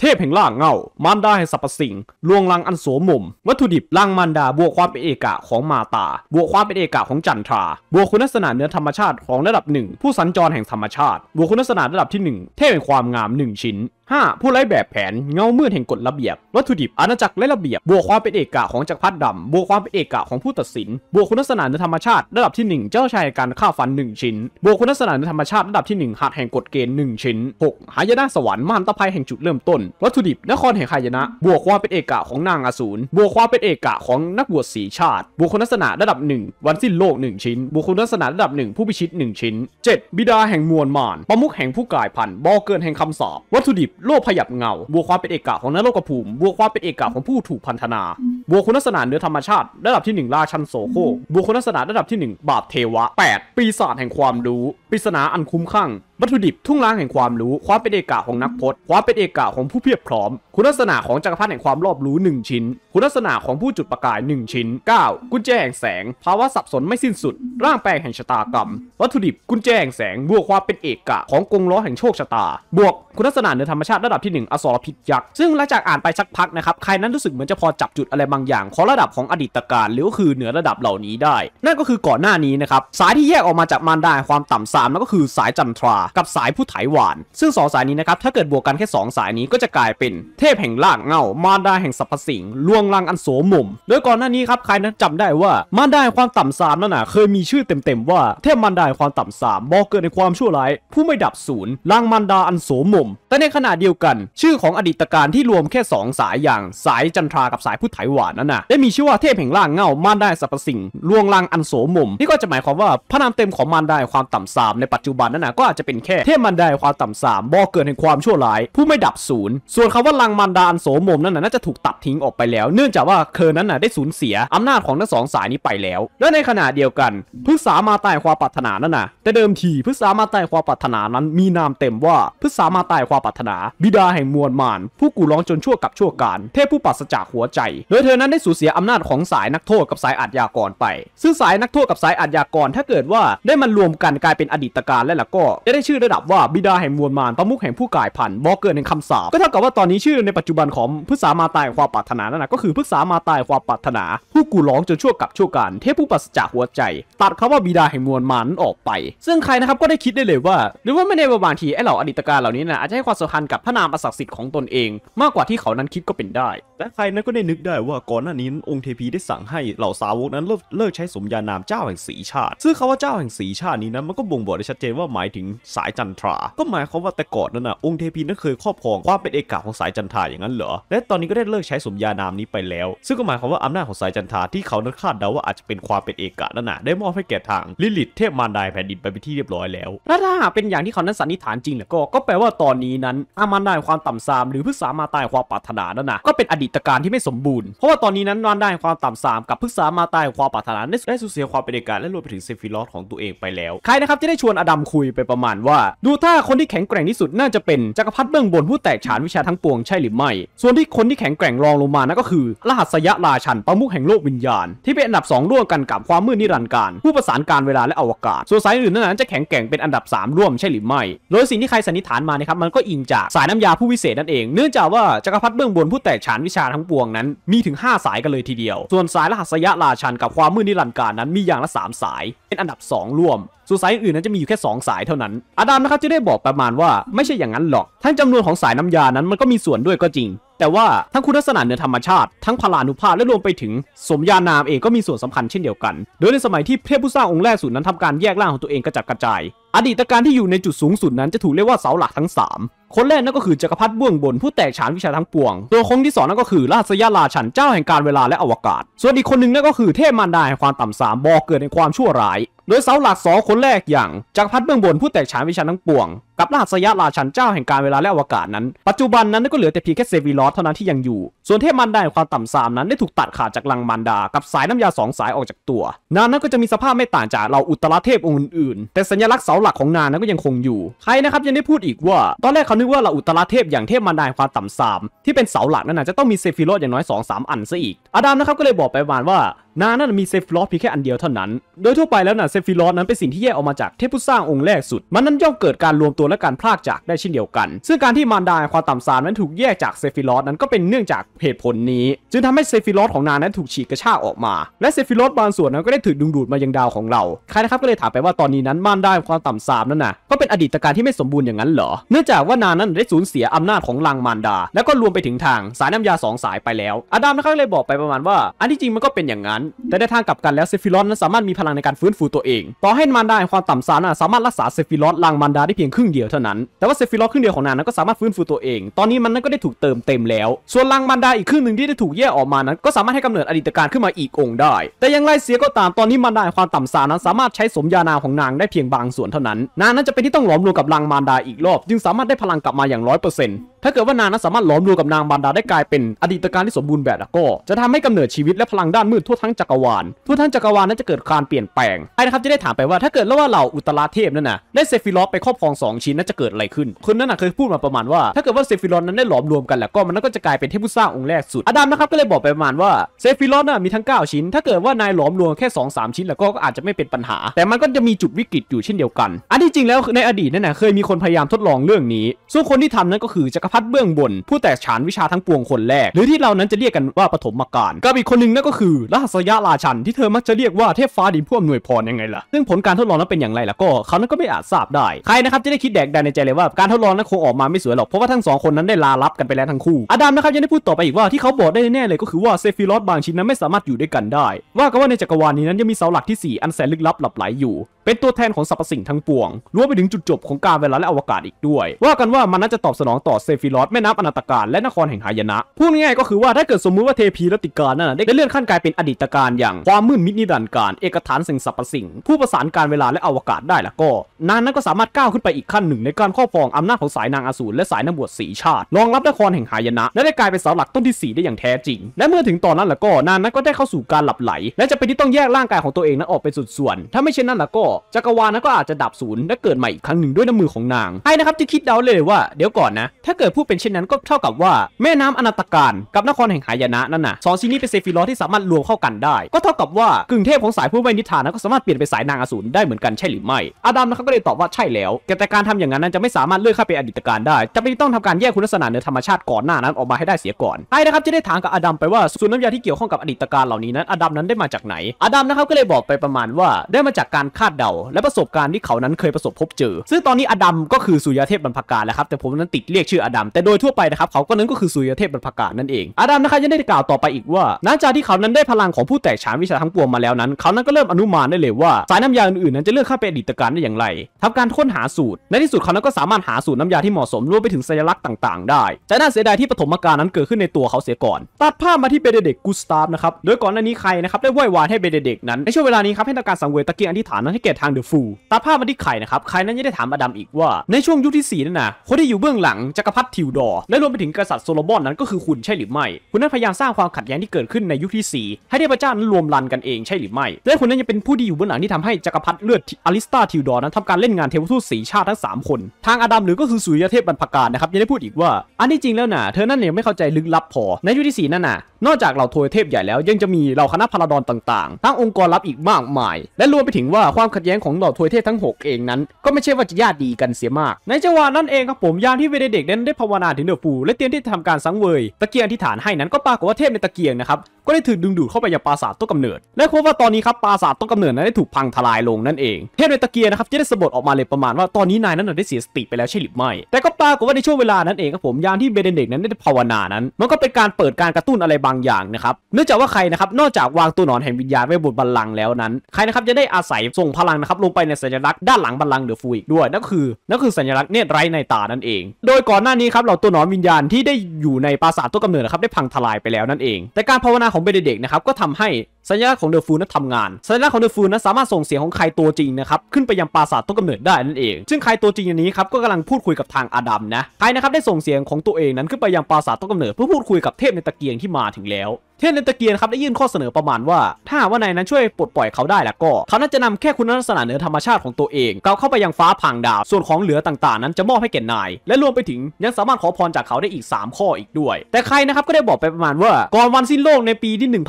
เทพแห่งล่างเงามารดาแห่งสรรพสิ่ง ลวงลังอันโสมมวัตถุดิบล่างมารดา บวกความเป็นเอกะของมาตาบวกความเป็นเอกะของจันทราบวกคุณลักษณะเนื้อธรรมชาติของระดับหนึ่งผู้สัญจรแห่งธรรมชาติบวกคุณลักษณะระดับที่ 1 เทพแห่งความงาม1ชิ้น 5. ผู้ไร้แบบแผนเงาเมื่อแห่งกฎระเบียบวัตถุดิบอาณาจักรและระเบียบ บวกความเป็นเอกะของจักรพรรดิดำบวกความเป็นเอกะของผู้ตัดสิน บวกคุณลักษณะในธรรมชาติระดับที่ 1 เจ้าชายการฆ่าฟัน1ชิ้นบวกคุณลักษณะในธรรมชาติระดับที่1หัดแห่งกฎเกณฑ์1ชิ้น 6. หายนะสวรรค์มหันตภัยแห่งจุดเริ่มต้นวัตถุดิบนครแห่งหายนะ บวกความเป็นเอกะของนางอสูรบวกความเป็นเอกะของนักบวชสีชาติบวกคุณลักษณะระดับ1วันสิ้นโลก1ชิ้นบวกคุณลักษณะระดับ1ผู้พิชิต 1 ชิ้น 7. บิดาแห่งมวลมานประมุขแห่งผู้กลายพันธุ์บอเกินแห่งคำสาบวัตถุดิบโลกพยับเงาบวกความเป็นเอกะของนรกภูมิบวกความเป็นเอกะของผู้ถูกพันธนาบวกคุณลักษณะเนื้อธรรมชาติระดับที่1ราชันโสโคบวกคุณลักษณะระดับที่ 1 บาปเทวะ 8 ปีศาจแห่งความรู้ปริศนาอันคุ้มข้างวัตถุดิบทุ่งล้างแห่งความรู้ความเป็นเอกะของนักพจน์ความเป็นเอกะของผู้เพียบพร้อม คุณลักษณะของจักรพรรดิแห่งความรอบรู้1ชิ้น คุณลักษณะของผู้จุดประกาย1ชิ้น9 กุญแจแห่งแสง ภาวะสับสนไม่สิ้นสุดร่างแปลงแห่งชะตากรรม วัตถุดิบ กุญแจแห่งแสง บวกความเป็นเอกะของกงล้อแห่งโชคชะตา บวกคุณลักษณะเหนือธรรมชาติระดับที่1อสรพิษยักษ์ซึ่งหลังจากอ่านไปสักพักนะครับใครนั้นรู้สึกเหมือนจะพอจับจุดอะไรบางอย่าง ของระดับของอดีตการหรือก็คือเหนือระดับเหล่านี้ได้ นั่นก็คือก่อนหน้านี้นะครับสายที่แยกออกมาจากมารดาความต่ำสามนั่นก็คือสายจันทรากับสายผู้ไถหวาน ซึ่ง2สายนี้นะครับ ถ้าเกิดบวกกันแค่2สายนี้ก็จะกลายเป็น เทพแห่งล่างเงามารดาแห่งสรรพสิ่งลวงลังอันโสมมโดยก่อนหน้านี้ครับใครนั้นจำได้ว่ามารดาความต่ำสามนั่นนะเคยมีชื่อเต็มๆว่าเทพมารดาความต่ำสาม บอกเกิดในความชั่วร้ายผู้ไม่ดับศูนย์ลังมารดาอันโสมม แต่ในขณะเดียวกัน ชื่อของอดีตการที่รวมแค่2สายอย่าง สายจันทรากับสายผู้ไถหวานนั่นนะได้มีชื่อว่าเทพแห่งล่างเงามารดาสรรพสิ่งลวงลังอันโสมมนี่ก็จะหมายความว่าพระนามเต็มของมารดาความต่ำสามในปัจจุบันนั่นนะก็อาจจะเป็นเนแค่เทพมันดาความต่ำสามบ่อเกิดแห่งความชั่วร้ายผู้ไม่ดับศูนย์ ส่วนคำว่าลังมันดาอันโสมมนั้นน่ะน่าจะถูกตัดทิ้งออกไปแล้วเนื่องจากว่าเคอนั้นน่ะได้สูญเสียอำนาจของทั้งสองสายนี้ไปแล้ว และในขณะเดียวกันพฤกษามาตายความปรารถนานั่นน่ะแต่เดิมทีพฤกษามาตายความปรารถนานั้น มีนามเต็มว่าพฤกษามาตายความปรารถนา บิดาแห่งมวลมานผู้กูร้องจนชั่วกับชั่วการเทพผู้ปัสจากหัวใจโดยเธอนั้นได้สูญเสียอำนาจของสายนักโทษกับสายอัจยากรไป ซึ่งสายนักโทษกับสายอัจยากรถ้าเกิดว่าได้มันรวมกันกลายเป็นอดีตการและล่ะก็จะได้ชื่อระดับว่าบิดาแห่งมวลมารประมุขแห่งผู้กายพันธุ์บอกเกิดในคำสาบก็เท่ากับว่าตอนนี้ชื่อในปัจจุบันของพฤษามาตายความปรารถนานั่นนะก็คือพฤษามาตายความปรารถนา ผู้กูร้องจนชั่วกับชั่วการเทพผู้ปราศจากหัวใจ ตัดคาว่าบิดาแห่งมวลมารออกไป ซึ่งใครนะครับก็ได้คิดได้เลยว่า หรือว่าไม่ในบางทีไอเหล่าอดีตการเหล่านี้นะอาจจะให้ความสำคัญกับพระนามประศักดิ์สิทธิ์ของตนเอง มากกว่าที่เขานั้นคิดก็เป็นได้และใครนั้นก็ได้นึกได้ว่าก่อนหน้านี้องค์เทพีได้สั่งให้เหล่าสาวกนั้น เลิกเลใช้สมญานามเจ้าแห่งสีชาติซึ่งคาว่าเจ้าแห่งสีชาตินี้นั้นมันก็บ่งบอกได้ชัดเจนว่าหมายถึงสสายจันทรา ก็หมายความว่าแต่ก่อนนั้นนะองค์เทพีนั้นเคยครอบครองความเป็นเอกาของสายจันทราอย่างนั้นเหรอ และตอนนี้ก็ได้เลิกใช้สมญานามนี้ไปแล้ว ซึ่งก็หมายความว่าอำนาจของสายจันทราที่เขานั้นคาดเดาว่าอาจจะเป็นความเป็นเอกะนั่นนะได้มอบให้แก่ทางลิลิต เทพมารดาแผ่นดินไปเป็นที่เรียบร้อยแล้วและถ้าหากเป็นอย่างที่เขานั้นสันนิษฐานจริงแล้วก็ ก็แปลว่าตอนนี้นั้นอามานได้ความต่ำซามหรือพฤกษามาตายความปรารถนานั่นนะก็เป็นอดีตการที่ไม่สมบูรณ์ เพราะว่าตอนนี้นั้นมานได้ความต่ำซามกับพฤกษามาตายความปรารถนาได้สูญเสียความเป็นเอกและรวมไปถึงเซฟิลอของตัวเองไปแล้ว ใครนะครับได้ชวนอดัมคุยไปประมาณว่าดูท่าคนที่แข็งแกร่งที่สุดน่าจะเป็นจักรพรรดิเบื้องบนผู้แตกฉานวิชาทั้งปวงใช่หรือไม่ส่วนที่คนที่แข็งแกร่งรองลงมานั่นก็คือรหัสยะราชันประมุขแห่งโลกวิญญาณ ที่เป็นอันดับ2ร่วมกันกับความมืดนิรันดร์การผู้ประสานการเวลาและอวกาศ ส่วนสายอื่นนั้นจะแข็งแกร่งเป็นอันดับ 3 ร่วมใช่หรือไม่โดยสิ่งที่ใครสันนิษฐานมานะครับมันก็อิงจากสายน้ำยาผู้วิเศษนั่นเองเนื่องจากว่าจักรพรรดิเบื้องบนผู้แตกฉานวิชาทั้งปวงนั้นมีถึง 5 สายกันเลยทีเดียว ส่วนสายรหัสยะราชันกับความมืดนิรันดร์การนั้นมีอย่างละ3สาย เป็นอันดับ 2 ร่วมส่วนสายอื่นนั้นจะมีอยู่แค่ 2 สายเท่านั้น อาดัมนะครับจะได้บอกประมาณว่าไม่ใช่อย่างนั้นหรอก ทั้งจำนวนของสายน้ำยานั้นมันก็มีส่วนด้วยก็จริง แต่ว่าทั้งคุณลักษณะเนื้อธรรมชาติ ทั้งพลานุภาพและรวมไปถึง สมญานามเองก็มีส่วนสำคัญเช่นเดียวกัน โดยในสมัยที่เทพผู้สร้างองค์แรกสุดนั้นทำการแยกร่างของตัวเองกระจัดกระจาย อดีตการที่อยู่ในจุดสูงสุดนั้นจะถูกเรียกว่าเสาหลักทั้ง3 คนแรกนั่นก็คือจักรพรรดิเบื้องบนผู้แตกฉานวิชาทั้งปวง ตัวคงที่งนั่นก็คือ ราชยาลาฉันเจ้าแห่งการเวลาและอวกาศ ส่วนอีกคนหนึ่งนั่นก็คือเทพมารดาแห่งความต่ำสามบอเกิดในความชั่วร้ายโดยเสาหลักสองคนแรกอย่างจักพัดเบื้องบนผู้แตกฉานวิชาทั้งปวงกับราชสยะราชันเจ้าแห่งการเวลาและอวกาศนั้นปัจจุบันนั้นก็เหลือแต่เพียงแค่เซวีลอสเท่านั้นที่ยังอยู่ ส่วนเทพมันดาแห่งความต่ำสามนั้นได้ถูกตัดขาดจากลังมันดา กับสายน้ำยาสองสายออกจากตัวนางนั้นก็จะมีสภาพไม่ต่างจากเราอุตรเทพองค์อื่นๆแต่สัญลักษณ์เสาหลักของนางนั้นก็ยังคงอยู่ ใครนะครับยังได้พูดอีกว่าตอนแรกเขานึกว่าเราอุตรเทพอย่างเทพมันดาแห่งความต่ำสามที่เป็นเสาหลักนั้นจะต้องมีเซฟิโรสอย่างน้อย2มอันซะอีกอาดัมนะครับก็เลยบอกไปประมาณว่า นางนั้นมีเซฟิโรสเพียงแค่อันเดียวเท่านั้น โดยทั่วไปแล้วนะเซฟิโรสนั้นเป็นสิ่งที่แยกออกมาจากเทพผู้สร้างองค์แรกสุดมันนั้นย่อมเกิดการรวมตัวนและการพลากจากได้เช่นเดียวกัน ซึ่งการที่มารดาความต่ำสารนั้นถูกแยกจากเซฟิลอสนั้นก็เป็นเนื่องจากเหตุผลนี้ จึงทำให้เซฟิลอสของนางนั้นถูกฉีกกระชากออกมา และเซฟิลอสบางส่วนนั้นก็ได้ถูกดึงดูดมายังดาวของเรา ใครนะครับก็เลยถามไปว่าตอนนี้นั้นมารดาความต่ำสารนั้นน่ะก็เป็นอดีตการที่ไม่สมบูรณ์อย่างนั้นเหรอ เนื่องจากว่านางนั้นได้สูญเสียอำนาจของลังมารดา แล้วก็รวมไปถึงทางสายน้ำยา2สายไปแล้ว อาดัมนะครับเลยบอกไปประมาณว่า อันที่จริงมันก็เป็นอย่างนั้น แต่ในทางกลับกันแล้วเซฟิลอสนั้นสามารถมีพลังในการฟื้นฟูตัวเอง ต่อให้มารดาความต่ำสารสามารถรักษาเซฟิลอสลังมารดาได้เพียงครึ่งเดดียวเท่านั้น แต่ว่าเซฟิลอครึ่งเดียวของนางนั้นก็สามารถฟื้นฟูตัวเอง ตอนนี้มันนั้นก็ได้ถูกเติมเต็มแล้ว ส่วนลังมันดาอีกครึ่งหนึ่งที่ได้ถูกแยกออกมานั้น ก็สามารถให้กำเนิดอดีตการขึ้นมาอีกองค์ได้ แต่อย่างไรเสียก็ตามตอนนี้มันดาความต่ำสานั้นสามารถใช้สมญานาของนางได้เพียงบางส่วนเท่านั้น นางนั้นจะเป็นที่ต้องหลอมรวมกับลังมานดาอีกรอบ จึงสามารถได้พลังกลับมาอย่างร้อยเปอร์เซ็นต์ถ้าเกิดว่านางนั้นสามารถหลอมรวมกับนางบานดาได้กลายเป็นอดีตการที่สมบูรณ์แบบก็จะทำให้กำเนิดชีวิตและพลังด้านมืดทั่วทั้งจักรวาลทั่วทั้งจักรวาลนั้นจะเกิดการเปลี่ยนแปลงไอ้นะครับจะได้ถามไปว่าถ้าเกิดแล้วว่าเหล่าอุตลาเทพนั่นนะได้เซฟิลอสไปครอบครอง2ชิ้นนั้นจะเกิดอะไรขึ้น คนนั้นนะเคยพูดมาประมาณว่า ถ้าเกิดว่าเซฟิลอสนั้นได้หลอมรวมกันแล้วก็มันก็จะกลายเป็นเทพผู้สร้างองค์แรกสุดอดัมนะครับก็เลยบอกไปประมาณว่าเซฟิลอสน่ะมีทั้ง 9 ชิ้น ถ้าเกิดว่านายหลอมรวมแค่ 2 3 ชิ้นแล้วก็อาจจะไม่เป็นปัญหา แต่มันก็จะมีจุดวิกฤตอยู่เช่นเดียวกันอันที่จริงแล้วในอดีตนั่นนะเคยมีคนพยายามทดลองเรื่องนี้คนที่ทำนั้นก็คือจักพรรดิเบื้องบนผู้แตกฉานวิชาทั้งปวงคนแรก หรือที่เรานั้นจะเรียกกันว่าปฐมกาลกับอีกคนหนึ่งนั่นก็คือราัสยาราชัน ที่เธอมักจะเรียกว่าเทพฟ้าดินผู้อำนวยพรยังไงล่ะซึ่งผลการทดลองนั้นเป็นอย่างไรล่ะก็เขานั้นก็ไม่อาจทราบได้ใครนะครับจะได้คิดแดกดันในใจเลยว่าการทดลองนั้นคงออกมาไม่สวยหรอกเพราะว่าทั้งสองคนนั้นได้ลาลับกันไปแล้วทั้งคู่อดัมนะครับยังได้พูดต่อไปอีกว่าที่เขาบอกได้แน่เลยก็คือว่าเซฟิรอสบางชิ้นนั้นไม่สามารถอยู่ด้วยกันได้ว่ากันว่าในจักรวาลนี้นั้นยังมีเสาหลักที่4อันแสนลึกลับหลับไหลอยู่เป็นตัวแทนของสรรพสิ่งทั้งปวงรวมไปถึงจุดจบของการเวลาและอวกาศอีกด้วย ว่ากันว่ามันน่าจะตอบสนองต่อเซฟิลอสแม่น้ำอนาตการ และนครแห่งหายนะพูดง่ายๆก็คือว่าถ้าเกิดสมมุติว่าเทพีรติการนั่นได้เลื่อนขั้นกลายเป็นอดีตการอย่างความมืดมิดนิรันดร์การเอกฐานสิ่งสรรพสิ่งผู้ประสานการเวลาและอวกาศได้ละก็นางนั้นก็สามารถก้าวขึ้นไปอีกขั้นหนึ่ง ในการครอบครองอำนาจของสายนางอสูรและสายนบวชสีชาติรองรับนครแห่งหายนะและได้กลายเป็นเสาหลักต้นที่ 4 ได้อย่างแท้จริง และเมื่อถึงตอนนั้นละก็นางนั้นก็ได้เข้าสู่การหลับไหล และจะเป็นที่ต้องแยกร่างกายของตัวเองนั้นออกเป็นส่วนๆถ้าไม่เช่นนั้นละก็จักรวาลนั้นก็อาจจะดับศูนย์และเกิดใหม่อีกครั้งหนึ่งด้วยน้ำมือของนางให้นะครับจะคิดเดาเลยว่า เดี๋ยวก่อนนะถ้าเกิดพูดเป็นเช่นนั้นก็เท่ากับว่า แม่น้ำอนาตการกับนครแห่งหายนะนั่นน่ะสองซีนี้เป็นเซฟิลอที่สามารถรวมเข้ากันได้ ก็เท่ากับว่ากึ่งเทพของสายผู้ไม่นิทานัก็สามารถเปลี่ยนไปสายนางอสูรได้เหมือนกันใช่หรือไม่อาดัมนะครับก็เลยตอบว่าใช่แล้วแต่การทำอย่างนั้นจะไม่สามารถเลื่อนข้าไปอดีตการได้ จะไม่ต้องทำการแยกคุณลักษณะเหนือธรรมชาติก่อนหน้านั้นออกมาให้ได้เสียก่อนไอ้นะครับจะได้ถามกับอาดัมไปว่าส่วนน้ำยาที่เกี่ยวข้องกับอดีตการเหล่านี้นั้นอาดัมนั้นได้มาจากไหนอาดัมนะครับก็เลยบอกไปประมาณว่าได้มาจากการคาดเดาและประสบการณ์ที่เขานั้นเคยประสบพบเจอ ซึ่งตอนนี้อาดัมก็คือสุริเทพบรรพการแล้วครับแต่ผมนั้นติดเรียกชื่ออาดัมแต่โดยทั่วไปนะครับเขาก็นั้นก็คือสุริยเทพบรรพกาศนั่นเองอาดัมนะครับยังได้กล่าวต่อไปอีกว่าหลังจากที่เขานั้นได้พลังของผู้แตกฉานวิชาทั้งปวงมาแล้วนั้น เขานั้นก็เริ่มอนุมานได้เลยว่าสายน้ำยาอื่นๆนั้นจะเลือกข้าไปอดีตการได้อย่างไร ทำการค้นหาสูตร ในที่สุดเขานั้นก็สามารถหาสูตรน้ำยาที่เหมาะสมรวมไปถึงสัญลักษณ์ต่างๆได้แต่น่าเสียดายที่ปฐมกาลนั้นเกิดขึ้นในตัวเขาเสียก่อนตัดภาพมาที่เบเดเด็กกุสตาฟนะครับโดยก่อนหน้านี้ใครนะครับได้ไหว้วานให้เบเดเด็กนั้นในช่วงเวลานี้ครับให้ทำการสังเวยตะเกียงอธิษฐานนั้นให้แก่ทางเดอะฟูตัดภาพมาที่ไข่นะครับไข่นั้นยังได้ถามอดัมอีกว่า ในช่วงยุคที่4นั่นนะคนที่อยู่เบื้องหลังจักรพรรดทิวดอร์และรวมไปถึงกษัตริย์โซโลมอนนั้นก็คือคุณใช่หรือไม่คุณนั้นพยายามสร้างความขัดแย้งที่เกิดขึ้นในยุคที่4ให้เทพเจ้านั้นรวมรันกันเองใช่หรือไม่และคุณนั้นยังเป็นผู้ที่อยู่บนหลังที่ทำให้จักรพรรดิเลือดอลิสตาทิวดอร์นั้นทำการเล่นงานเทวทูตสีชาติทั้ง 3 คน ทางอาดัมหรือก็คือสุริยเทพบรรพการนะครับยังได้พูดอีกว่าอันที่จริงแล้วน่ะเธอนั่นยังไม่เข้าใจลึกลับพอในยุคที่4นั่นน่ะนอกจากเหล่าโทยเทพใหญ่แล้ว ยังจะมีเหล่าคณะพาราดอนต่างๆทั้งองค์กรลับอีกมากมายและรวมไปถึงว่าความขัดแย้งของเหล่าโทยเทพทั้ง 6 เองนั้นก็ไม่ใช่ว่าจะญาติดีกันเสียมาก ในจังหวะนั้นเองครับผมยามที่เวเดเด็กนั้นได้ภาวนาถึงเดอร์ฟูและเตรียมที่จะทำการสังเวย ตะเกียงที่ฐานให้นั้นก็ปรากฏว่าเทพในตะเกียงนะครับก็ได้ถือดึงดูดเข้าไปยังปราสาทต้นกำเนิด และพบว่าตอนนี้ครับปราสาทต้นกำเนิดนั้นได้ถูกพังทลายลงนั่นเองเทพในตะเกียนะครับจะได้สบดออกมาเลยประมาณว่าตอนนี้นายนั้นได้เสียสติไปแล้วใช่หรือไม่แต่ก็ปรากฏว่าในช่วงเวลานั้นเองครับผมยามที่เบเดนเด็กนั้นได้ภาวนานั้น มันก็เป็นการเปิดการกระตุ้นอะไรบางอย่างนะครับเนื่องจากว่าใครนะครับนอกจากวางตัวหนอนแห่งวิญญาณไว้บนบัลลังก์แล้วนั้นใครนะครับจะได้อาศัยส่งพลังนะครับลงไปในสัญลักษณ์ด้านหลังบัลลังก์เดอะฟูอีกด้วยนั่นคือนั่นคือสัญลักษณ์เนตรไรในตานั่นเอง โดยก่อนหน้านี้ครับเหล่าตัวหนอนวิญญาณที่ได้อยู่ในปราสาทต้นกำเนิดนะครับได้พังทลายไปแล้วนั่นเองแต่การภาวนาขขาไม่ได้เด็กนะครับก็ทำให้สัญลักษณ์ของเดอร์ฟูนั้นทำงานสัญลักษณ์ของเดอร์ฟูนั้นสามารถส่งเสียงของใครตัวจริงนะครับขึ้นไปยังปราสาทต้นกำเนิดได้นั่นเอง ซึ่งใครตัวจริงอย่างนี้ครับก็กำลังพูดคุยกับทางอาดัมนะ ใครนะครับได้ส่งเสียงของตัวเองนั้นขึ้นไปยังปราสาทต้นกำเนิดเพื่อพูดคุยกับเทพในตะเกียงที่มาถึงแล้ว เทพในตะเกียงครับได้ยื่นข้อเสนอประมาณว่า ถ้าว่านายนั้นช่วยปลดปล่อยเขาได้แล้วก็ เขาน่าจะนำแค่คุณลักษณะเหนือธรรมชาติของตัวเองกาเข้าไปยังฟ้าพังดาว ส่วนของเหลือต่างๆ นั้นจะมอบให้แก่นาย และรวมไปถึงยังสามารถขอพรจากเขาได้อีก 3 ข้ออีกด้วย แต่ใครนะครับก็ได้บอกไปประมาณว่า ก่อนวันสิ้นโลกในปีที่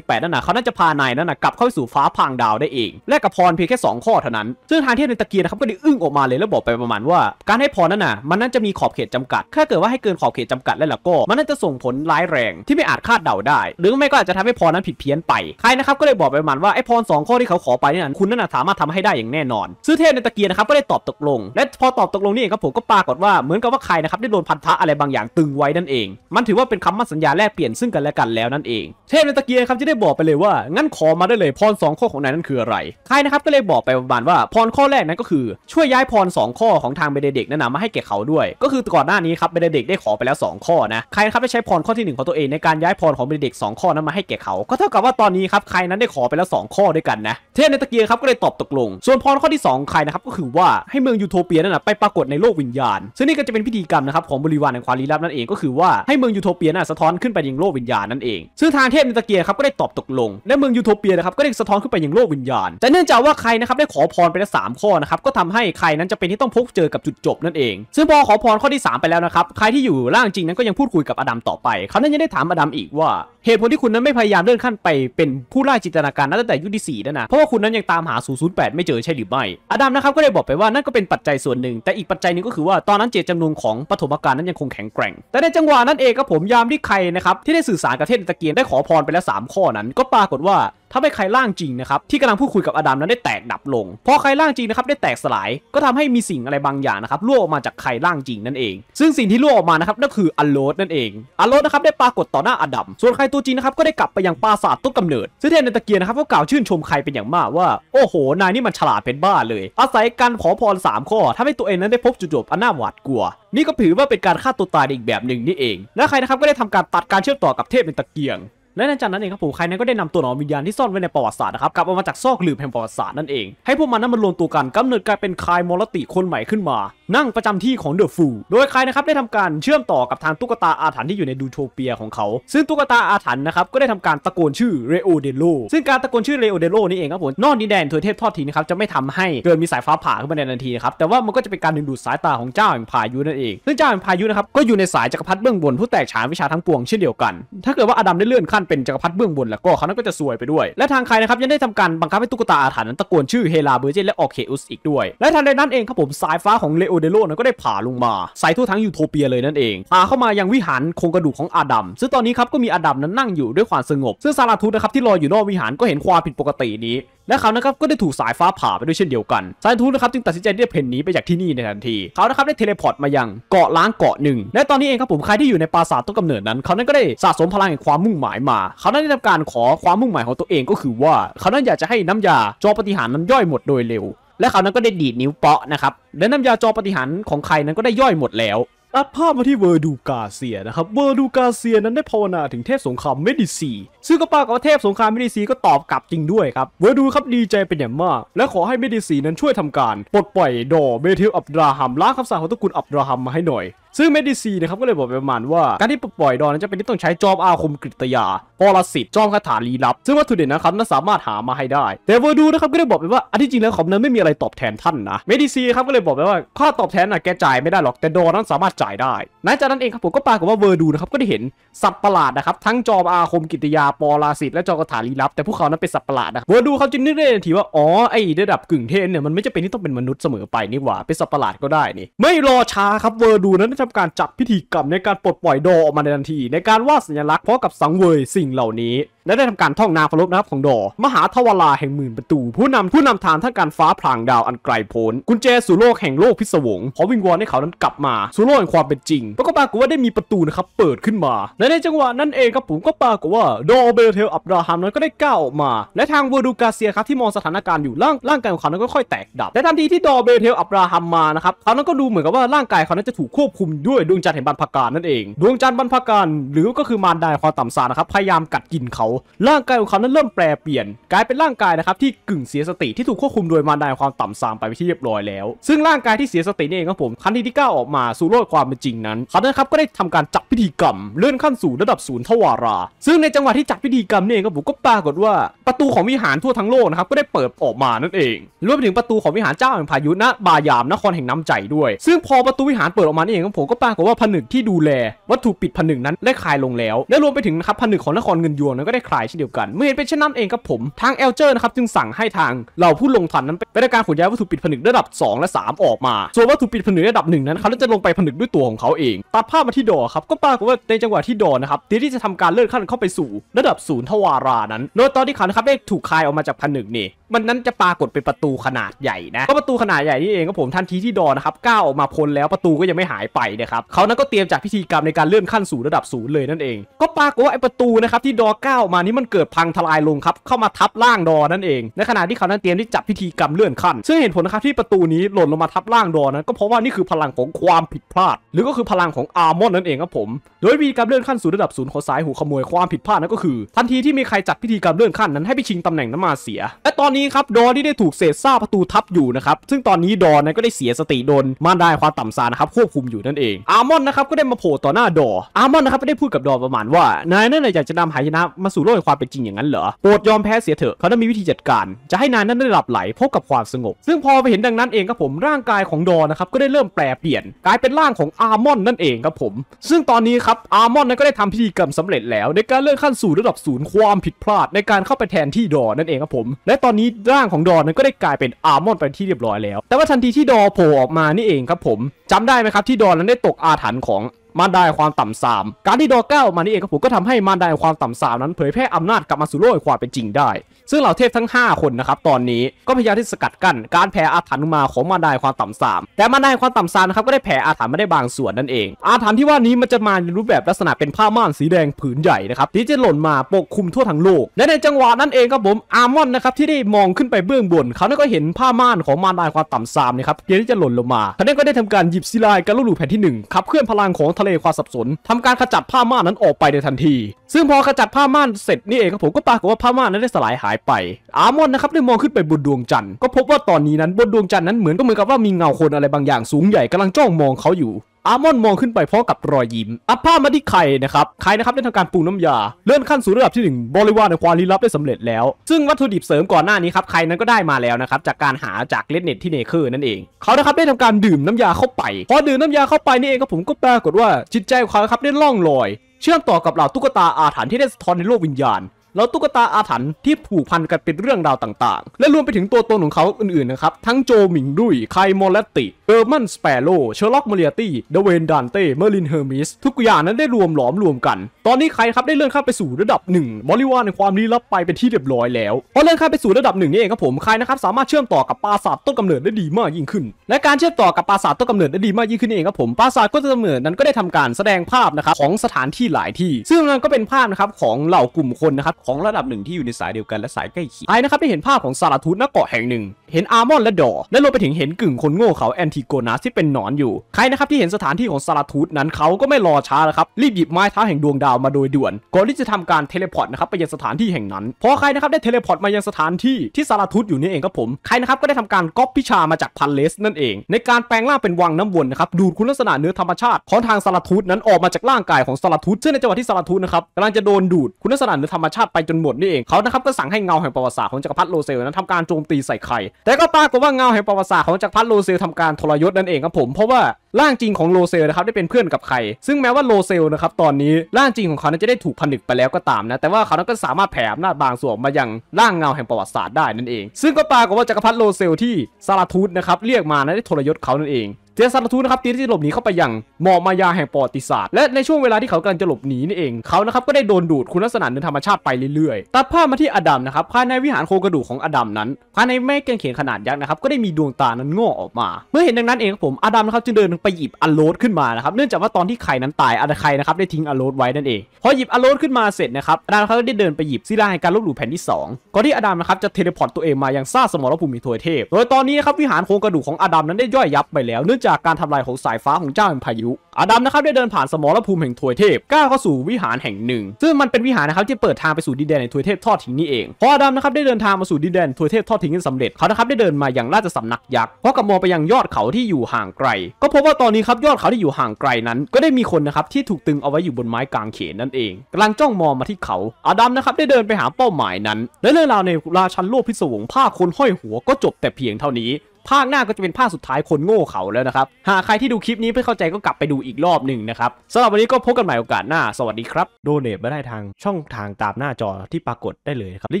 1368นั่นนะาน่าจะพานายนั้นนะกลับเข้าสู่ฟ้าพังดาวได้เอง และกับพรเพียงแค่ 2 ข้อเท่านั้น ซึ่งทางเทพในตะเกียนะครับก็ได้อึ้งออกมาเลยแล้วบอกไปประมาณว่าการให้พรนั้นน่ะมันน่าจะมีขอบเขตจำกัด ถ้าเกิดว่าให้เกินขอบเขตจำกัดแล้วล่ะก็มันน่าจะส่งผลร้ายแรงที่ไม่อาจคาดเดาได้ หรือไม่ก็อาจจะทำให้พรนั้นผิดเพี้ยนไปใครนะครับก็เลยบอกไปประมาณว่าไอ้พรสองข้อที่เขาขอไปนั้นคุณนั่นน่ะสามารถทำให้ได้อย่างแน่นอนซึ่งเทพในตะเกียนะครับก็ได้ตอบตกลงและพอตอบตกลงนี่เองครับผมก็ปรากฏว่าเหมือนกับว่าใครนะครับได้โดนพันธะอะไรบางอย่างตึงไว้นั่นเองมันถือว่าเป็นคำมั่นสัญญาแลกเปลี่ยนซึ่งกันและกันแล้วนั่นเอง เทพในตะเกียครับจะได้บอกไปเลยว่างั้นขอมาได้เลยพร 2 ข้อของนายนั้นคืออะไรค่ายนะครับก็เลยบอกไปประมาณว่าพรข้อแรกนั้นก็คือช่วยย้ายพร 2 ข้อของทางเบเดเด็กนั้นนะมาให้แก่เขาด้วย ก็คือก่อนหน้านี้ครับเบเดเด็กได้ขอไปแล้ว 2 ข้อนะใครครับได้ใช้พรข้อที่ 1 ของตัวเองในการย้ายพรของเบเดเด็ก2ข้อนั้นมาให้แก่เขาก็เท่ากับว่าตอนนี้ครับใครนั้นได้ขอไปแล้ว 2 ข้อด้วยกันนะเทพในตะเกียครับก็เลยตอบตกลง ส่วนพรข้อที่ 2 ใครนะครับก็คือว่าให้เมืองยูโทเปียนั่นนะไปปรากฏในโลกวิญญาณ ซึ่งนี่ก็จะเป็นพิธีกรรมนะครับของบริวารแห่งความลี้ลับนั่นเองก็คือว่าให้เมืองยูโทเปียน้นสะท้อนขึ้นไปยังโลกวิญญาณนั่นเองซึ่งทางเทพในตะเกียครับก็ได้ตอบตกลงและเมืองยูโทเปียนะครับก็ได้สะท้อนขึ้นไปยังโลกวิญญาณแต่เนื่องจากว่าใครนะครับได้ขอพรไปแล้วสามข้อนะครับก็ทำให้ใครนั้นจะเป็นที่ต้องพบเจอกับจุดจบนั่นเองซึ่งพอขอพรข้อที่ 3 ไปแล้วนะครับ ใครที่อยู่ล่างจริงนั้นก็ยังพูดคุยกับอดัมต่อไปเขานั้นยังได้ถามอดัมอีกว่าเหตุผลที่คุณนั้นไม่พยายามเลื่อนขั้นไปเป็นผู้ล่าจินตนาการนั้นตั้งแต่ยุคที่สี่นะนะเพราะว่าคุณนั้นยังตามหา008 ไม่เจอใช่หรือไม่อดัมนะครับก็ได้บอกไปว่านั่นก็เป็นปัจจัยส่วนหนึ่งแต่อีกปัจจัยหนึ่งก็คือว่าตอนนั้นเจตจำนวนของปฐมกาลนั้นยังคงแข็งแกร่ง แต่ในจังหวะนั้นเองก็ผมยามที่ใครนะครับที่ได้สื่อสารกับเทพตะเกียงได้ขอพรไปแล้ว3ข้อนั้นก็เปรากฏว่าทำให้ใครล่างจริงนะครับที่กำลังพูดคุยกับอดัมนั้นได้แตกดับลง พอใครล่างจริงนะครับได้แตกสลายก็ทำให้มีสิ่งอะไรบางอย่างนะครับล่วงออกมาจากใครล่างจริงนั่นเอง ซึ่งสิ่งที่ล่วงออกมานะครับนั่นคืออัลโลดนั่นเองอัลโลดนะครับได้ปรากฏต่อหน้าอดัมส่วนใครตัวจริงนะครับก็ได้กลับไปยังปราสาทต้นกำเนิดซึ่งเทนในตะเกียนะครับก็กล่าวชื่นชมใครเป็นอย่างมากว่า โอ้โหนายนี่มันฉลาดเป็นบ้าเลย อาศัยการขอพรสามข้อทำให้ตัวเองนั้นได้พบจุดจบอันน่าหวาดกลัว นี่ก็ถือว่าเป็นการฆ่าตัวตายอีกแบบหนึ่งนี่เอง และใครนะครับก็ได้ทำการตัดการเชื่อมต่อกับเทพในตะเกียงและในัจันนั้นเองครับผมใครนก็ได้นำตัวหนอนวิญญาณที่ซ่อนไว้ในประวัติศาสตร์นะครับกลับออกมาจากซอกหลืบแห่งประวัติศาสตร์นั่นเองให้พวกมันนั้นมันรวมตัวกันกำเนิดกลายเป็นคายมอลติคนใหม่ขึ้นมานั่งประจำที่ของเดอะฟู โดยใครนะครับได้ทำการเชื่อมต่อกับทางตุ๊กตาอาถรรพ์ที่อยู่ในดูโทเปียของเขา ซึ่งตุ๊กตาอาถรรพ์นะครับก็ได้ทำการตะโกนชื่อเรโอเดโลซึ่งการตะโกนชื่อเรโอเดโลนี่เองครับผมนอกดินแดนเทวเทพทอดทิ้งนะครับจะไม่ทำให้เกิดมีสายฟ้าผ่าขึ้นมาในทันทีนะครับ แต่ว่ามันก็จะเป็นการดึงดูดสายตาของเจ้าแห่งพายุ นั่นเอง ซึ่งเจ้าแห่งพายุนะครับก็อยู่ในสายจักรพรรดิเบื้องบน ผู้แตกฉานวิชาทั้งปวงเช่นเดียวกัน ถ้าเกิดว่าอดัมได้เลื่อนขั้นเป็นจักรพรรดิเบื้องบนแล้วก็เขานั้นก็จะซวยไปด้วย และทางใครนะครับยังได้ทำการบังคับให้ตุ๊กตาอาถรรพ์นั้นตะโกนชื่อเฮลาเบอร์เจนและออกเคอุสอีกด้วย และทันใดนั้นเองครับผมสายฟ้าของเรโเดโลนั้นก็ได้ผ่าลงมาใส่ทั่วทั้งยูโทเปียเลยนั่นเองผ่าเข้ามายังวิหารโครงกระดูกของอาดัมซึ่งตอนนี้ครับก็มีอาดัมนั้นนั่งอยู่ด้วยความสงบ ซึ่งซาราทูนะครับที่ลอยอยู่นอกวิหารก็เห็นความผิดปกตินี้และเขานะครับก็ได้ถูกสายฟ้าผ่าไปด้วยเช่นเดียวกันซาาทูนะครับจึงตัดสินใจที่จะเพ่นหนีไปจากที่นี่ในทันทีเขานะครับได้เทเลพอร์ตมายังเกาะล้างเกาะหนึ่งและตอนนี้เองครับผมใครที่อยู่ในปราสาทต้นกำเนิดนั้น เขานั้นก็ได้สะสมพลังแห่งความมุ่งหมายมา เขานั้นได้ทำการขอความมุ่งหมายของตัวเองก็คือว่า เขานั้นอยากจะให้น้ำยาจอปฏิหารนั้นย่อยหมดโดยเร็วและเขานั้นก็ได้ดีดนิ้วเปาะนะครับ และน้ำยาจอปฏิหารของใครนั้นก็ได้ย่อยหมดแล้วตัดภาพมาที่เวอร์ดูกาเซียนะครับเวอร์ดูกาเซียนั้นได้ภาวนาถึงเทพสงครามเมดิซีซึ่งก็ปากว่าเทพสงครามเมดิซีก็ตอบกลับจริงด้วยครับเวอร์ดูครับดีใจเป็นอย่างมาก และขอให้เมดิซีนั้นช่วยทำการ ปลดปล่อยดอเบทิลอับดราฮัมล้างคำสาปของตระกูลอับดราฮัมมาให้หน่อยซึ่งเมดิซีนะครับก็เลยบอกประมาณว่าการที่ปล่อยดอนนั้นจะเป็นที่ต้องใช้จอมอาคมกริตยาปรสิตจอมคาถาลีลับซึ่งวัตถุดิบนะครับนั้นสามารถหามาให้ได้แต่เวอร์ดูนะครับก็ได้บอกไปว่าอันที่จริงแล้วเขานั้นไม่มีอะไรตอบแทนท่านนะเมดิซีครับก็เลยบอกไปว่าค่าตอบแทนน่ะแกจ่ายไม่ได้หรอกแต่ดอนนั้นสามารถจ่ายได้ หลังจากนั้นเองครับผมก็ปรากฏว่าเวอร์ดูนะครับก็ได้เห็นสัตว์ประหลาดนะครับทั้งจอมอาคมกิตยาปราสิตและจอมคาถาลีลับแต่พวกเขานั้นเป็นสัตว์ประหลาดนะเวอร์ดูเขาจึงนึกได้ทันทีว่าอ๋อไอ้ระดับกึ่งเทนเนี่ยมันไม่จะเป็นที่ต้องเป็นมนุษย์เสมอไปนี่หว่า เป็นสัตว์ประหลาดก็ได้นี่ ไม่รอช้าครับเวอร์ดูนั้นทำการจัดพิธีกรรมในการปลดปล่อยโดออกมาในทันทีในการวาดสัญลักษณ์พร้อมกับสังเวยสิ่งเหล่านี้และได้ทำการท่องนาฟลครนะครับของดอ มหาทวาราแห่งหมื่นประตู ผู้นำผู้นำทางท่านการฟ้าพลางดาวอันไกลโพ้นกุญแจสู่โลกแห่งโลกพิศวงขอวิงวอนให้เขานั้นกลับมาสู่โลกแห่งความเป็นจริงปรากฏปรากฏว่าได้มีประตูนะครับเปิดขึ้นมาและในจังหวะ นั้นเองครับผมก็ปรากฏว่า ดอเบลเทลอับราฮัมนั้นก็ได้ก้าวออกมา และทางเวอร์ดูกาเซียครับที่มองสถานการณ์อยู่ร่างร่างกายของเขานั้นก็ค่อยแตกดับและทันทีที่ดอเบลเทลอับราฮัมมานะครับเขานั้นก็ดูเหมือนกับว่าร่างกายเขานั้นจะถูกควบคุมด้วยดวงจันทร์แห่งบรรพการนั่นเอง ดวงจันทร์บรรพการหรือก็คือมารดาความต่ำสานะครับพยายามกัดกินเขาร่างกายของเขานั้นเริ่มแปรเปลี่ยนกลายเป็นร่างกายนะครับที่กึ่งเสียสติที่ถูกควบคุมโดยมารดาความต่ำซามไปที่เรียบร้อยแล้ว ซึ่งร่างกายที่เสียสตินี่เองครับผมคันที่ที่ก้าออกมาสู่โลกความเป็นจริงนั้นเขานะครับก็ได้ทำการจับพิธีกรรม เลื่อนขั้นสู่ระดับศูนย์ทวารา ซึ่งในจังหวะที่จับพิธีกรรมนี่เองครับผมก็ปรากฏว่า ประตูของวิหารทั่วทั้งโลกนะครับก็ได้เปิดออกมานั่นเองรวมไปถึงประตูของวิหารเจ้าแห่งพายุณบายามนครแห่งน้ำใจด้วยซึ่งพอประตูวิหารเปิดออกมานี่เองครับผมก็ปรากฏว่าผนึกที่ดูแลวัตถุปิดผนึกนั้นได้คลายลงแล้ว และรวมไปถึงนะครับผนึกของนครเงินยวงนั้นก็ไคลายเช่นเดียวกันเมื่อเห็นเป็นเช่นนั้นเองครับผม ทางเอลเจอร์นะครับจึงสั่งให้ทางเหล่าผู้ลงทันนั้นไปในการขนย้ายวัตถุปิดผนึกระดับ 2 และ 3 ออกมาส่วนวัตถุปิดผนึกระดับหนึ่งนั้นเขาจะลงไปผนึกด้วยตัวของเขาเอง ตัดภาพมาที่ดอครับ ก็ปรากฏว่าในจังหวะที่ดอ นะครับที่ที่จะทำการเลื่อนขั้นเข้าไปสู่ระดับศูนย์ทวารานั้นโดยตอนที่เขานครับได้ถูกคายออกมาจากผนึกนี่มันนั้นจะปรากฏเป็นประตูขนาดใหญ่นะก็ประตูขนาดใหญ่นี่เองก็ผมทันทีที่ดอนนะครับก้าวออกมาพ้นแล้วประตูก็ยังไม่หายไปนะครับเขานั้นก็เตรียมจากพิธีกรรมในการเลื่อนขั้นสู่ระดับศูนย์เลยนั่นเอง ก็ปรากฏว่าไอประตูนะครับที่ดอก้าวมานี่มันเกิดพังทลายลงครับเข้ามาทับร่างดอนั่นเองในขณะที่เขานั้นเตรียมที่จับพิธีกรรมเลื่อนขั้นซึ่งเห็นผลนะครับที่ประตูนี้หล่นลงมาทับร่างดอนั้นก็เพราะว่านี่คือพลังของความผิดพลาด หรือก็คือพลังของอาร์มอนนั่นเองครับผมโดยพิธีกรรมเลื่อนขั้นสู่ระดับศูนย์ของสายหูขโมยความผิดพลาดนั่นก็คือ ทันทีที่มีใครจับพิธีกรรมเลื่อนขั้นนั้นให้ไปชิงตำแหน่งนั้นมาเสียและตอนนี้นี้ครับดอที่ได้ถูกเศษซ่าประตูทับอยู่นะครับ ซึ่งตอนนี้ดอนั้นก็ได้เสียสติโดนม่านได้ความต่ำซานะครับควบคุมอยู่นั่นเอง อาร์มอนนะครับก็ได้มาโผล่ต่อหน้าดออาร์มอนนะครับได้พูดกับดอประมาณว่านายนั่นอยากจะนำหายนะมาสู่โลกแห่งความเป็นจริงอย่างนั้นเหรอ โปรดยอมแพ้เสียเถอะ เขาได้มีวิธีจัดการ จะให้นายนั้นได้หลับไหลพบกับความสงบ ซึ่งพอไปเห็นดังนั้นเองครับผม ร่างกายของดอนะครับก็ได้เริ่มแปลเปลี่ยนกลายเป็นร่างของอาร์มอนนั่นเองครับผม ซึ่งตอนนี้ครับอาร์มอนนั้นก็ได้ทำพิธีกรรมสำเร็จ แล้วในการเลื่อนขั้นสู่ระดับศูนย์ความผิดพลาด ในการเข้าไปแทนที่ดอนั่นเองครับผมและตอนนีที่ร่างของดอนนั้นก็ได้กลายเป็นอาร์มอนไปที่เรียบร้อยแล้ว แต่ว่าทันทีที่ดอโผล่ออกมานี่เองครับผม จำได้ไหมครับที่ดอนั้นได้ตกอาถรรพ์ของมารดาความต่ำสาม การที่ดอเก้ามานี่เองครับผมก็ทำให้มารดาความต่ำสามนั้นเผยแพร่อำนาจกลับมาสู่โลกความเป็นจริงได้ซึ่งเหล่าเทพทั้ง5คนนะครับตอนนี้ก็พยายามที่สกัดกั้นการแผ่อาถรรพ์มาของมาได้ความต่ำสาม แต่มาได้ความต่ำสามนะครับก็ได้แผ่อาถรรพ์มาได้บางส่วนนั่นเอง อาถรรพ์ที่ว่านี้มันจะมาในรูปแบบลักษณะเป็นผ้าม่าน สีแดงผืนใหญ่นะครับที่จะหล่นมาปกคลุมทั่วทั้งโลกและในจังหวะนั้นเองครับผมอาร์มอนนะครับที่ได้มองขึ้นไปเบื้องบน เขาก็เห็นผ้าม่านของมาได้ความต่ำสามนะครับเที่จะหล่นลงมา เขานีก็ได้ทำการหยิบศิลายการลูลูแผ่นที่1ขับเคลื่อนพลังของทะเลความสับสน ทำการขจัดผ้าม่านนั้นออกไปในทันที ซึ่งพอขจัดผ้าม่านเสร็จนี่เองครับผมก็ปรากฏว่าผ้าม่านนั้นได้สลายหายไปอาร์มอนนะครับได้มองขึ้นไปบนดวงจันทร์ก็พบว่าตอนนี้นั้นบนดวงจันทร์นั้นเหมือนก็เหมือนกับว่ามีเงาคนอะไรบางอย่างสูงใหญ่กำลังจ้องมองเขาอยู่ อาร์มอนมองขึ้นไปพร้อมกับรอยยิ้มอัพผ้ามาที่ไข่นะครับไข่นะครับได้ทำการปรุงน้ำยา เลื่อนขั้นสู่ระดับที่ 1 บริวารในความลี้ลับได้สำเร็จแล้วซึ่งวัตถุดิบเสริมก่อนหน้านี้ครับไข่นั้นก็ได้มาแล้วนะครับจากการหาจากเลนเน็ตที่เนเคอร์นั่นเอง เขานะครับได้ทำการดื่มน้ำยาเข้าไปพอดื่มน้ำยาเข้าไปนี่เองก็ผมก็ปรากฏว่า จิตใจของเขาครับได้ล่องลอย เชื่อมต่อกับเหล่าตุ๊กตาอาถรรพ์ที่ได้สะท้อนในโลกวิญญาณแล้วตุ๊กตาอาถรรพ์ที่ผูกพันกันเป็นเรื่องราวต่างๆ และรวมไปถึงตัวตนของเขาอื่นๆ นะครับ ทั้งโจหมิงดุยไคมอลเลตติ เบอร์มันสเปโรเชอร์ล็อกมาเรียตี้ เดเวนดานเต้ เมอร์ลินเฮอร์มิส ทุกอย่างนั้นได้รวมหลอมรวมกัน ตอนนี้ใครครับได้เลื่อนข้าไปสู่ระดับ1บอริวารในความลี้ลับไปเป็นที่เรียบร้อยแล้วพอเลื่อนข้าไปสู่ระดับหนึ่งนี่เองครับผม ใครนะครับสามารถเชื่อมต่อกับปราสาทต้นกำเนิดได้ดีมากยิ่งขึ้น และการเชื่อมต่อกับปราสาทต้นกำเนิดได้ดีมากยิ่งขึ้นเองครับผมปราสาทต้นกำเนิดนั้นก็ได้ทำการแสดงภาพนะครับของสถานที่หลายที่ ซึ่งนั้นก็เป็นภาพนะครับของเหล่ากลุ่มคนนะครับของระดับหนึ่งที่อยู่ในสายเดียวกันและสายใกล้เคียงไอ้นะครับ ได้เห็นภาพของซาราทุนนักเกาะแห่งหนึ่งเห็นอาร์มอนและดอ และรวมไปถึงเห็นกึ่งคนโง่เขาแอนติโกนัสที่เป็นหนอนอยู่ ใครนะครับที่เห็นสถานที่ของซาราทูธนั้นเขาก็ไม่รอช้าแล้วครับ รีบหยิบไม้เท้าแห่งดวงดาวมาโดยด่วน ก่อนที่จะทำการเทเลพอร์ตนะครับไปยังสถานที่แห่งนั้นพอใครนะครับได้เทเลพอร์ตมายังสถานที่ที่ซาราทูธอยู่นี่เองครับผม ใครนะครับ ก็ได้ทำการก๊อปพิชามาจากพันเลสนั่นเอง ในการแปลงร่างเป็นวังน้ำวนนะครับดูดคุณลักษณะเนื้อธรรมชาติของทางซาราทูธนั้นออกมาจากร่างกายของซาราทูธซึ่งในจังหวะที่ซาราทูธนะครับกำลังจะโดนดูดคุณลักษณะเนื้อธรรมชาติไปจนหมดนี่เองเขานะครับก็สั่งให้เงาแห่งประวัติศาสตร์ของจักรพรรดิโลเซลนั้นทำการโจมตีใส่ใครแต่ก็ปรากฏว่าเงาแห่งประวัติศาสตร์ของจักรพรรดิโลเซลทำการทรยศนั่นเองครับผม เพราะว่าร่างจริงของโลเซลนะครับได้เป็นเพื่อนกับใคร ซึ่งแม้ว่าโลเซลนะครับตอนนี้ ร่างจริงของเขานั้นจะได้ถูกผนึกไปแล้วก็ตามนะแต่ว่าเขานั้นก็สามารถแผ่อำนาจบางส่วนมายังร่างเงาแห่งประวัติศาสตร์ได้นั่นเอง ซึ่งก็ปรากฏว่าจักรพรรดิโลเซลที่ซาลาทูธนะครับเรียกมานั้นได้ทรยศเขานั่นเองเจสันทูนะครับตีที่จะหลบหนีเข้าไปยังมอมายาแห่งปอติศาสตร์และในช่วงเวลาที่เขากำลังจะหลบหนีนี่เองเขานะครับก็ได้โดนดูดคุณลักษณะเดินธรรมชาติไปเรื่อยๆตัดภาพมาที่อดัมนะครับภายในวิหารโครกระดูกของอดัมนั้นภายในแม่กางเขนขนาดยักษ์นะครับก็ได้มีดวงตานั้นงอกออกมา เมื่อเห็นดังนั้นเองผมอดัมนะครับจึงเดินไปหยิบอโลดขึ้นมานะครับเนื่องจากว่าตอนที่ไข่นั้นตายอดไข่นะครับได้ทิ้งอโลดไว้นั่นเองพอหยิบอโลดขึ้นมาเสร็จนะครับอดัมเขาได้เดินไปหยิบศิลาแห่งการลบหลู่แผ่นที่ 2ก่อนที่อดัมนะครับจะเทเลพอร์ตตัวเองมายังซาสมรภูมิทวยเทพโดยตอนนี้นะครับวิหารโครกระดูกของอดัมนั้นได้ย่อยยับไปแล้วเนื่องจจากการทำลายของสายฟ้าของเจ้าแห่งพายุ อาดัมนะครับได้เดินผ่านสมรภูมิแห่งทวยเทพก้าวเข้าสู่วิหารแห่งหนึ่ง ซึ่งมันเป็นวิหารนะครับที่เปิดทางไปสู่ดินแดนแห่งทวยเทพทอดทิ้งนี่เองพออาดัมนะครับได้เดินทางมาสู่ดินแดนทวยเทพทอดทิ้งนีนสำเร็จเขานะครับได้เดินมาอย่างราชสำนักยักษ์พราอกับมองไปยังยอดเขาที่อยู่ห่างไกล ก็พบว่าตอนนี้ครับยอดเขาที่อยู่ห่างไกลนั้น ก็ได้มีคนนะครับที่ถูกตึงเอาไว้อยู่บนไม้กางเขนนั่นเองกำลังจ้องมองมาที่เขา อาดัมนะครับได้เดินไปหาเป้าหมายนั้น และเรื่องราวในราชันโลกพิศวงผ้าคนห้อยหัวก็จบแต่เพียงเท่านี้ภาคหน้าก็จะเป็นภาคสุดท้ายคนโง่เขาแล้วนะครับ หากใครที่ดูคลิปนี้ไม่เข้าใจก็กลับไปดูอีกรอบหนึ่งนะครับสำหรับวันนี้ก็พบกันใหม่โอกาสหน้า สวัสดีครับ โดเนทมาได้ทางช่องทางตามหน้าจอที่ปรากฏได้เลยครับ หรือ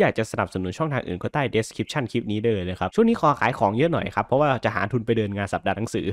อยากจะสนับสนุนช่องทางอื่นก็ใต้ description คลิปนี้ได้เลยนะครับ ช่วงนี้ขอขายของเยอะหน่อยครับ เพราะว่าจะหาทุนไปเดินงานสัปดาห์หนังสือ